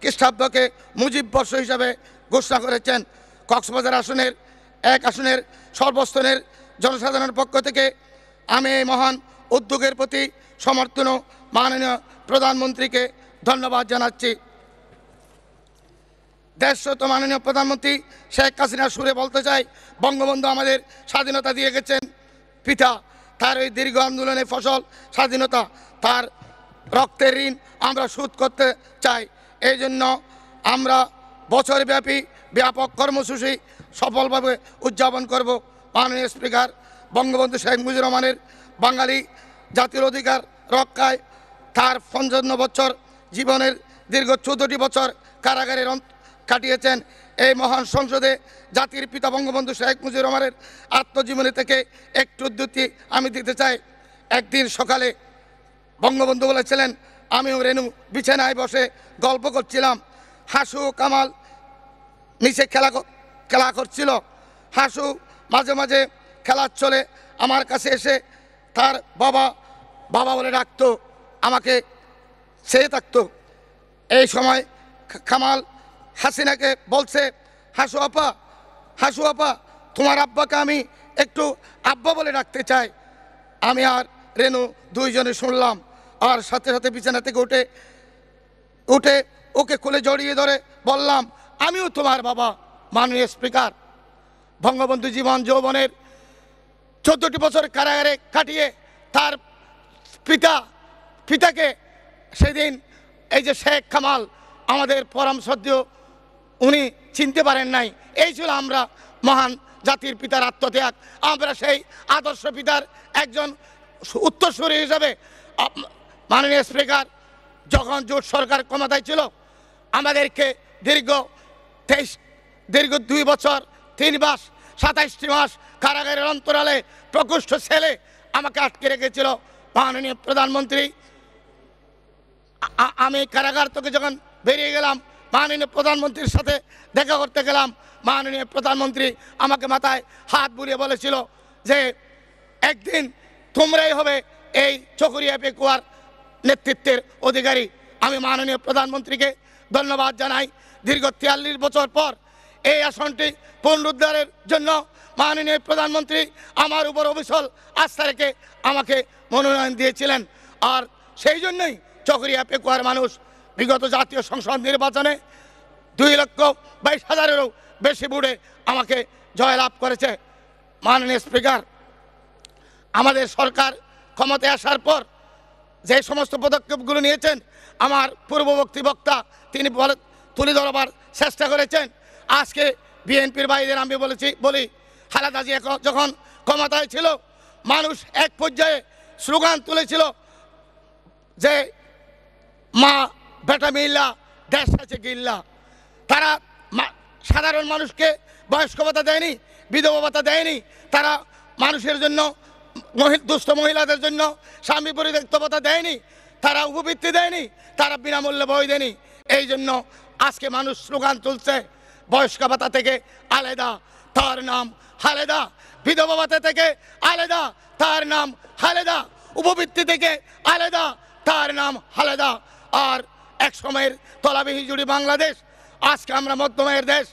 খ্রিস্টাব্দকে মুজিব বর্ষ হিসাবে ঘোষণা করেছেন কক্সবাজার আসনের এক আসনের সর্বস্তরের জনসাধারণের পক্ষ থেকে আমি এই মহান উদ্যোগের প্রতি সমর্থন মাননীয় প্রধানমন্ত্রীকে ধন্যবাদ জানাচ্ছি দেশত মাননীয় প্রধানমন্ত্রী শেখ হাসিনা সুরে বলতে চাই বঙ্গবন্ধু আমাদের স্বাধীনতা দিয়ে গেছেন পিতা তার ওই দীর্ঘ আন্দোলনের ফসল স্বাধীনতা তার রক্তের ঋণ আমরা শোধ করতে চাই এই জন্য আমরা বছরব্যাপী ব্যাপক কর্মসূচি সফলভাবে উদযাপন করব মাননীয় স্পিকার বঙ্গবন্ধু শেখ মুজিবুর রহমানের বাঙালি জাতির অধিকার রক্ষায় তার পঞ্চান্ন বছর জীবনের দীর্ঘ চৌদ্দটি বছর কারাগারে কাটিয়েছেন এই মহান সংসদে জাতির পিতা বঙ্গবন্ধু শেখ মুজিবুর রহমানের আত্মজীবনী থেকে একটু উদ্ধতি আমি দিতে চাই একদিন সকালে বঙ্গবন্ধু বলেছিলেন আমিও রেনু বিছানায় বসে গল্প করছিলাম হাসু কামাল নিচে খেলা খেলা করছিল হাসু মাঝে মাঝে খেলার চলে আমার কাছে এসে তার বাবা বাবা বলে ডাকতো আমাকে সে থাকতো এই সময় খামাল হাসিনাকে বলছে হাসু আপা হাসু আপা তোমার আব্বাকে আমি একটু আব্বা বলে ডাকতে চাই আমি আর রেনু দুইজনে শুনলাম আর সাথে সাথে বিছানা থেকে উঠে উঠে ওকে কোলে জড়িয়ে ধরে বললাম আমিও তোমার বাবা মাননীয় স্পিকার বঙ্গবন্ধু জীবন যৌবনের চোদ্দটি বছর কারাগারে কাটিয়ে তার পিতা পিতাকে সেদিন এই যে শেখ কামাল আমাদের পরম সদ্য উনি চিনতে পারেন নাই এই ছিল আমরা মহান জাতির পিতার আত্মত্যাগ আমরা সেই আদর্শ পিতার একজন উত্তরসূরি হিসাবে মাননীয় স্পিকার যখন জোট সরকার ক্ষমতায় ছিল আমাদেরকে দীর্ঘ তেইশ দীর্ঘ দুই বছর তিন মাস সাতাইশটি মাস কারাগারের অন্তরালে প্রকোষ্ঠ ছেলে আমাকে আটকে রেখেছিল মাননীয় প্রধানমন্ত্রী আমি কারাগার থেকে যখন বেরিয়ে গেলাম মাননীয় প্রধানমন্ত্রীর সাথে দেখা করতে গেলাম মাননীয় প্রধানমন্ত্রী আমাকে মাথায় হাত বুড়িয়ে বলেছিল যে একদিন তোমরাই হবে এই চকরিয়া পেকুয়ার নেতৃত্বের অধিকারী আমি মাননীয় প্রধানমন্ত্রীকে ধন্যবাদ জানাই দীর্ঘ তিয়াল্লিশ বছর পর এই আসনটি পুনরুদ্ধারের জন্য মাননীয় প্রধানমন্ত্রী আমার উপর অবিশল আস্থা রেখে আমাকে মনোনয়ন দিয়েছিলেন আর সেই জন্যই চকরিয়া পেকুয়ার মানুষ বিগত জাতীয় সংসদ নির্বাচনে দুই লক্ষ বাইশ হাজারেরও বেশি বুড়ে আমাকে জয়লাভ করেছে মাননীয় স্পিকার আমাদের সরকার ক্ষমতায় আসার পর যে সমস্ত পদক্ষেপগুলো নিয়েছেন আমার পূর্ববর্তী বক্তা তিনি তুলে ধরবার চেষ্টা করেছেন আজকে বিএনপির ভাইদের আমি বলেছি বলি খালেদা জিয়া যখন ক্ষমতায় ছিল মানুষ এক পর্যায়ে স্লোগান তুলেছিল যে মা বেটা মিল্লা দেশ আছে গিল্লা তারা সাধারণ মানুষকে বয়স্ক ভাতা দেয়নি বিধবা ভাতা দেয়নি তারা মানুষের জন্য দুস্থ মহিলাদের জন্য স্বামী পরিত্যক্ত ভাতা দেয়নি তারা উপবৃত্তি দেয়নি তারা বিনামূল্যে বই দেয়নি এই জন্য আজকে মানুষ স্লোগান তুলছে বয়স্ক ভাতা থেকে আলেদা তার নাম হালেদা বিধবা ভাতা থেকে আলাদা তার নাম হালেদা উপবৃত্তি থেকে আলেদা তার নাম হালেদা আর এক সময়ের তলাবিহী জুড়ি বাংলাদেশ আজকে আমরা মধ্যমায়ের দেশ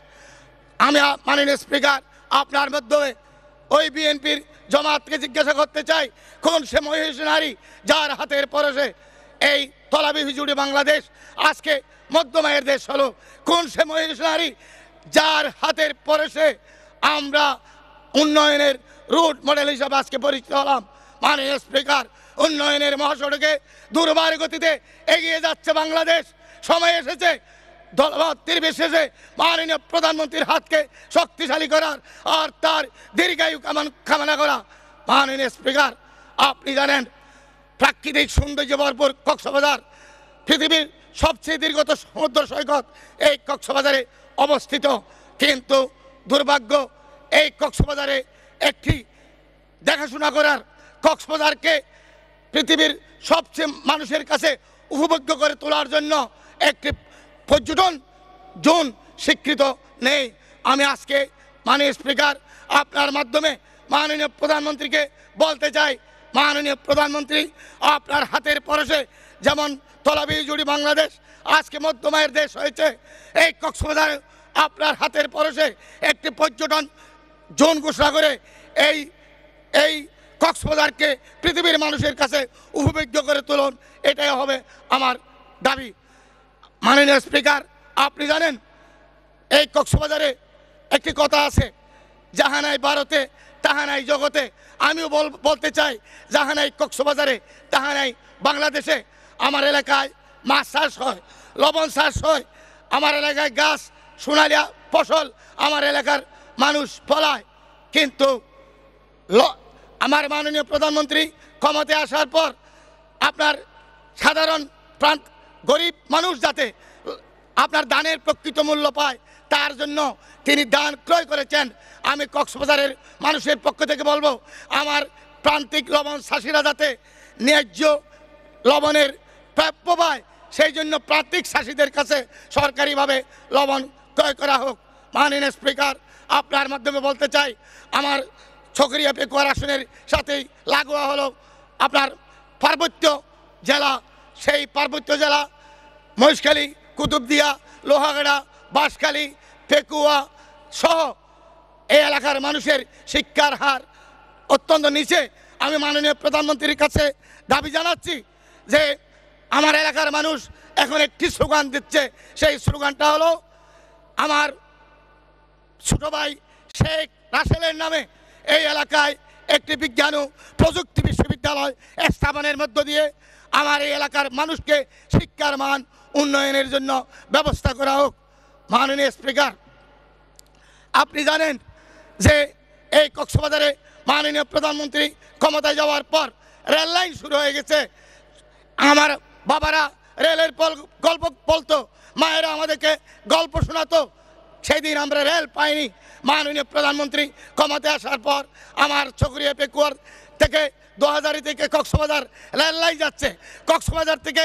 আমি মাননীয় স্পিকার আপনার মাধ্যমে ওই বিএনপির জমাতকে জিজ্ঞাসা করতে চাই কোন সে মহিষ নারী যার হাতের পরশে এই তলাবিহী জুড়ি বাংলাদেশ আজকে মধ্যমায়ের দেশ হলো কোন সে মহিষ নারী যার হাতের পরশে আমরা উন্নয়নের রুট মডেল হিসাবে আজকে পরিচিত হলাম মানে স্পিকার উন্নয়নের মহাসড়কে দুর্বার গতিতে এগিয়ে যাচ্ছে বাংলাদেশ সময় এসেছে দলবাতির বিশেষে মাননীয় প্রধানমন্ত্রীর হাতকে শক্তিশালী করার আর তার দীর্ঘায়ু কামনা করা মাননীয় স্পিকার আপনি জানেন প্রাকৃতিক সৌন্দর্য ভরপুর কক্সবাজার পৃথিবীর সবচেয়ে দীর্ঘত সমুদ্র সৈকত এই কক্সবাজারে অবস্থিত কিন্তু দুর্ভাগ্য এই কক্সবাজারে একটি দেখাশোনা করার কক্সবাজারকে পৃথিবীর সবচেয়ে মানুষের কাছে উপভোগ্য করে তোলার জন্য একটি পর্যটন জোন স্বীকৃত নেই আমি আজকে মাননীয় স্পিকার আপনার মাধ্যমে মাননীয় প্রধানমন্ত্রীকে বলতে চাই মাননীয় প্রধানমন্ত্রী আপনার হাতের পরশে যেমন তলাবি জুড়ি বাংলাদেশ আজকে মধ্যমায়ের দেশ হয়েছে এই কক্সবাজার আপনার হাতের পরশে একটি পর্যটন জোন ঘোষণা করে এই এই কক্সবাজারকে পৃথিবীর মানুষের কাছে উপভোগ্য করে তুলুন এটাই হবে আমার দাবি মাননীয় স্পিকার আপনি জানেন এই কক্সবাজারে একটি কথা আছে যাহা নাই ভারতে তাহা নাই জগতে আমিও বলতে চাই যাহা নাই কক্সবাজারে তাহা নাই বাংলাদেশে আমার এলাকায় মাছ চাষ হয় লবণ চাষ হয় আমার এলাকায় গাছ সোনালিয়া ফসল আমার এলাকার মানুষ ফলায় কিন্তু আমার মাননীয় প্রধানমন্ত্রী ক্ষমতায় আসার পর আপনার সাধারণ প্রান্ত গরিব মানুষ যাতে আপনার দানের প্রকৃত মূল্য পায় তার জন্য তিনি দান ক্রয় করেছেন আমি কক্সবাজারের মানুষের পক্ষ থেকে বলবো আমার প্রান্তিক লবণ শাসীরা যাতে ন্যায্য লবণের প্রাপ্য পায় সেই জন্য প্রান্তিক শাসীদের কাছে সরকারিভাবে লবণ ক্রয় করা হোক মাননীয় স্পিকার আপনার মাধ্যমে বলতে চাই আমার ছকরিয়া পেকুয়ার আসনের সাথেই লাগোয়া হলো আপনার পার্বত্য জেলা সেই পার্বত্য জেলা মহিষখালী কুতুবদিয়া লোহাগড়া বাঁশখালী পেকুয়া সহ এই এলাকার মানুষের শিক্ষার হার অত্যন্ত নিচে আমি মাননীয় প্রধানমন্ত্রীর কাছে দাবি জানাচ্ছি যে আমার এলাকার মানুষ এখন একটি স্লোগান দিচ্ছে সেই স্লোগানটা হলো আমার ছোট ভাই শেখ রাসেলের নামে এই এলাকায় একটি বিজ্ঞান ও প্রযুক্তি বিশ্ববিদ্যালয় স্থাপনের মধ্য দিয়ে আমার এই এলাকার মানুষকে শিক্ষার মান উন্নয়নের জন্য ব্যবস্থা করা হোক মাননীয় স্পিকার আপনি জানেন যে এই কক্সবাজারে মাননীয় প্রধানমন্ত্রী ক্ষমতায় যাওয়ার পর রেললাইন শুরু হয়ে গেছে আমার বাবারা রেলের পল গল্প বলতো মায়েরা আমাদেরকে গল্প শোনাতো সেদিন আমরা রেল পাইনি মাননীয় প্রধানমন্ত্রী ক্ষমতে আসার পর আমার চকরিয়া পেকুয়ার থেকে দোহাজারি থেকে কক্সবাজার রেল লাইন যাচ্ছে কক্সবাজার থেকে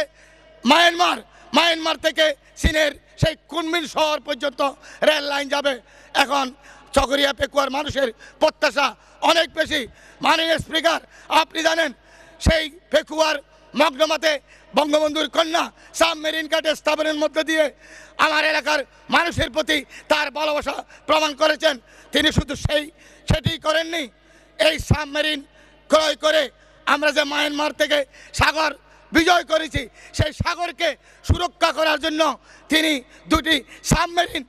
মায়ানমার মায়ানমার থেকে চীনের সেই কুনমিন শহর পর্যন্ত রেল লাইন যাবে এখন চকরিয়া পেকুয়ার মানুষের প্রত্যাশা অনেক বেশি মাননীয় স্পিকার আপনি জানেন সেই পেকুয়ার মগ্নমাতে বঙ্গবন্ধুর কন্যা সাবমেরিন কাটে স্থাপনের মধ্যে দিয়ে আমার এলাকার মানুষের প্রতি তার ভালোবাসা প্রমাণ করেছেন তিনি শুধু সেই সেটি করেননি এই সাবমেরিন ক্রয় করে আমরা যে মায়ানমার থেকে সাগর বিজয় করেছি সেই সাগরকে সুরক্ষা করার জন্য তিনি দুটি সাবমেরিন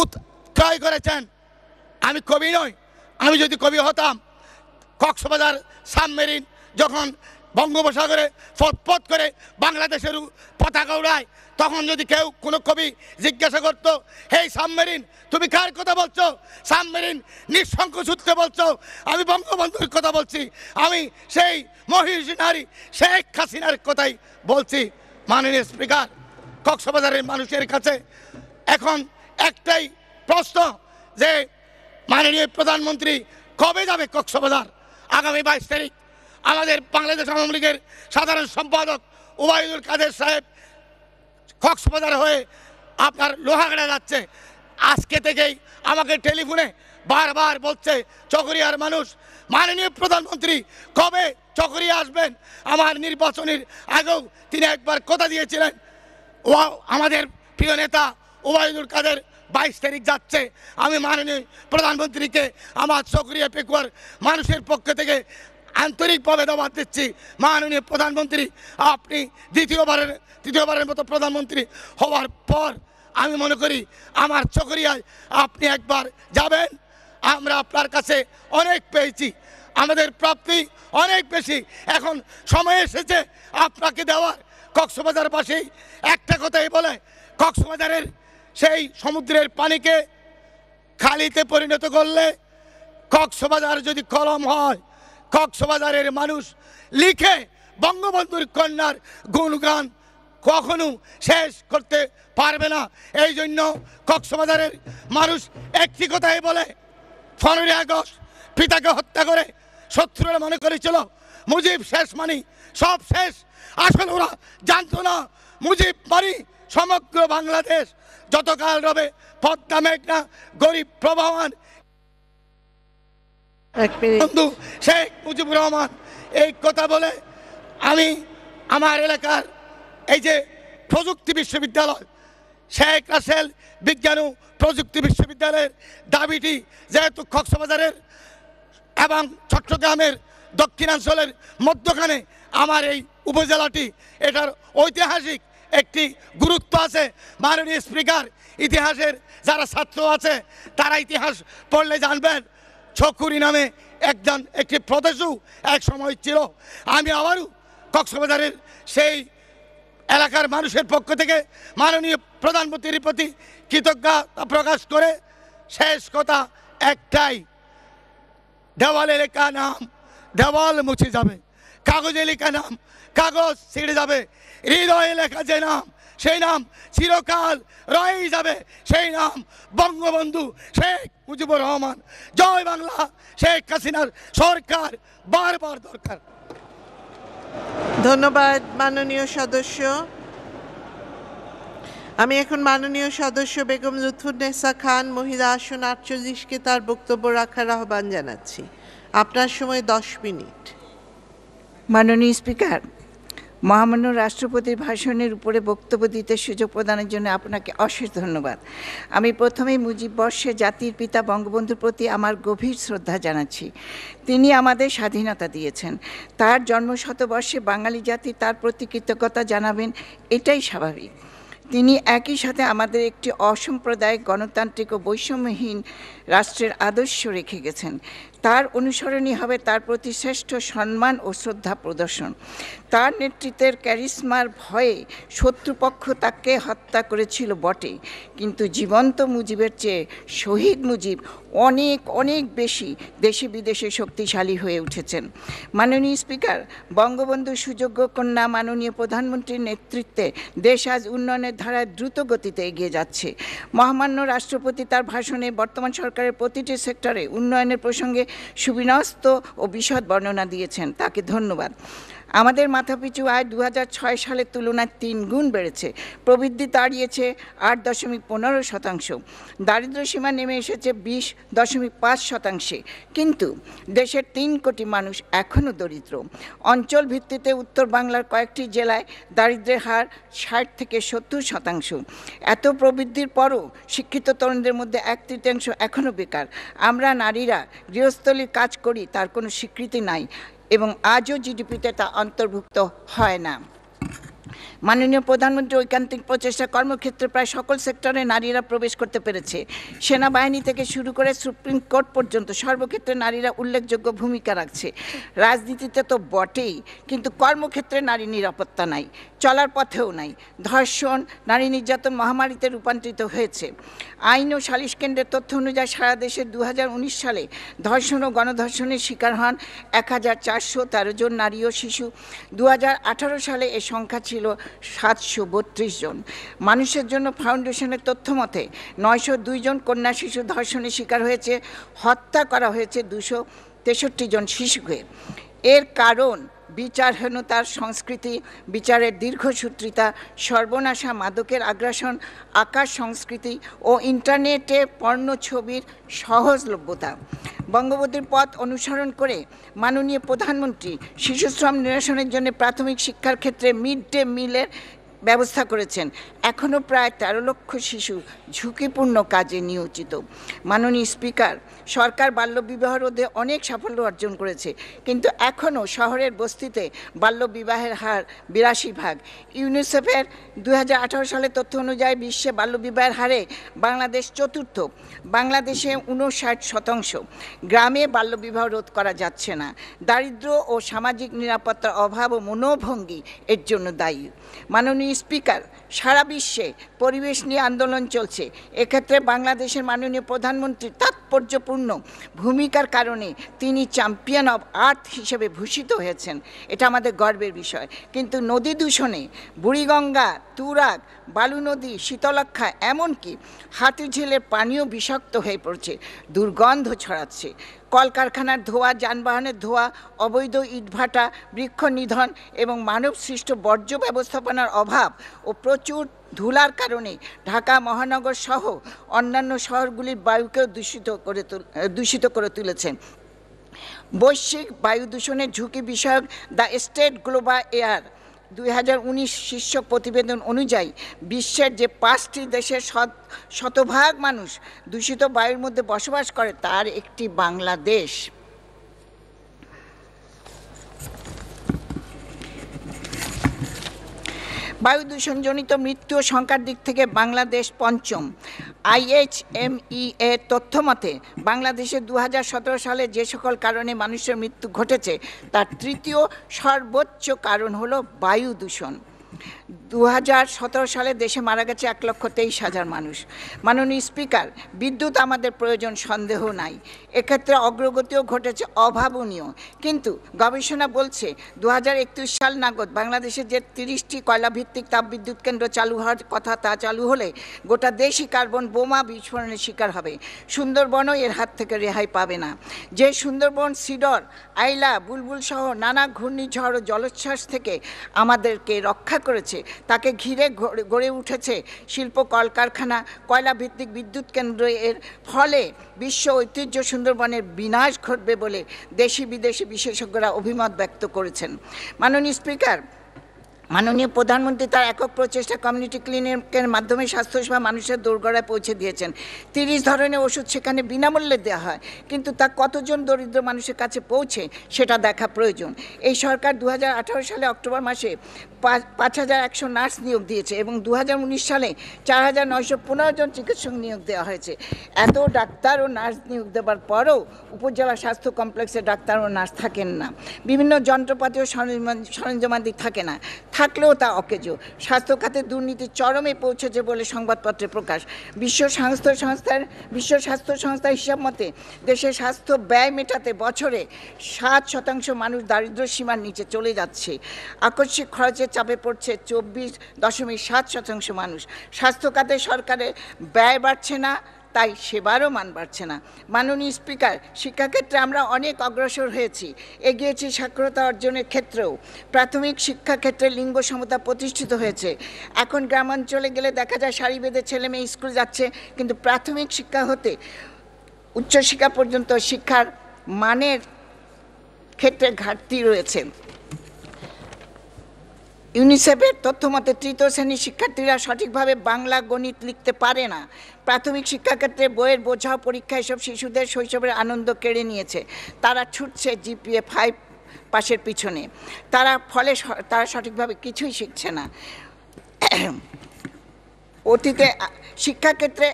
উৎ ক্রয় করেছেন আমি কবি নই আমি যদি কবি হতাম কক্সবাজার সাবমেরিন যখন বঙ্গোপসাগরে ফটফট করে বাংলাদেশের পতাকা উড়ায় তখন যদি কেউ কোনো কবি জিজ্ঞাসা করত হেই সাবমেরিন তুমি কার কথা বলছো সাবমেরিন উঠতে বলছো আমি বঙ্গবন্ধুর কথা বলছি আমি সেই মহিষ নারী শেখ হাসিনার কথাই বলছি মাননীয় স্পিকার কক্সবাজারের মানুষের কাছে এখন একটাই প্রশ্ন যে মাননীয় প্রধানমন্ত্রী কবে যাবে কক্সবাজার আগামী বাইশ তারিখ আমাদের বাংলাদেশ আওয়ামী লীগের সাধারণ সম্পাদক ওবায়দুল কাদের সাহেব কক্সবাজার হয়ে আপনার লোহাগড়া যাচ্ছে আজকে থেকেই আমাকে টেলিফোনে বারবার বলছে চকরিয়ার মানুষ মাননীয় প্রধানমন্ত্রী কবে চকরিয়া আসবেন আমার নির্বাচনের আগেও তিনি একবার কথা দিয়েছিলেন ও আমাদের প্রিয় নেতা ওবায়দুল কাদের বাইশ তারিখ যাচ্ছে আমি মাননীয় প্রধানমন্ত্রীকে আমার চকরিয়া পেকুয়ার মানুষের পক্ষ থেকে আন্তরিকভাবে ধন্যবাদ দিচ্ছি মাননীয় প্রধানমন্ত্রী আপনি দ্বিতীয়বারের তৃতীয়বারের মতো প্রধানমন্ত্রী হওয়ার পর আমি মনে করি আমার চকরিয়ায় আপনি একবার যাবেন আমরা আপনার কাছে অনেক পেয়েছি আমাদের প্রাপ্তি অনেক বেশি এখন সময় এসেছে আপনাকে দেওয়ার কক্সবাজারবাসী একটা কথাই বলে কক্সবাজারের সেই সমুদ্রের পানিকে খালিতে পরিণত করলে কক্সবাজার যদি কলম হয় কক্সবাজারের মানুষ লিখে বঙ্গবন্ধুর কন্যার গুণগান কখনো শেষ করতে পারবে না এই জন্য কক্সবাজারের মানুষ একটি কথাই বলে পনেরোই আগস্ট পিতাকে হত্যা করে শত্রুরা মনে করেছিল মুজিব শেষ মানি সব শেষ আসল ওরা জানত না মুজিব মানি সমগ্র বাংলাদেশ যতকাল রবে পদ্মা মেঘনা গরিব প্রভাবান বন্ধু শেখ মুজিবুর রহমান এই কথা বলে আমি আমার এলাকার এই যে প্রযুক্তি বিশ্ববিদ্যালয় শেখ রাসেল বিজ্ঞান ও প্রযুক্তি বিশ্ববিদ্যালয়ের দাবিটি যেহেতু কক্সবাজারের এবং চট্টগ্রামের দক্ষিণাঞ্চলের মধ্যখানে আমার এই উপজেলাটি এটার ঐতিহাসিক একটি গুরুত্ব আছে মাননীয় স্পিকার ইতিহাসের যারা ছাত্র আছে তারা ইতিহাস পড়লে জানবেন ছকুরি নামে একজন একটি প্রদেশও এক সময় ছিল আমি আবারও কক্সবাজারের সেই এলাকার মানুষের পক্ষ থেকে মাননীয় প্রধানমন্ত্রীর প্রতি কৃতজ্ঞতা প্রকাশ করে শেষ কথা একটাই দেওয়ালে লেখা নাম দেওয়াল মুছে যাবে কাগজে লেখা নাম কাগজ ছিঁড়ে যাবে হৃদয়ে লেখা যে নাম সেই নাম চিরকাল রয়ে যাবে সেই নাম বঙ্গবন্ধু শেখ মুজিবুর রহমান জয় বাংলা শেখ হাসিনার সরকার বারবার দরকার ধন্যবাদ মাননীয় সদস্য আমি এখন মাননীয় সদস্য বেগম লুথুন্নেসা খান মহিলা আসন আটচল্লিশকে তার বক্তব্য রাখার আহ্বান জানাচ্ছি আপনার সময় দশ মিনিট মাননীয় স্পিকার মহামান্য রাষ্ট্রপতির ভাষণের উপরে বক্তব্য দিতে সুযোগ প্রদানের জন্য আপনাকে অশেষ ধন্যবাদ আমি প্রথমেই মুজিব বর্ষে জাতির পিতা বঙ্গবন্ধুর প্রতি আমার গভীর শ্রদ্ধা জানাচ্ছি তিনি আমাদের স্বাধীনতা দিয়েছেন তার জন্মশতবর্ষে বাঙালি জাতি তার প্রতি কৃতজ্ঞতা জানাবেন এটাই স্বাভাবিক তিনি একই সাথে আমাদের একটি অসম্প্রদায়িক গণতান্ত্রিক ও বৈষম্যহীন রাষ্ট্রের আদর্শ রেখে গেছেন তার অনুসরণী হবে তার প্রতি শ্রেষ্ঠ সম্মান ও শ্রদ্ধা প্রদর্শন তার নেতৃত্বের ক্যারিসমার ভয়ে শত্রুপক্ষ তাকে হত্যা করেছিল বটে কিন্তু জীবন্ত মুজিবের চেয়ে শহীদ মুজিব অনেক অনেক বেশি দেশে বিদেশে শক্তিশালী হয়ে উঠেছেন মাননীয় স্পিকার বঙ্গবন্ধু সুযোগ্য কন্যা মাননীয় প্রধানমন্ত্রীর নেতৃত্বে দেশ আজ উন্নয়নের ধারায় দ্রুত গতিতে এগিয়ে যাচ্ছে মহামান্য রাষ্ট্রপতি তার ভাষণে বর্তমান সরকারের প্রতিটি সেক্টরে উন্নয়নের প্রসঙ্গে সুবিনস্ত ও বিশদ বর্ণনা দিয়েছেন তাকে ধন্যবাদ আমাদের মাথাপিছু আয় দু সালের তুলনায় তিন গুণ বেড়েছে প্রবৃদ্ধি দাঁড়িয়েছে আট দশমিক পনেরো শতাংশ সীমা নেমে এসেছে বিশ দশমিক পাঁচ শতাংশে কিন্তু দেশের তিন কোটি মানুষ এখনও দরিদ্র অঞ্চল ভিত্তিতে উত্তর বাংলার কয়েকটি জেলায় দারিদ্রের হার ষাট থেকে সত্তর শতাংশ এত প্রবৃদ্ধির পরও শিক্ষিত তরুণদের মধ্যে এক তৃতীয়াংশ এখনও বেকার আমরা নারীরা গৃহস্থলীর কাজ করি তার কোনো স্বীকৃতি নাই এবং আজও জিডিপিতে তা অন্তর্ভুক্ত হয় না মাননীয় প্রধানমন্ত্রী ঐকান্তিক প্রচেষ্টা কর্মক্ষেত্রে প্রায় সকল সেক্টরে নারীরা প্রবেশ করতে পেরেছে সেনাবাহিনী থেকে শুরু করে সুপ্রিম কোর্ট পর্যন্ত সর্বক্ষেত্রে নারীরা উল্লেখযোগ্য ভূমিকা রাখছে রাজনীতিতে তো বটেই কিন্তু কর্মক্ষেত্রে নারী নিরাপত্তা নাই চলার পথেও নাই ধর্ষণ নারী নির্যাতন মহামারীতে রূপান্তরিত হয়েছে আইন ও সালিশ কেন্দ্রের তথ্য অনুযায়ী সারা দেশে দু সালে ধর্ষণ ও গণধর্ষণের শিকার হন এক হাজার চারশো তেরো জন নারী ও শিশু দু সালে এ সংখ্যা ছিল সাতশো বত্রিশ জন মানুষের জন্য ফাউন্ডেশনের তথ্য মতে নয়শো জন কন্যা শিশু ধর্ষণের শিকার হয়েছে হত্যা করা হয়েছে দুশো তেষট্টি জন শিশুকে এর কারণ বিচারহীনতার সংস্কৃতি বিচারের দীর্ঘসূত্রিতা সর্বনাশা মাদকের আগ্রাসন আকাশ সংস্কৃতি ও ইন্টারনেটে পর্ণ ছবির সহজলভ্যতা বঙ্গবন্ধুর পথ অনুসরণ করে মাননীয় প্রধানমন্ত্রী শিশুশ্রম নিরসনের জন্য প্রাথমিক শিক্ষার ক্ষেত্রে মিড ডে মিলের ব্যবস্থা করেছেন এখনও প্রায় তেরো লক্ষ শিশু ঝুঁকিপূর্ণ কাজে নিয়োজিত মাননীয় স্পিকার সরকার বাল্যবিবাহ রোধে অনেক সাফল্য অর্জন করেছে কিন্তু এখনও শহরের বস্তিতে বাল্যবিবাহের হার বিরাশি ভাগ ইউনিসেফের দু সালে তথ্য অনুযায়ী বিশ্বে বাল্যবিবাহের হারে বাংলাদেশ চতুর্থ বাংলাদেশে উনষাট শতাংশ গ্রামে বাল্যবিবাহ রোধ করা যাচ্ছে না দারিদ্র ও সামাজিক নিরাপত্তার অভাব ও মনোভঙ্গি এর জন্য দায়ী Maknanya speak up সারা বিশ্বে পরিবেশ নিয়ে আন্দোলন চলছে এক্ষেত্রে বাংলাদেশের মাননীয় প্রধানমন্ত্রীর তাৎপর্যপূর্ণ ভূমিকার কারণে তিনি চ্যাম্পিয়ন অব আর্থ হিসেবে ভূষিত হয়েছেন এটা আমাদের গর্বের বিষয় কিন্তু নদী দূষণে বুড়িগঙ্গা তুরাগ বালু নদী শীতলক্ষা এমনকি হাতিঝিলের পানীয় বিষাক্ত হয়ে পড়ছে দুর্গন্ধ ছড়াচ্ছে কলকারখানার ধোয়া যানবাহনের ধোয়া অবৈধ ইটভাটা বৃক্ষ নিধন এবং মানব সৃষ্ট বর্জ্য ব্যবস্থাপনার অভাব ও প্রচুর ধুলার কারণে ঢাকা মহানগর সহ অন্যান্য শহরগুলির বায়ুকেও দূষিত করে দূষিত করে তুলেছেন বৈশ্বিক বায়ু দূষণের ঝুঁকি বিষয়ক দ্য স্টেট গ্লোবাল এয়ার দুই হাজার উনিশ শীর্ষক প্রতিবেদন অনুযায়ী বিশ্বের যে পাঁচটি দেশের শতভাগ মানুষ দূষিত বায়ুর মধ্যে বসবাস করে তার একটি বাংলাদেশ বায়ু দূষণজনিত মৃত্যুর সংখ্যার দিক থেকে বাংলাদেশ পঞ্চম আইএইচএমই এর তথ্য মতে বাংলাদেশে দু সালে যে সকল কারণে মানুষের মৃত্যু ঘটেছে তার তৃতীয় সর্বোচ্চ কারণ হলো বায়ু দূষণ দু সালে দেশে মারা গেছে এক লক্ষ তেইশ হাজার মানুষ মাননীয় স্পিকার বিদ্যুৎ আমাদের প্রয়োজন সন্দেহ নাই এক্ষেত্রে অগ্রগতিও ঘটেছে অভাবনীয় কিন্তু গবেষণা বলছে দু সাল নাগদ বাংলাদেশে যে তিরিশটি কয়লাভিত্তিক তাপবিদ্যুৎ কেন্দ্র চালু হওয়ার কথা তা চালু হলে গোটা দেশই কার্বন বোমা বিস্ফোরণের শিকার হবে সুন্দরবনও এর হাত থেকে রেহাই পাবে না যে সুন্দরবন সিডর আইলা বুলবুল সহ নানা ঘূর্ণিঝড় ও জলোচ্ছ্বাস থেকে আমাদেরকে রক্ষা করেছে তাকে ঘিরে গড়ে উঠেছে শিল্প কলকারখানা কয়লা ভিত্তিক বিদ্যুৎ কেন্দ্র এর ফলে বিশ্ব ঐতিহ্য সুন্দরবনের বিনাশ ঘটবে বলে দেশি বিদেশি বিশেষজ্ঞরা অভিমত ব্যক্ত করেছেন মাননীয় স্পিকার মাননীয় প্রধানমন্ত্রী তার একক প্রচেষ্টা কমিউনিটি ক্লিনিকের মাধ্যমে স্বাস্থ্যসেবা মানুষের দোরগড়ায় পৌঁছে দিয়েছেন তিরিশ ধরনের ওষুধ সেখানে বিনামূল্যে দেওয়া হয় কিন্তু তা কতজন দরিদ্র মানুষের কাছে পৌঁছে সেটা দেখা প্রয়োজন এই সরকার দু সালে অক্টোবর মাসে পাঁচ হাজার একশো নার্স নিয়োগ দিয়েছে এবং দু সালে চার হাজার নয়শো পনেরো জন চিকিৎসক নিয়োগ দেওয়া হয়েছে এত ডাক্তার ও নার্স নিয়োগ দেওয়ার পরও উপজেলা স্বাস্থ্য কমপ্লেক্সে ডাক্তার ও নার্স থাকেন না বিভিন্ন যন্ত্রপাতি ও সরঞ্জামাদি থাকে না থাকলেও তা অকেজো স্বাস্থ্য খাতে দুর্নীতি চরমে পৌঁছেছে বলে সংবাদপত্রে প্রকাশ বিশ্ব স্বাস্থ্য সংস্থার বিশ্ব স্বাস্থ্য সংস্থার হিসাব মতে দেশে স্বাস্থ্য ব্যয় মেটাতে বছরে সাত শতাংশ মানুষ দারিদ্র সীমার নিচে চলে যাচ্ছে আকস্মিক খরচে চাপে পড়ছে চব্বিশ দশমিক সাত শতাংশ মানুষ স্বাস্থ্য খাতে সরকারের ব্যয় বাড়ছে না তাই সেবারও মান বাড়ছে না মাননীয় স্পিকার শিক্ষাক্ষেত্রে আমরা অনেক অগ্রসর হয়েছি এগিয়েছি সাক্ষরতা অর্জনের ক্ষেত্রেও প্রাথমিক শিক্ষাক্ষেত্রে লিঙ্গ সমতা প্রতিষ্ঠিত হয়েছে এখন গ্রামাঞ্চলে গেলে দেখা যায় শাড়ি বেঁধে ছেলে মেয়ে স্কুল যাচ্ছে কিন্তু প্রাথমিক শিক্ষা হতে উচ্চশিক্ষা পর্যন্ত শিক্ষার মানের ক্ষেত্রে ঘাটতি রয়েছে ইউনিসেফের মতে তৃতীয় শ্রেণীর শিক্ষার্থীরা সঠিকভাবে বাংলা গণিত লিখতে পারে না প্রাথমিক শিক্ষাক্ষেত্রে বইয়ের বোঝা পরীক্ষা এসব শিশুদের শৈশবের আনন্দ কেড়ে নিয়েছে তারা ছুটছে জিপিএ ফাইভ পাশের পিছনে তারা ফলে তারা সঠিকভাবে কিছুই শিখছে না অতীতে শিক্ষাক্ষেত্রে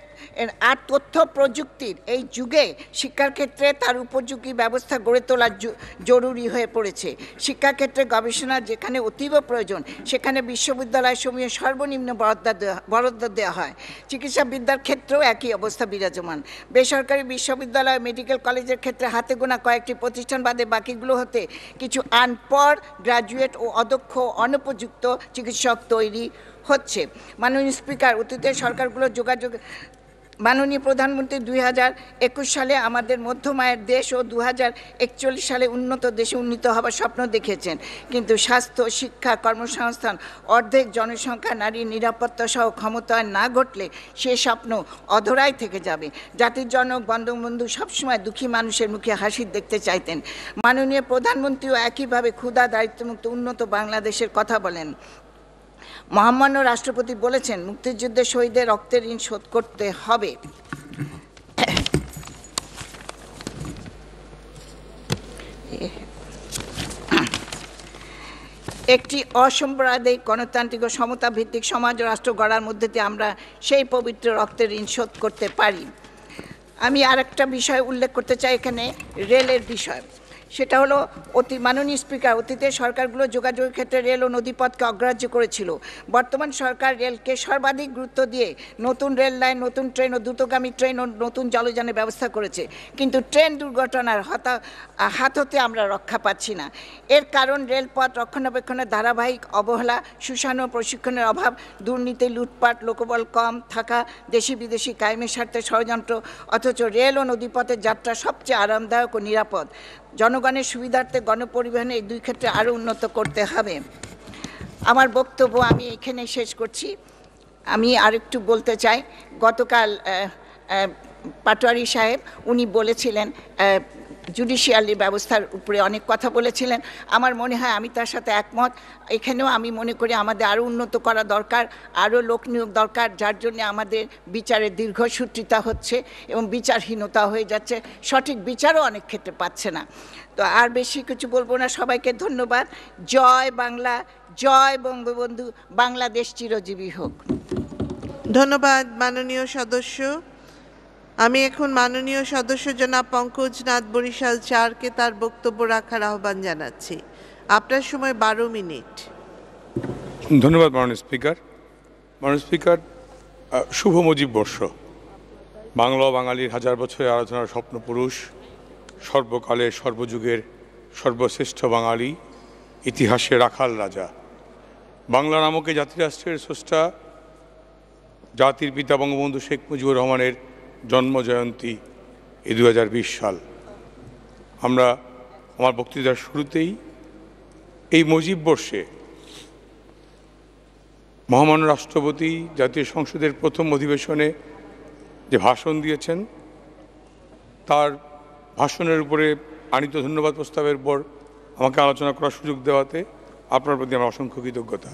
আর তথ্য প্রযুক্তির এই যুগে শিক্ষার ক্ষেত্রে তার উপযোগী ব্যবস্থা গড়ে তোলা জরুরি হয়ে পড়েছে শিক্ষাক্ষেত্রে গবেষণা যেখানে অতীব প্রয়োজন সেখানে বিশ্ববিদ্যালয় সময়ে সর্বনিম্ন বরাদ্দ বরাদ্দ দেওয়া হয় চিকিৎসা বিদ্যার ক্ষেত্রেও একই অবস্থা বিরাজমান বেসরকারি বিশ্ববিদ্যালয় মেডিকেল কলেজের ক্ষেত্রে হাতে গোনা কয়েকটি প্রতিষ্ঠান বাদে বাকিগুলো হতে কিছু আনপড় গ্রাজুয়েট ও অদক্ষ অনুপযুক্ত চিকিৎসক তৈরি হচ্ছে মাননীয় স্পিকার অতীতের সরকারগুলো যোগাযোগ মাননীয় প্রধানমন্ত্রী দুই হাজার একুশ সালে আমাদের মধ্যমায়ের দেশ ও দু হাজার একচল্লিশ সালে উন্নত দেশে উন্নীত হবার স্বপ্ন দেখেছেন কিন্তু স্বাস্থ্য শিক্ষা কর্মসংস্থান অর্ধেক জনসংখ্যা নারী নিরাপত্তা সহ ক্ষমতায় না ঘটলে সে স্বপ্ন অধরাই থেকে যাবে জাতির জনক বন্ধবন্ধু সবসময় দুঃখী মানুষের মুখে হাসি দেখতে চাইতেন মাননীয় প্রধানমন্ত্রীও একইভাবে ক্ষুধা দায়িত্বমুক্ত উন্নত বাংলাদেশের কথা বলেন মহামান্য রাষ্ট্রপতি বলেছেন মুক্তিযুদ্ধে শহীদের রক্তের ঋণ শোধ করতে হবে একটি অসাম্প্রদায়িক গণতান্ত্রিক ও সমতা ভিত্তিক সমাজ রাষ্ট্র গড়ার মধ্যে দিয়ে আমরা সেই পবিত্র রক্তের ঋণ শোধ করতে পারি আমি আর একটা বিষয় উল্লেখ করতে চাই এখানে রেলের বিষয় সেটা হলো অতি মাননীয় স্পিকার অতীতে সরকারগুলো যোগাযোগের ক্ষেত্রে রেল ও নদীপথকে অগ্রাহ্য করেছিল বর্তমান সরকার রেলকে সর্বাধিক গুরুত্ব দিয়ে নতুন রেল লাইন নতুন ট্রেন ও দ্রুতগামী ট্রেন ও নতুন জলযানের ব্যবস্থা করেছে কিন্তু ট্রেন দুর্ঘটনার হতা হাত হতে আমরা রক্ষা পাচ্ছি না এর কারণ রেলপথ রক্ষণাবেক্ষণের ধারাবাহিক অবহেলা সুশান ও প্রশিক্ষণের অভাব দুর্নীতি লুটপাট লোকবল কম থাকা দেশি বিদেশি কায়েমের স্বার্থে ষড়যন্ত্র অথচ রেল ও নদীপথের যাত্রা সবচেয়ে আরামদায়ক ও নিরাপদ জনগণের সুবিধার্থে গণপরিবহনে এই দুই ক্ষেত্রে আরও উন্নত করতে হবে আমার বক্তব্য আমি এখানে শেষ করছি আমি আরেকটু বলতে চাই গতকাল পাটোয়ারি সাহেব উনি বলেছিলেন জুডিশিয়ালি ব্যবস্থার উপরে অনেক কথা বলেছিলেন আমার মনে হয় আমি তার সাথে একমত এখানেও আমি মনে করি আমাদের আরও উন্নত করা দরকার আরও লোক নিয়োগ দরকার যার জন্য আমাদের বিচারের দীর্ঘসূত্রিতা হচ্ছে এবং বিচারহীনতা হয়ে যাচ্ছে সঠিক বিচারও অনেক ক্ষেত্রে পাচ্ছে না তো আর বেশি কিছু বলবো না সবাইকে ধন্যবাদ জয় বাংলা জয় বঙ্গবন্ধু বাংলাদেশ চিরজীবী হোক ধন্যবাদ মাননীয় সদস্য আমি এখন মাননীয় সদস্য জনাব পঙ্কজ নাথ বরিশাল চারকে তার বক্তব্য রাখার আহ্বান জানাচ্ছি আপনার সময় বারো মিনিট ধন্যবাদ মাননীয় স্পিকার মাননীয় স্পিকার শুভ মুজিব বর্ষ বাংলা বাঙালির হাজার বছরের আলোচনার স্বপ্নপুরুষ সর্বকালের সর্বযুগের সর্বশ্রেষ্ঠ বাঙালি ইতিহাসে রাখাল রাজা বাংলা নামকে জাতিরাষ্ট্রের স্রষ্টা জাতির পিতা বঙ্গবন্ধু শেখ মুজিবুর রহমানের জন্মজয়ন্তী এ দু সাল আমরা আমার বক্তৃতার শুরুতেই এই মজিব বর্ষে মহামান্য রাষ্ট্রপতি জাতীয় সংসদের প্রথম অধিবেশনে যে ভাষণ দিয়েছেন তার ভাষণের উপরে আনিত ধন্যবাদ প্রস্তাবের পর আমাকে আলোচনা করার সুযোগ দেওয়াতে আপনার প্রতি আমার অসংখ্য কৃতজ্ঞতা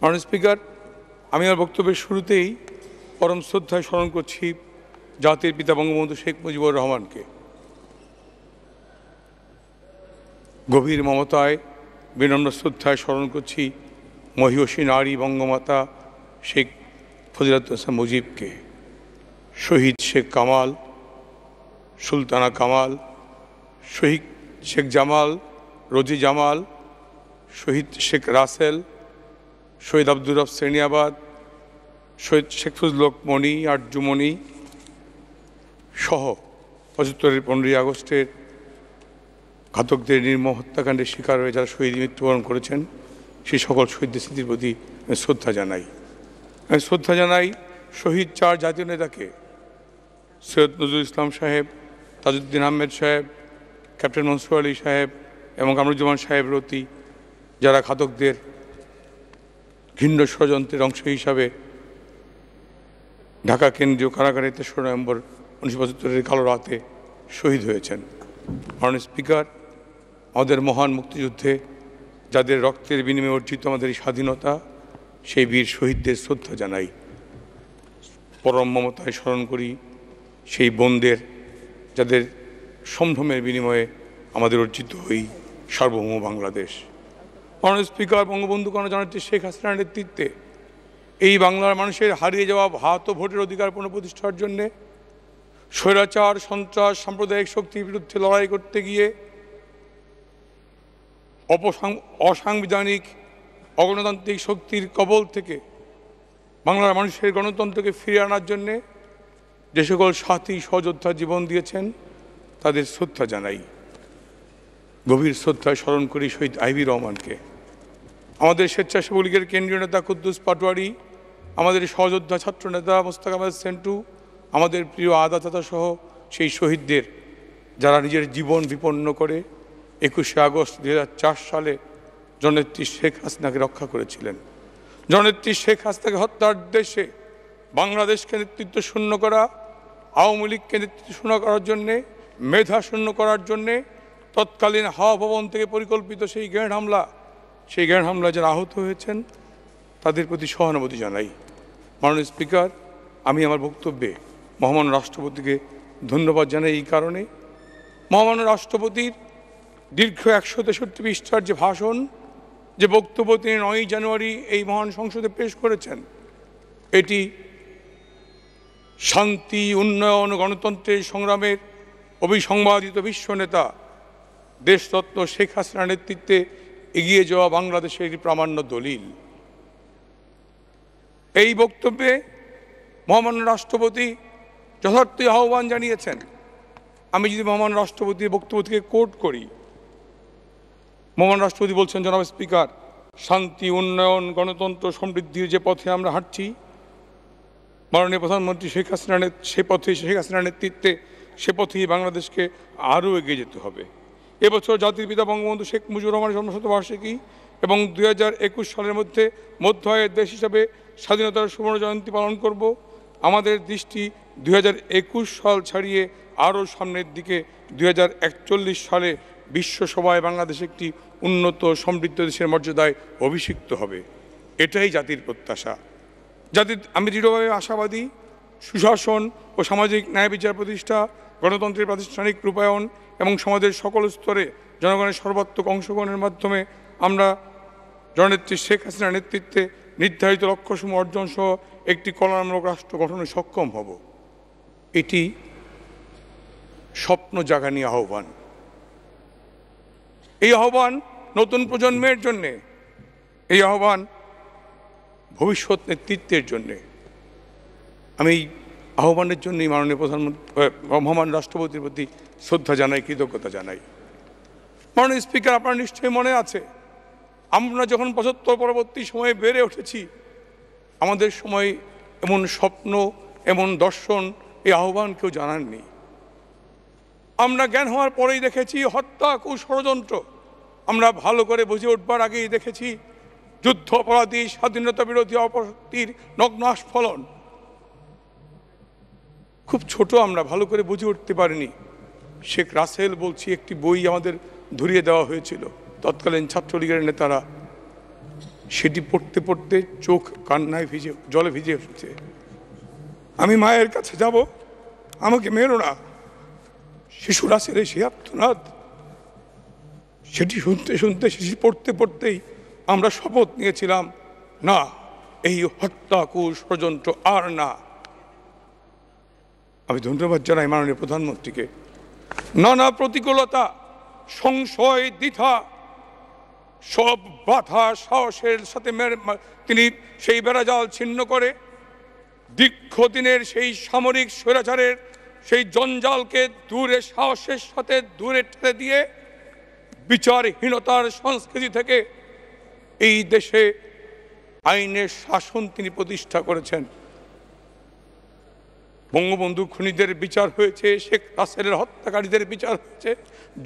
মাননীয় স্পিকার আমি আমার বক্তব্যের শুরুতেই পরম শ্রদ্ধায় স্মরণ করছি জাতির পিতা বঙ্গবন্ধু শেখ মুজিবুর রহমানকে গভীর মমতায় বিনম্র শ্রদ্ধায় স্মরণ করছি মহিষী নারী বঙ্গমাতা শেখ ফজিলাতুসান মুজিবকে শহীদ শেখ কামাল সুলতানা কামাল শহীদ শেখ জামাল রোজি জামাল শহীদ শেখ রাসেল শহীদ আব্দুর রব শ্রেণিয়াবাদ শহীদ শেখ ফজলক মণি আর্যমণি সহ পঁচাত্তরের পনেরোই আগস্টের ঘাতকদের নির্ম হত্যাকাণ্ডের শিকার হয়ে যারা শহীদ মৃত্যুবরণ করেছেন সেই সকল শহীদদের স্মৃতির প্রতি আমি শ্রদ্ধা জানাই আমি শ্রদ্ধা জানাই শহীদ চার জাতীয় নেতাকে সৈয়দ নজরুল ইসলাম সাহেব তাজউদ্দিন আহমেদ সাহেব ক্যাপ্টেন মনসুর আলী সাহেব এবং কামরুজ্জামান সাহেব রতি যারা ঘাতকদের ঘিন্ন ষড়যন্ত্রের অংশ হিসাবে ঢাকা কেন্দ্রীয় কারাগারে তেসরা নভেম্বর উনিশশো পঁচাত্তরের কালো রাতে শহীদ হয়েছেন মাননীয় স্পিকার আমাদের মহান মুক্তিযুদ্ধে যাদের রক্তের বিনিময়ে অর্জিত আমাদের এই স্বাধীনতা সেই বীর শহীদদের শ্রদ্ধা জানাই পরম মমতায় স্মরণ করি সেই বোনদের যাদের সম্ভ্রমের বিনিময়ে আমাদের অর্জিত হই সার্বভৌম বাংলাদেশ মাননীয় স্পিকার বঙ্গবন্ধু জানাচ্ছে শেখ হাসিনার নেতৃত্বে এই বাংলার মানুষের হারিয়ে যাওয়া ভাত ভোটের অধিকার পুনঃপ্রতিষ্ঠার জন্যে স্বৈরাচার সন্ত্রাস সাম্প্রদায়িক শক্তির বিরুদ্ধে লড়াই করতে গিয়ে অপসাং অসাংবিধানিক অগণতান্ত্রিক শক্তির কবল থেকে বাংলার মানুষের গণতন্ত্রকে ফিরে আনার জন্যে যে সকল সাথী সযোদ্ধা জীবন দিয়েছেন তাদের শ্রদ্ধা জানাই গভীর শ্রদ্ধায় স্মরণ করি শহীদ আইবি রহমানকে আমাদের স্বেচ্ছাসেবক লীগের কেন্দ্রীয় নেতা কুদ্দুস পাটোয়ারি আমাদের সহযোদ্ধা ছাত্র নেতা মোস্তাক আহমেদ সেন্টু আমাদের প্রিয় আদাতাতা সহ সেই শহীদদের যারা নিজের জীবন বিপন্ন করে একুশে আগস্ট দু সালে জননেত্রী শেখ হাসিনাকে রক্ষা করেছিলেন জননেত্রী শেখ হাসিনাকে হত্যার উদ্দেশ্যে বাংলাদেশকে নেতৃত্ব শূন্য করা আওয়ামী লীগকে নেতৃত্ব শূন্য করার জন্যে মেধা শূন্য করার জন্যে তৎকালীন হাওয়া ভবন থেকে পরিকল্পিত সেই গ্র্যান্ড হামলা সেই গ্র্যান্ড হামলা যারা আহত হয়েছেন তাদের প্রতি সহানুভূতি জানাই মাননীয় স্পিকার আমি আমার বক্তব্যে মহামান্য রাষ্ট্রপতিকে ধন্যবাদ জানাই এই কারণে মহামান্য রাষ্ট্রপতির দীর্ঘ একশো তেষট্টি পৃষ্ঠার যে ভাষণ যে বক্তব্য তিনি নয়ই জানুয়ারি এই মহান সংসদে পেশ করেছেন এটি শান্তি উন্নয়ন গণতন্ত্রের সংগ্রামের অভিসংবাদিত বিশ্ব নেতা দেশরত্ন শেখ হাসিনার নেতৃত্বে এগিয়ে যাওয়া বাংলাদেশের একটি প্রামাণ্য দলিল এই বক্তব্যে মহামান্য রাষ্ট্রপতি যথার্থই আহ্বান জানিয়েছেন আমি যদি মহামান্য রাষ্ট্রপতির বক্তব্য থেকে কোট করি মহামান রাষ্ট্রপতি বলছেন জনাব স্পিকার শান্তি উন্নয়ন গণতন্ত্র সমৃদ্ধির যে পথে আমরা হাঁটছি মাননীয় প্রধানমন্ত্রী শেখ হাসিনা সে পথে শেখ হাসিনার নেতৃত্বে সে পথেই বাংলাদেশকে আরও এগিয়ে যেতে হবে এবছর জাতির পিতা বঙ্গবন্ধু শেখ মুজিবুর রহমানের জন্মশতবার্ষিকী এবং দু সালের মধ্যে মধ্য আয়ের দেশ হিসাবে স্বাধীনতার সুবর্ণ জয়ন্তী পালন করব আমাদের দৃষ্টি দুই সাল ছাড়িয়ে আরও সামনের দিকে দুই সালে বিশ্বসভায় বাংলাদেশ একটি উন্নত সমৃদ্ধ দেশের মর্যাদায় অভিষিক্ত হবে এটাই জাতির প্রত্যাশা জাতির আমি দৃঢ়ভাবে আশাবাদী সুশাসন ও সামাজিক ন্যায় বিচার প্রতিষ্ঠা গণতন্ত্রের প্রাতিষ্ঠানিক রূপায়ণ এবং সমাজের সকল স্তরে জনগণের সর্বাত্মক অংশগ্রহণের মাধ্যমে আমরা জননেত্রী শেখ হাসিনার নেতৃত্বে নির্ধারিত লক্ষ্যসমূহ অর্জন সহ একটি কল্যাণমূলক রাষ্ট্র গঠনে সক্ষম হব এটি স্বপ্ন জাগানি আহ্বান এই আহ্বান নতুন প্রজন্মের জন্যে এই আহ্বান ভবিষ্যৎ নেতৃত্বের জন্যে আমি আহ্বানের জন্যই মাননীয় প্রধানমন্ত্রী মহামান রাষ্ট্রপতির প্রতি শ্রদ্ধা জানাই কৃতজ্ঞতা জানাই মাননীয় স্পিকার আপনার নিশ্চয়ই মনে আছে আমরা যখন পঁচাত্তর পরবর্তী সময়ে বেড়ে উঠেছি আমাদের সময় এমন স্বপ্ন এমন দর্শন এই আহ্বান কেউ জানাননি আমরা জ্ঞান হওয়ার পরেই দেখেছি হত্যা কু ষড়যন্ত্র আমরা ভালো করে বুঝে উঠবার আগেই দেখেছি যুদ্ধ অপরাধী স্বাধীনতা বিরোধী অপরাধীর নগ্ন আস্ফলন খুব ছোট আমরা ভালো করে বুঝে উঠতে পারিনি শেখ রাসেল বলছি একটি বই আমাদের ধরিয়ে দেওয়া হয়েছিল তৎকালীন ছাত্রলীগের নেতারা সেটি পড়তে পড়তে চোখ কান্নায় ভিজে জলে ভিজে উঠছে আমি মায়ের কাছে যাব আমাকে মেরো না শিশুরা ছেড়ে সে আত্মনাথ সেটি শুনতে শুনতে শিশু পড়তে পড়তেই আমরা শপথ নিয়েছিলাম না এই হত্যা কুষড়যন্ত্র আর না আমি ধন্যবাদ জানাই মাননীয় প্রধানমন্ত্রীকে নানা প্রতিকূলতা সংশয় দ্বিধা সব বাধা সাহসের সাথে তিনি সেই বেড়াজাল ছিন্ন করে দীর্ঘদিনের সেই সামরিক স্বৈরাচারের সেই জঞ্জালকে দূরে সাহসের সাথে দূরে ঠেলে দিয়ে বিচারহীনতার সংস্কৃতি থেকে এই দেশে আইনের শাসন তিনি প্রতিষ্ঠা করেছেন বঙ্গবন্ধু খুনিদের বিচার হয়েছে শেখ রাসেলের হত্যাকারীদের বিচার হয়েছে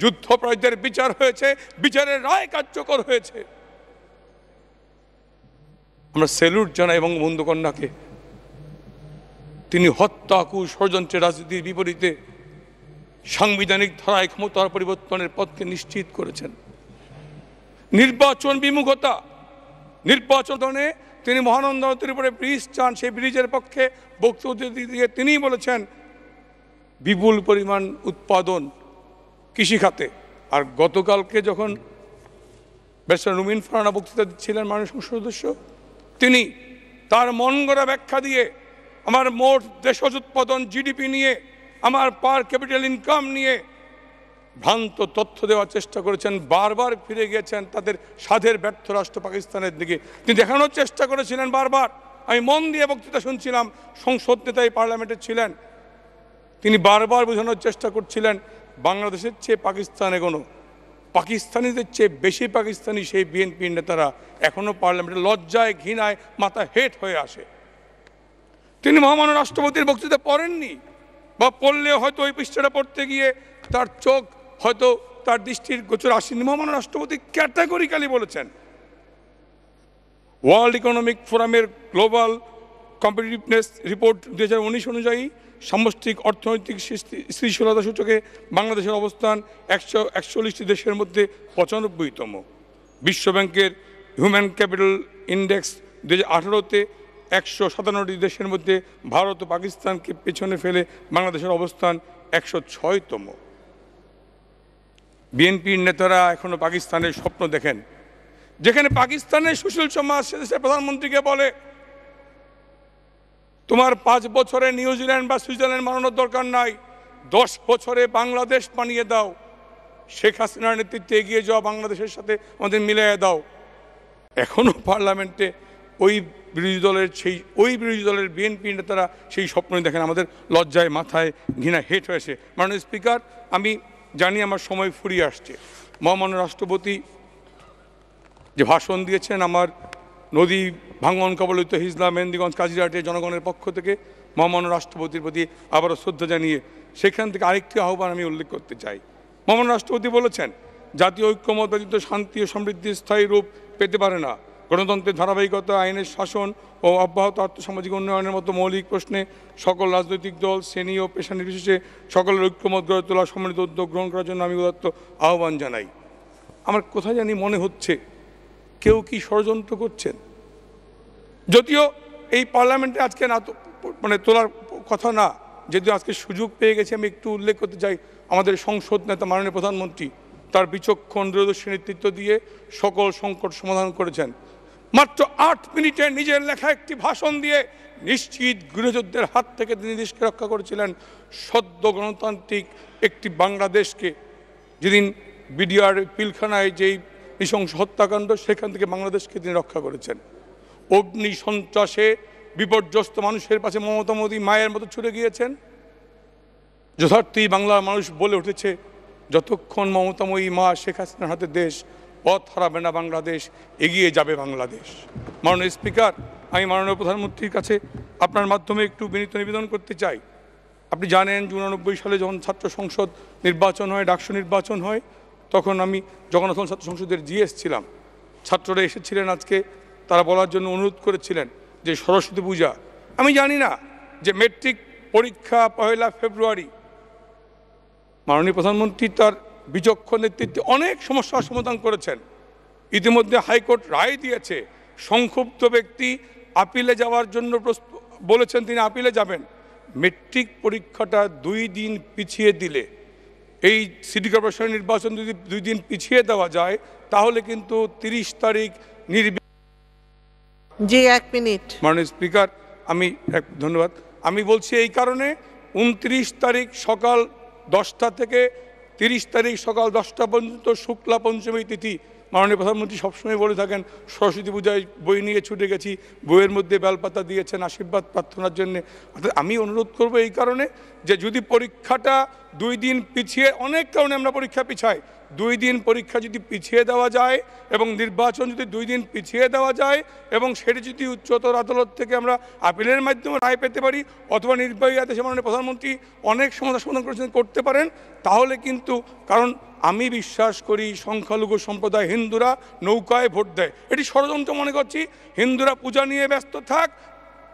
যুদ্ধাপরাধীদের বিচার হয়েছে বিচারের রায় কার্যকর হয়েছে আমরা সেলুট জানাই এবং বন্ধুকন্যাকে তিনি হত্যা কু ষড়যন্ত্রের রাজনীতির বিপরীতে সাংবিধানিক ধারায় ক্ষমতার পরিবর্তনের পথকে নিশ্চিত করেছেন নির্বাচন বিমুখতা নির্বাচনে তিনি মহানন্দ নদীর উপরে ব্রিজ চান সেই ব্রিজের পক্ষে বক্তব্য দিয়ে তিনি বলেছেন বিপুল পরিমাণ উৎপাদন কৃষি খাতে আর গতকালকে যখন ব্যারিস্টার রুমিন ফারানা বক্তৃতা দিচ্ছিলেন মাননীয় সংসদ সদস্য তিনি তার মন গড়া ব্যাখ্যা দিয়ে আমার মোট দেশজ উৎপাদন জিডিপি নিয়ে আমার পার ক্যাপিটাল ইনকাম নিয়ে ভ্রান্ত তথ্য দেওয়ার চেষ্টা করেছেন বারবার ফিরে গিয়েছেন তাদের সাধের ব্যর্থ রাষ্ট্র পাকিস্তানের দিকে তিনি দেখানোর চেষ্টা করেছিলেন বারবার আমি মন দিয়ে বক্তৃতা শুনছিলাম সংসদ নেতাই পার্লামেন্টে ছিলেন তিনি বারবার বোঝানোর চেষ্টা করছিলেন বাংলাদেশের চেয়ে পাকিস্তান কোনো পাকিস্তানিদের চেয়ে বেশি পাকিস্তানি সেই বিএনপির নেতারা এখনও পার্লামেন্টে লজ্জায় ঘৃণায় মাথা হেট হয়ে আসে তিনি মহামান্য রাষ্ট্রপতির বক্তৃতা পড়েননি বা পড়লে হয়তো ওই পৃষ্ঠাটা পড়তে গিয়ে তার চোখ হয়তো তার দৃষ্টির গোচর আসেনি মহামান্য রাষ্ট্রপতি ক্যাটাগরিক্যালি বলেছেন ওয়ার্ল্ড ইকোনমিক ফোরামের গ্লোবাল কম্পিটিটিভনেস রিপোর্ট দু অনুযায়ী সামষ্টিক অর্থনৈতিক স্থিতিশীলতা সূচকে বাংলাদেশের অবস্থান একশো একচল্লিশটি দেশের মধ্যে পঁচানব্বইতম বিশ্বব্যাংকের হিউম্যান ক্যাপিটাল ইন্ডেক্স দু হাজার আঠারোতে একশো সাতান্নটি দেশের মধ্যে ভারত ও পাকিস্তানকে পেছনে ফেলে বাংলাদেশের অবস্থান একশো ছয়তম বিএনপির নেতারা এখনও পাকিস্তানের স্বপ্ন দেখেন যেখানে পাকিস্তানের সুশীল সমাজ দেশের প্রধানমন্ত্রীকে বলে তোমার পাঁচ বছরে নিউজিল্যান্ড বা সুইজারল্যান্ড বানানোর দরকার নাই দশ বছরে বাংলাদেশ বানিয়ে দাও শেখ হাসিনার নেতৃত্বে এগিয়ে যাওয়া বাংলাদেশের সাথে আমাদের মিলিয়ে দাও এখনও পার্লামেন্টে ওই বিরোধী দলের সেই ওই বিরোধী দলের বিএনপি নেতারা সেই স্বপ্নই দেখেন আমাদের লজ্জায় মাথায় ঘৃণা হেট হয়েছে মাননীয় স্পিকার আমি জানি আমার সময় ফুরিয়ে আসছে মহামান্য রাষ্ট্রপতি যে ভাষণ দিয়েছেন আমার নদী ভাঙন কবলিত হিজলা মেহেন্দিগঞ্জ কাজিরাটে জনগণের পক্ষ থেকে মহামান্য রাষ্ট্রপতির প্রতি আবারও শ্রদ্ধা জানিয়ে সেখান থেকে আরেকটি আহ্বান আমি উল্লেখ করতে চাই মহামান্য রাষ্ট্রপতি বলেছেন জাতীয় ঐক্যমত ব্যতীত শান্তি ও সমৃদ্ধির স্থায়ী রূপ পেতে পারে না গণতন্ত্রের ধারাবাহিকতা আইনের শাসন ও অব্যাহত আর্থসামাজিক উন্নয়নের মতো মৌলিক প্রশ্নে সকল রাজনৈতিক দল শ্রেণী ও পেশা নির্বিশেষে সকলের ঐক্যমত গড়ে তোলা সম্মিলিত উদ্যোগ গ্রহণ করার জন্য আমি উদাত্ত আহ্বান জানাই আমার কোথায় জানি মনে হচ্ছে কেউ কি ষড়যন্ত্র করছেন যদিও এই পার্লামেন্টে আজকে না তো মানে তোলার কথা না যদিও আজকে সুযোগ পেয়ে গেছে আমি একটু উল্লেখ করতে চাই আমাদের সংসদ নেতা মাননীয় প্রধানমন্ত্রী তার বিচক্ষণ দূরদর্শী নেতৃত্ব দিয়ে সকল সংকট সমাধান করেছেন মাত্র আট মিনিটে নিজের লেখা একটি ভাষণ দিয়ে নিশ্চিত গৃহযুদ্ধের হাত থেকে তিনি দেশকে রক্ষা করেছিলেন সদ্য গণতান্ত্রিক একটি বাংলাদেশকে যেদিন বিডিআর পিলখানায় যেই নৃশংস হত্যাকাণ্ড সেখান থেকে বাংলাদেশকে তিনি রক্ষা করেছেন অগ্নি সন্ত্রাসে বিপর্যস্ত মানুষের পাশে মমতা মোদী মায়ের মতো ছুটে গিয়েছেন যথার্থই বাংলার মানুষ বলে উঠেছে যতক্ষণ মমতাময়ী মা শেখ হাসিনার হাতে দেশ পথ হারাবে না বাংলাদেশ এগিয়ে যাবে বাংলাদেশ মাননীয় স্পিকার আমি মাননীয় প্রধানমন্ত্রীর কাছে আপনার মাধ্যমে একটু বিনীত নিবেদন করতে চাই আপনি জানেন যে উনানব্বই সালে যখন ছাত্র সংসদ নির্বাচন হয় ডাকসু নির্বাচন হয় তখন আমি জগন্নাথন ছাত্র সংসদের জিএস ছিলাম ছাত্ররা এসেছিলেন আজকে তারা বলার জন্য অনুরোধ করেছিলেন যে সরস্বতী পূজা আমি জানি না যে মেট্রিক পরীক্ষা পয়লা ফেব্রুয়ারি মাননীয় প্রধানমন্ত্রী তার বিচক্ষণ নেতৃত্বে অনেক সমস্যার সমাধান করেছেন ইতিমধ্যে হাইকোর্ট রায় দিয়েছে সংক্ষুব্ধ ব্যক্তি আপিলে যাওয়ার জন্য বলেছেন তিনি আপিলে যাবেন মেট্রিক পরীক্ষাটা দুই দিন পিছিয়ে দিলে এই সিটি কর্পোরেশন নির্বাচন যদি দুই দিন পিছিয়ে দেওয়া যায় তাহলে কিন্তু তিরিশ তারিখ নির্বি জি এক মিনিট মাননীয় স্পিকার আমি এক ধন্যবাদ আমি বলছি এই কারণে উনত্রিশ তারিখ সকাল দশটা থেকে তিরিশ তারিখ সকাল দশটা পর্যন্ত শুক্লা পঞ্চমী তিথি মাননীয় প্রধানমন্ত্রী সবসময় বলে থাকেন সরস্বতী পূজায় বই নিয়ে ছুটে গেছি বইয়ের মধ্যে বেলপাতা দিয়েছেন আশীর্বাদ প্রার্থনার জন্যে অর্থাৎ আমি অনুরোধ করব এই কারণে যে যদি পরীক্ষাটা দুই দিন পিছিয়ে অনেক কারণে আমরা পরীক্ষা পিছাই দুই দিন পরীক্ষা যদি পিছিয়ে দেওয়া যায় এবং নির্বাচন যদি দুই দিন পিছিয়ে দেওয়া যায় এবং সেটি যদি উচ্চতর আদালত থেকে আমরা আপিলের মাধ্যমে রায় পেতে পারি অথবা নির্বাহী আদেশে মাননীয় প্রধানমন্ত্রী অনেক সমস্যা সমাধান করেছেন করতে পারেন তাহলে কিন্তু কারণ আমি বিশ্বাস করি সংখ্যালঘু সম্প্রদায় হিন্দুরা নৌকায় ভোট দেয় এটি ষড়যন্ত্র মনে করছি হিন্দুরা পূজা নিয়ে ব্যস্ত থাক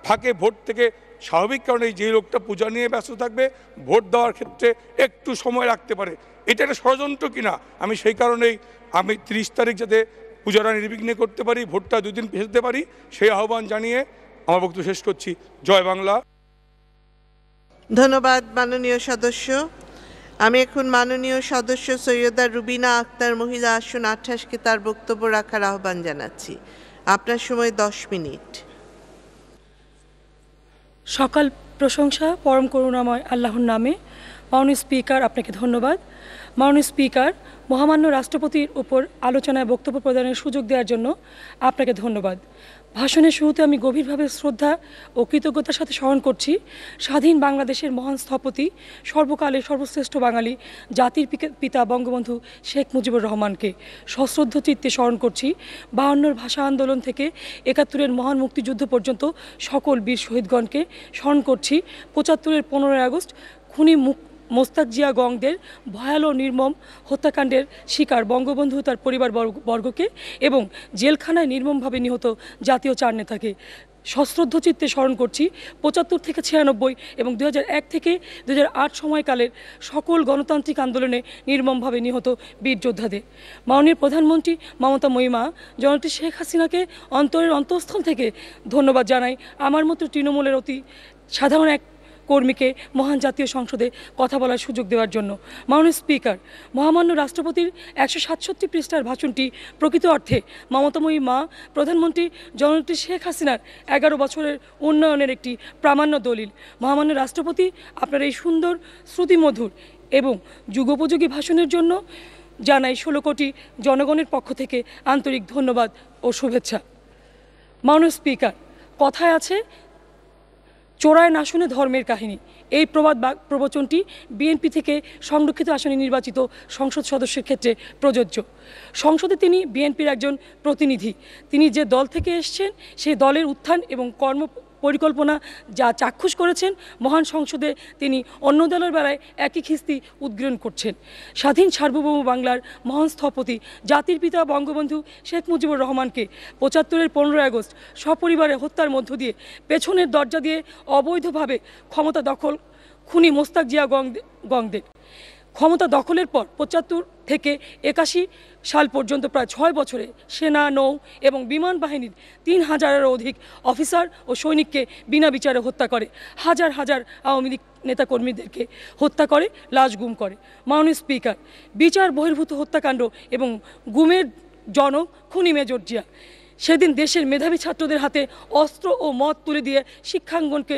ফাঁকে ভোট থেকে স্বাভাবিক কারণে যে লোকটা পূজা নিয়ে ব্যস্ত থাকবে ভোট দেওয়ার ক্ষেত্রে একটু সময় রাখতে পারে এটা একটা ষড়যন্ত্র কিনা আমি সেই কারণেই আমি ত্রিশ তারিখ যাতে পূজাটা নির্বিঘ্নে করতে পারি ভোটটা দুদিন ফেলতে পারি সেই আহ্বান জানিয়ে আমার বক্তব্য শেষ করছি জয় বাংলা ধন্যবাদ মাননীয় সদস্য আমি এখন মাননীয় সদস্য সৈয়দা রুবিনা আক্তার মহিলা আসন আঠাশকে তার বক্তব্য রাখার আহ্বান জানাচ্ছি আপনার সময় দশ মিনিট সকাল প্রশংসা পরম করুণাময় আল্লাহর নামে মাননীয় স্পিকার আপনাকে ধন্যবাদ মাননীয় স্পিকার মহামান্য রাষ্ট্রপতির উপর আলোচনায় বক্তব্য প্রদানের সুযোগ দেওয়ার জন্য আপনাকে ধন্যবাদ ভাষণের শুরুতে আমি গভীরভাবে শ্রদ্ধা ও কৃতজ্ঞতার সাথে স্মরণ করছি স্বাধীন বাংলাদেশের মহান স্থপতি সর্বকালে সর্বশ্রেষ্ঠ বাঙালি জাতির পিতা বঙ্গবন্ধু শেখ মুজিবুর রহমানকে সশ্রদ্ধ চিত্তে স্মরণ করছি বাহান্নর ভাষা আন্দোলন থেকে একাত্তরের মহান মুক্তিযুদ্ধ পর্যন্ত সকল বীর শহীদগণকে স্মরণ করছি পঁচাত্তরের পনেরোই আগস্ট খুনি মুখ মোস্তাক জিয়া গংদের ভয়াল নির্মম হত্যাকাণ্ডের শিকার বঙ্গবন্ধু তার পরিবার বর্গকে এবং জেলখানায় নির্মমভাবে নিহত জাতীয় চার নেতাকে সশ্রদ্ধ চিত্তে স্মরণ করছি পঁচাত্তর থেকে ছিয়ানব্বই এবং দু এক থেকে দু সময়কালের সকল গণতান্ত্রিক আন্দোলনে নির্মমভাবে নিহত বীর যোদ্ধাদের মাননীয় প্রধানমন্ত্রী মমতা মহিমা জনটি শেখ হাসিনাকে অন্তরের অন্তঃস্থল থেকে ধন্যবাদ জানাই আমার মতো তৃণমূলের অতি সাধারণ এক কর্মীকে মহান জাতীয় সংসদে কথা বলার সুযোগ দেওয়ার জন্য মাননীয় স্পিকার মহামান্য রাষ্ট্রপতির একশো সাতষট্টি পৃষ্ঠার ভাষণটি প্রকৃত অর্থে মমতাময়ী মা প্রধানমন্ত্রী জননেত্রী শেখ হাসিনার এগারো বছরের উন্নয়নের একটি প্রামাণ্য দলিল মহামান্য রাষ্ট্রপতি আপনার এই সুন্দর শ্রুতিমধুর এবং যুগোপযোগী ভাষণের জন্য জানাই ষোলো কোটি জনগণের পক্ষ থেকে আন্তরিক ধন্যবাদ ও শুভেচ্ছা মাননীয় স্পিকার কথায় আছে চোরায় না শুনে ধর্মের কাহিনী এই প্রবাদ প্রবচনটি বিএনপি থেকে সংরক্ষিত আসনে নির্বাচিত সংসদ সদস্যের ক্ষেত্রে প্রযোজ্য সংসদে তিনি বিএনপির একজন প্রতিনিধি তিনি যে দল থেকে এসছেন সেই দলের উত্থান এবং কর্ম পরিকল্পনা যা চাক্ষুষ করেছেন মহান সংসদে তিনি অন্য দলের বেলায় একই খিস্তি উদ্গ্রহণ করছেন স্বাধীন সার্বভৌম বাংলার মহান স্থপতি জাতির পিতা বঙ্গবন্ধু শেখ মুজিবুর রহমানকে পঁচাত্তরের পনেরোই আগস্ট সপরিবারে হত্যার মধ্য দিয়ে পেছনের দরজা দিয়ে অবৈধভাবে ক্ষমতা দখল খুনি মোস্তাক জিয়া গং গংদের ক্ষমতা দখলের পর পঁচাত্তর থেকে একাশি সাল পর্যন্ত প্রায় ছয় বছরে সেনা নৌ এবং বিমান বাহিনীর তিন হাজারেরও অধিক অফিসার ও সৈনিককে বিনা বিচারে হত্যা করে হাজার হাজার আওয়ামী লীগ নেতাকর্মীদেরকে হত্যা করে লাশ গুম করে মাননীয় স্পিকার বিচার বহির্ভূত হত্যাকাণ্ড এবং গুমের জন খুনি মেজর জিয়া সেদিন দেশের মেধাবী ছাত্রদের হাতে অস্ত্র ও মত তুলে দিয়ে শিক্ষাঙ্গনকে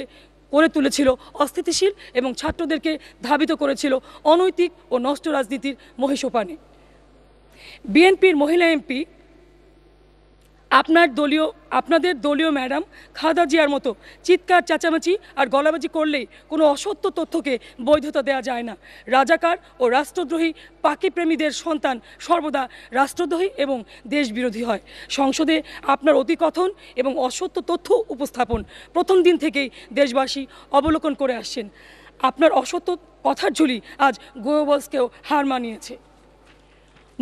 করে তুলেছিল অস্থিতিশীল এবং ছাত্রদেরকে ধাবিত করেছিল অনৈতিক ও নষ্ট রাজনীতির মহিষোপানে বিএনপির মহিলা এমপি আপনার দলীয় আপনাদের দলীয় ম্যাডাম খাদা জিয়ার মতো চিৎকার চাচামাচি আর গলাবাজি করলেই কোনো অসত্য তথ্যকে বৈধতা দেয়া যায় না রাজাকার ও রাষ্ট্রদ্রোহী পাকিপ্রেমীদের সন্তান সর্বদা রাষ্ট্রদ্রোহী এবং দেশবিরোধী হয় সংসদে আপনার অতিকথন এবং অসত্য তথ্য উপস্থাপন প্রথম দিন থেকেই দেশবাসী অবলোকন করে আসছেন আপনার অসত্য কথার ঝুলি আজ গোয়বসকেও হার মানিয়েছে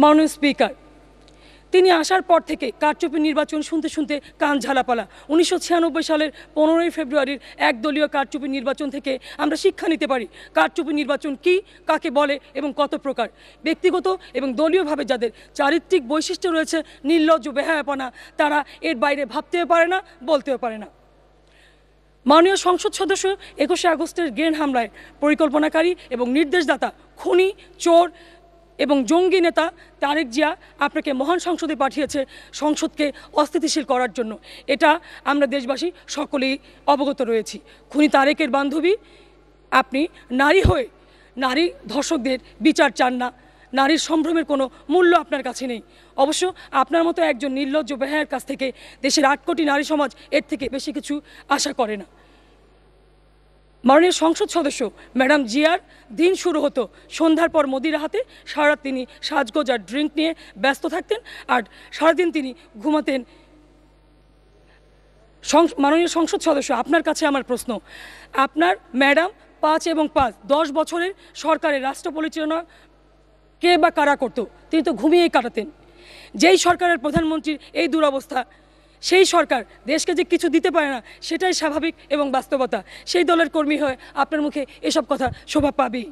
মাননীয় স্পিকার তিনি আসার পর থেকে কারচুপি নির্বাচন শুনতে শুনতে কান ঝালাপালা উনিশশো সালের পনেরোই ফেব্রুয়ারির একদলীয় কারচুপি নির্বাচন থেকে আমরা শিক্ষা নিতে পারি কারচুপি নির্বাচন কি কাকে বলে এবং কত প্রকার ব্যক্তিগত এবং দলীয়ভাবে যাদের চারিত্রিক বৈশিষ্ট্য রয়েছে নির্লজ্জ বেহায়াপনা তারা এর বাইরে ভাবতেও পারে না বলতেও পারে না মাননীয় সংসদ সদস্য একুশে আগস্টের গ্রেন হামলায় পরিকল্পনাকারী এবং নির্দেশদাতা খুনি চোর এবং জঙ্গি নেতা তারেক জিয়া আপনাকে মহান সংসদে পাঠিয়েছে সংসদকে অস্থিতিশীল করার জন্য এটা আমরা দেশবাসী সকলেই অবগত রয়েছি খুনি তারেকের বান্ধবী আপনি নারী হয়ে নারী ধর্ষকদের বিচার চান না নারীর সম্ভ্রমের কোনো মূল্য আপনার কাছে নেই অবশ্য আপনার মতো একজন নির্লজ্জ বেহায়ের কাছ থেকে দেশের আট কোটি নারী সমাজ এর থেকে বেশি কিছু আশা করে না মাননীয় সংসদ সদস্য ম্যাডাম জিয়ার দিন শুরু হতো সন্ধ্যার পর মোদির হাতে সারারাত তিনি সাজগোজ আর ড্রিঙ্ক নিয়ে ব্যস্ত থাকতেন আর সারাদিন তিনি ঘুমাতেন মাননীয় সংসদ সদস্য আপনার কাছে আমার প্রশ্ন আপনার ম্যাডাম পাঁচ এবং পাঁচ দশ বছরের সরকারের রাষ্ট্র পরিচালনা কে বা কারা করত তিনি তো ঘুমিয়েই কাটাতেন যেই সরকারের প্রধানমন্ত্রীর এই দুরবস্থা সেই সরকার দেশকে যে কিছু দিতে পারে না সেটাই স্বাভাবিক এবং বাস্তবতা সেই দলের কর্মী হয়ে আপনার মুখে এসব কথা শোভা পাবেই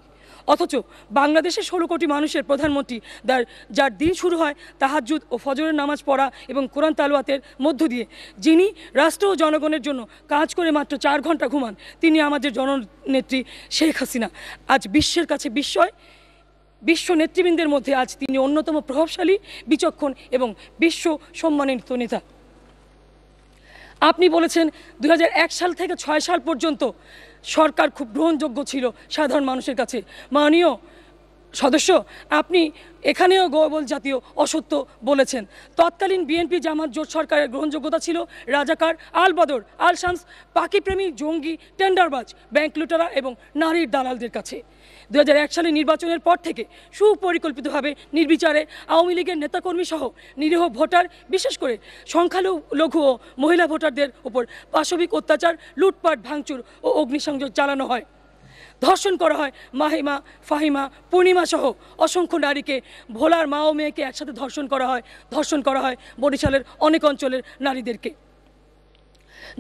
অথচ বাংলাদেশের ষোলো কোটি মানুষের প্রধানমন্ত্রী দার যার দিন শুরু হয় তাহাজুদ ও ফজরের নামাজ পড়া এবং কোরআন তালুয়াতের মধ্য দিয়ে যিনি রাষ্ট্র ও জনগণের জন্য কাজ করে মাত্র চার ঘন্টা ঘুমান তিনি আমাদের জননেত্রী শেখ হাসিনা আজ বিশ্বের কাছে বিস্ময় বিশ্ব নেতৃবৃন্দের মধ্যে আজ তিনি অন্যতম প্রভাবশালী বিচক্ষণ এবং বিশ্ব সম্মানিত নেতা আপনি বলেছেন দু সাল থেকে ছয় সাল পর্যন্ত সরকার খুব গ্রহণযোগ্য ছিল সাধারণ মানুষের কাছে মাননীয় সদস্য আপনি এখানেও গোবল জাতীয় অসত্য বলেছেন তৎকালীন বিএনপি জামাত জোট সরকারের গ্রহণযোগ্যতা ছিল রাজাকার আল বদর আল শামস পাখিপ্রেমী জঙ্গি টেন্ডারবাজ ব্যাংক লুটারা এবং নারীর দালালদের কাছে দু সালে নির্বাচনের পর থেকে সুপরিকল্পিতভাবে নির্বিচারে আওয়ামী লীগের নেতাকর্মী সহ নিরীহ ভোটার বিশেষ করে সংখ্যালঘু ও মহিলা ভোটারদের উপর পাশবিক অত্যাচার লুটপাট ভাঙচুর ও অগ্নিসংযোগ চালানো হয় ধর্ষণ করা হয় মাহিমা ফাহিমা পূর্ণিমা সহ অসংখ্য নারীকে ভোলার মা ও মেয়েকে একসাথে ধর্ষণ করা হয় ধর্ষণ করা হয় বরিশালের অনেক অঞ্চলের নারীদেরকে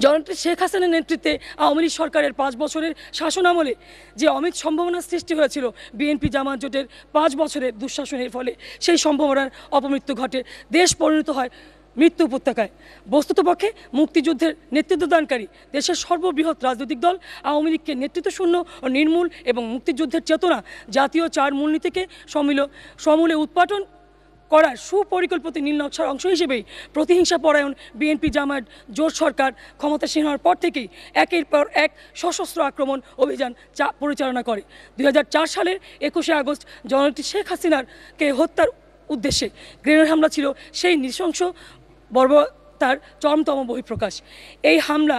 জননেত্রী শেখ হাসানের নেতৃত্বে আওয়ামী লীগ সরকারের পাঁচ বছরের শাসন আমলে যে অমিত সম্ভাবনা সৃষ্টি হয়েছিল বিএনপি জামাত জোটের পাঁচ বছরের দুঃশাসনের ফলে সেই সম্ভাবনার অপমৃত্যু ঘটে দেশ পরিণত হয় মৃত্যু উপত্যকায় বস্তুতপক্ষে মুক্তিযুদ্ধের নেতৃত্বদানকারী দেশের সর্ববৃহৎ রাজনৈতিক দল আওয়ামী লীগকে নেতৃত্ব শূন্য ও নির্মূল এবং মুক্তিযুদ্ধের চেতনা জাতীয় চার মূলনীতিকে সমীল সমূলে উৎপাটন করার সুপরিকল্পিত নীল নকশার অংশ হিসেবেই প্রতিহিংসা পরায়ণ বিএনপি জামায়াত জোট সরকার ক্ষমতাসীন হওয়ার পর থেকেই একের পর এক সশস্ত্র আক্রমণ অভিযান চা পরিচালনা করে দুই সালের একুশে আগস্ট জননেত্রী শেখ হাসিনারকে হত্যার উদ্দেশ্যে গ্রেনেড হামলা ছিল সেই নৃশংস বর্ব তার চরমতম বহিঃপ্রকাশ এই হামলা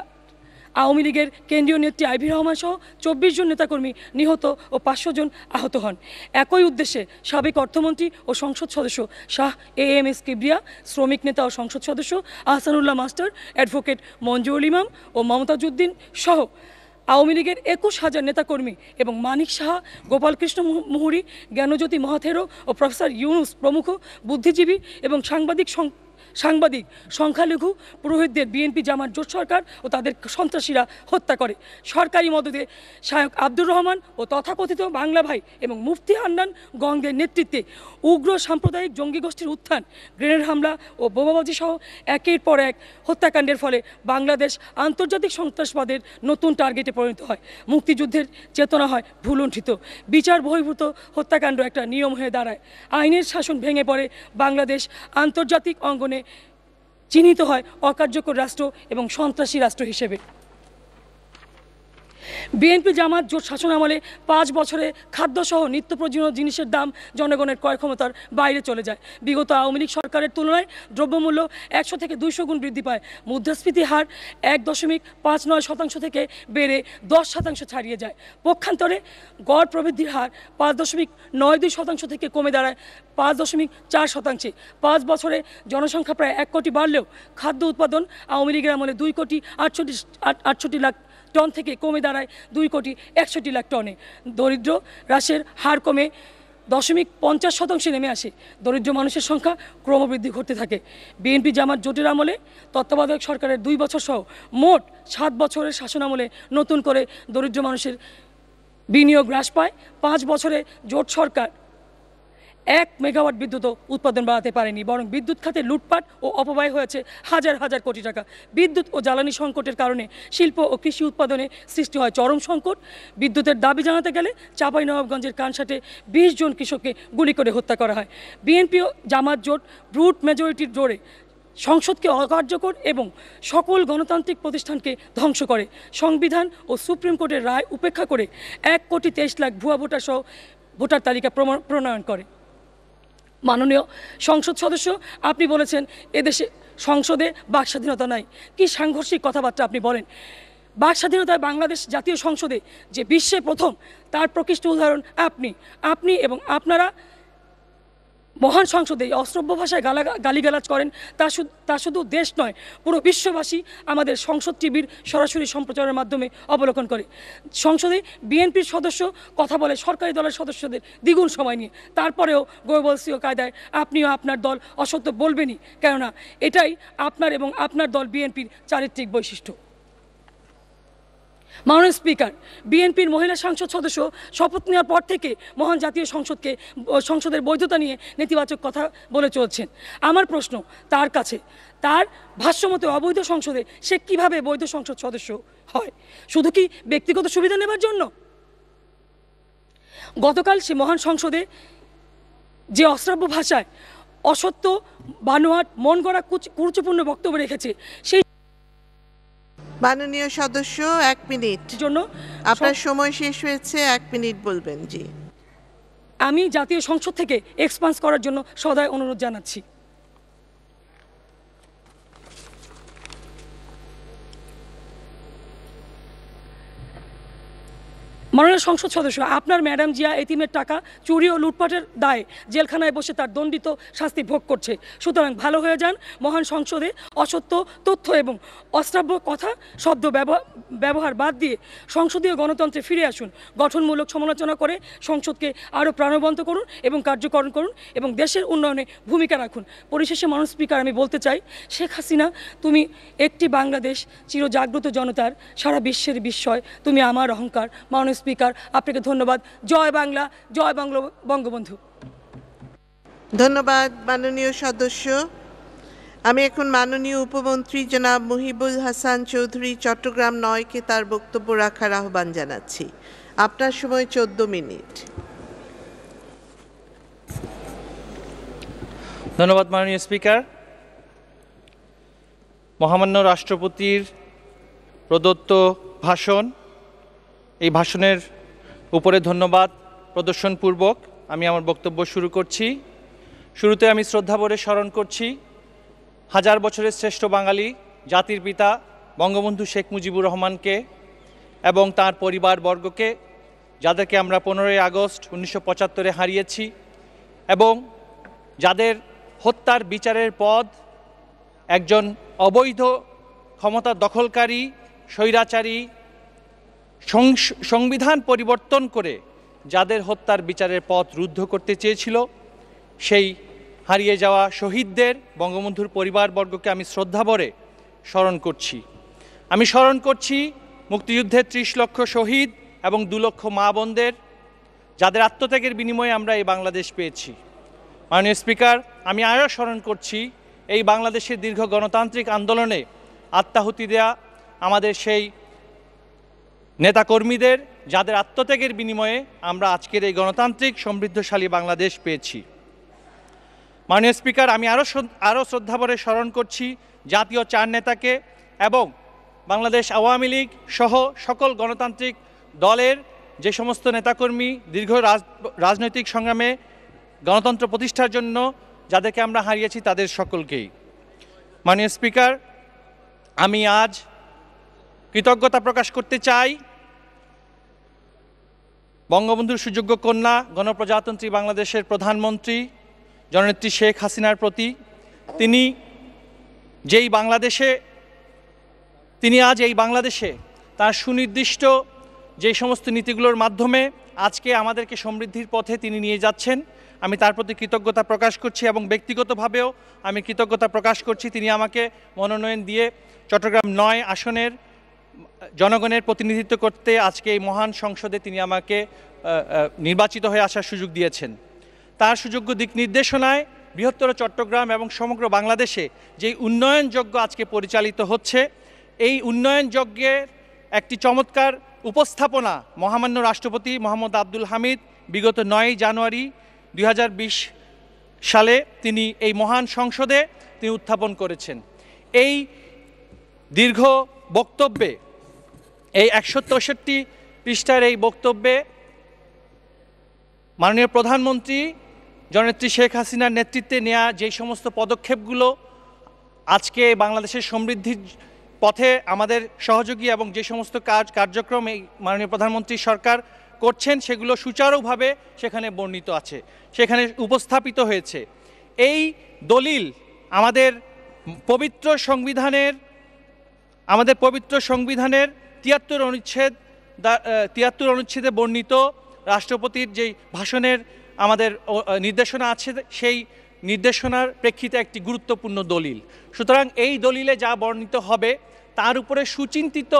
আওয়ামী লীগের কেন্দ্রীয় নেত্রী আইভি রহমান সহ চব্বিশ জন নেতাকর্মী নিহত ও পাঁচশো জন আহত হন একই উদ্দেশ্যে সাবেক অর্থমন্ত্রী ও সংসদ সদস্য Shah A M S Kibria শ্রমিক নেতা ও সংসদ সদস্য আহসানুল্লাহ মাস্টার অ্যাডভোকেট মঞ্জুরুল ইমাম ও মমতাজুদ্দিন সহ আওয়ামী লীগের একুশ হাজার নেতাকর্মী এবং মানিক সাহা গোপালকৃষ্ণ মুহুরি জ্ঞানজ্যোতি মহাথেরো ও প্রফেসর ইউনুস প্রমুখ বুদ্ধিজীবী এবং সাংবাদিক সাংবাদিক সংখ্যালঘু পুরোহিতদের বিএনপি জামার জোট সরকার ও তাদের সন্ত্রাসীরা হত্যা করে সরকারি মদতে শায়ক আব্দুর রহমান ও তথাকথিত বাংলা ভাই এবং মুফতি হান্নান গঙ্গের নেতৃত্বে উগ্র সাম্প্রদায়িক জঙ্গি গোষ্ঠীর উত্থান গ্রেনেড হামলা ও বোমাবাজি সহ একের পর এক হত্যাকাণ্ডের ফলে বাংলাদেশ আন্তর্জাতিক সন্ত্রাসবাদের নতুন টার্গেটে পরিণত হয় মুক্তিযুদ্ধের চেতনা হয় ভুলুণ্ঠিত বিচার বহির্ভূত হত্যাকাণ্ড একটা নিয়ম হয়ে দাঁড়ায় আইনের শাসন ভেঙে পড়ে বাংলাদেশ আন্তর্জাতিক অঙ্গনে চিহ্নিত হয় অকার্যকর রাষ্ট্র এবং সন্ত্রাসী রাষ্ট্র হিসেবে বিএনপি জামাত জোট শাসন আমলে পাঁচ বছরে খাদ্যসহ নিত্য প্রয়োজনীয় জিনিসের দাম জনগণের ক্রয় ক্ষমতার বাইরে চলে যায় বিগত আওয়ামী লীগ সরকারের তুলনায় দ্রব্যমূল্য একশো থেকে দুইশো গুণ বৃদ্ধি পায় মুদ্রাস্ফীতি হার এক দশমিক পাঁচ নয় শতাংশ থেকে বেড়ে দশ শতাংশ ছাড়িয়ে যায় পক্ষান্তরে গড় প্রবৃদ্ধির হার পাঁচ দশমিক নয় দুই শতাংশ থেকে কমে দাঁড়ায় পাঁচ দশমিক চার শতাংশে পাঁচ বছরে জনসংখ্যা প্রায় এক কোটি বাড়লেও খাদ্য উৎপাদন আওয়ামী লীগের আমলে দুই কোটি আটষট্টি আটষট্টি লাখ টন থেকে কমে দাঁড়ায় দুই কোটি একষট্টি লাখ টনে দরিদ্র হ্রাসের হার কমে দশমিক পঞ্চাশ শতাংশে নেমে আসে দরিদ্র মানুষের সংখ্যা ক্রমবৃদ্ধি ঘটতে থাকে বিএনপি জামাত জোটের আমলে তত্ত্বাবধায়ক সরকারের দুই বছর সহ মোট সাত বছরের শাসন আমলে নতুন করে দরিদ্র মানুষের বিনিয়োগ হ্রাস পায় পাঁচ বছরে জোট সরকার এক মেগাওয়াট বিদ্যুতও উৎপাদন বাড়াতে পারেনি বরং বিদ্যুৎ খাতে লুটপাট ও অপব্যয় হয়েছে হাজার হাজার কোটি টাকা বিদ্যুৎ ও জ্বালানি সংকটের কারণে শিল্প ও কৃষি উৎপাদনে সৃষ্টি হয় চরম সংকট বিদ্যুতের দাবি জানাতে গেলে নবাবগঞ্জের কানসাটে বিশ জন কৃষককে গুলি করে হত্যা করা হয় বিএনপি ও জামাত জোট ব্রুট মেজরিটির জোরে সংসদকে অকার্যকর এবং সকল গণতান্ত্রিক প্রতিষ্ঠানকে ধ্বংস করে সংবিধান ও সুপ্রিম কোর্টের রায় উপেক্ষা করে এক কোটি তেইশ লাখ ভুয়া ভোটার সহ ভোটার তালিকা প্রণয়ন করে মাননীয় সংসদ সদস্য আপনি বলেছেন এদেশে সংসদে বাক স্বাধীনতা নাই কি সাংঘর্ষিক কথাবার্তা আপনি বলেন বাক স্বাধীনতায় বাংলাদেশ জাতীয় সংসদে যে বিশ্বে প্রথম তার প্রকৃষ্ট উদাহরণ আপনি আপনি এবং আপনারা মহান সংসদে অশ্রব্য ভাষায় গালা গালিগালাজ করেন তা শুধু তা শুধু দেশ নয় পুরো বিশ্ববাসী আমাদের সংসদ টিভির সরাসরি সম্প্রচারের মাধ্যমে অবলোকন করে সংসদে বিএনপির সদস্য কথা বলে সরকারি দলের সদস্যদের দ্বিগুণ সময় নিয়ে তারপরেও গোবলসীয় কায়দায় আপনিও আপনার দল অসত্য বলবেনই কেননা এটাই আপনার এবং আপনার দল বিএনপির চারিত্রিক বৈশিষ্ট্য মাননীয় স্পিকার বিএনপির মহিলা সংসদ সদস্য শপথ নেওয়ার পর থেকে মহান জাতীয় সংসদকে সংসদের বৈধতা নিয়ে নেতিবাচক কথা বলে চলছেন আমার প্রশ্ন তার কাছে তার ভাষ্যমতে অবৈধ সংসদে সে কিভাবে বৈধ সংসদ সদস্য হয় শুধু কি ব্যক্তিগত সুবিধা নেবার জন্য গতকাল সে মহান সংসদে যে অশ্রাব্য ভাষায় অসত্য বানোয়াট মন গড়া কুচ কুরুচপূর্ণ বক্তব্য রেখেছে সেই মাননীয় সদস্য এক মিনিট জন্য আপনার সময় শেষ হয়েছে এক মিনিট বলবেন জি আমি জাতীয় সংসদ থেকে এক্সপান্স করার জন্য সদায় অনুরোধ জানাচ্ছি মাননীয় সংসদ সদস্য আপনার ম্যাডাম জিয়া এতিমের টাকা চুরি ও লুটপাটের দায়ে জেলখানায় বসে তার দণ্ডিত শাস্তি ভোগ করছে সুতরাং ভালো হয়ে যান মহান সংসদে অসত্য তথ্য এবং অশ্রাব্য কথা শব্দ ব্যবহার বাদ দিয়ে সংসদীয় গণতন্ত্রে ফিরে আসুন গঠনমূলক সমালোচনা করে সংসদকে আরও প্রাণবন্ত করুন এবং কার্যকরণ করুন এবং দেশের উন্নয়নে ভূমিকা রাখুন পরিশেষে মানুষ স্পিকার আমি বলতে চাই শেখ হাসিনা তুমি একটি বাংলাদেশ চিরজাগ্রত জনতার সারা বিশ্বের বিস্ময় তুমি আমার অহংকার মাননীয় স্পিকার আপনাকে ধন্যবাদ জয় বাংলা জয় বাংলা বঙ্গবন্ধু ধন্যবাদ মাননীয় সদস্য আমি এখন মাননীয় উপমন্ত্রী জনাব মুহিবুল হাসান চৌধুরী চট্টগ্রাম নয়কে তার বক্তব্য রাখার আহ্বান জানাচ্ছি আপনার সময় চোদ্দ মিনিট ধন্যবাদ মাননীয় স্পিকার মহামান্য রাষ্ট্রপতির প্রদত্ত ভাষণ এই ভাষণের উপরে ধন্যবাদ প্রদর্শনপূর্বক আমি আমার বক্তব্য শুরু করছি শুরুতে আমি শ্রদ্ধাভরে স্মরণ করছি হাজার বছরের শ্রেষ্ঠ বাঙালি জাতির পিতা বঙ্গবন্ধু শেখ মুজিবুর রহমানকে এবং তার পরিবারবর্গকে যাদেরকে আমরা পনেরোই আগস্ট উনিশশো পঁচাত্তরে হারিয়েছি এবং যাদের হত্যার বিচারের পদ একজন অবৈধ ক্ষমতা দখলকারী স্বৈরাচারী সংবিধান পরিবর্তন করে যাদের হত্যার বিচারের পথ রুদ্ধ করতে চেয়েছিল সেই হারিয়ে যাওয়া শহীদদের বঙ্গবন্ধুর পরিবারবর্গকে আমি শ্রদ্ধাভরে স্মরণ করছি আমি স্মরণ করছি মুক্তিযুদ্ধে ত্রিশ লক্ষ শহীদ এবং দু লক্ষ মা বোনদের যাদের আত্মত্যাগের বিনিময়ে আমরা এই বাংলাদেশ পেয়েছি মাননীয় স্পিকার আমি আরও স্মরণ করছি এই বাংলাদেশের দীর্ঘ গণতান্ত্রিক আন্দোলনে আত্মাহুতি দেয়া আমাদের সেই নেতাকর্মীদের যাদের আত্মত্যাগের বিনিময়ে আমরা আজকের এই গণতান্ত্রিক সমৃদ্ধশালী বাংলাদেশ পেয়েছি মাননীয় স্পিকার আমি আরও আরও শ্রদ্ধাভরে স্মরণ করছি জাতীয় চার নেতাকে এবং বাংলাদেশ আওয়ামী লীগ সহ সকল গণতান্ত্রিক দলের যে সমস্ত নেতাকর্মী দীর্ঘ রাজনৈতিক সংগ্রামে গণতন্ত্র প্রতিষ্ঠার জন্য যাদেরকে আমরা হারিয়েছি তাদের সকলকেই মাননীয় স্পিকার আমি আজ কৃতজ্ঞতা প্রকাশ করতে চাই বঙ্গবন্ধুর সুযোগ্য কন্যা গণপ্রজাতন্ত্রী বাংলাদেশের প্রধানমন্ত্রী জননেত্রী শেখ হাসিনার প্রতি তিনি যেই বাংলাদেশে তিনি আজ এই বাংলাদেশে তার সুনির্দিষ্ট যে সমস্ত নীতিগুলোর মাধ্যমে আজকে আমাদেরকে সমৃদ্ধির পথে তিনি নিয়ে যাচ্ছেন আমি তার প্রতি কৃতজ্ঞতা প্রকাশ করছি এবং ব্যক্তিগতভাবেও আমি কৃতজ্ঞতা প্রকাশ করছি তিনি আমাকে মনোনয়ন দিয়ে চট্টগ্রাম নয় আসনের জনগণের প্রতিনিধিত্ব করতে আজকে এই মহান সংসদে তিনি আমাকে নির্বাচিত হয়ে আসার সুযোগ দিয়েছেন তার সুযোগ্য দিক নির্দেশনায় বৃহত্তর চট্টগ্রাম এবং সমগ্র বাংলাদেশে যেই উন্নয়নযজ্ঞ আজকে পরিচালিত হচ্ছে এই উন্নয়নযজ্ঞের একটি চমৎকার উপস্থাপনা মহামান্য রাষ্ট্রপতি মোহাম্মদ আব্দুল হামিদ বিগত নয়ই জানুয়ারি দুই সালে তিনি এই মহান সংসদে তিনি উত্থাপন করেছেন এই দীর্ঘ বক্তব্যে এই একশো তেষট্টি পৃষ্ঠার এই বক্তব্যে মাননীয় প্রধানমন্ত্রী জননেত্রী শেখ হাসিনার নেতৃত্বে নেয়া যে সমস্ত পদক্ষেপগুলো আজকে বাংলাদেশের সমৃদ্ধির পথে আমাদের সহযোগী এবং যে সমস্ত কাজ কার্যক্রম এই মাননীয় প্রধানমন্ত্রী সরকার করছেন সেগুলো সুচারুভাবে সেখানে বর্ণিত আছে সেখানে উপস্থাপিত হয়েছে এই দলিল আমাদের পবিত্র সংবিধানের আমাদের পবিত্র সংবিধানের তিয়াত্তর অনুচ্ছেদ তিয়াত্তর অনুচ্ছেদে বর্ণিত রাষ্ট্রপতির যেই ভাষণের আমাদের নির্দেশনা আছে সেই নির্দেশনার প্রেক্ষিতে একটি গুরুত্বপূর্ণ দলিল সুতরাং এই দলিলে যা বর্ণিত হবে তার উপরে সুচিন্তিত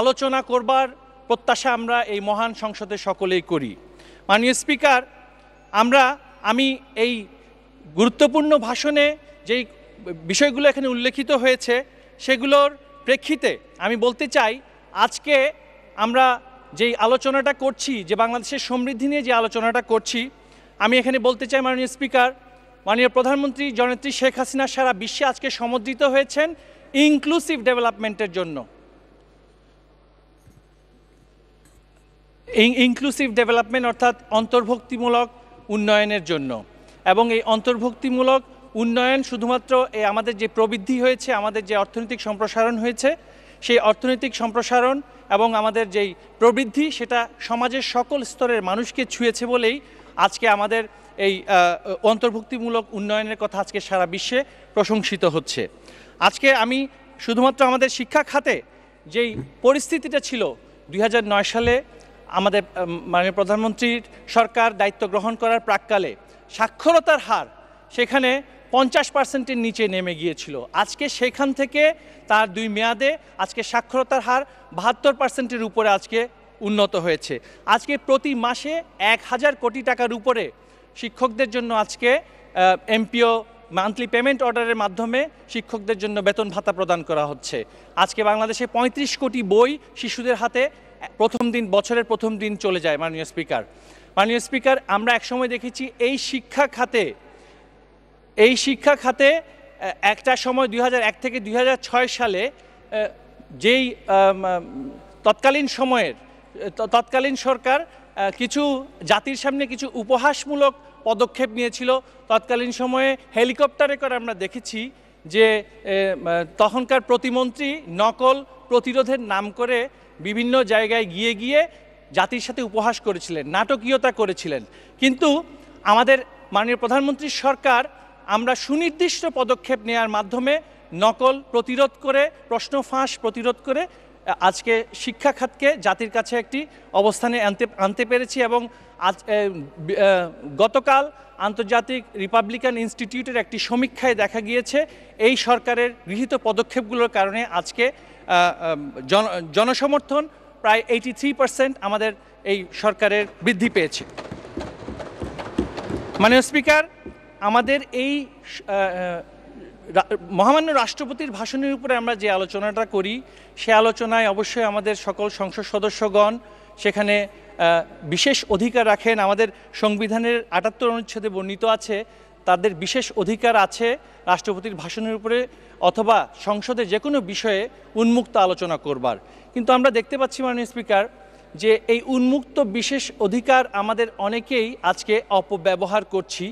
আলোচনা করবার প্রত্যাশা আমরা এই মহান সংসদে সকলেই করি মাননীয় স্পিকার আমরা আমি এই গুরুত্বপূর্ণ ভাষণে যেই বিষয়গুলো এখানে উল্লেখিত হয়েছে সেগুলোর প্রেক্ষিতে আমি বলতে চাই আজকে আমরা যেই আলোচনাটা করছি যে বাংলাদেশের সমৃদ্ধি নিয়ে যে আলোচনাটা করছি আমি এখানে বলতে চাই মাননীয় স্পিকার মাননীয় প্রধানমন্ত্রী জনেত্রী শেখ হাসিনা সারা বিশ্বে আজকে সমর্থিত হয়েছেন ইনক্লুসিভ ডেভেলপমেন্টের জন্য ইনক্লুসিভ ডেভেলপমেন্ট অর্থাৎ অন্তর্ভুক্তিমূলক উন্নয়নের জন্য এবং এই অন্তর্ভুক্তিমূলক উন্নয়ন শুধুমাত্র এই আমাদের যে প্রবৃদ্ধি হয়েছে আমাদের যে অর্থনৈতিক সম্প্রসারণ হয়েছে সেই অর্থনৈতিক সম্প্রসারণ এবং আমাদের যেই প্রবৃদ্ধি সেটা সমাজের সকল স্তরের মানুষকে ছুঁয়েছে বলেই আজকে আমাদের এই অন্তর্ভুক্তিমূলক উন্নয়নের কথা আজকে সারা বিশ্বে প্রশংসিত হচ্ছে আজকে আমি শুধুমাত্র আমাদের শিক্ষা খাতে যেই পরিস্থিতিটা ছিল দুই সালে আমাদের মাননীয় প্রধানমন্ত্রীর সরকার দায়িত্ব গ্রহণ করার প্রাককালে সাক্ষরতার হার সেখানে পঞ্চাশ পার্সেন্টের নিচে নেমে গিয়েছিল আজকে সেখান থেকে তার দুই মেয়াদে আজকে সাক্ষরতার হার বাহাত্তর পার্সেন্টের উপরে আজকে উন্নত হয়েছে আজকে প্রতি মাসে এক হাজার কোটি টাকার উপরে শিক্ষকদের জন্য আজকে এমপিও মান্থলি পেমেন্ট অর্ডারের মাধ্যমে শিক্ষকদের জন্য বেতন ভাতা প্রদান করা হচ্ছে আজকে বাংলাদেশে ৩৫ কোটি বই শিশুদের হাতে প্রথম দিন বছরের প্রথম দিন চলে যায় মাননীয় স্পিকার মাননীয় স্পিকার আমরা একসময় দেখেছি এই শিক্ষা খাতে এই শিক্ষা খাতে একটা সময় দুই থেকে দুই সালে যেই তৎকালীন সময়ের তৎকালীন সরকার কিছু জাতির সামনে কিছু উপহাসমূলক পদক্ষেপ নিয়েছিল তৎকালীন সময়ে হেলিকপ্টারে করে আমরা দেখেছি যে তখনকার প্রতিমন্ত্রী নকল প্রতিরোধের নাম করে বিভিন্ন জায়গায় গিয়ে গিয়ে জাতির সাথে উপহাস করেছিলেন নাটকীয়তা করেছিলেন কিন্তু আমাদের মাননীয় প্রধানমন্ত্রীর সরকার আমরা সুনির্দিষ্ট পদক্ষেপ নেয়ার মাধ্যমে নকল প্রতিরোধ করে প্রশ্ন ফাঁস প্রতিরোধ করে আজকে শিক্ষা খাতকে জাতির কাছে একটি অবস্থানে আনতে আনতে পেরেছি এবং আজ গতকাল আন্তর্জাতিক রিপাবলিকান ইনস্টিটিউটের একটি সমীক্ষায় দেখা গিয়েছে এই সরকারের গৃহীত পদক্ষেপগুলোর কারণে আজকে জনসমর্থন প্রায় এইটি থ্রি পার্সেন্ট আমাদের এই সরকারের বৃদ্ধি পেয়েছে মাননীয় স্পিকার আমাদের এই মহামান্য রাষ্ট্রপতির ভাষণের উপরে আমরা যে আলোচনাটা করি সে আলোচনায় অবশ্যই আমাদের সকল সংসদ সদস্যগণ সেখানে বিশেষ অধিকার রাখেন আমাদের সংবিধানের আটাত্তর অনুচ্ছেদে বর্ণিত আছে তাদের বিশেষ অধিকার আছে রাষ্ট্রপতির ভাষণের উপরে অথবা সংসদে যে কোনো বিষয়ে উন্মুক্ত আলোচনা করবার কিন্তু আমরা দেখতে পাচ্ছি মাননীয় স্পিকার যে এই উন্মুক্ত বিশেষ অধিকার আমাদের অনেকেই আজকে অপব্যবহার করছি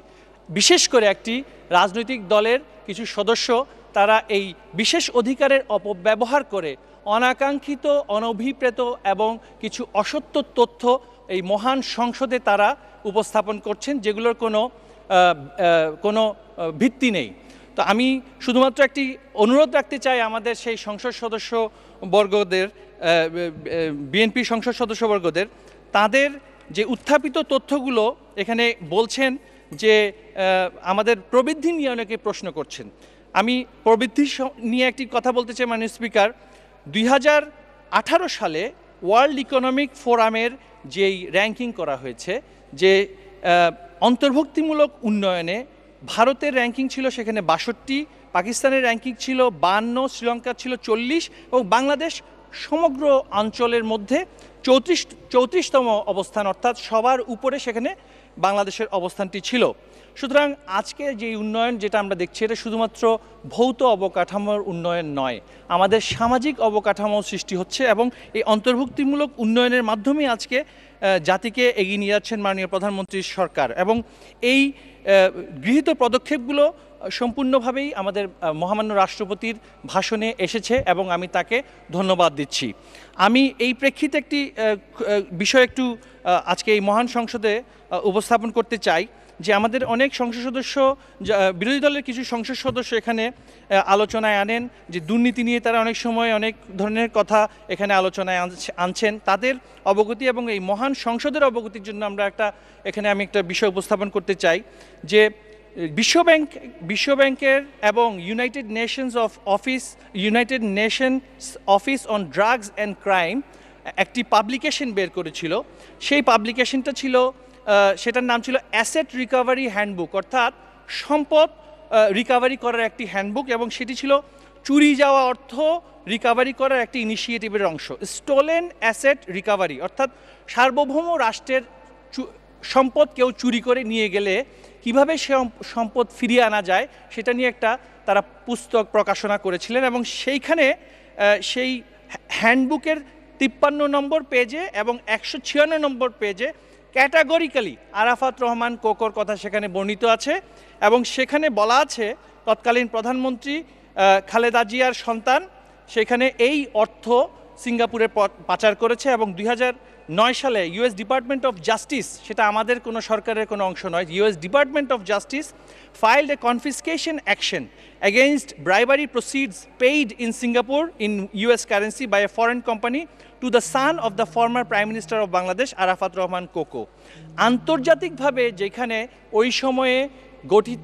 বিশেষ করে একটি রাজনৈতিক দলের কিছু সদস্য তারা এই বিশেষ অধিকারের অপব্যবহার করে অনাকাঙ্ক্ষিত অনভিপ্রেত এবং কিছু অসত্য তথ্য এই মহান সংসদে তারা উপস্থাপন করছেন যেগুলোর কোনো কোনো ভিত্তি নেই তো আমি শুধুমাত্র একটি অনুরোধ রাখতে চাই আমাদের সেই সংসদ সদস্য বর্গদের বিএনপি সংসদ সদস্যবর্গদের তাদের যে উত্থাপিত তথ্যগুলো এখানে বলছেন যে আমাদের প্রবৃদ্ধি নিয়ে অনেকে প্রশ্ন করছেন আমি প্রবৃদ্ধি নিয়ে একটি কথা বলতে চাই মাননীয় স্পিকার দুই সালে ওয়ার্ল্ড ইকোনমিক ফোরামের যেই র্যাঙ্কিং করা হয়েছে যে অন্তর্ভুক্তিমূলক উন্নয়নে ভারতের র্যাঙ্কিং ছিল সেখানে বাষট্টি পাকিস্তানের র্যাঙ্কিং ছিল বান্ন শ্রীলঙ্কার ছিল চল্লিশ এবং বাংলাদেশ সমগ্র অঞ্চলের মধ্যে চৌত্রিশ চৌত্রিশতম অবস্থান অর্থাৎ সবার উপরে সেখানে বাংলাদেশের অবস্থানটি ছিল সুতরাং আজকে যে উন্নয়ন যেটা আমরা দেখছি এটা শুধুমাত্র ভৌত অবকাঠামোর উন্নয়ন নয় আমাদের সামাজিক অবকাঠামো সৃষ্টি হচ্ছে এবং এই অন্তর্ভুক্তিমূলক উন্নয়নের মাধ্যমে আজকে জাতিকে এগিয়ে নিয়ে যাচ্ছেন মাননীয় প্রধানমন্ত্রীর সরকার এবং এই গৃহীত পদক্ষেপগুলো সম্পূর্ণভাবেই আমাদের মহামান্য রাষ্ট্রপতির ভাষণে এসেছে এবং আমি তাকে ধন্যবাদ দিচ্ছি আমি এই প্রেক্ষিতে একটি বিষয় একটু আজকে এই মহান সংসদে উপস্থাপন করতে চাই যে আমাদের অনেক সংসদ সদস্য বিরোধী দলের কিছু সংসদ সদস্য এখানে আলোচনায় আনেন যে দুর্নীতি নিয়ে তারা অনেক সময় অনেক ধরনের কথা এখানে আলোচনায় আনছেন তাদের অবগতি এবং এই মহান সংসদের অবগতির জন্য আমরা একটা এখানে আমি একটা বিষয় উপস্থাপন করতে চাই যে বিশ্বব্যাংক বিশ্বব্যাংকের এবং United Nations of office United Nations office on drugs and crime একটি পাবলিকেশন বের করেছিল সেই পাবলিকেশনটা ছিল সেটার নাম ছিল অ্যাসেট রিকভারি হ্যান্ডবুক অর্থাৎ সম্পদ রিকভারি করার একটি হ্যান্ডবুক এবং সেটি ছিল চুরি যাওয়া অর্থ রিকভারি করার একটি ইনিশিয়েটিভের অংশ স্টোলেন অ্যাসেট রিকভারি অর্থাৎ সার্বভৌম রাষ্ট্রের সম্পদ কেউ চুরি করে নিয়ে গেলে কিভাবে সে সম্পদ ফিরিয়ে আনা যায় সেটা নিয়ে একটা তারা পুস্তক প্রকাশনা করেছিলেন এবং সেইখানে সেই হ্যান্ডবুকের তিপ্পান্ন নম্বর পেজে এবং একশো ছিয়ান্ন নম্বর পেজে ক্যাটাগরিক্যালি আরাফাত রহমান কোকর কথা সেখানে বর্ণিত আছে এবং সেখানে বলা আছে তৎকালীন প্রধানমন্ত্রী খালেদা জিয়ার সন্তান সেখানে এই অর্থ সিঙ্গাপুরে পাচার করেছে এবং দুই নয় সালে ইউএস ডিপার্টমেন্ট অফ জাস্টিস সেটা আমাদের কোনো সরকারের কোনো অংশ নয় US department of justice filed a confiscation action against bribery proceeds paid in Singapore in US currency by a foreign company to the son of the former prime minister of Bangladesh Arafat Rahman Koko আন্তর্জাতিকভাবে যেখানে ওই সময়ে গঠিত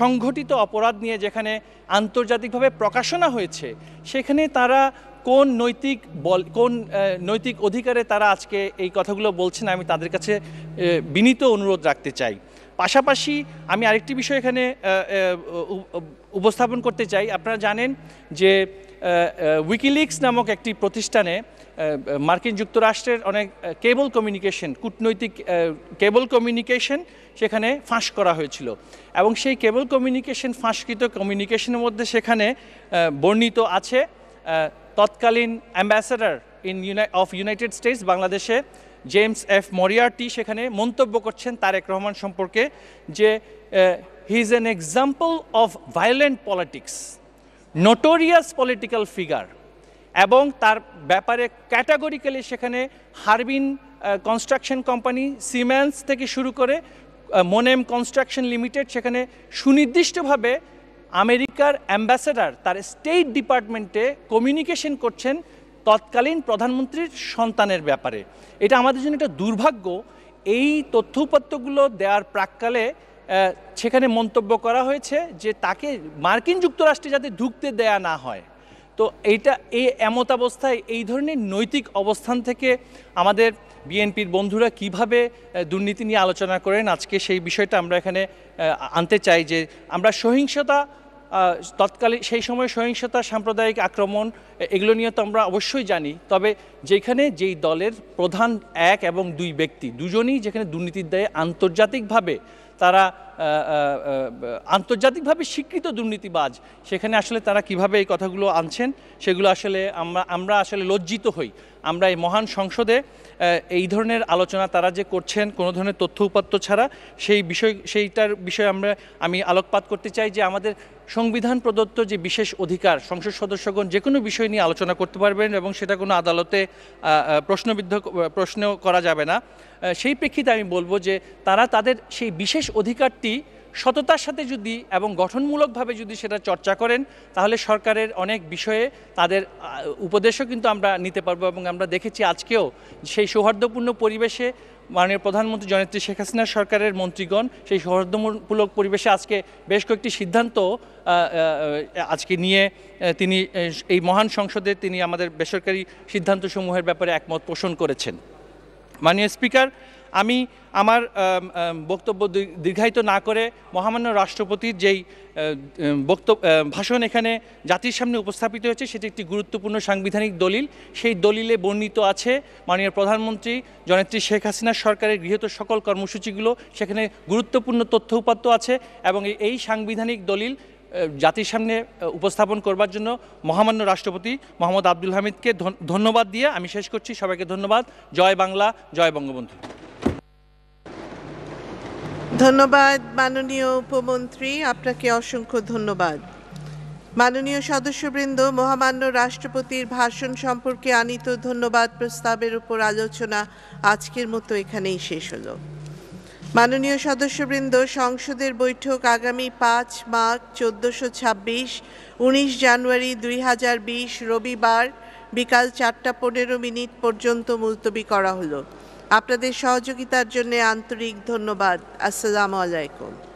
সংঘটিত অপরাধ নিয়ে যেখানে আন্তর্জাতিকভাবে প্রকাশনা হয়েছে সেখানে তারা কোন নৈতিক বল কোন নৈতিক অধিকারে তারা আজকে এই কথাগুলো বলছেন আমি তাদের কাছে বিনীত অনুরোধ রাখতে চাই পাশাপাশি আমি আরেকটি বিষয় এখানে উপস্থাপন করতে চাই আপনারা জানেন যে উইকিলিক্স নামক একটি প্রতিষ্ঠানে মার্কিন যুক্তরাষ্ট্রের অনেক কেবল কমিউনিকেশন কূটনৈতিক কেবল কমিউনিকেশন সেখানে ফাঁস করা হয়েছিল এবং সেই কেবল কমিউনিকেশন ফাঁসকৃত কমিউনিকেশনের মধ্যে সেখানে বর্ণিত আছে তৎকালীন ambassador in of United States বাংলাদেশে জেমস এফ মরিয়ারটি সেখানে মন্তব্য করছেন তারেক রহমান সম্পর্কে যে he is an example of violent politics notorious political figure এবং তার ব্যাপারে ক্যাটাগরিক্যালি সেখানে হারবিন কনস্ট্রাকশন কোম্পানি সিমেন্স থেকে শুরু করে মোনেম কনস্ট্রাকশন লিমিটেড সেখানে সুনির্দিষ্টভাবে আমেরিকার অ্যাম্বাসেডার তার স্টেট ডিপার্টমেন্টে কমিউনিকেশন করছেন তৎকালীন প্রধানমন্ত্রীর সন্তানের ব্যাপারে এটা আমাদের জন্য একটা দুর্ভাগ্য এই তথ্য দেওয়ার প্রাককালে সেখানে মন্তব্য করা হয়েছে যে তাকে মার্কিন যুক্তরাষ্ট্রে যাতে ঢুকতে দেয়া না হয় তো এইটা এই এমত অবস্থায় এই ধরনের নৈতিক অবস্থান থেকে আমাদের বিএনপির বন্ধুরা কিভাবে দুর্নীতি নিয়ে আলোচনা করেন আজকে সেই বিষয়টা আমরা এখানে আনতে চাই যে আমরা সহিংসতা তৎকালীন সেই সময় সহিংসতা সাম্প্রদায়িক আক্রমণ এগুলো নিয়ে তো আমরা অবশ্যই জানি তবে যেখানে যেই দলের প্রধান এক এবং দুই ব্যক্তি দুজনেই যেখানে দুর্নীতির দায়ে আন্তর্জাতিকভাবে তারা আন্তর্জাতিকভাবে স্বীকৃত দুর্নীতিবাজ সেখানে আসলে তারা কিভাবে এই কথাগুলো আনছেন সেগুলো আসলে আমরা আমরা আসলে লজ্জিত হই আমরা এই মহান সংসদে এই ধরনের আলোচনা তারা যে করছেন কোনো ধরনের তথ্য উপাত্ত ছাড়া সেই বিষয় সেইটার বিষয়ে আমরা আমি আলোকপাত করতে চাই যে আমাদের সংবিধান প্রদত্ত যে বিশেষ অধিকার সংসদ সদস্যগণ যে কোনো বিষয় নিয়ে আলোচনা করতে পারবেন এবং সেটা কোনো আদালতে প্রশ্নবিদ্ধ প্রশ্ন করা যাবে না সেই প্রেক্ষিতে আমি বলবো যে তারা তাদের সেই বিশেষ অধিকারটি সততার সাথে যদি এবং গঠনমূলকভাবে যদি সেটা চর্চা করেন তাহলে সরকারের অনেক বিষয়ে তাদের উপদেশও কিন্তু আমরা নিতে পারবো এবং আমরা দেখেছি আজকেও সেই সৌহার্দ্যপূর্ণ পরিবেশে মাননীয় প্রধানমন্ত্রী জনেত্রী শেখ হাসিনা সরকারের মন্ত্রীগণ সেই সৌহার্দ্যমূলক পরিবেশে আজকে বেশ কয়েকটি সিদ্ধান্ত আজকে নিয়ে তিনি এই মহান সংসদে তিনি আমাদের বেসরকারি সিদ্ধান্তসমূহের ব্যাপারে একমত পোষণ করেছেন মাননীয় স্পিকার আমি আমার বক্তব্য দীর্ঘায়িত না করে মহামান্য রাষ্ট্রপতির যেই বক্তব্য ভাষণ এখানে জাতির সামনে উপস্থাপিত হয়েছে সেটি একটি গুরুত্বপূর্ণ সাংবিধানিক দলিল সেই দলিলে বর্ণিত আছে মাননীয় প্রধানমন্ত্রী জনেত্রী শেখ হাসিনা সরকারের গৃহীত সকল কর্মসূচিগুলো সেখানে গুরুত্বপূর্ণ তথ্য উপাত্ত আছে এবং এই সাংবিধানিক দলিল জাতির সামনে উপস্থাপন করবার জন্য মহামান্য রাষ্ট্রপতি মোহাম্মদ আব্দুল হামিদকে ধন্যবাদ দিয়ে আমি শেষ করছি সবাইকে ধন্যবাদ জয় বাংলা জয় বঙ্গবন্ধু ধন্যবাদ মাননীয় উপমন্ত্রী আপনাকে অসংখ্য ধন্যবাদ মাননীয় সদস্যবৃন্দ মহামান্য রাষ্ট্রপতির ভাষণ সম্পর্কে আনিত ধন্যবাদ প্রস্তাবের উপর আলোচনা আজকের মতো এখানেই শেষ হলো মাননীয় সদস্যবৃন্দ সংসদের বৈঠক আগামী পাঁচ মার্চ চোদ্দোশো ছাব্বিশ উনিশ জানুয়ারি দুই রবিবার বিকাল চারটা পনেরো মিনিট পর্যন্ত মুলতবি করা হলো আপনাদের সহযোগিতার জন্য আন্তরিক ধন্যবাদ আসসালামু আলাইকুম